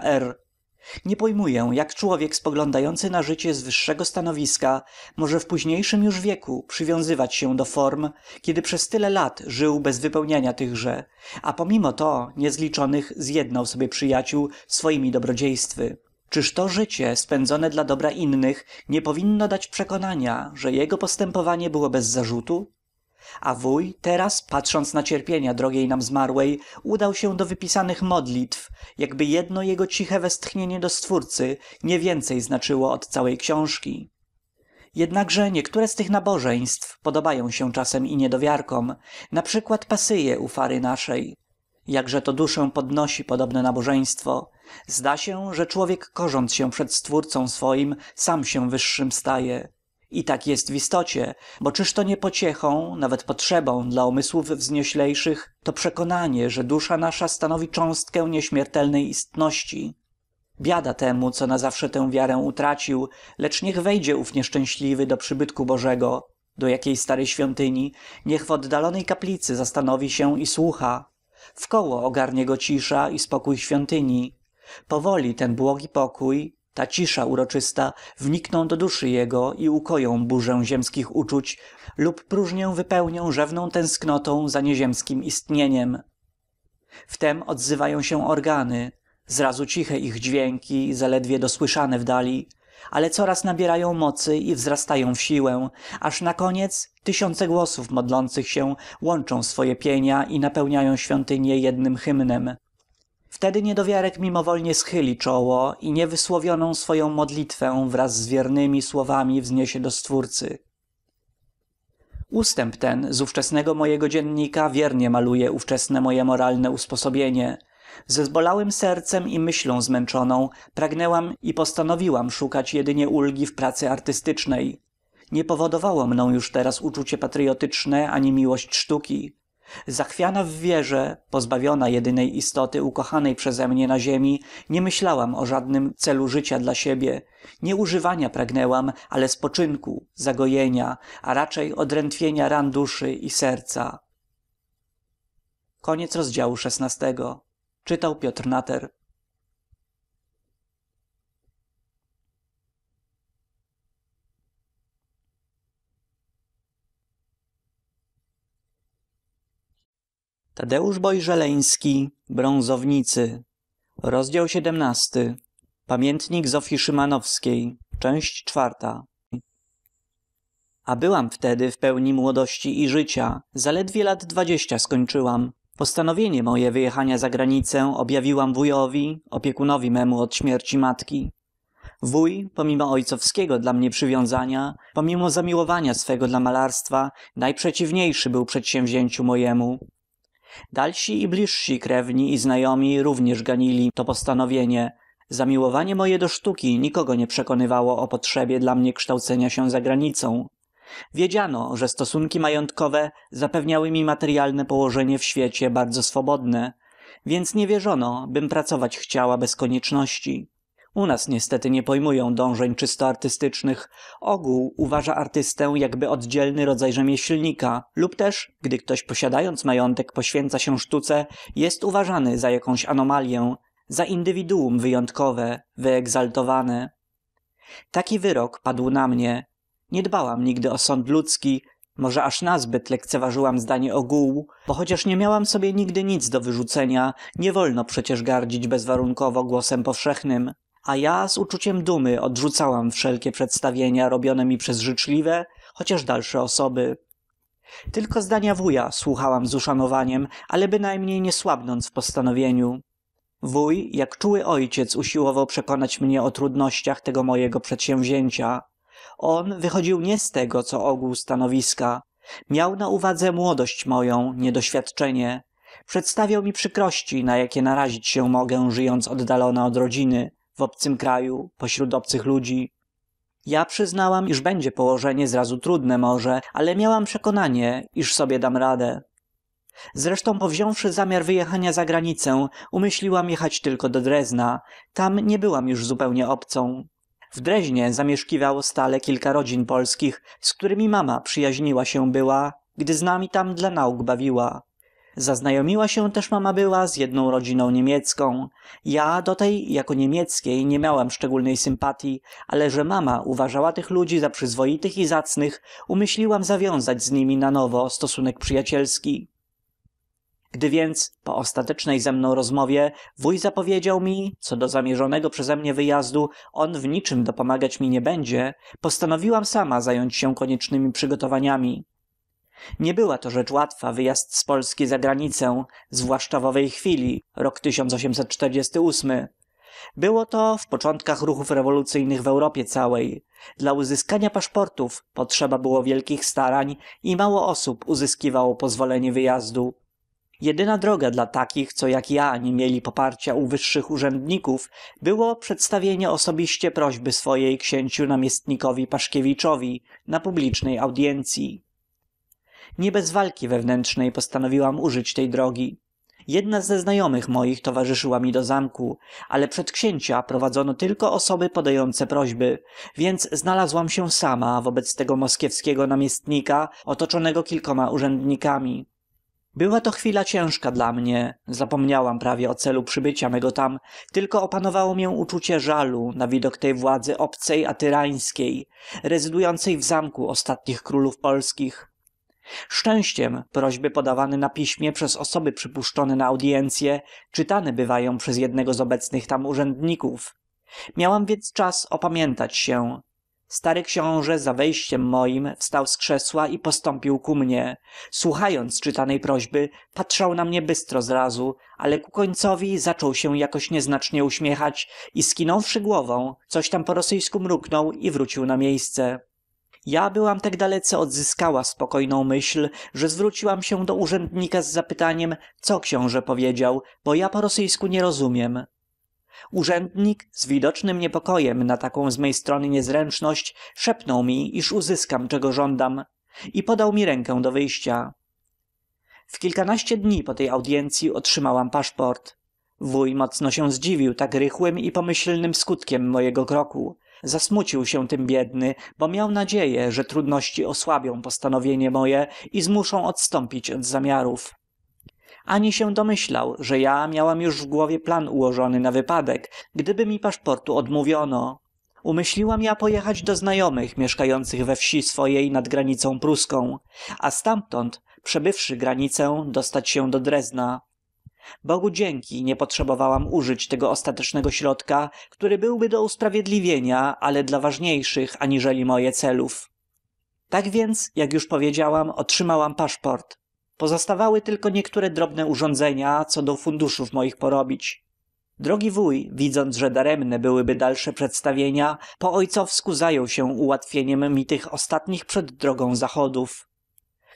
nie pojmuję jak człowiek spoglądający na życie z wyższego stanowiska może w późniejszym już wieku przywiązywać się do form kiedy przez tyle lat żył bez wypełniania tychże a pomimo to niezliczonych zjednał sobie przyjaciół swoimi dobrodziejstwy czyż to życie spędzone dla dobra innych nie powinno dać przekonania że jego postępowanie było bez zarzutu a wuj teraz patrząc na cierpienia drogiej nam zmarłej udał się do wypisanych modlitw jakby jedno jego ciche westchnienie do stwórcy nie więcej znaczyło od całej książki jednakże niektóre z tych nabożeństw podobają się czasem i niedowiarkom naprzykład pasyje u fary naszej jakże to duszę podnosi podobne nabożeństwo zda się że człowiek korząc się przed stwórcą swoim sam się wyższym staje i tak jest w istocie bo czyż to nie pociechą nawet potrzebą dla umysłów wznioślejszych to przekonanie że dusza nasza stanowi cząstkę nieśmiertelnej istności biada temu co na zawsze tę wiarę utracił lecz niech wejdzie ów nieszczęśliwy do przybytku bożego do jakiej starej świątyni niech w oddalonej kaplicy zastanowi się i słucha wkoło ogarnie go cisza i spokój świątyni powoli ten błogi pokój ta cisza uroczysta wnikną do duszy jego i ukoją burzę ziemskich uczuć lub próżnię wypełnią rzewną tęsknotą za nieziemskiem istnieniem wtem odzywają się organy zrazu ciche ich dźwięki zaledwie dosłyszane dali, ale coraz nabierają mocy i wzrastają w siłę aż nakoniec tysiące głosów modlących się łączą swoje pienia i napełniają świątynię jednym hymnem wtedy niedowiarek mimowolnie schyli czoło i niewysłowioną swoją modlitwę wraz z wiernymi słowami wzniesie do stwórcy ustęp ten z ówczesnego mojego dziennika wiernie maluje ówczesne moje moralne usposobienie ze zbolałym sercem i myślą zmęczoną pragnęłam i postanowiłam szukać jedynie ulgi w pracy artystycznej nie powodowało mną już teraz uczucie patriotyczne ani miłość sztuki zachwiana w wierze pozbawiona jedynej istoty ukochanej przezemnie na ziemi nie myślałam o żadnym celu życia dla siebie nie używania pragnęłam ale spoczynku zagojenia a raczej odrętwienia ran duszy i serca Tadeusz Bojżeleński, Brązownicy, rozdział 17, pamiętnik Zofii Szymanowskiej, część czwarta. A byłam wtedy w pełni młodości i życia, zaledwie lat dwadzieścia skończyłam. Postanowienie moje wyjechania za granicę objawiłam wujowi, opiekunowi memu od śmierci matki. Wuj, pomimo ojcowskiego dla mnie przywiązania, pomimo zamiłowania swego dla malarstwa, najprzeciwniejszy był przedsięwzięciu mojemu dalsi i bliżsi krewni i znajomi również ganili to postanowienie zamiłowanie moje do sztuki nikogo nie przekonywało o potrzebie dla mnie kształcenia się za granicą wiedziano że stosunki majątkowe zapewniały mi materyalne położenie w świecie bardzo swobodne więc nie wierzono bym pracować chciała bez konieczności u nas niestety nie pojmują dążeń czysto artystycznych ogół uważa artystę jakby oddzielny rodzaj rzemieślnika lub też gdy ktoś posiadając majątek poświęca się sztuce jest uważany za jakąś anomalię za indywiduum wyjątkowe wyegzaltowane taki wyrok padł na mnie nie dbałam nigdy o sąd ludzki może aż nazbyt lekceważyłam zdanie ogółu, bo chociaż nie miałam sobie nigdy nic do wyrzucenia, nie wolno przecież gardzić bezwarunkowo głosem powszechnym a ja z uczuciem dumy odrzucałam wszelkie przedstawienia robione mi przez życzliwe chociaż dalsze osoby tylko zdania wuja słuchałam z uszanowaniem ale bynajmniej nie słabnąc w postanowieniu wuj jak czuły ojciec usiłował przekonać mnie o trudnościach tego mojego przedsięwzięcia on wychodził nie z tego co ogół stanowiska miał na uwadze młodość moją niedoświadczenie przedstawiał mi przykrości na jakie narazić się mogę żyjąc oddalona od rodziny w obcym kraju pośród obcych ludzi ja przyznałam iż będzie położenie zrazu trudne może ale miałam przekonanie iż sobie dam radę zresztą powziąwszy zamiar wyjechania za granicę umyśliłam jechać tylko do drezna tam nie byłam już zupełnie obcą w dreźnie zamieszkiwało stale kilka rodzin polskich z którymi mama przyjaźniła się była gdy z nami tam dla nauk bawiła zaznajomiła się też mama była z jedną rodziną niemiecką ja do tej jako niemieckiej nie miałem szczególnej sympatyi ale że mama uważała tych ludzi za przyzwoitych i zacnych umyśliłam zawiązać z nimi na nowo stosunek przyjacielski gdy więc po ostatecznej ze mną rozmowie wuj zapowiedział mi co do zamierzonego przeze mnie wyjazdu on w niczym dopomagać mi nie będzie postanowiłam sama zająć się koniecznymi przygotowaniami nie była to rzecz łatwa wyjazd z polski za granicę zwłaszcza w owej chwili rok było to w początkach ruchów rewolucyjnych w europie całej dla uzyskania paszportów potrzeba było wielkich starań i mało osób uzyskiwało pozwolenie wyjazdu jedyna droga dla takich co jak ja nie mieli poparcia u wyższych urzędników było przedstawienie osobiście prośby swojej księciu namiestnikowi paszkiewiczowi na publicznej audiencji nie bez walki wewnętrznej postanowiłam użyć tej drogi jedna ze znajomych moich towarzyszyła mi do zamku ale przed księcia prowadzono tylko osoby podające prośby więc znalazłam się sama wobec tego moskiewskiego namiestnika otoczonego kilkoma urzędnikami była to chwila ciężka dla mnie zapomniałam prawie o celu przybycia mego tam tylko opanowało mię uczucie żalu na widok tej władzy obcej a tyrańskiej rezydującej w zamku ostatnich królów polskich szczęściem prośby podawane na piśmie przez osoby przypuszczone na audiencję, czytane bywają przez jednego z obecnych tam urzędników miałam więc czas opamiętać się stary książe za wejściem moim wstał z krzesła i postąpił ku mnie słuchając czytanej prośby patrzał na mnie bystro zrazu ale ku końcowi zaczął się jakoś nieznacznie uśmiechać i skinąwszy głową coś tam po rosyjsku mruknął i wrócił na miejsce ja byłam tak dalece odzyskała spokojną myśl że zwróciłam się do urzędnika z zapytaniem co książe powiedział bo ja po rosyjsku nie rozumiem urzędnik z widocznym niepokojem na taką z mej strony niezręczność szepnął mi iż uzyskam czego żądam i podał mi rękę do wyjścia w kilkanaście dni po tej audiencji otrzymałam paszport wuj mocno się zdziwił tak rychłym i pomyślnym skutkiem mojego kroku zasmucił się tym biedny bo miał nadzieję że trudności osłabią postanowienie moje i zmuszą odstąpić od zamiarów ani się domyślał że ja miałam już w głowie plan ułożony na wypadek gdyby mi paszportu odmówiono umyśliłam ja pojechać do znajomych mieszkających we wsi swojej nad granicą pruską a stamtąd przebywszy granicę dostać się do drezna bogu dzięki nie potrzebowałam użyć tego ostatecznego środka który byłby do usprawiedliwienia ale dla ważniejszych aniżeli moje celów tak więc jak już powiedziałam otrzymałam paszport pozostawały tylko niektóre drobne urządzenia co do funduszów moich porobić drogi wuj widząc że daremne byłyby dalsze przedstawienia po ojcowsku zajął się ułatwieniem mi tych ostatnich przed drogą zachodów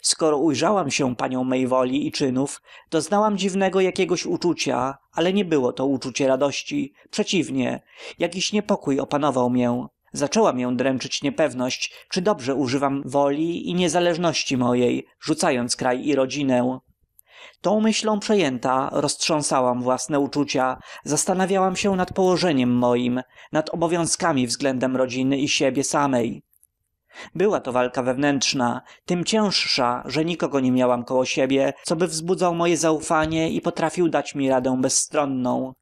skoro ujrzałam się panią woli i czynów doznałam dziwnego jakiegoś uczucia ale nie było to uczucie radości przeciwnie jakiś niepokój opanował mię zaczęła mię dręczyć niepewność czy dobrze używam woli i niezależności mojej rzucając kraj i rodzinę tą myślą przejęta roztrząsałam własne uczucia zastanawiałam się nad położeniem moim nad obowiązkami względem rodziny i siebie samej była to walka wewnętrzna tem cięższa że nikogo nie miałam koło siebie coby wzbudzał moje zaufanie i potrafił dać mi radę bezstronną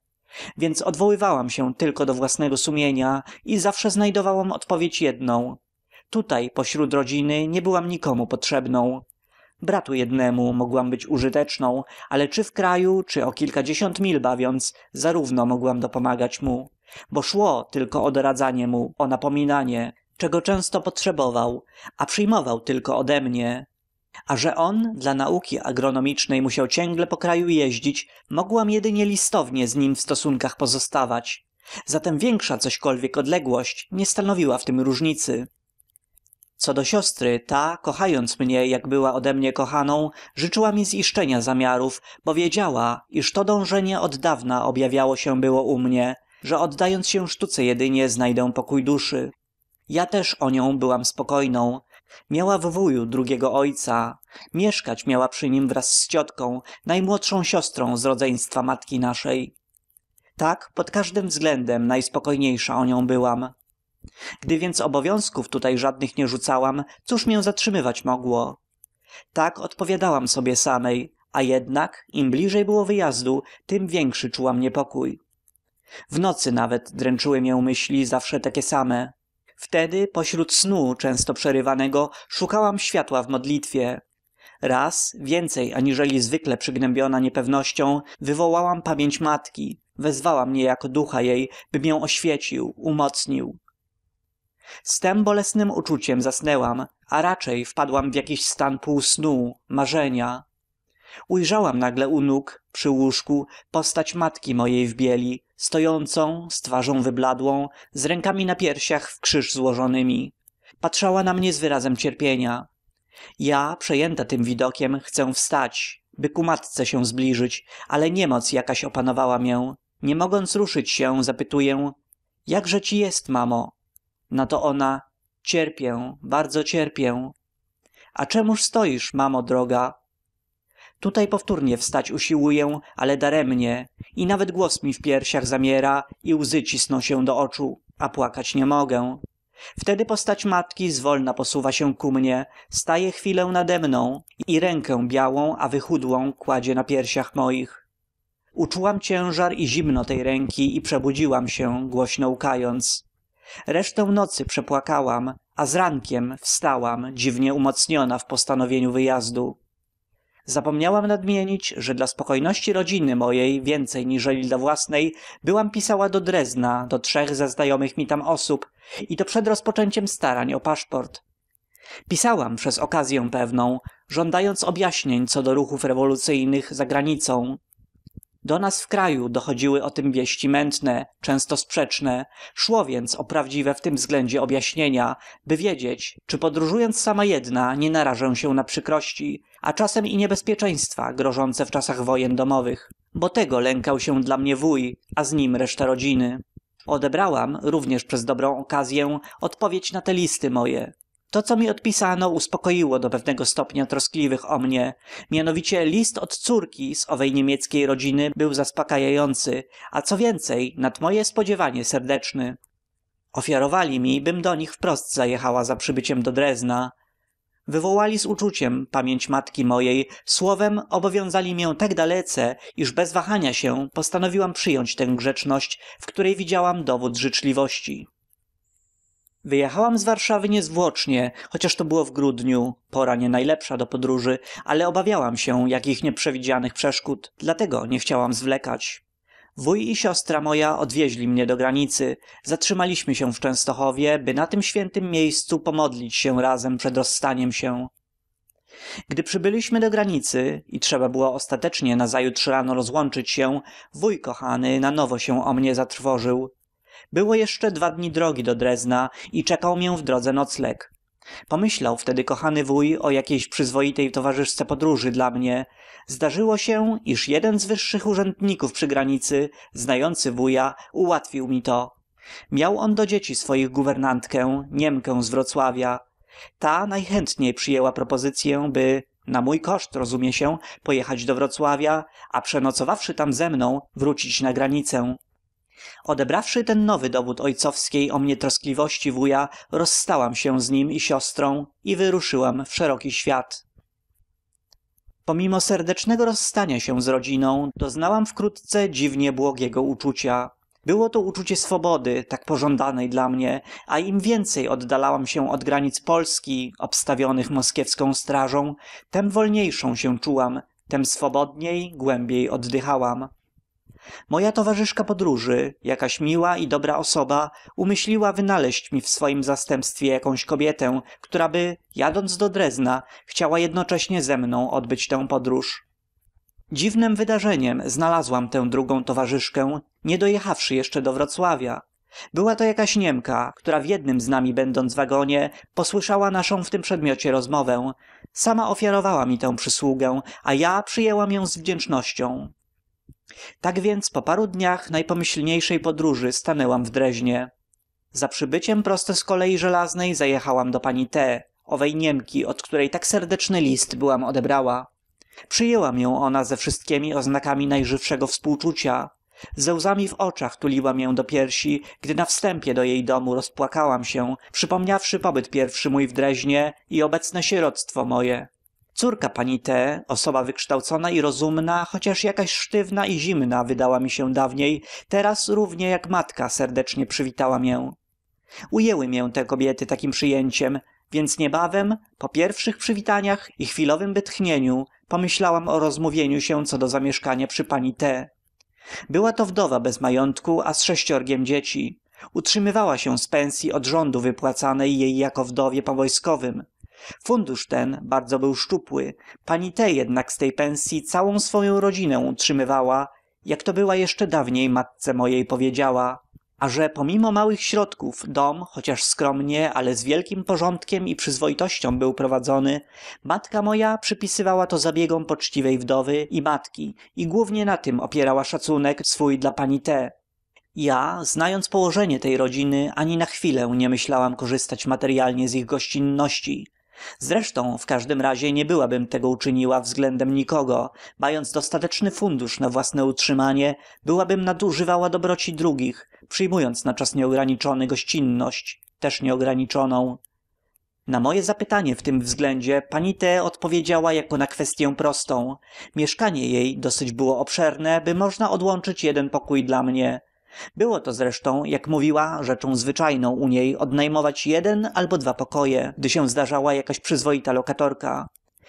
więc odwoływałam się tylko do własnego sumienia i zawsze znajdowałam odpowiedź jedną tutaj pośród rodziny nie byłam nikomu potrzebną bratu jednemu mogłam być użyteczną ale czy w kraju czy o kilkadziesiąt mil bawiąc zarówno mogłam dopomagać mu bo szło tylko o doradzanie mu o napominanie czego często potrzebował a przyjmował tylko ode mnie a że on dla nauki agronomicznej musiał ciągle po kraju jeździć mogłam jedynie listownie z nim w stosunkach pozostawać zatem większa cośkolwiek odległość nie stanowiła w tym różnicy co do siostry ta kochając mnie jak była ode mnie kochaną życzyła mi ziszczenia zamiarów bo wiedziała iż to dążenie oddawna objawiało się było u mnie że oddając się sztuce jedynie znajdę pokój duszy ja też o nią byłam spokojną miała w wuju drugiego ojca mieszkać miała przy nim wraz z ciotką najmłodszą siostrą z rodzeństwa matki naszej tak pod każdym względem najspokojniejsza o nią byłam gdy więc obowiązków tutaj żadnych nie rzucałam cóż mię zatrzymywać mogło tak odpowiadałam sobie samej a jednak im bliżej było wyjazdu tym większy czułam niepokój w nocy nawet dręczyły mię myśli zawsze takie same wtedy pośród snu często przerywanego szukałam światła w modlitwie raz więcej aniżeli zwykle przygnębiona niepewnością wywołałam pamięć matki wezwałam niejako ducha jej by mię oświecił umocnił z tem bolesnem uczuciem zasnęłam a raczej wpadłam w jakiś stan półsnu marzenia ujrzałam nagle u nóg przy łóżku postać matki mojej w bieli stojącą z twarzą wybladłą z rękami na piersiach w krzyż złożonymi, patrzała na mnie z wyrazem cierpienia ja przejęta tym widokiem chcę wstać by ku matce się zbliżyć ale niemoc jakaś opanowała mię nie mogąc ruszyć się zapytuję jakże ci jest mamo na to ona cierpię bardzo cierpię a czemuż stoisz mamo droga tutaj powtórnie wstać usiłuję ale daremnie i nawet głos mi w piersiach zamiera i łzy cisną się do oczu a płakać nie mogę wtedy postać matki zwolna posuwa się ku mnie staje chwilę nademną i rękę białą a wychudłą kładzie na piersiach moich uczułam ciężar i zimno tej ręki i przebudziłam się głośno łkając resztę nocy przepłakałam a z rankiem wstałam dziwnie umocniona w postanowieniu wyjazdu zapomniałam nadmienić że dla spokojności rodziny mojej więcej niżeli dla własnej byłam pisała do drezna do trzech znajomych mi tam osób i to przed rozpoczęciem starań o paszport pisałam przez okazję pewną żądając objaśnień co do ruchów rewolucyjnych za granicą do nas w kraju dochodziły o tem wieści mętne często sprzeczne szło więc o prawdziwe w tym względzie objaśnienia by wiedzieć czy podróżując sama jedna nie narażę się na przykrości a czasem i niebezpieczeństwa grożące w czasach wojen domowych bo tego lękał się dla mnie wuj a z nim reszta rodziny odebrałam również przez dobrą okazyę odpowiedź na te listy moje to co mi odpisano uspokoiło do pewnego stopnia troskliwych o mnie mianowicie list od córki z owej niemieckiej rodziny był zaspokajający, a co więcej nad moje spodziewanie serdeczny ofiarowali mi bym do nich wprost zajechała za przybyciem do drezna wywołali z uczuciem pamięć matki mojej słowem obowiązali mię tak dalece iż bez wahania się postanowiłam przyjąć tę grzeczność w której widziałam dowód życzliwości wyjechałam z warszawy niezwłocznie chociaż to było w grudniu pora nie najlepsza do podróży ale obawiałam się jakich nieprzewidzianych przeszkód dlatego nie chciałam zwlekać wuj i siostra moja odwieźli mnie do granicy zatrzymaliśmy się w częstochowie by na tem świętem miejscu pomodlić się razem przed rozstaniem się gdy przybyliśmy do granicy i trzeba było ostatecznie nazajutrz rano rozłączyć się wuj kochany na nowo się o mnie zatrwożył było jeszcze dwa dni drogi do drezna i czekał mię w drodze nocleg pomyślał wtedy kochany wuj o jakiejś przyzwoitej towarzyszce podróży dla mnie zdarzyło się iż jeden z wyższych urzędników przy granicy znający wuja ułatwił mi to miał on do dzieci swoich guwernantkę niemkę z wrocławia ta najchętniej przyjęła propozycyę by na mój koszt rozumie się pojechać do wrocławia a przenocowawszy tam ze mną wrócić na granicę odebrawszy ten nowy dowód ojcowskiej o mnie troskliwości wuja rozstałam się z nim i siostrą i wyruszyłam w szeroki świat pomimo serdecznego rozstania się z rodziną doznałam wkrótce dziwnie błogiego uczucia było to uczucie swobody tak pożądanej dla mnie a im więcej oddalałam się od granic polski obstawionych moskiewską strażą tem wolniejszą się czułam tem swobodniej głębiej oddychałam moja towarzyszka podróży jakaś miła i dobra osoba umyśliła wynaleźć mi w swojem zastępstwie jakąś kobietę któraby jadąc do drezna chciała jednocześnie ze mną odbyć tę podróż dziwnem wydarzeniem znalazłam tę drugą towarzyszkę nie dojechawszy jeszcze do wrocławia była to jakaś niemka która w jednym z nami będąc wagonie posłyszała naszą w tym przedmiocie rozmowę sama ofiarowała mi tę przysługę a ja przyjęłam ją z wdzięcznością tak więc po paru dniach najpomyślniejszej podróży stanęłam w dreźnie za przybyciem prosto z kolei żelaznej zajechałam do pani t owej niemki od której tak serdeczny list byłam odebrała przyjęła mię ona ze wszystkiemi oznakami najżywszego współczucia ze łzami w oczach tuliła mię do piersi gdy na wstępie do jej domu rozpłakałam się przypomniawszy pobyt pierwszy mój w dreźnie i obecne sieroctwo moje córka pani t osoba wykształcona i rozumna chociaż jakaś sztywna i zimna wydała mi się dawniej teraz równie jak matka serdecznie przywitała mię ujęły mię te kobiety takim przyjęciem więc niebawem po pierwszych przywitaniach i chwilowym wytchnieniu pomyślałam o rozmówieniu się co do zamieszkania przy pani t była to wdowa bez majątku a z sześciorgiem dzieci utrzymywała się z pensyi od rządu wypłacanej jej jako wdowie po wojskowym fundusz ten bardzo był szczupły pani t jednak z tej pensyi całą swoją rodzinę utrzymywała jak to była jeszcze dawniej matce mojej powiedziała a że pomimo małych środków dom chociaż skromnie ale z wielkim porządkiem i przyzwoitością był prowadzony matka moja przypisywała to zabiegom poczciwej wdowy i matki i głównie na tym opierała szacunek swój dla pani t ja znając położenie tej rodziny ani na chwilę nie myślałam korzystać materyalnie z ich gościnności zresztą w każdym razie nie byłabym tego uczyniła względem nikogo mając dostateczny fundusz na własne utrzymanie byłabym nadużywała dobroci drugich przyjmując na czas nieograniczony gościnność też nieograniczoną na moje zapytanie w tym względzie pani t odpowiedziała jako na kwestyę prostą mieszkanie jej dosyć było obszerne by można odłączyć jeden pokój dla mnie było to zresztą jak mówiła rzeczą zwyczajną u niej odnajmować jeden albo dwa pokoje gdy się zdarzała jakaś przyzwoita lokatorka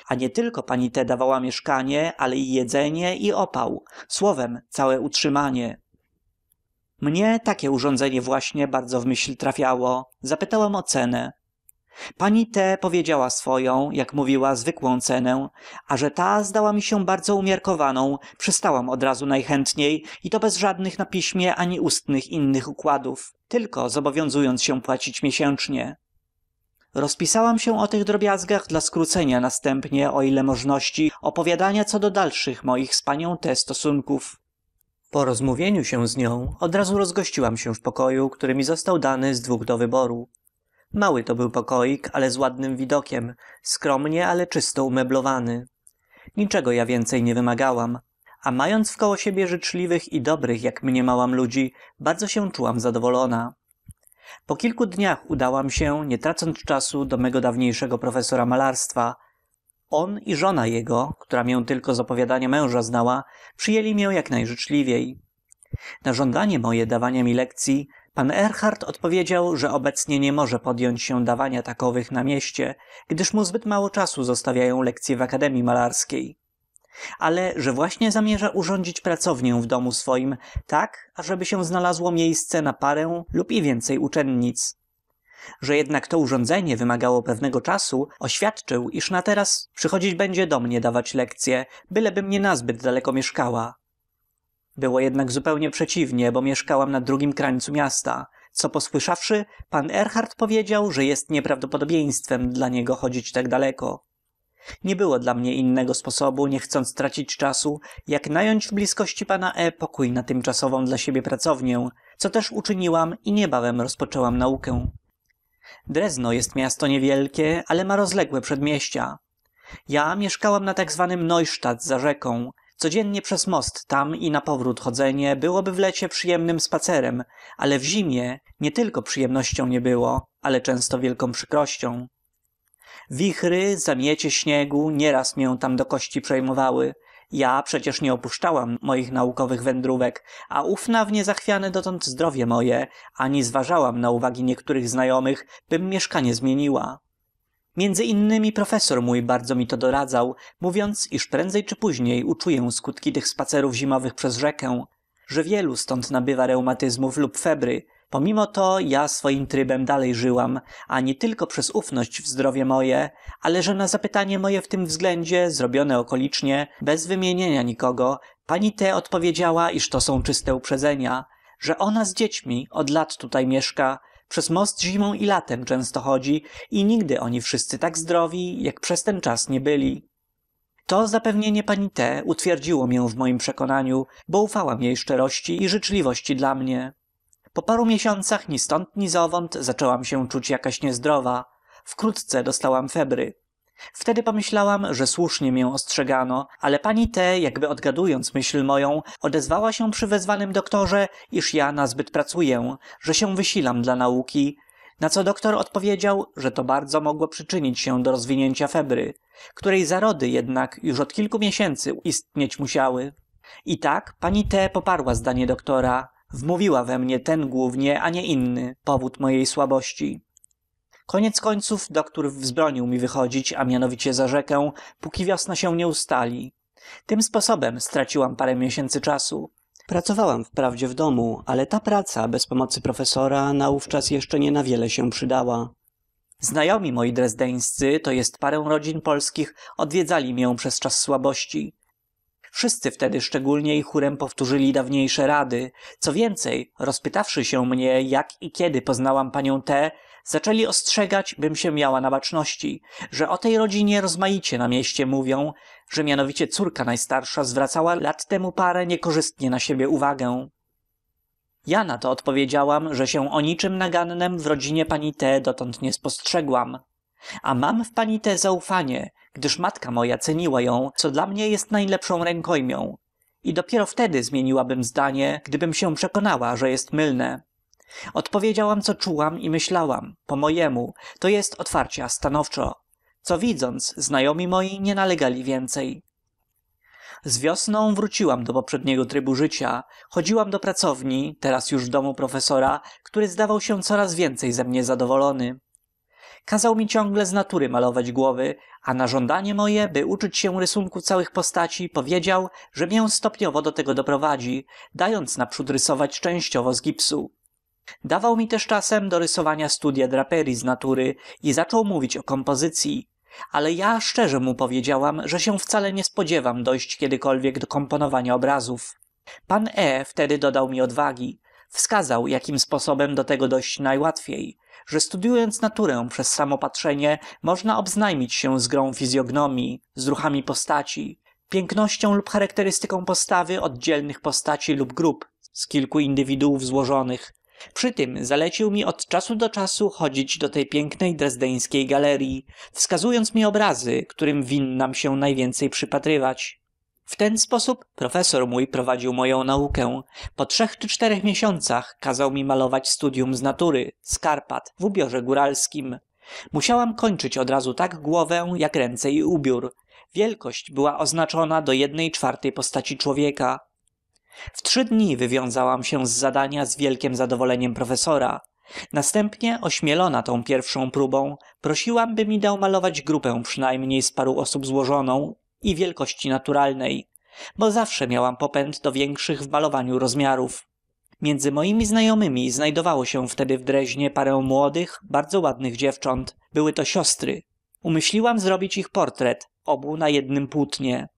a nietylko pani te dawała mieszkanie ale i jedzenie i opał słowem całe utrzymanie mnie takie urządzenie właśnie bardzo w myśl trafiało zapytałam o cenę pani t powiedziała swoją jak mówiła zwykłą cenę a że ta zdała mi się bardzo umiarkowaną przystałam razu najchętniej i to bez żadnych na piśmie ani ustnych innych układów tylko zobowiązując się płacić miesięcznie rozpisałam się o tych drobiazgach dla skrócenia następnie o ile możności opowiadania co do dalszych moich z panią t stosunków po rozmówieniu się z nią odrazu rozgościłam się w pokoju który mi został dany z dwóch do wyboru Mały to był pokoik, ale z ładnym widokiem, skromnie, ale czysto umeblowany. Niczego ja więcej nie wymagałam, a mając wkoło siebie życzliwych i dobrych, jak mnie małam ludzi, bardzo się czułam zadowolona. Po kilku dniach udałam się, nie tracąc czasu, do mego dawniejszego profesora malarstwa. On i żona jego, która mię tylko z opowiadania męża znała, przyjęli mię jak najżyczliwiej. Na żądanie moje dawania mi lekcji pan Erhard odpowiedział że obecnie nie może podjąć się dawania takowych na mieście gdyż mu zbyt mało czasu zostawiają lekcje w akademii malarskiej ale że właśnie zamierza urządzić pracownię w domu swoim tak ażeby się znalazło miejsce na parę lub i więcej uczennic że jednak to urządzenie wymagało pewnego czasu oświadczył iż na teraz przychodzić będzie do mnie dawać lekcje, bylebym nie nazbyt daleko mieszkała było jednak zupełnie przeciwnie bo mieszkałam na drugim krańcu miasta co posłyszawszy pan erhart powiedział że jest nieprawdopodobieństwem dla niego chodzić tak daleko nie było dla mnie innego sposobu nie chcąc tracić czasu jak nająć w bliskości pana e pokój na tymczasową dla siebie pracownię co też uczyniłam i niebawem rozpoczęłam naukę drezno jest miasto niewielkie ale ma rozległe przedmieścia ja mieszkałam na tak zwanym neustadt za rzeką codziennie przez most tam i napowrót chodzenie byłoby w lecie przyjemnym spacerem ale w zimie nietylko przyjemnością nie było ale często wielką przykrością wichry zamiecie śniegu nieraz mię tam do kości przejmowały ja przecież nie opuszczałam moich naukowych wędrówek a ufna w niezachwiane dotąd zdrowie moje ani zważałam na uwagi niektórych znajomych bym mieszkanie zmieniła między innymi profesor mój bardzo mi to doradzał mówiąc iż prędzej czy później uczuję skutki tych spacerów zimowych przez rzekę że wielu stąd nabywa reumatyzmów lub febry pomimo to ja swoim trybem dalej żyłam a nietylko przez ufność w zdrowie moje ale że na zapytanie moje w tym względzie zrobione okolicznie bez wymienienia nikogo pani t odpowiedziała iż to są czyste uprzedzenia że ona z dziećmi od lat tutaj mieszka przez most zimą i latem często chodzi i nigdy oni wszyscy tak zdrowi jak przez ten czas nie byli to zapewnienie pani t utwierdziło mię w mojem przekonaniu bo ufałam jej szczerości i życzliwości dla mnie po paru miesiącach ni ztąd ni zowąd zaczęłam się czuć jakaś niezdrowa wkrótce dostałam febry wtedy pomyślałam że słusznie mię ostrzegano ale pani t jakby odgadując myśl moją odezwała się przy wezwanym doktorze iż ja nazbyt pracuję że się wysilam dla nauki na co doktor odpowiedział że to bardzo mogło przyczynić się do rozwinięcia febry której zarody jednak już od kilku miesięcy istnieć musiały i tak pani t poparła zdanie doktora wmówiła we mnie ten głównie a nie inny powód mojej słabości Koniec końców doktór wzbronił mi wychodzić, a mianowicie za rzekę, póki wiosna się nie ustali. Tym sposobem straciłam parę miesięcy czasu. Pracowałam wprawdzie w domu, ale ta praca bez pomocy profesora naówczas jeszcze nie na wiele się przydała. Znajomi moi drezdeńscy, to jest parę rodzin polskich, odwiedzali mię przez czas słabości. Wszyscy wtedy szczególnie i chórem powtórzyli dawniejsze rady. Co więcej, rozpytawszy się mnie, jak i kiedy poznałam panią T, zaczęli ostrzegać bym się miała na baczności że o tej rodzinie rozmaicie na mieście mówią że mianowicie córka najstarsza zwracała lat temu parę niekorzystnie na siebie uwagę ja na to odpowiedziałam że się o niczym nagannem w rodzinie pani t dotąd nie spostrzegłam a mam w pani t zaufanie gdyż matka moja ceniła ją co dla mnie jest najlepszą rękojmią i dopiero wtedy zmieniłabym zdanie gdybym się przekonała że jest mylne odpowiedziałam co czułam i myślałam po mojemu to jest otwarcia stanowczo co widząc znajomi moi nie nalegali więcej z wiosną wróciłam do poprzedniego trybu życia chodziłam do pracowni teraz już w domu profesora który zdawał się coraz więcej ze mnie zadowolony kazał mi ciągle z natury malować głowy a na żądanie moje by uczyć się rysunku całych postaci powiedział że mię stopniowo do tego doprowadzi dając naprzód rysować częściowo z gipsu dawał mi też czasem do rysowania studya draperyi z natury i zaczął mówić o kompozycyi ale ja szczerze mu powiedziałam że się wcale nie spodziewam dojść kiedykolwiek do komponowania obrazów pan e wtedy dodał mi odwagi wskazał jakim sposobem do tego dojść najłatwiej że studyując naturę przez samo patrzenie można obznajmić się z grą fizyognomii z ruchami postaci pięknością lub charakterystyką postawy oddzielnych postaci lub grup z kilku indywiduów złożonych przy tym zalecił mi od czasu do czasu chodzić do tej pięknej drezdeńskiej galeryi wskazując mi obrazy którym winnam się najwięcej przypatrywać w ten sposób profesor mój prowadził moją naukę po trzech czy czterech miesiącach kazał mi malować studyum z natury skarpat w ubiorze góralskim musiałam kończyć od razu tak głowę jak ręce i ubiór wielkość była oznaczona do jednej czwartej postaci człowieka w trzy dni wywiązałam się z zadania z wielkiem zadowoleniem profesora następnie ośmielona tą pierwszą próbą prosiłam by mi dał malować grupę przynajmniej z paru osób złożoną i wielkości naturalnej bo zawsze miałam popęd do większych w malowaniu rozmiarów między moimi znajomymi znajdowało się wtedy w dreźnie parę młodych bardzo ładnych dziewcząt były to siostry umyśliłam zrobić ich portret obu na jednym płótnie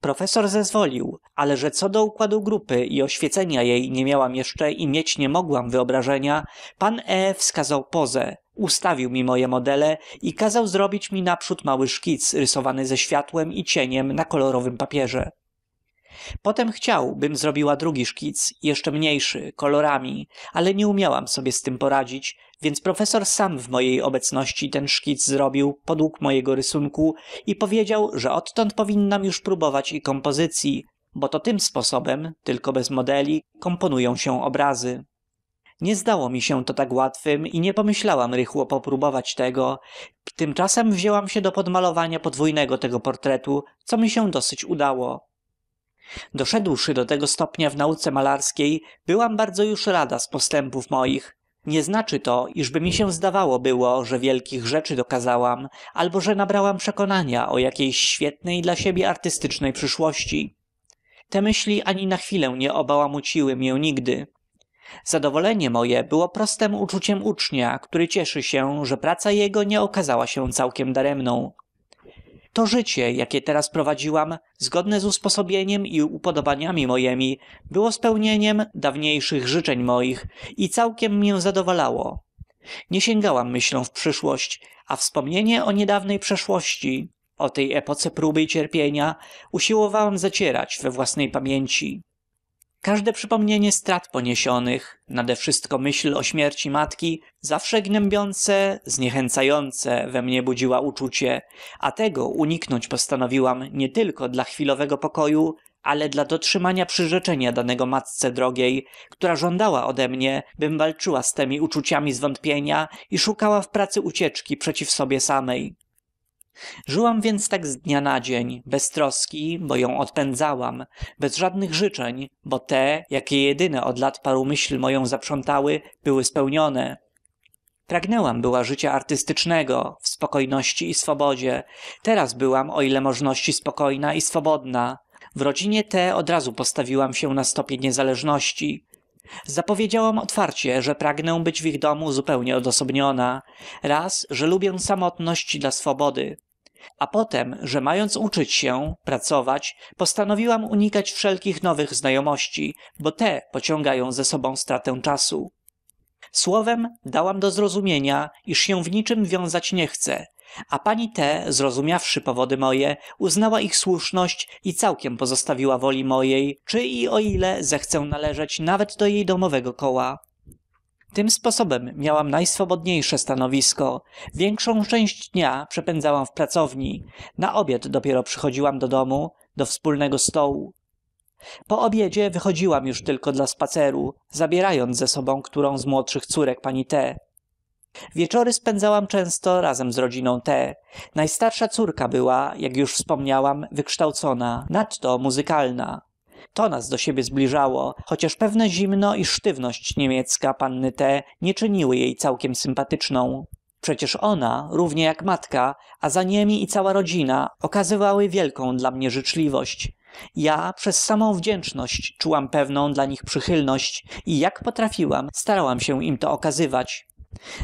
profesor zezwolił ale że co do układu grupy i oświecenia jej nie miałam jeszcze i mieć nie mogłam wyobrażenia pan e wskazał pozę ustawił mi moje modele i kazał zrobić mi naprzód mały szkic rysowany ze światłem i cieniem na kolorowym papierze potem chciał bym zrobiła drugi szkic jeszcze mniejszy kolorami ale nie umiałam sobie z tym poradzić więc profesor sam w mojej obecności ten szkic zrobił podług mojego rysunku i powiedział że odtąd powinnam już próbować i kompozycji, bo to tym sposobem tylko bez modeli komponują się obrazy nie zdało mi się to tak łatwym i nie pomyślałam rychło popróbować tego tymczasem wzięłam się do podmalowania podwójnego tego portretu co mi się dosyć udało doszedłszy do tego stopnia w nauce malarskiej byłam bardzo już rada z postępów moich nie znaczy to iżby mi się zdawało było że wielkich rzeczy dokazałam albo że nabrałam przekonania o jakiejś świetnej dla siebie artystycznej przyszłości te myśli ani na chwilę nie obałamuciły mię nigdy zadowolenie moje było prostem uczuciem ucznia który cieszy się że praca jego nie okazała się całkiem daremną to życie jakie teraz prowadziłam zgodne z usposobieniem i upodobaniami mojemi było spełnieniem dawniejszych życzeń moich i całkiem mię zadowalało nie sięgałam myślą w przyszłość a wspomnienie o niedawnej przeszłości o tej epoce próby i cierpienia usiłowałam zacierać we własnej pamięci każde przypomnienie strat poniesionych nadewszystko myśl o śmierci matki zawsze gnębiące zniechęcające we mnie budziła uczucie a tego uniknąć postanowiłam nietylko dla chwilowego pokoju ale dla dotrzymania przyrzeczenia danego matce drogiej która żądała ode mnie bym walczyła z temi uczuciami zwątpienia i szukała w pracy ucieczki przeciw sobie samej żyłam więc tak z dnia na dzień bez troski bo ją odpędzałam bez żadnych życzeń bo te jakie jedyne od lat paru myśl moją zaprzątały były spełnione pragnęłam była życia artystycznego w spokojności i swobodzie teraz byłam o ile możności spokojna i swobodna w rodzinie od odrazu postawiłam się na stopie niezależności zapowiedziałam otwarcie że pragnę być w ich domu zupełnie odosobniona raz że lubię samotność dla swobody a potem że mając uczyć się pracować postanowiłam unikać wszelkich nowych znajomości bo te pociągają ze sobą stratę czasu słowem dałam do zrozumienia iż się w niczem wiązać nie chcę a pani t zrozumiawszy powody moje uznała ich słuszność i całkiem pozostawiła woli mojej czy i o ile zechcę należeć nawet do jej domowego koła tym sposobem miałam najswobodniejsze stanowisko większą część dnia przepędzałam w pracowni na obiad dopiero przychodziłam do domu do wspólnego stołu po obiedzie wychodziłam już tylko dla spaceru zabierając ze sobą którą z młodszych córek pani t wieczory spędzałam często razem z rodziną t najstarsza córka była jak już wspomniałam wykształcona nadto muzykalna to nas do siebie zbliżało chociaż pewne zimno i sztywność niemiecka panny t nie czyniły jej całkiem sympatyczną przecież ona równie jak matka a za niemi i cała rodzina okazywały wielką dla mnie życzliwość ja przez samą wdzięczność czułam pewną dla nich przychylność i jak potrafiłam starałam się im to okazywać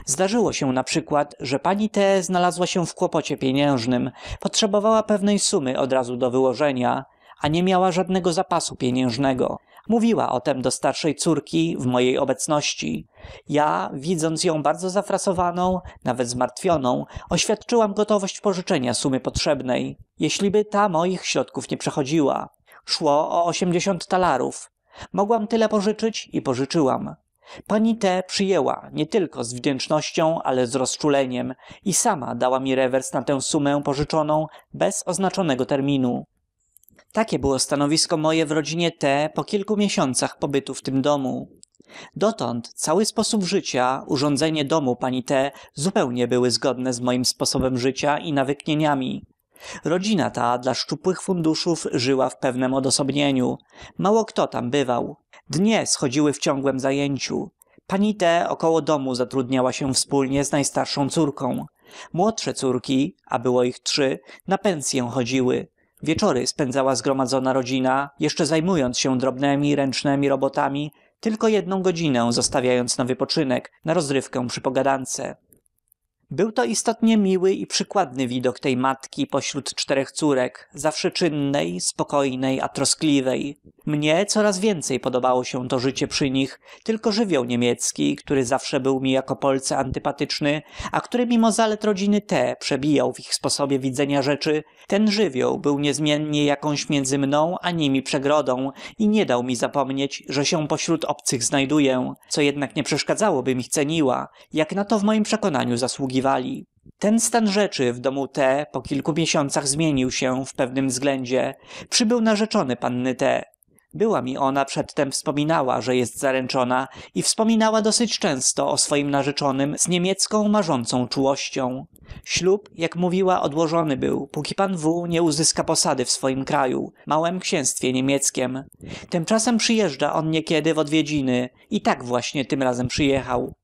zdarzyło się naprzykład że pani t znalazła się w kłopocie pieniężnym potrzebowała pewnej sumy odrazu do wyłożenia a nie miała żadnego zapasu pieniężnego mówiła o tem do starszej córki w mojej obecności ja widząc ją bardzo zafrasowaną nawet zmartwioną oświadczyłam gotowość pożyczenia sumy potrzebnej by ta moich środków nie przechodziła szło o ośmdziesiąt talarów mogłam tyle pożyczyć i pożyczyłam pani T. przyjęła nie tylko z wdzięcznością ale z rozczuleniem i sama dała mi rewers na tę sumę pożyczoną bez oznaczonego terminu takie było stanowisko moje w rodzinie t po kilku miesiącach pobytu w tym domu dotąd cały sposób życia urządzenie domu pani t zupełnie były zgodne z moim sposobem życia i nawyknieniami rodzina ta dla szczupłych funduszów żyła w pewnem odosobnieniu mało kto tam bywał dnie schodziły w ciągłem zajęciu pani t około domu zatrudniała się wspólnie z najstarszą córką młodsze córki a było ich trzy na pensyę chodziły wieczory spędzała zgromadzona rodzina jeszcze zajmując się drobnemi ręcznemi robotami tylko jedną godzinę zostawiając na wypoczynek na rozrywkę przy pogadance był to istotnie miły i przykładny widok tej matki pośród czterech córek zawsze czynnej spokojnej a troskliwej mnie coraz więcej podobało się to życie przy nich tylko żywioł niemiecki który zawsze był mi jako polce antypatyczny a który mimo zalet rodziny t przebijał w ich sposobie widzenia rzeczy ten żywioł był niezmiennie jakąś między mną a nimi przegrodą i nie dał mi zapomnieć że się pośród obcych znajduję co jednak nie przeszkadzało mi ceniła jak na to w moim przekonaniu zasługiwała ten stan rzeczy w domu T po kilku miesiącach zmienił się w pewnym względzie. Przybył narzeczony panny T. Była mi ona przedtem wspominała, że jest zaręczona i wspominała dosyć często o swoim narzeczonym z niemiecką marzącą czułością. Ślub, jak mówiła, odłożony był, póki pan W. nie uzyska posady w swoim kraju, małym księstwie niemieckiem. Tymczasem przyjeżdża on niekiedy w odwiedziny i tak właśnie tym razem przyjechał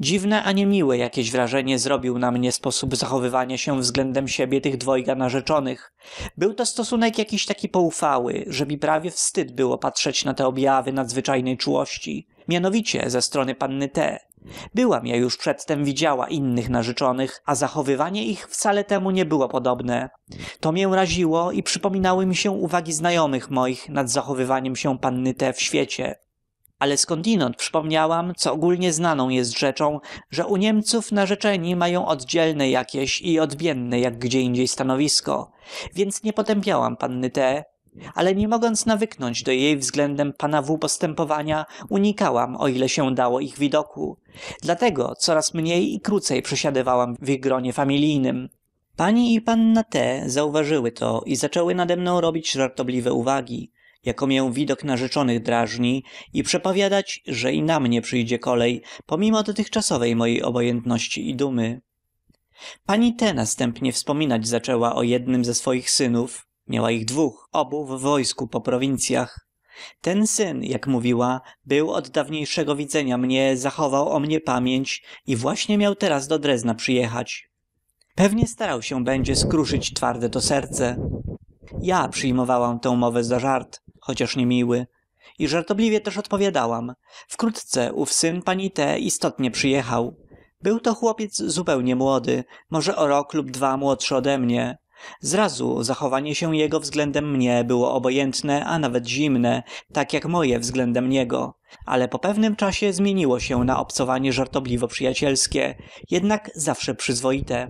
dziwne a niemiłe jakieś wrażenie zrobił na mnie sposób zachowywania się względem siebie tych dwojga narzeczonych był to stosunek jakiś taki poufały że mi prawie wstyd było patrzeć na te objawy nadzwyczajnej czułości mianowicie ze strony panny t byłam ja już przedtem widziała innych narzeczonych a zachowywanie ich wcale temu nie było podobne to mię raziło i przypominały mi się uwagi znajomych moich nad zachowywaniem się panny t w świecie ale skądinąd przypomniałam co ogólnie znaną jest rzeczą że u niemców narzeczeni mają oddzielne jakieś i odmienne jak gdzieindziej stanowisko więc nie potępiałam panny t ale nie mogąc nawyknąć do jej względem pana w postępowania unikałam o ile się dało ich widoku dlatego coraz mniej i krócej przesiadywałam w ich gronie familijnym pani i panna t zauważyły to i zaczęły nademną robić żartobliwe uwagi jako mię widok narzeczonych drażni i przepowiadać że i na mnie przyjdzie kolej pomimo dotychczasowej mojej obojętności i dumy pani T. następnie wspominać zaczęła o jednym ze swoich synów miała ich dwóch obu w wojsku po prowincjach ten syn jak mówiła był od dawniejszego widzenia mnie zachował o mnie pamięć i właśnie miał teraz do drezna przyjechać pewnie starał się będzie skruszyć twarde to serce ja przyjmowałam tę mowę za żart chociaż niemiły i żartobliwie też odpowiadałam wkrótce ów syn pani t istotnie przyjechał był to chłopiec zupełnie młody może o rok lub dwa młodszy ode mnie zrazu zachowanie się jego względem mnie było obojętne a nawet zimne tak jak moje względem niego ale po pewnym czasie zmieniło się na obcowanie żartobliwo przyjacielskie jednak zawsze przyzwoite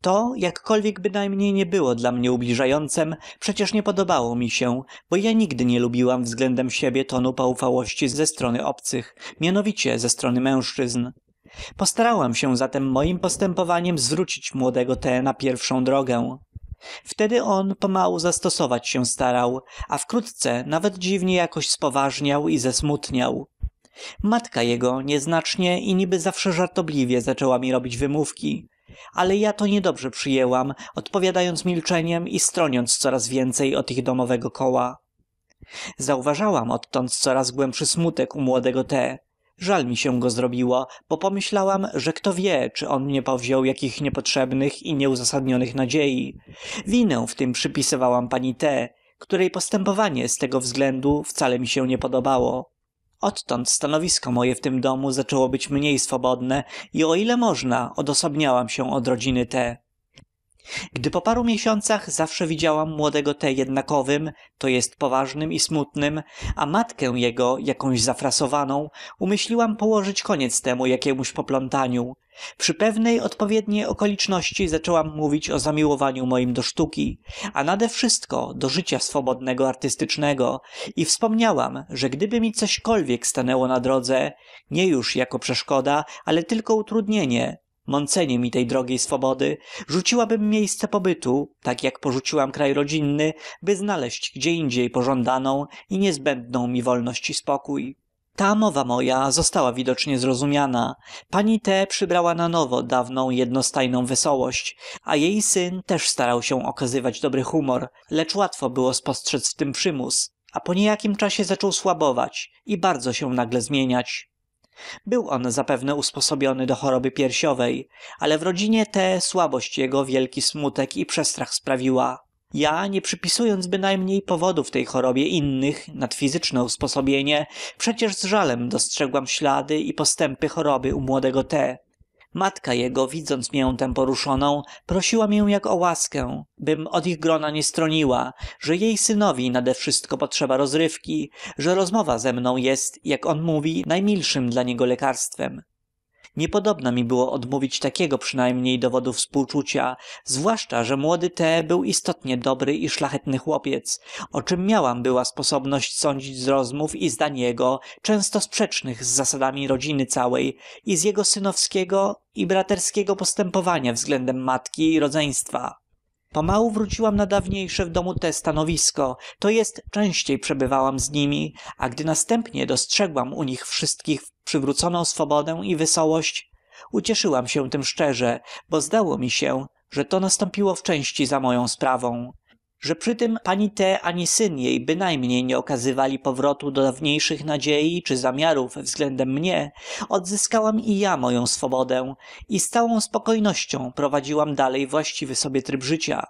to jakkolwiek bynajmniej nie było dla mnie ubliżającem przecież nie podobało mi się bo ja nigdy nie lubiłam względem siebie tonu poufałości ze strony obcych mianowicie ze strony mężczyzn postarałam się zatem moim postępowaniem zwrócić młodego t na pierwszą drogę wtedy on pomału zastosować się starał a wkrótce nawet dziwnie jakoś spoważniał i zesmutniał matka jego nieznacznie i niby zawsze żartobliwie zaczęła mi robić wymówki ale ja to niedobrze przyjęłam odpowiadając milczeniem i stroniąc coraz więcej od ich domowego koła zauważałam odtąd coraz głębszy smutek u młodego t żal mi się go zrobiło bo pomyślałam że kto wie czy on nie powziął jakich niepotrzebnych i nieuzasadnionych nadziei winę w tem przypisywałam pani t której postępowanie z tego względu wcale mi się nie podobało odtąd stanowisko moje w tym domu zaczęło być mniej swobodne i o ile można odosobniałam się od rodziny t gdy po paru miesiącach zawsze widziałam młodego t jednakowym to jest poważnym i smutnym a matkę jego jakąś zafrasowaną umyśliłam położyć koniec temu jakiemuś poplątaniu przy pewnej odpowiedniej okoliczności zaczęłam mówić o zamiłowaniu moim do sztuki a nadewszystko do życia swobodnego artystycznego i wspomniałam że gdyby mi cośkolwiek stanęło na drodze nie już jako przeszkoda ale tylko utrudnienie mącenie mi tej drogiej swobody rzuciłabym miejsce pobytu tak jak porzuciłam kraj rodzinny by znaleźć gdzieindziej pożądaną i niezbędną mi wolność i spokój ta mowa moja została widocznie zrozumiana pani t przybrała na nowo dawną jednostajną wesołość a jej syn też starał się okazywać dobry humor lecz łatwo było spostrzedz w tym przymus a po niejakim czasie zaczął słabować i bardzo się nagle zmieniać był on zapewne usposobiony do choroby piersiowej ale w rodzinie t słabość jego wielki smutek i przestrach sprawiła ja nie przypisując bynajmniej powodów tej chorobie innych nad fizyczne usposobienie przecież z żalem dostrzegłam ślady i postępy choroby u młodego t matka jego widząc mię tę poruszoną prosiła mię jak o łaskę bym od ich grona nie stroniła że jej synowi nadewszystko potrzeba rozrywki że rozmowa ze mną jest jak on mówi najmilszym dla niego lekarstwem niepodobna mi było odmówić takiego przynajmniej dowodu współczucia zwłaszcza że młody t był istotnie dobry i szlachetny chłopiec o czem miałam była sposobność sądzić z rozmów i zdań jego często sprzecznych z zasadami rodziny całej i z jego synowskiego i braterskiego postępowania względem matki i rodzeństwa pomału wróciłam na dawniejsze w domu te stanowisko to jest częściej przebywałam z nimi a gdy następnie dostrzegłam u nich wszystkich przywróconą swobodę i wesołość ucieszyłam się tem szczerze bo zdało mi się że to nastąpiło w części za moją sprawą że przy tym pani te ani syn jej bynajmniej nie okazywali powrotu do dawniejszych nadziei czy zamiarów względem mnie odzyskałam i ja moją swobodę i z całą spokojnością prowadziłam dalej właściwy sobie tryb życia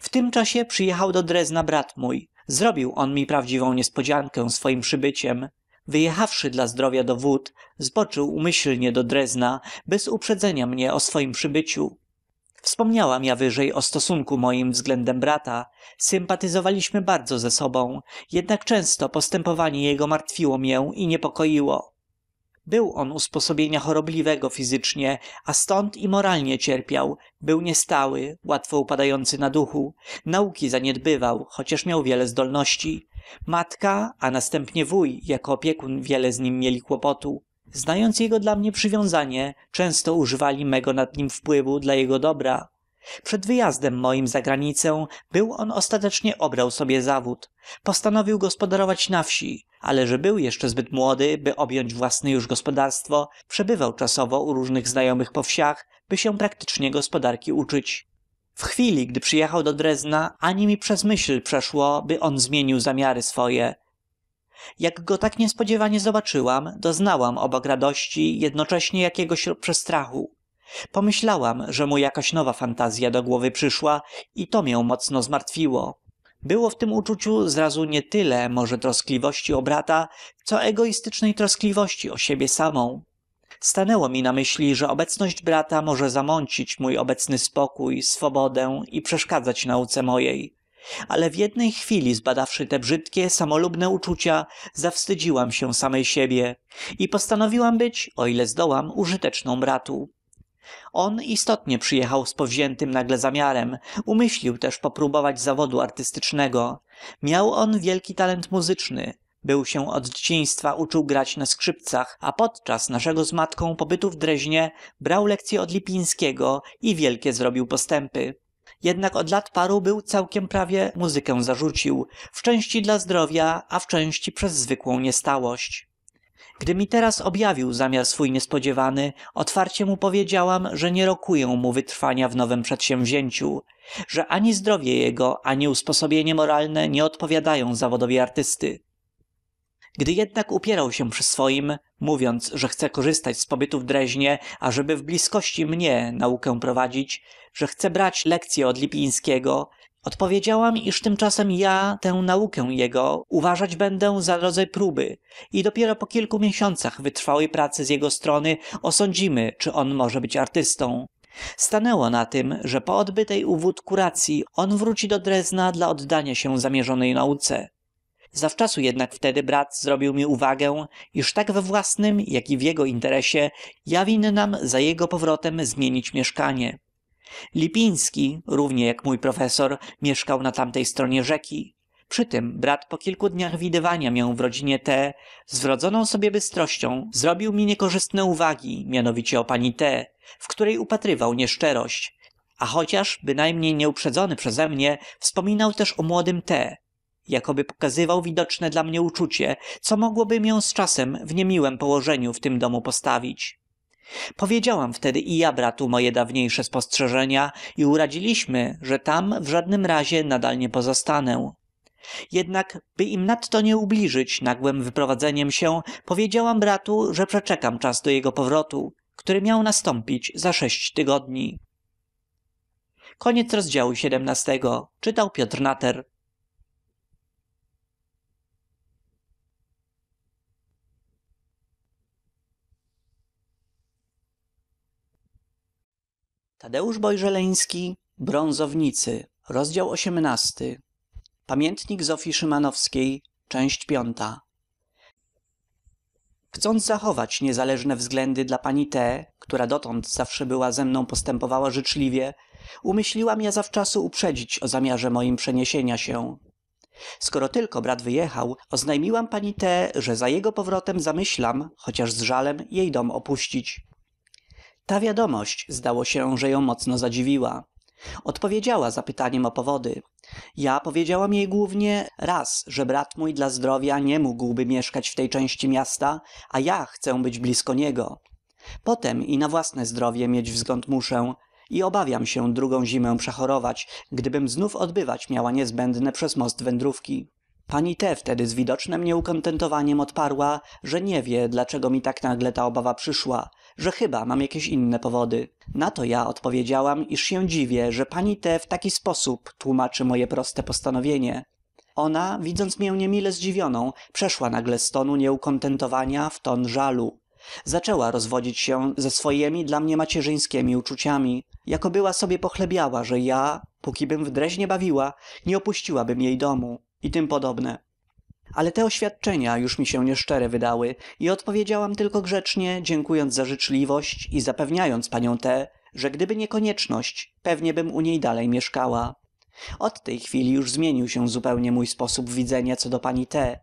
w tym czasie przyjechał do drezna brat mój zrobił on mi prawdziwą niespodziankę swoim przybyciem wyjechawszy dla zdrowia do wód zboczył umyślnie do drezna bez uprzedzenia mnie o swoim przybyciu wspomniałam ja wyżej o stosunku moim względem brata sympatyzowaliśmy bardzo ze sobą jednak często postępowanie jego martwiło mię i niepokoiło był on usposobienia chorobliwego fizycznie a stąd i moralnie cierpiał był niestały łatwo upadający na duchu nauki zaniedbywał chociaż miał wiele zdolności matka a następnie wuj jako opiekun wiele z nim mieli kłopotu znając jego dla mnie przywiązanie często używali mego nad nim wpływu dla jego dobra przed wyjazdem moim za granicę był on ostatecznie obrał sobie zawód postanowił gospodarować na wsi ale że był jeszcze zbyt młody by objąć własne już gospodarstwo przebywał czasowo u różnych znajomych po wsiach by się praktycznie gospodarki uczyć w chwili gdy przyjechał do drezna ani mi przez myśl przeszło by on zmienił zamiary swoje jak go tak niespodziewanie zobaczyłam doznałam obok radości jednocześnie jakiegoś przestrachu pomyślałam że mu jakaś nowa fantazja do głowy przyszła i to mię mocno zmartwiło było w tym uczuciu zrazu nie tyle może troskliwości o brata co egoistycznej troskliwości o siebie samą stanęło mi na myśli że obecność brata może zamącić mój obecny spokój swobodę i przeszkadzać nauce mojej ale w jednej chwili zbadawszy te brzydkie samolubne uczucia zawstydziłam się samej siebie i postanowiłam być o ile zdołam użyteczną bratu on istotnie przyjechał z powziętym nagle zamiarem umyślił też popróbować zawodu artystycznego miał on wielki talent muzyczny był się od dzieciństwa uczył grać na skrzypcach a podczas naszego z matką pobytu w dreźnie brał lekcye od lipińskiego i wielkie zrobił postępy jednak od lat paru był całkiem prawie muzykę zarzucił, w części dla zdrowia, a w części przez zwykłą niestałość. Gdy mi teraz objawił zamiar swój niespodziewany, otwarcie mu powiedziałam, że nie rokuję mu wytrwania w nowym przedsięwzięciu, że ani zdrowie jego, ani usposobienie moralne nie odpowiadają zawodowi artysty, gdy jednak upierał się przy swoim mówiąc że chce korzystać z pobytu w dreźnie ażeby w bliskości mnie naukę prowadzić że chce brać lekcje od lipińskiego odpowiedziałam iż tymczasem ja tę naukę jego uważać będę za rodzaj próby i dopiero po kilku miesiącach wytrwałej pracy z jego strony osądzimy czy on może być artystą stanęło na tym że po odbytej u wód on wróci do drezna dla oddania się zamierzonej nauce zawczasu jednak wtedy brat zrobił mi uwagę iż tak we własnym jak i w jego interesie ja winnam za jego powrotem zmienić mieszkanie lipiński równie jak mój profesor mieszkał na tamtej stronie rzeki przy tym brat po kilku dniach widywania mię w rodzinie t z wrodzoną sobie bystrością zrobił mi niekorzystne uwagi mianowicie o pani t w której upatrywał nieszczerość a chociaż bynajmniej nieuprzedzony przeze mnie wspominał też o młodym t jakoby pokazywał widoczne dla mnie uczucie co mogłoby mię z czasem w niemiłem położeniu w tym domu postawić powiedziałam wtedy i ja bratu moje dawniejsze spostrzeżenia i uradziliśmy że tam w żadnym razie nadal nie pozostanę jednak by im nadto nie ubliżyć nagłem wyprowadzeniem się powiedziałam bratu że przeczekam czas do jego powrotu który miał nastąpić za sześć tygodni Koniec rozdziału 17. Czytał Piotr Nater. Tadeusz Bojżeleński, Brązownicy, rozdział 18. Pamiętnik Zofii Szymanowskiej, część piąta. Chcąc zachować niezależne względy dla pani T, która dotąd zawsze była ze mną postępowała życzliwie, umyśliłam ja zawczasu uprzedzić o zamiarze moim przeniesienia się. Skoro tylko brat wyjechał, oznajmiłam pani T, że za jego powrotem zamyślam, chociaż z żalem, jej dom opuścić ta wiadomość zdało się że ją mocno zadziwiła odpowiedziała zapytaniem o powody ja powiedziałam jej głównie raz że brat mój dla zdrowia nie mógłby mieszkać w tej części miasta a ja chcę być blisko niego potem i na własne zdrowie mieć wzgląd muszę i obawiam się drugą zimę przechorować gdybym znów odbywać miała niezbędne przez most wędrówki pani te wtedy z widocznem nieukontentowaniem odparła że nie wie dlaczego mi tak nagle ta obawa przyszła że chyba mam jakieś inne powody na to ja odpowiedziałam iż się dziwię że pani t w taki sposób tłómaczy moje proste postanowienie ona widząc mię niemile zdziwioną przeszła nagle z tonu nieukontentowania w ton żalu zaczęła rozwodzić się ze swojemi dla mnie macierzyńskiemi uczuciami jako była sobie pochlebiała że ja pókibym w dreźnie bawiła nie opuściłabym jej domu i t p ale te oświadczenia już mi się nieszczere wydały i odpowiedziałam tylko grzecznie dziękując za życzliwość i zapewniając panią t że gdyby nie konieczność pewniebym u niej dalej mieszkała od tej chwili już zmienił się zupełnie mój sposób widzenia co do pani t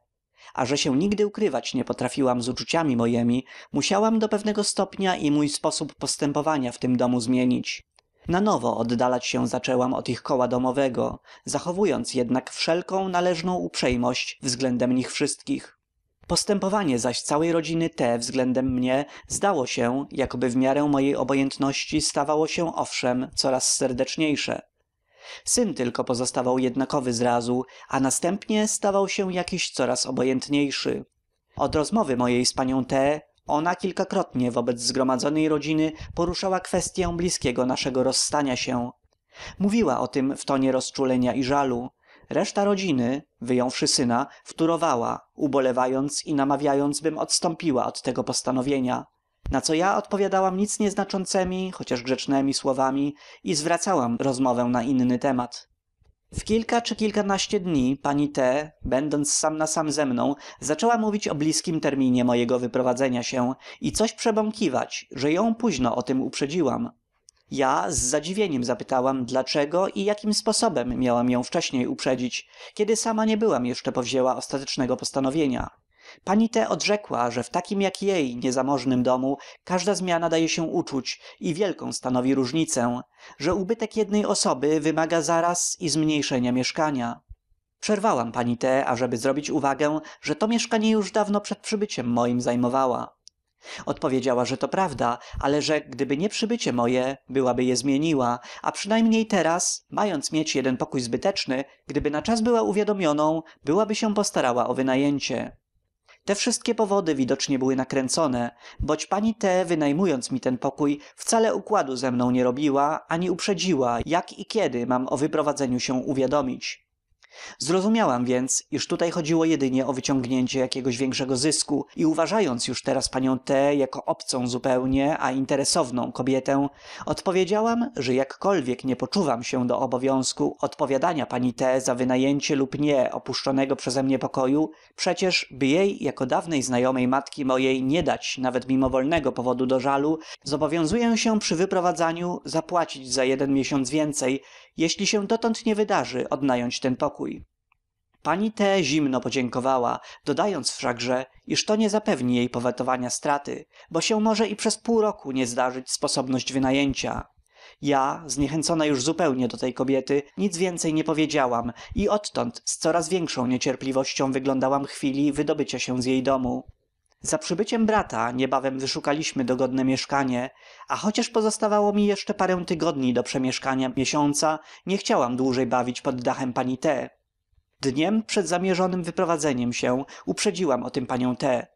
a że się nigdy ukrywać nie potrafiłam z uczuciami mojemi musiałam do pewnego stopnia i mój sposób postępowania w tym domu zmienić na nowo oddalać się zaczęłam od ich koła domowego zachowując jednak wszelką należną uprzejmość względem nich wszystkich postępowanie zaś całej rodziny t względem mnie zdało się jakoby w miarę mojej obojętności stawało się owszem coraz serdeczniejsze syn tylko pozostawał jednakowy zrazu a następnie stawał się jakiś coraz obojętniejszy od rozmowy mojej z panią t ona kilkakrotnie wobec zgromadzonej rodziny poruszała kwestyę bliskiego naszego rozstania się mówiła o tem w tonie rozczulenia i żalu reszta rodziny wyjąwszy syna wtórowała ubolewając i namawiając bym odstąpiła od tego postanowienia na co ja odpowiadałam nic nieznaczącemi chociaż grzecznemi słowami i zwracałam rozmowę na inny temat w kilka czy kilkanaście dni pani t będąc sam na sam ze mną zaczęła mówić o bliskim terminie mojego wyprowadzenia się i coś przebąkiwać że ją późno o tem uprzedziłam ja z zadziwieniem zapytałam dlaczego i jakim sposobem miałam ją wcześniej uprzedzić kiedy sama nie byłam jeszcze powzięła ostatecznego postanowienia pani te odrzekła że w takim jak jej niezamożnym domu każda zmiana daje się uczuć i wielką stanowi różnicę że ubytek jednej osoby wymaga zaraz i zmniejszenia mieszkania przerwałam pani te ażeby zrobić uwagę że to mieszkanie już dawno przed przybyciem moim zajmowała odpowiedziała że to prawda ale że gdyby nie przybycie moje byłaby je zmieniła a przynajmniej teraz mając mieć jeden pokój zbyteczny gdyby na czas była uwiadomioną byłaby się postarała o wynajęcie te wszystkie powody widocznie były nakręcone boć pani t wynajmując mi ten pokój wcale układu ze mną nie robiła ani uprzedziła jak i kiedy mam o wyprowadzeniu się uwiadomić zrozumiałam więc iż tutaj chodziło jedynie o wyciągnięcie jakiegoś większego zysku i uważając już teraz panią t jako obcą zupełnie a interesowną kobietę odpowiedziałam że jakkolwiek nie poczuwam się do obowiązku odpowiadania pani t za wynajęcie lub nie opuszczonego przeze mnie pokoju przecież by jej jako dawnej znajomej matki mojej nie dać nawet mimowolnego powodu do żalu zobowiązuję się przy wyprowadzaniu zapłacić za jeden miesiąc więcej jeśli się dotąd nie wydarzy odnająć ten pokój pani t zimno podziękowała dodając wszakże iż to nie zapewni jej powetowania straty bo się może i przez pół roku nie zdarzyć sposobność wynajęcia ja zniechęcona już zupełnie do tej kobiety nic więcej nie powiedziałam i odtąd z coraz większą niecierpliwością wyglądałam chwili wydobycia się z jej domu za przybyciem brata niebawem wyszukaliśmy dogodne mieszkanie a chociaż pozostawało mi jeszcze parę tygodni do przemieszkania miesiąca nie chciałam dłużej bawić pod dachem pani t dniem przed zamierzonem wyprowadzeniem się uprzedziłam o tym panią t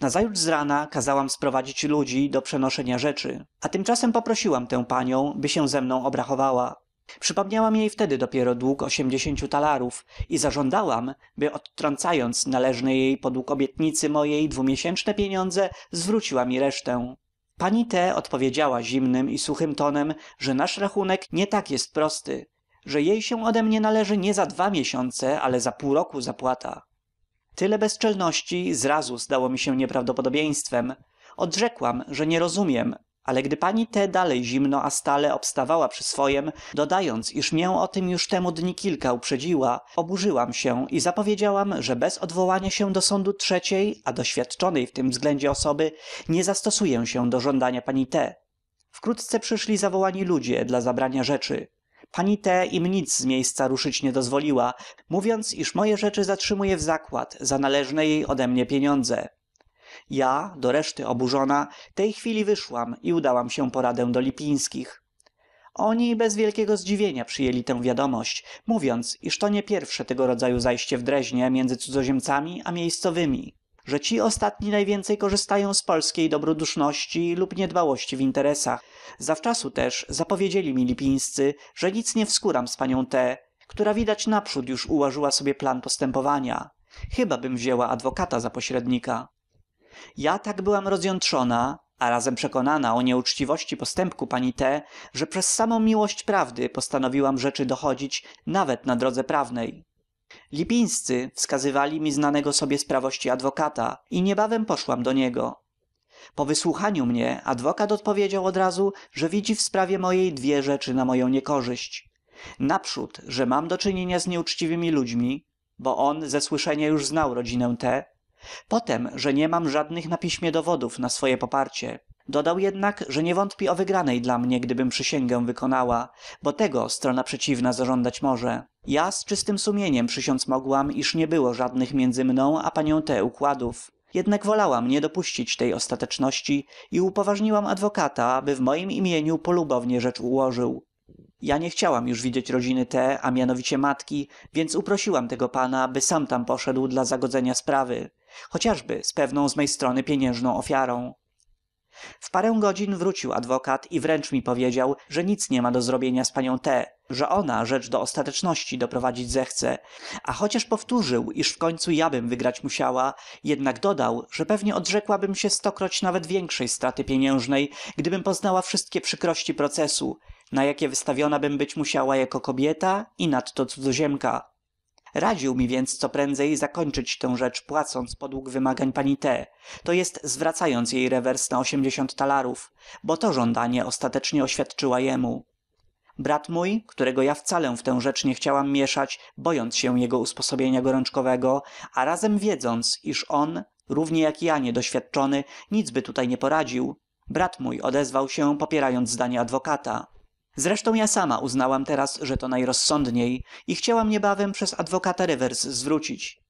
nazajutrz z rana kazałam sprowadzić ludzi do przenoszenia rzeczy a tymczasem poprosiłam tę panią by się ze mną obrachowała przypomniałam jej wtedy dopiero dług ośmdziesięciu talarów i zażądałam by odtrącając należne jej podług obietnicy mojej dwumiesięczne pieniądze zwróciła mi resztę pani t odpowiedziała zimnym i suchym tonem że nasz rachunek nie tak jest prosty że jej się ode mnie należy nie za dwa miesiące ale za pół roku zapłata tyle bezczelności zrazu zdało mi się nieprawdopodobieństwem odrzekłam że nie rozumiem ale gdy pani te dalej zimno a stale obstawała przy swojem dodając iż mię o tem już temu dni kilka uprzedziła oburzyłam się i zapowiedziałam że bez odwołania się do sądu trzeciej a doświadczonej w tym względzie osoby nie zastosuję się do żądania pani te wkrótce przyszli zawołani ludzie dla zabrania rzeczy pani te im nic z miejsca ruszyć nie dozwoliła mówiąc iż moje rzeczy zatrzymuje w zakład za należne jej odemnie pieniądze ja do reszty oburzona tej chwili wyszłam i udałam się poradę do lipińskich oni bez wielkiego zdziwienia przyjęli tę wiadomość mówiąc iż to nie pierwsze tego rodzaju zajście w dreźnie między cudzoziemcami a miejscowymi że ci ostatni najwięcej korzystają z polskiej dobroduszności lub niedbałości w interesach zawczasu też zapowiedzieli mi lipińscy że nic nie wskuram z panią t która widać naprzód już ułożyła sobie plan postępowania chybabym wzięła adwokata za pośrednika ja tak byłam rozjątrzona a razem przekonana o nieuczciwości postępku pani t że przez samą miłość prawdy postanowiłam rzeczy dochodzić nawet na drodze prawnej lipińscy wskazywali mi znanego sobie sprawości adwokata i niebawem poszłam do niego po wysłuchaniu mnie adwokat odpowiedział odrazu że widzi w sprawie mojej dwie rzeczy na moją niekorzyść naprzód że mam do czynienia z nieuczciwymi ludźmi bo on ze słyszenia już znał rodzinę t potem że nie mam żadnych na piśmie dowodów na swoje poparcie dodał jednak że nie wątpi o wygranej dla mnie gdybym przysięgę wykonała bo tego strona przeciwna zażądać może ja z czystym sumieniem przysiądz mogłam iż nie było żadnych między mną a panią t układów jednak wolałam nie dopuścić tej ostateczności i upoważniłam adwokata aby w mojem imieniu polubownie rzecz ułożył ja nie chciałam już widzieć rodziny t a mianowicie matki więc uprosiłam tego pana by sam tam poszedł dla zagodzenia sprawy chociażby z pewną z mej strony pieniężną ofiarą w parę godzin wrócił adwokat i wręcz mi powiedział że nic nie ma do zrobienia z panią t że ona rzecz do ostateczności doprowadzić zechce a chociaż powtórzył iż w końcu jabym wygrać musiała jednak dodał że pewnie odrzekłabym się stokroć nawet większej straty pieniężnej gdybym poznała wszystkie przykrości procesu na jakie wystawionabym być musiała jako kobieta i nadto cudzoziemka radził mi więc coprędzej zakończyć tę rzecz płacąc podług wymagań pani t to jest zwracając jej rewers na talarów bo to żądanie ostatecznie oświadczyła jemu brat mój którego ja wcale w tę rzecz nie chciałam mieszać bojąc się jego usposobienia gorączkowego a razem wiedząc iż on równie jak ja niedoświadczony nicby tutaj nie poradził brat mój odezwał się popierając zdanie adwokata zresztą ja sama uznałam teraz że to najrozsądniej i chciałam niebawem przez adwokata rivers zwrócić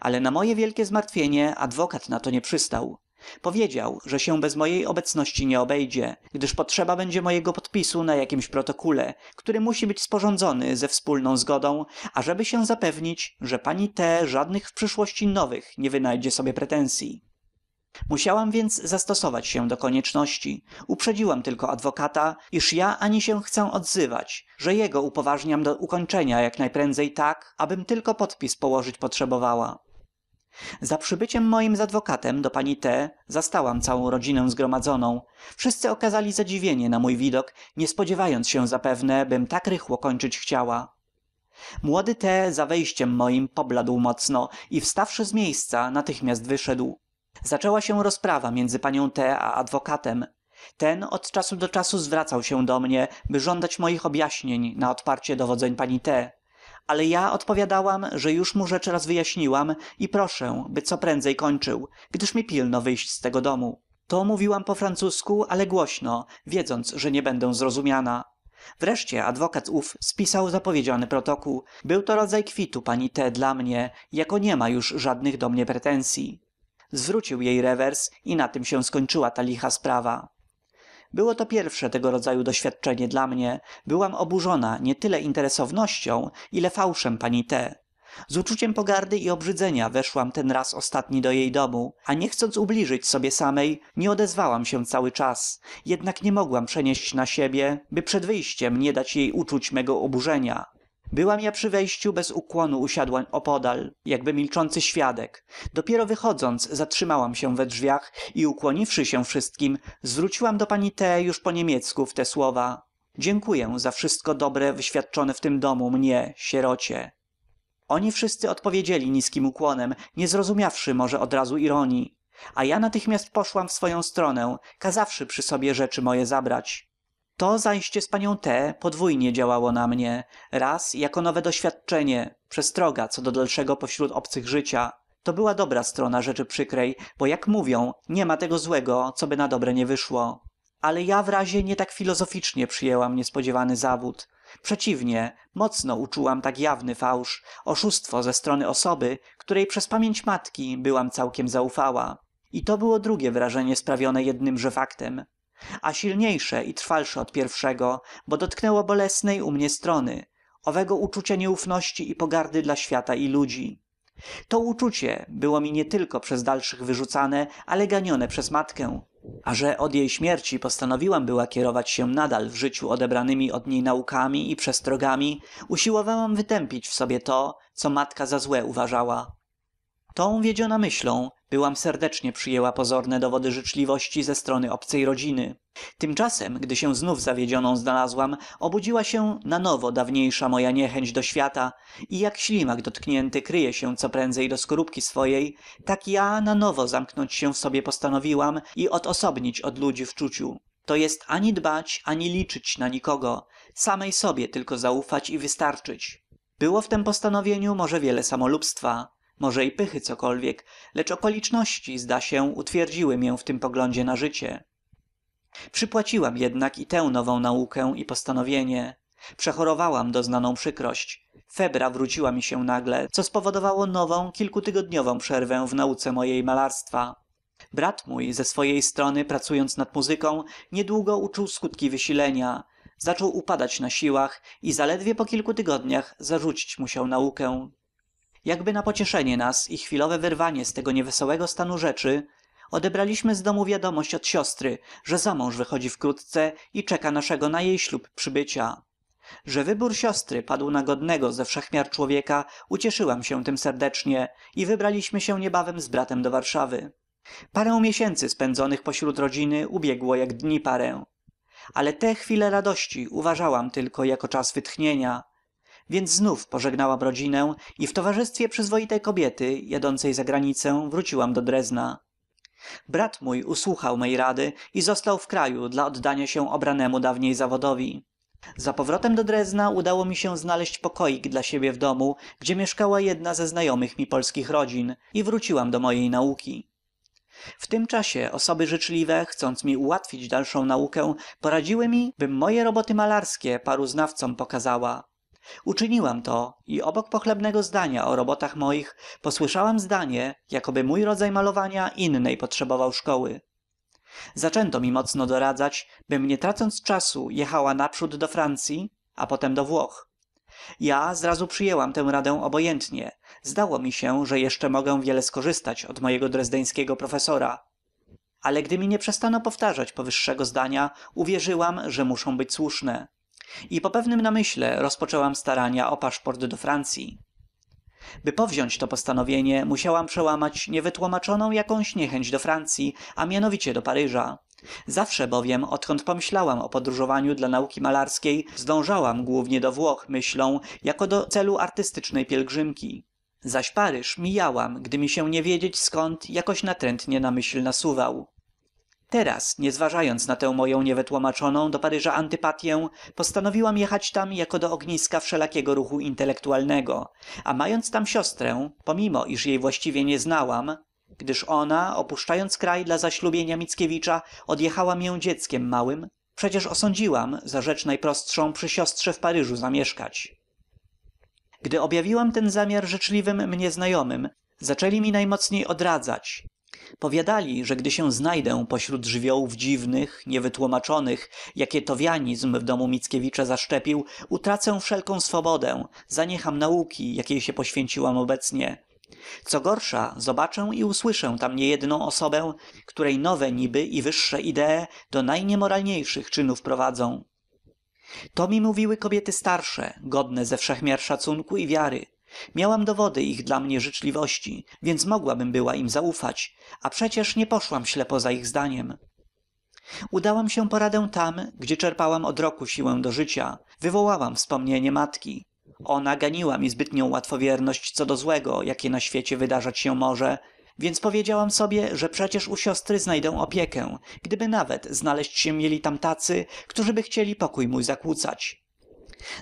ale na moje wielkie zmartwienie adwokat na to nie przystał powiedział że się bez mojej obecności nie obejdzie gdyż potrzeba będzie mojego podpisu na jakimś protokole który musi być sporządzony ze wspólną zgodą ażeby się zapewnić że pani t żadnych w przyszłości nowych nie wynajdzie sobie pretensyi musiałam więc zastosować się do konieczności uprzedziłam tylko adwokata iż ja ani się chcę odzywać że jego upoważniam do ukończenia jak najprędzej tak abym tylko podpis położyć potrzebowała za przybyciem moim z adwokatem do pani t zastałam całą rodzinę zgromadzoną wszyscy okazali zadziwienie na mój widok nie spodziewając się zapewne bym tak rychło kończyć chciała młody t za wejściem moim pobladł mocno i wstawszy z miejsca natychmiast wyszedł zaczęła się rozprawa między panią t a adwokatem ten od czasu do czasu zwracał się do mnie by żądać moich objaśnień na odparcie dowodzeń pani t ale ja odpowiadałam że już mu rzecz raz wyjaśniłam i proszę by coprędzej kończył gdyż mi pilno wyjść z tego domu to mówiłam po francusku ale głośno wiedząc że nie będę zrozumiana wreszcie adwokat ów spisał zapowiedziany protokół był to rodzaj kwitu pani t dla mnie jako nie ma już żadnych do mnie pretensyi zwrócił jej rewers i na tym się skończyła ta licha sprawa było to pierwsze tego rodzaju doświadczenie dla mnie byłam oburzona nietyle interesownością ile fałszem pani t z uczuciem pogardy i obrzydzenia weszłam ten raz ostatni do jej domu a nie chcąc ubliżyć sobie samej nie odezwałam się cały czas jednak nie mogłam przenieść na siebie by przed wyjściem nie dać jej uczuć mego oburzenia byłam ja przy wejściu bez ukłonu usiadła opodal jakby milczący świadek dopiero wychodząc zatrzymałam się we drzwiach i ukłoniwszy się wszystkim zwróciłam do pani t już po niemiecku w te słowa dziękuję za wszystko dobre wyświadczone w tym domu mnie sierocie oni wszyscy odpowiedzieli niskim ukłonem nie zrozumiawszy może odrazu ironii a ja natychmiast poszłam w swoją stronę kazawszy przy sobie rzeczy moje zabrać to zajście z panią t podwójnie działało na mnie raz jako nowe doświadczenie przestroga co do dalszego pośród obcych życia to była dobra strona rzeczy przykrej bo jak mówią niema tego złego coby na dobre nie wyszło ale ja w razie nie tak filozoficznie przyjęłam niespodziewany zawód przeciwnie mocno uczułam tak jawny fałsz oszustwo ze strony osoby której przez pamięć matki byłam całkiem zaufała i to było drugie wrażenie sprawione jednymże faktem a silniejsze i trwalsze od pierwszego bo dotknęło bolesnej u mnie strony owego uczucia nieufności i pogardy dla świata i ludzi to uczucie było mi nietylko przez dalszych wyrzucane ale ganione przez matkę a że od jej śmierci postanowiłam była kierować się nadal w życiu odebranymi od niej naukami i przestrogami usiłowałam wytępić w sobie to co matka za złe uważała tą wiedziona myślą byłam serdecznie przyjęła pozorne dowody życzliwości ze strony obcej rodziny tymczasem gdy się znów zawiedzioną znalazłam obudziła się nanowo dawniejsza moja niechęć do świata i jak ślimak dotknięty kryje się coprędzej do skorupki swojej tak ja nanowo zamknąć się w sobie postanowiłam i odosobnić od ludzi w czuciu to jest ani dbać ani liczyć na nikogo samej sobie tylko zaufać i wystarczyć było w tem postanowieniu może wiele samolubstwa może i pychy cokolwiek lecz okoliczności zda się utwierdziły mię w tym poglądzie na życie przypłaciłam jednak i tę nową naukę i postanowienie przechorowałam doznaną przykrość febra wróciła mi się nagle co spowodowało nową kilkutygodniową przerwę w nauce mojej malarstwa brat mój ze swojej strony pracując nad muzyką niedługo uczuł skutki wysilenia zaczął upadać na siłach i zaledwie po kilku tygodniach zarzucić musiał naukę jakby na pocieszenie nas i chwilowe wyrwanie z tego niewesołego stanu rzeczy odebraliśmy z domu wiadomość od siostry że zamąż wychodzi wkrótce i czeka naszego na jej ślub przybycia że wybór siostry padł na godnego ze wszech miar człowieka ucieszyłam się tym serdecznie i wybraliśmy się niebawem z bratem do warszawy parę miesięcy spędzonych pośród rodziny ubiegło jak dni parę ale te chwile radości uważałam tylko jako czas wytchnienia więc znów pożegnałam rodzinę i w towarzystwie przyzwoitej kobiety jadącej za granicę wróciłam do drezna brat mój usłuchał mej rady i został w kraju dla oddania się obranemu dawniej zawodowi za powrotem do drezna udało mi się znaleźć pokoik dla siebie w domu gdzie mieszkała jedna ze znajomych mi polskich rodzin i wróciłam do mojej nauki w tym czasie osoby życzliwe chcąc mi ułatwić dalszą naukę poradziły mi bym moje roboty malarskie paru znawcom pokazała uczyniłam to i obok pochlebnego zdania o robotach moich posłyszałam zdanie jakoby mój rodzaj malowania innej potrzebował szkoły zaczęto mi mocno doradzać bym nie tracąc czasu jechała naprzód do francyi a potem do włoch ja zrazu przyjęłam tę radę obojętnie zdało mi się że jeszcze mogę wiele skorzystać od mojego drezdeńskiego profesora ale gdy mi nie przestano powtarzać powyższego zdania uwierzyłam że muszą być słuszne i po pewnym namyśle rozpoczęłam starania o paszport do Francji. by powziąć to postanowienie musiałam przełamać niewytłomaczoną jakąś niechęć do Francji, a mianowicie do paryża zawsze bowiem odkąd pomyślałam o podróżowaniu dla nauki malarskiej zdążałam głównie do włoch myślą jako do celu artystycznej pielgrzymki zaś paryż mijałam gdy mi się nie wiedzieć skąd jakoś natrętnie na myśl nasuwał teraz nie zważając na tę moją niewytłomaczoną do paryża antypatyę postanowiłam jechać tam jako do ogniska wszelakiego ruchu intelektualnego a mając tam siostrę pomimo iż jej właściwie nie znałam gdyż ona opuszczając kraj dla zaślubienia mickiewicza odjechała mię dzieckiem małym przecież osądziłam za rzecz najprostszą przy siostrze w paryżu zamieszkać gdy objawiłam ten zamiar życzliwym mnie znajomym zaczęli mi najmocniej odradzać powiadali że gdy się znajdę pośród żywiołów dziwnych niewytłumaczonych, jakie towianizm w domu mickiewicza zaszczepił utracę wszelką swobodę zaniecham nauki jakiej się poświęciłam obecnie co gorsza zobaczę i usłyszę tam niejedną osobę której nowe niby i wyższe idee do najniemoralniejszych czynów prowadzą to mi mówiły kobiety starsze godne ze wszech miar szacunku i wiary miałam dowody ich dla mnie życzliwości więc mogłabym była im zaufać a przecież nie poszłam ślepo za ich zdaniem udałam się poradę tam gdzie czerpałam od roku siłę do życia wywołałam wspomnienie matki ona ganiła mi zbytnią łatwowierność co do złego jakie na świecie wydarzać się może więc powiedziałam sobie że przecież u siostry znajdę opiekę gdyby nawet znaleść się mieli tam tacy którzyby chcieli pokój mój zakłócać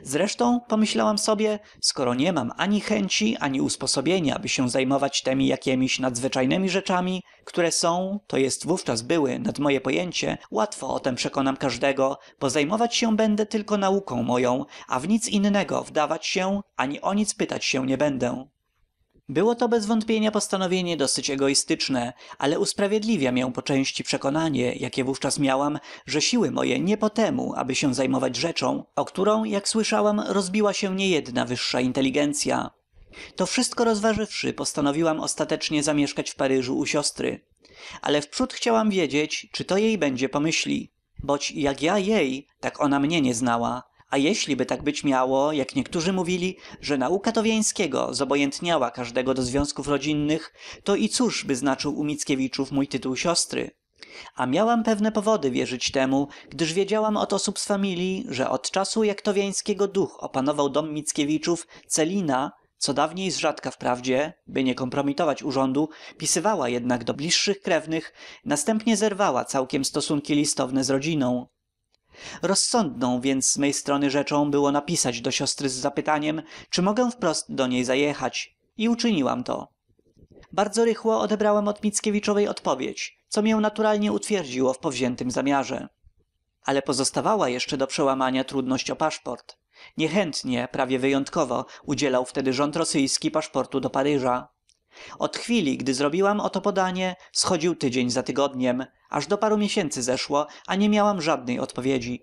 zresztą pomyślałam sobie skoro nie mam ani chęci ani usposobienia aby się zajmować temi jakiemiś nadzwyczajnemi rzeczami które są to jest wówczas były nad moje pojęcie łatwo o tem przekonam każdego bo zajmować się będę tylko nauką moją a w nic innego wdawać się ani o nic pytać się nie będę było to bez wątpienia postanowienie dosyć egoistyczne ale usprawiedliwia mię po części przekonanie jakie wówczas miałam że siły moje nie po temu, aby się zajmować rzeczą o którą jak słyszałam rozbiła się niejedna wyższa inteligencja. to wszystko rozważywszy postanowiłam ostatecznie zamieszkać w paryżu u siostry ale wprzód chciałam wiedzieć czy to jej będzie po myśli boć jak ja jej tak ona mnie nie znała a jeśliby tak być miało jak niektórzy mówili że nauka towiańskiego zobojętniała każdego do związków rodzinnych to i cóżby znaczył u mickiewiczów mój tytuł siostry a miałam pewne powody wierzyć temu gdyż wiedziałam od osób z familii że od czasu jak towiańskiego duch opanował dom mickiewiczów celina co dawniej zrzadka wprawdzie by nie kompromitować urzędu pisywała jednak do bliższych krewnych następnie zerwała całkiem stosunki listowne z rodziną rozsądną więc z mej strony rzeczą było napisać do siostry z zapytaniem czy mogę wprost do niej zajechać i uczyniłam to bardzo rychło odebrałem od mickiewiczowej odpowiedź co mię naturalnie utwierdziło w powziętym zamiarze ale pozostawała jeszcze do przełamania trudność o paszport niechętnie prawie wyjątkowo udzielał wtedy rząd rosyjski paszportu do paryża od chwili gdy zrobiłam oto podanie schodził tydzień za tygodniem aż do paru miesięcy zeszło a nie miałam żadnej odpowiedzi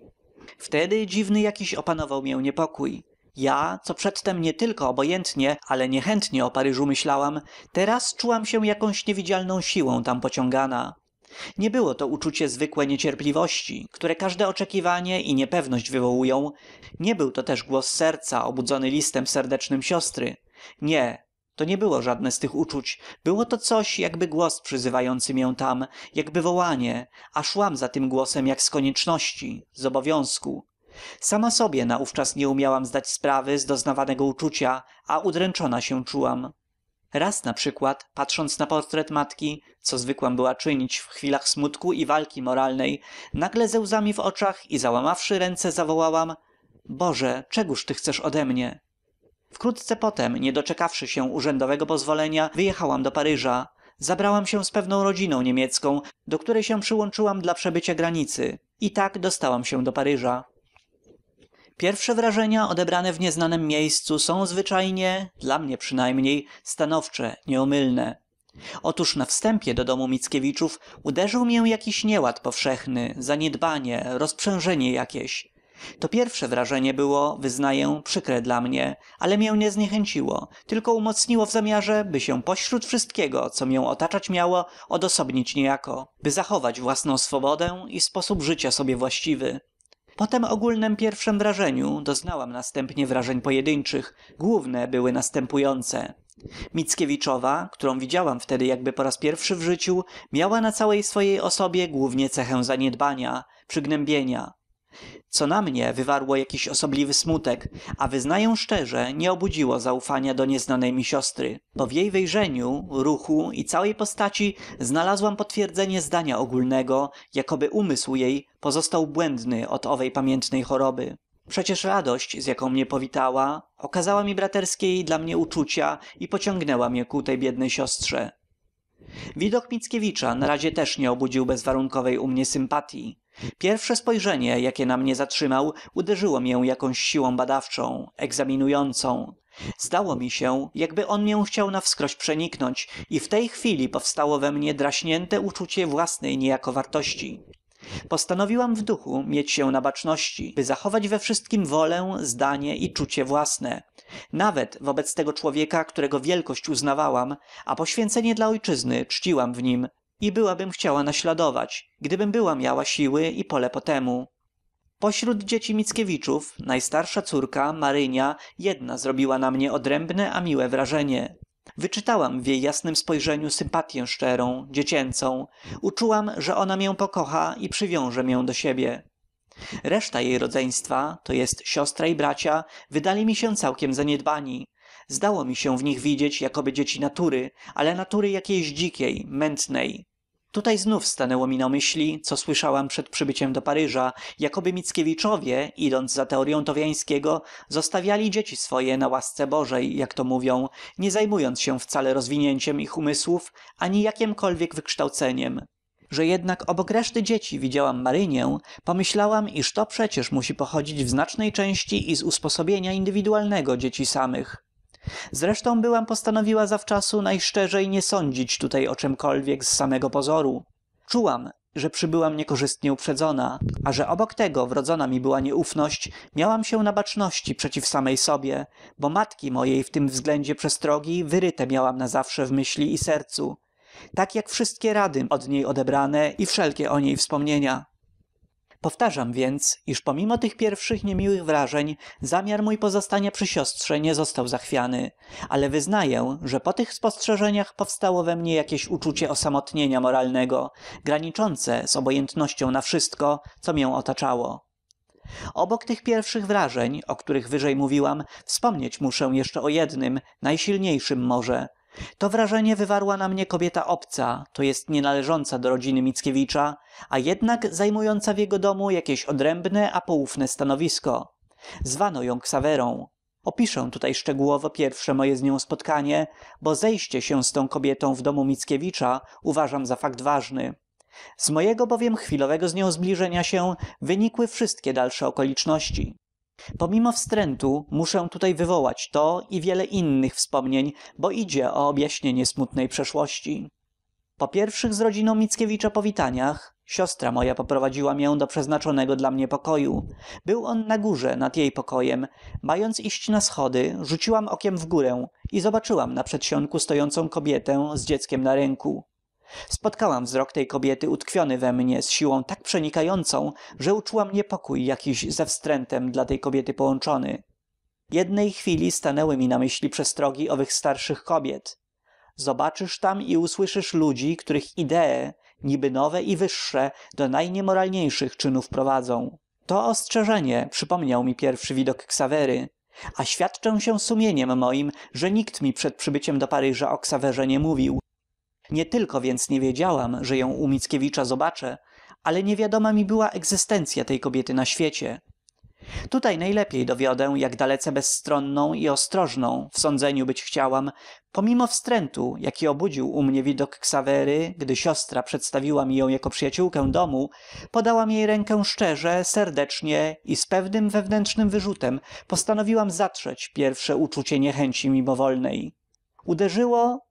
wtedy dziwny jakiś opanował mię niepokój ja co przedtem nietylko obojętnie ale niechętnie o paryżu myślałam teraz czułam się jakąś niewidzialną siłą tam pociągana nie było to uczucie zwykłe niecierpliwości które każde oczekiwanie i niepewność wywołują nie był to też głos serca obudzony listem serdecznym siostry nie to nie było żadne z tych uczuć było to coś jakby głos przyzywający mię tam jakby wołanie a szłam za tym głosem jak z konieczności z obowiązku sama sobie naówczas nie umiałam zdać sprawy z doznawanego uczucia a udręczona się czułam raz naprzykład patrząc na portret matki co zwykłam była czynić w chwilach smutku i walki moralnej nagle ze łzami w oczach i załamawszy ręce zawołałam boże czegóż ty chcesz ode mnie wkrótce potem nie doczekawszy się urzędowego pozwolenia wyjechałam do paryża zabrałam się z pewną rodziną niemiecką do której się przyłączyłam dla przebycia granicy i tak dostałam się do paryża pierwsze wrażenia odebrane w nieznanem miejscu są zwyczajnie dla mnie przynajmniej stanowcze nieomylne otóż na wstępie do domu mickiewiczów uderzył mię jakiś nieład powszechny zaniedbanie rozprzężenie jakieś to pierwsze wrażenie było wyznaję przykre dla mnie ale mię nie zniechęciło tylko umocniło w zamiarze by się pośród wszystkiego co mię otaczać miało odosobnić niejako by zachować własną swobodę i sposób życia sobie właściwy po tem ogólnem pierwszem wrażeniu doznałam następnie wrażeń pojedyńczych główne były następujące mickiewiczowa którą widziałam wtedy jakby po raz pierwszy w życiu miała na całej swojej osobie głównie cechę zaniedbania przygnębienia co na mnie wywarło jakiś osobliwy smutek a wyznaję szczerze nie obudziło zaufania do nieznanej mi siostry bo w jej wejrzeniu ruchu i całej postaci znalazłam potwierdzenie zdania ogólnego jakoby umysł jej pozostał błędny od owej pamiętnej choroby przecież radość z jaką mnie powitała okazała mi braterskie dla mnie uczucia i pociągnęła mnie ku tej biednej siostrze widok mickiewicza na razie też nie obudził bezwarunkowej u mnie sympatyi pierwsze spojrzenie jakie na mnie zatrzymał uderzyło mię jakąś siłą badawczą egzaminującą zdało mi się jakby on mię chciał wskroś przeniknąć i w tej chwili powstało we mnie draśnięte uczucie własnej niejako wartości. postanowiłam w duchu mieć się na baczności by zachować we wszystkim wolę zdanie i czucie własne nawet wobec tego człowieka którego wielkość uznawałam a poświęcenie dla ojczyzny czciłam w nim i byłabym chciała naśladować gdybym była miała siły i pole po temu pośród dzieci mickiewiczów najstarsza córka marynia jedna zrobiła na mnie odrębne a miłe wrażenie wyczytałam w jej jasnem spojrzeniu sympatyę szczerą dziecięcą uczułam że ona mię pokocha i przywiąże mię do siebie reszta jej rodzeństwa to jest siostra i bracia wydali mi się całkiem zaniedbani zdało mi się w nich widzieć jakoby dzieci natury ale natury jakiejś dzikiej mętnej tutaj znów stanęło mi na myśli co słyszałam przed przybyciem do paryża jakoby mickiewiczowie idąc za teoryą towiańskiego zostawiali dzieci swoje na łasce bożej jak to mówią nie zajmując się wcale rozwinięciem ich umysłów ani jakiemkolwiek wykształceniem że jednak obok reszty dzieci widziałam Marynię, pomyślałam, iż to przecież musi pochodzić w znacznej części i z usposobienia indywidualnego dzieci samych zresztą byłam postanowiła zawczasu najszczerzej nie sądzić tutaj o czemkolwiek z samego pozoru czułam że przybyłam niekorzystnie uprzedzona a że obok tego wrodzona mi była nieufność miałam się na baczności przeciw samej sobie bo matki mojej w tym względzie przestrogi wyryte miałam na zawsze w myśli i sercu tak jak wszystkie rady od niej odebrane i wszelkie o niej wspomnienia powtarzam więc iż pomimo tych pierwszych niemiłych wrażeń zamiar mój pozostania przy siostrze nie został zachwiany ale wyznaję że po tych spostrzeżeniach powstało we mnie jakieś uczucie osamotnienia moralnego graniczące z obojętnością na wszystko co mię otaczało obok tych pierwszych wrażeń o których wyżej mówiłam wspomnieć muszę jeszcze o jednym najsilniejszym może to wrażenie wywarła na mnie kobieta obca to jest nienależąca do rodziny mickiewicza a jednak zajmująca w jego domu jakieś odrębne a poufne stanowisko zwano ją ksawerą opiszę tutaj szczegółowo pierwsze moje z nią spotkanie bo zejście się z tą kobietą w domu mickiewicza uważam za fakt ważny z mojego bowiem chwilowego z nią zbliżenia się wynikły wszystkie dalsze okoliczności pomimo wstrętu muszę tutaj wywołać to i wiele innych wspomnień bo idzie o objaśnienie smutnej przeszłości po pierwszych z rodziną mickiewicza powitaniach siostra moja poprowadziła mię do przeznaczonego dla mnie pokoju był on na górze nad jej pokojem mając iść na schody rzuciłam okiem w górę i zobaczyłam na przedsionku stojącą kobietę z dzieckiem na ręku spotkałam wzrok tej kobiety utkwiony we mnie z siłą tak przenikającą że uczułam niepokój jakiś ze wstrętem dla tej kobiety połączony jednej chwili stanęły mi na myśli przestrogi owych starszych kobiet zobaczysz tam i usłyszysz ludzi których idee niby nowe i wyższe do najniemoralniejszych czynów prowadzą to ostrzeżenie przypomniał mi pierwszy widok ksawery a świadczę się sumieniem moim że nikt mi przed przybyciem do paryża o ksawerze nie mówił nie tylko więc nie wiedziałam że ją u mickiewicza zobaczę ale niewiadoma mi była egzystencya tej kobiety na świecie tutaj najlepiej dowiodę jak dalece bezstronną i ostrożną w sądzeniu być chciałam pomimo wstrętu jaki obudził u mnie widok ksawery gdy siostra przedstawiła mi ją jako przyjaciółkę domu podałam jej rękę szczerze serdecznie i z pewnym wewnętrznym wyrzutem postanowiłam zatrzeć pierwsze uczucie niechęci mimowolnej uderzyło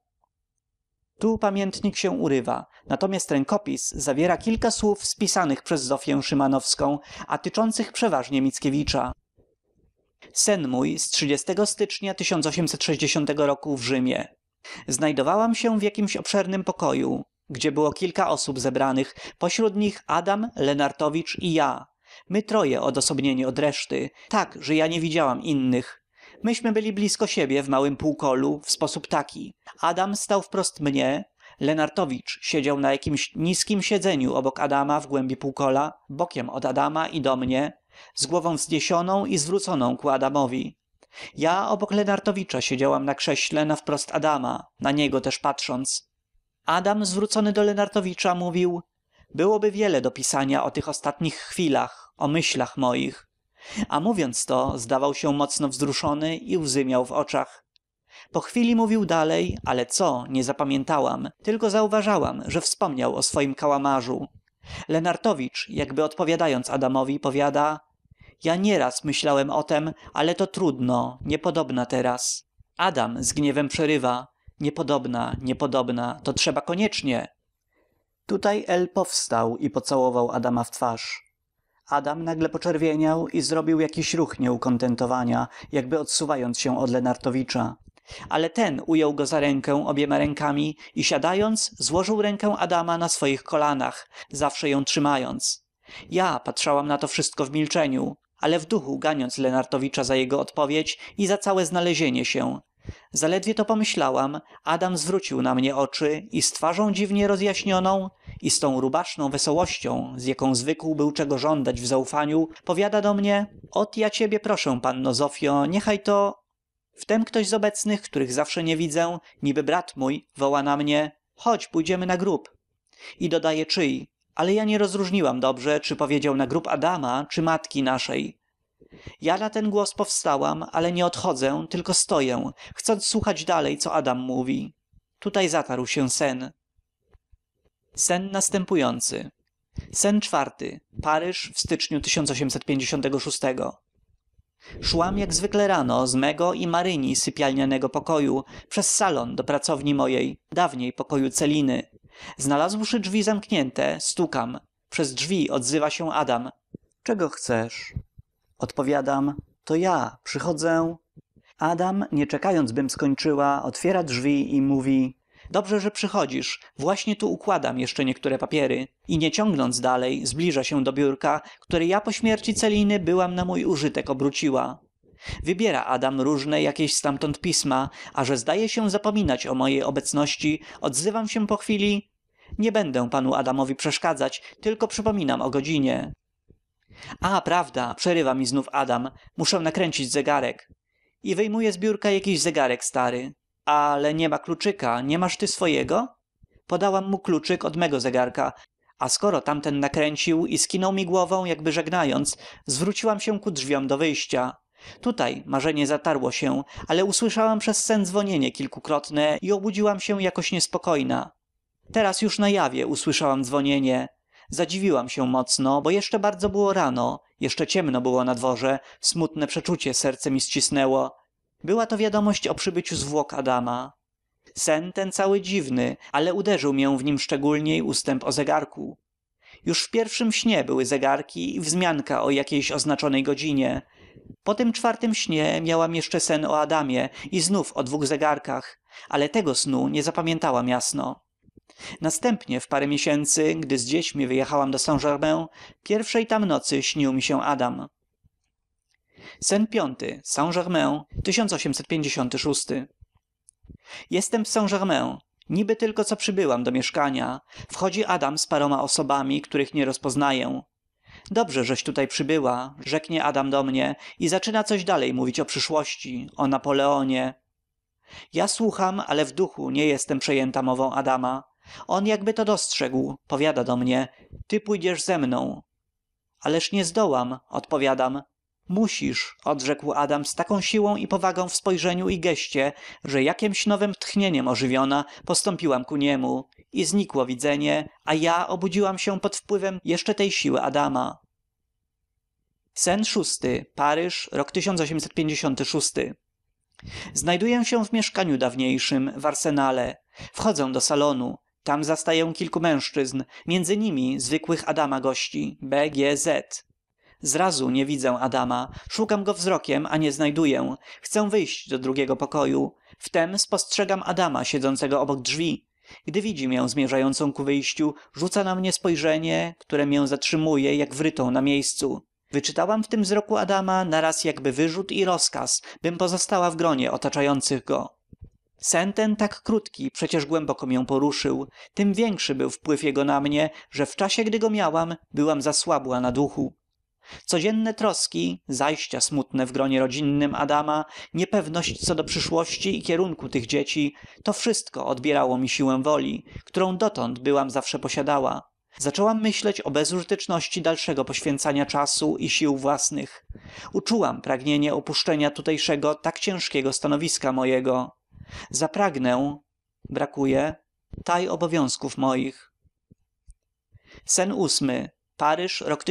tu pamiętnik się urywa natomiast rękopis zawiera kilka słów spisanych przez zofię szymanowską a tyczących przeważnie mickiewicza sen mój z stycznia roku w rzymie znajdowałam się w jakimś obszernym pokoju gdzie było kilka osób zebranych pośród nich adam lenartowicz i ja my troje odosobnieni od reszty tak że ja nie widziałam innych myśmy byli blisko siebie w małym półkolu w sposób taki adam stał wprost mnie lenartowicz siedział na jakimś niskiem siedzeniu obok adama w głębi półkola bokiem od adama i do mnie z głową wzniesioną i zwróconą ku adamowi ja obok lenartowicza siedziałam na krześle nawprost adama na niego też patrząc adam zwrócony do lenartowicza mówił byłoby wiele do pisania o tych ostatnich chwilach o myślach moich a mówiąc to zdawał się mocno wzruszony i łzy miał w oczach po chwili mówił dalej ale co nie zapamiętałam tylko zauważyłam że wspomniał o swoim kałamarzu lenartowicz jakby odpowiadając adamowi powiada ja nieraz myślałem o tem ale to trudno niepodobna teraz adam z gniewem przerywa niepodobna niepodobna to trzeba koniecznie tutaj l powstał i pocałował adama w twarz adam nagle poczerwieniał i zrobił jakiś ruch nieukontentowania jakby odsuwając się od lenartowicza ale ten ujął go za rękę obiema rękami i siadając złożył rękę adama na swoich kolanach zawsze ją trzymając ja patrzałam na to wszystko w milczeniu ale w duchu ganiąc lenartowicza za jego odpowiedź i za całe znalezienie się zaledwie to pomyślałam adam zwrócił na mnie oczy i z twarzą dziwnie rozjaśnioną i z tą rubaszną wesołością z jaką zwykł był czego żądać w zaufaniu powiada do mnie ot ja ciebie proszę panno zofio niechaj to wtem ktoś z obecnych których zawsze nie widzę niby brat mój woła na mnie chodź pójdziemy na grób i dodaje czyj ale ja nie rozróżniłam dobrze czy powiedział na grób adama czy matki naszej ja na ten głos powstałam ale nie odchodzę tylko stoję chcąc słuchać dalej co adam mówi tutaj zatarł się sen sen następujący sen czwarty paryż w styczniu szłam jak zwykle rano z mego i maryni sypialnianego pokoju przez salon do pracowni mojej dawniej pokoju celiny znalazłszy drzwi zamknięte stukam przez drzwi odzywa się adam czego chcesz odpowiadam to ja przychodzę adam nie czekając bym skończyła otwiera drzwi i mówi dobrze że przychodzisz właśnie tu układam jeszcze niektóre papiery i nie ciągnąc dalej zbliża się do biurka które ja po śmierci celiny byłam na mój użytek obróciła wybiera adam różne jakieś stamtąd pisma a że zdaje się zapominać o mojej obecności odzywam się po chwili nie będę panu adamowi przeszkadzać tylko przypominam o godzinie a prawda przerywa mi znów adam muszę nakręcić zegarek i wyjmuje z biurka jakiś zegarek stary ale nie ma kluczyka nie masz ty swojego podałam mu kluczyk od mego zegarka a skoro tamten nakręcił i skinął mi głową jakby żegnając zwróciłam się ku drzwiom do wyjścia tutaj marzenie zatarło się ale usłyszałam przez sen dzwonienie kilkukrotne i obudziłam się jakoś niespokojna teraz już na jawie usłyszałam dzwonienie zadziwiłam się mocno bo jeszcze bardzo było rano jeszcze ciemno było na dworze smutne przeczucie serce mi ścisnęło była to wiadomość o przybyciu zwłok adama sen ten cały dziwny ale uderzył mię w nim szczególniej ustęp o zegarku już w pierwszym śnie były zegarki i wzmianka o jakiejś oznaczonej godzinie po tym czwartym śnie miałam jeszcze sen o adamie i znów o dwóch zegarkach ale tego snu nie zapamiętałam jasno następnie w parę miesięcy gdy z dziećmi wyjechałam do saint germain pierwszej tam nocy śnił mi się adam sen piąty saint-germain jestem w saint-germain niby tylko co przybyłam do mieszkania wchodzi adam z paroma osobami których nie rozpoznaję dobrze żeś tutaj przybyła rzeknie adam do mnie i zaczyna coś dalej mówić o przyszłości o napoleonie ja słucham ale w duchu nie jestem przejęta mową adama on jakby to dostrzegł powiada do mnie ty pójdziesz ze mną ależ nie zdołam odpowiadam musisz odrzekł adam z taką siłą i powagą w spojrzeniu i geście że jakiemś nowem tchnieniem ożywiona postąpiłam ku niemu i znikło widzenie a ja obudziłam się pod wpływem jeszcze tej siły adama sen szósty paryż rok znajduję się w mieszkaniu dawniejszym w arsenale wchodzę do salonu tam zastaję kilku mężczyzn między nimi zwykłych adama gości b g z zrazu nie widzę adama szukam go wzrokiem a nie znajduję chcę wyjść do drugiego pokoju wtem spostrzegam adama siedzącego obok drzwi gdy widzi mię zmierzającą ku wyjściu rzuca na mnie spojrzenie które mię zatrzymuje jak wrytą na miejscu wyczytałam w tym wzroku adama naraz jakby wyrzut i rozkaz bym pozostała w gronie otaczających go ten tak krótki przecież głęboko mię poruszył tym większy był wpływ jego na mnie że w czasie gdy go miałam byłam zasłabła na duchu codzienne troski zajścia smutne w gronie rodzinnym adama niepewność co do przyszłości i kierunku tych dzieci to wszystko odbierało mi siłę woli którą dotąd byłam zawsze posiadała zaczęłam myśleć o bezużyteczności dalszego poświęcania czasu i sił własnych uczułam pragnienie opuszczenia tutejszego tak ciężkiego stanowiska mojego zapragnę brakuje taj obowiązków moich sen ósmy paryż rok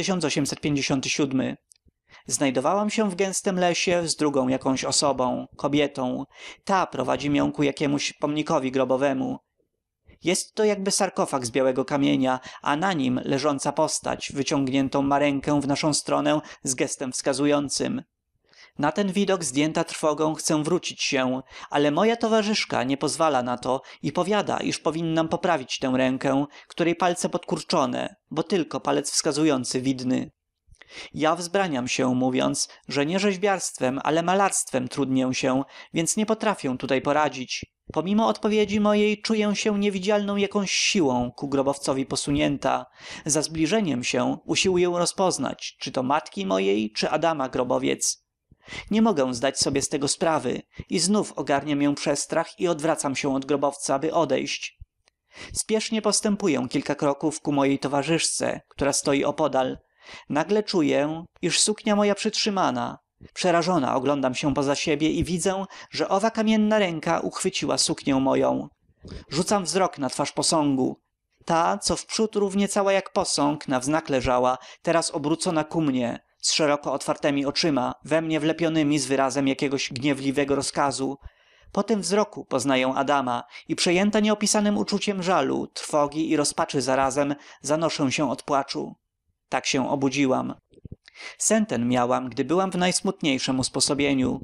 znajdowałam się w gęstym lesie z drugą jakąś osobą kobietą ta prowadzi mię ku jakiemuś pomnikowi grobowemu jest to jakby sarkofag z białego kamienia a na nim leżąca postać wyciągniętą ma rękę w naszą stronę z gestem wskazującym na ten widok zdjęta trwogą chcę wrócić się ale moja towarzyszka nie pozwala na to i powiada iż powinnam poprawić tę rękę której palce podkurczone bo tylko palec wskazujący widny ja wzbraniam się mówiąc że nie rzeźbiarstwem ale malarstwem trudnię się więc nie potrafię tutaj poradzić pomimo odpowiedzi mojej czuję się niewidzialną jakąś siłą ku grobowcowi posunięta za zbliżeniem się usiłuję rozpoznać czy to matki mojej czy adama grobowiec nie mogę zdać sobie z tego sprawy i znów ogarnia mię przestrach i odwracam się od grobowca by odejść spiesznie postępuję kilka kroków ku mojej towarzyszce która stoi opodal nagle czuję iż suknia moja przytrzymana przerażona oglądam się poza siebie i widzę że owa kamienna ręka uchwyciła suknię moją rzucam wzrok na twarz posągu ta co wprzód równie cała jak posąg na wznak leżała teraz obrócona ku mnie z szeroko otwartemi oczyma we mnie wlepionymi z wyrazem jakiegoś gniewliwego rozkazu po tym wzroku poznaję adama i przejęta nieopisanem uczuciem żalu trwogi i rozpaczy zarazem zanoszę się od płaczu tak się obudziłam sen ten miałam gdy byłam w najsmutniejszem usposobieniu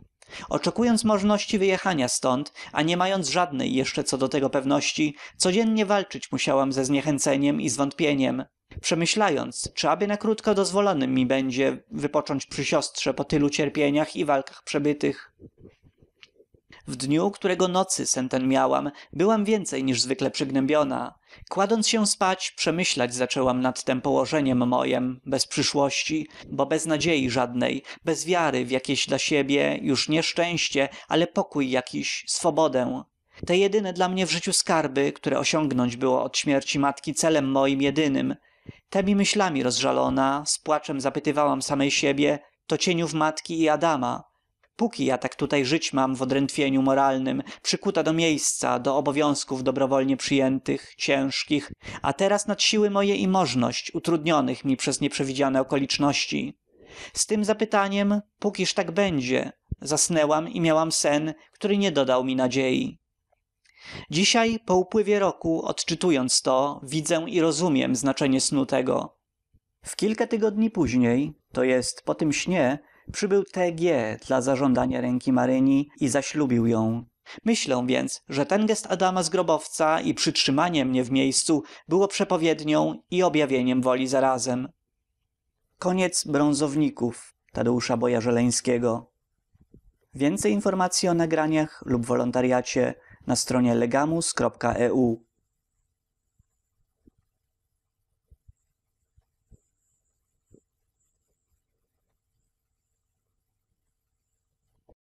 oczekując możności wyjechania stąd a nie mając żadnej jeszcze co do tego pewności codziennie walczyć musiałam ze zniechęceniem i zwątpieniem przemyślając czy aby krótko dozwolonym mi będzie wypocząć przy siostrze po tylu cierpieniach i walkach przebytych w dniu którego nocy sen ten miałam byłam więcej niż zwykle przygnębiona kładąc się spać przemyślać zaczęłam nad tem położeniem mojem bez przyszłości bo bez nadziei żadnej bez wiary w jakieś dla siebie już nie szczęście ale pokój jakiś swobodę te jedyne dla mnie w życiu skarby które osiągnąć było od śmierci matki celem moim jedynym temi myślami rozżalona z płaczem zapytywałam samej siebie to cieniów matki i adama póki ja tak tutaj żyć mam w odrętwieniu moralnym, przykuta do miejsca do obowiązków dobrowolnie przyjętych ciężkich a teraz nad siły moje i możność utrudnionych mi przez nieprzewidziane okoliczności z tym zapytaniem pókiż tak będzie zasnęłam i miałam sen który nie dodał mi nadziei dzisiaj po upływie roku odczytując to widzę i rozumiem znaczenie snu tego w kilka tygodni później to jest po tym śnie przybył t g dla zażądania ręki maryni i zaślubił ją myślę więc że ten gest adama z grobowca i przytrzymanie mnie w miejscu było przepowiednią i objawieniem woli zarazem więcej informacji o nagraniach lub wolontariacie na stronie legamus.eu.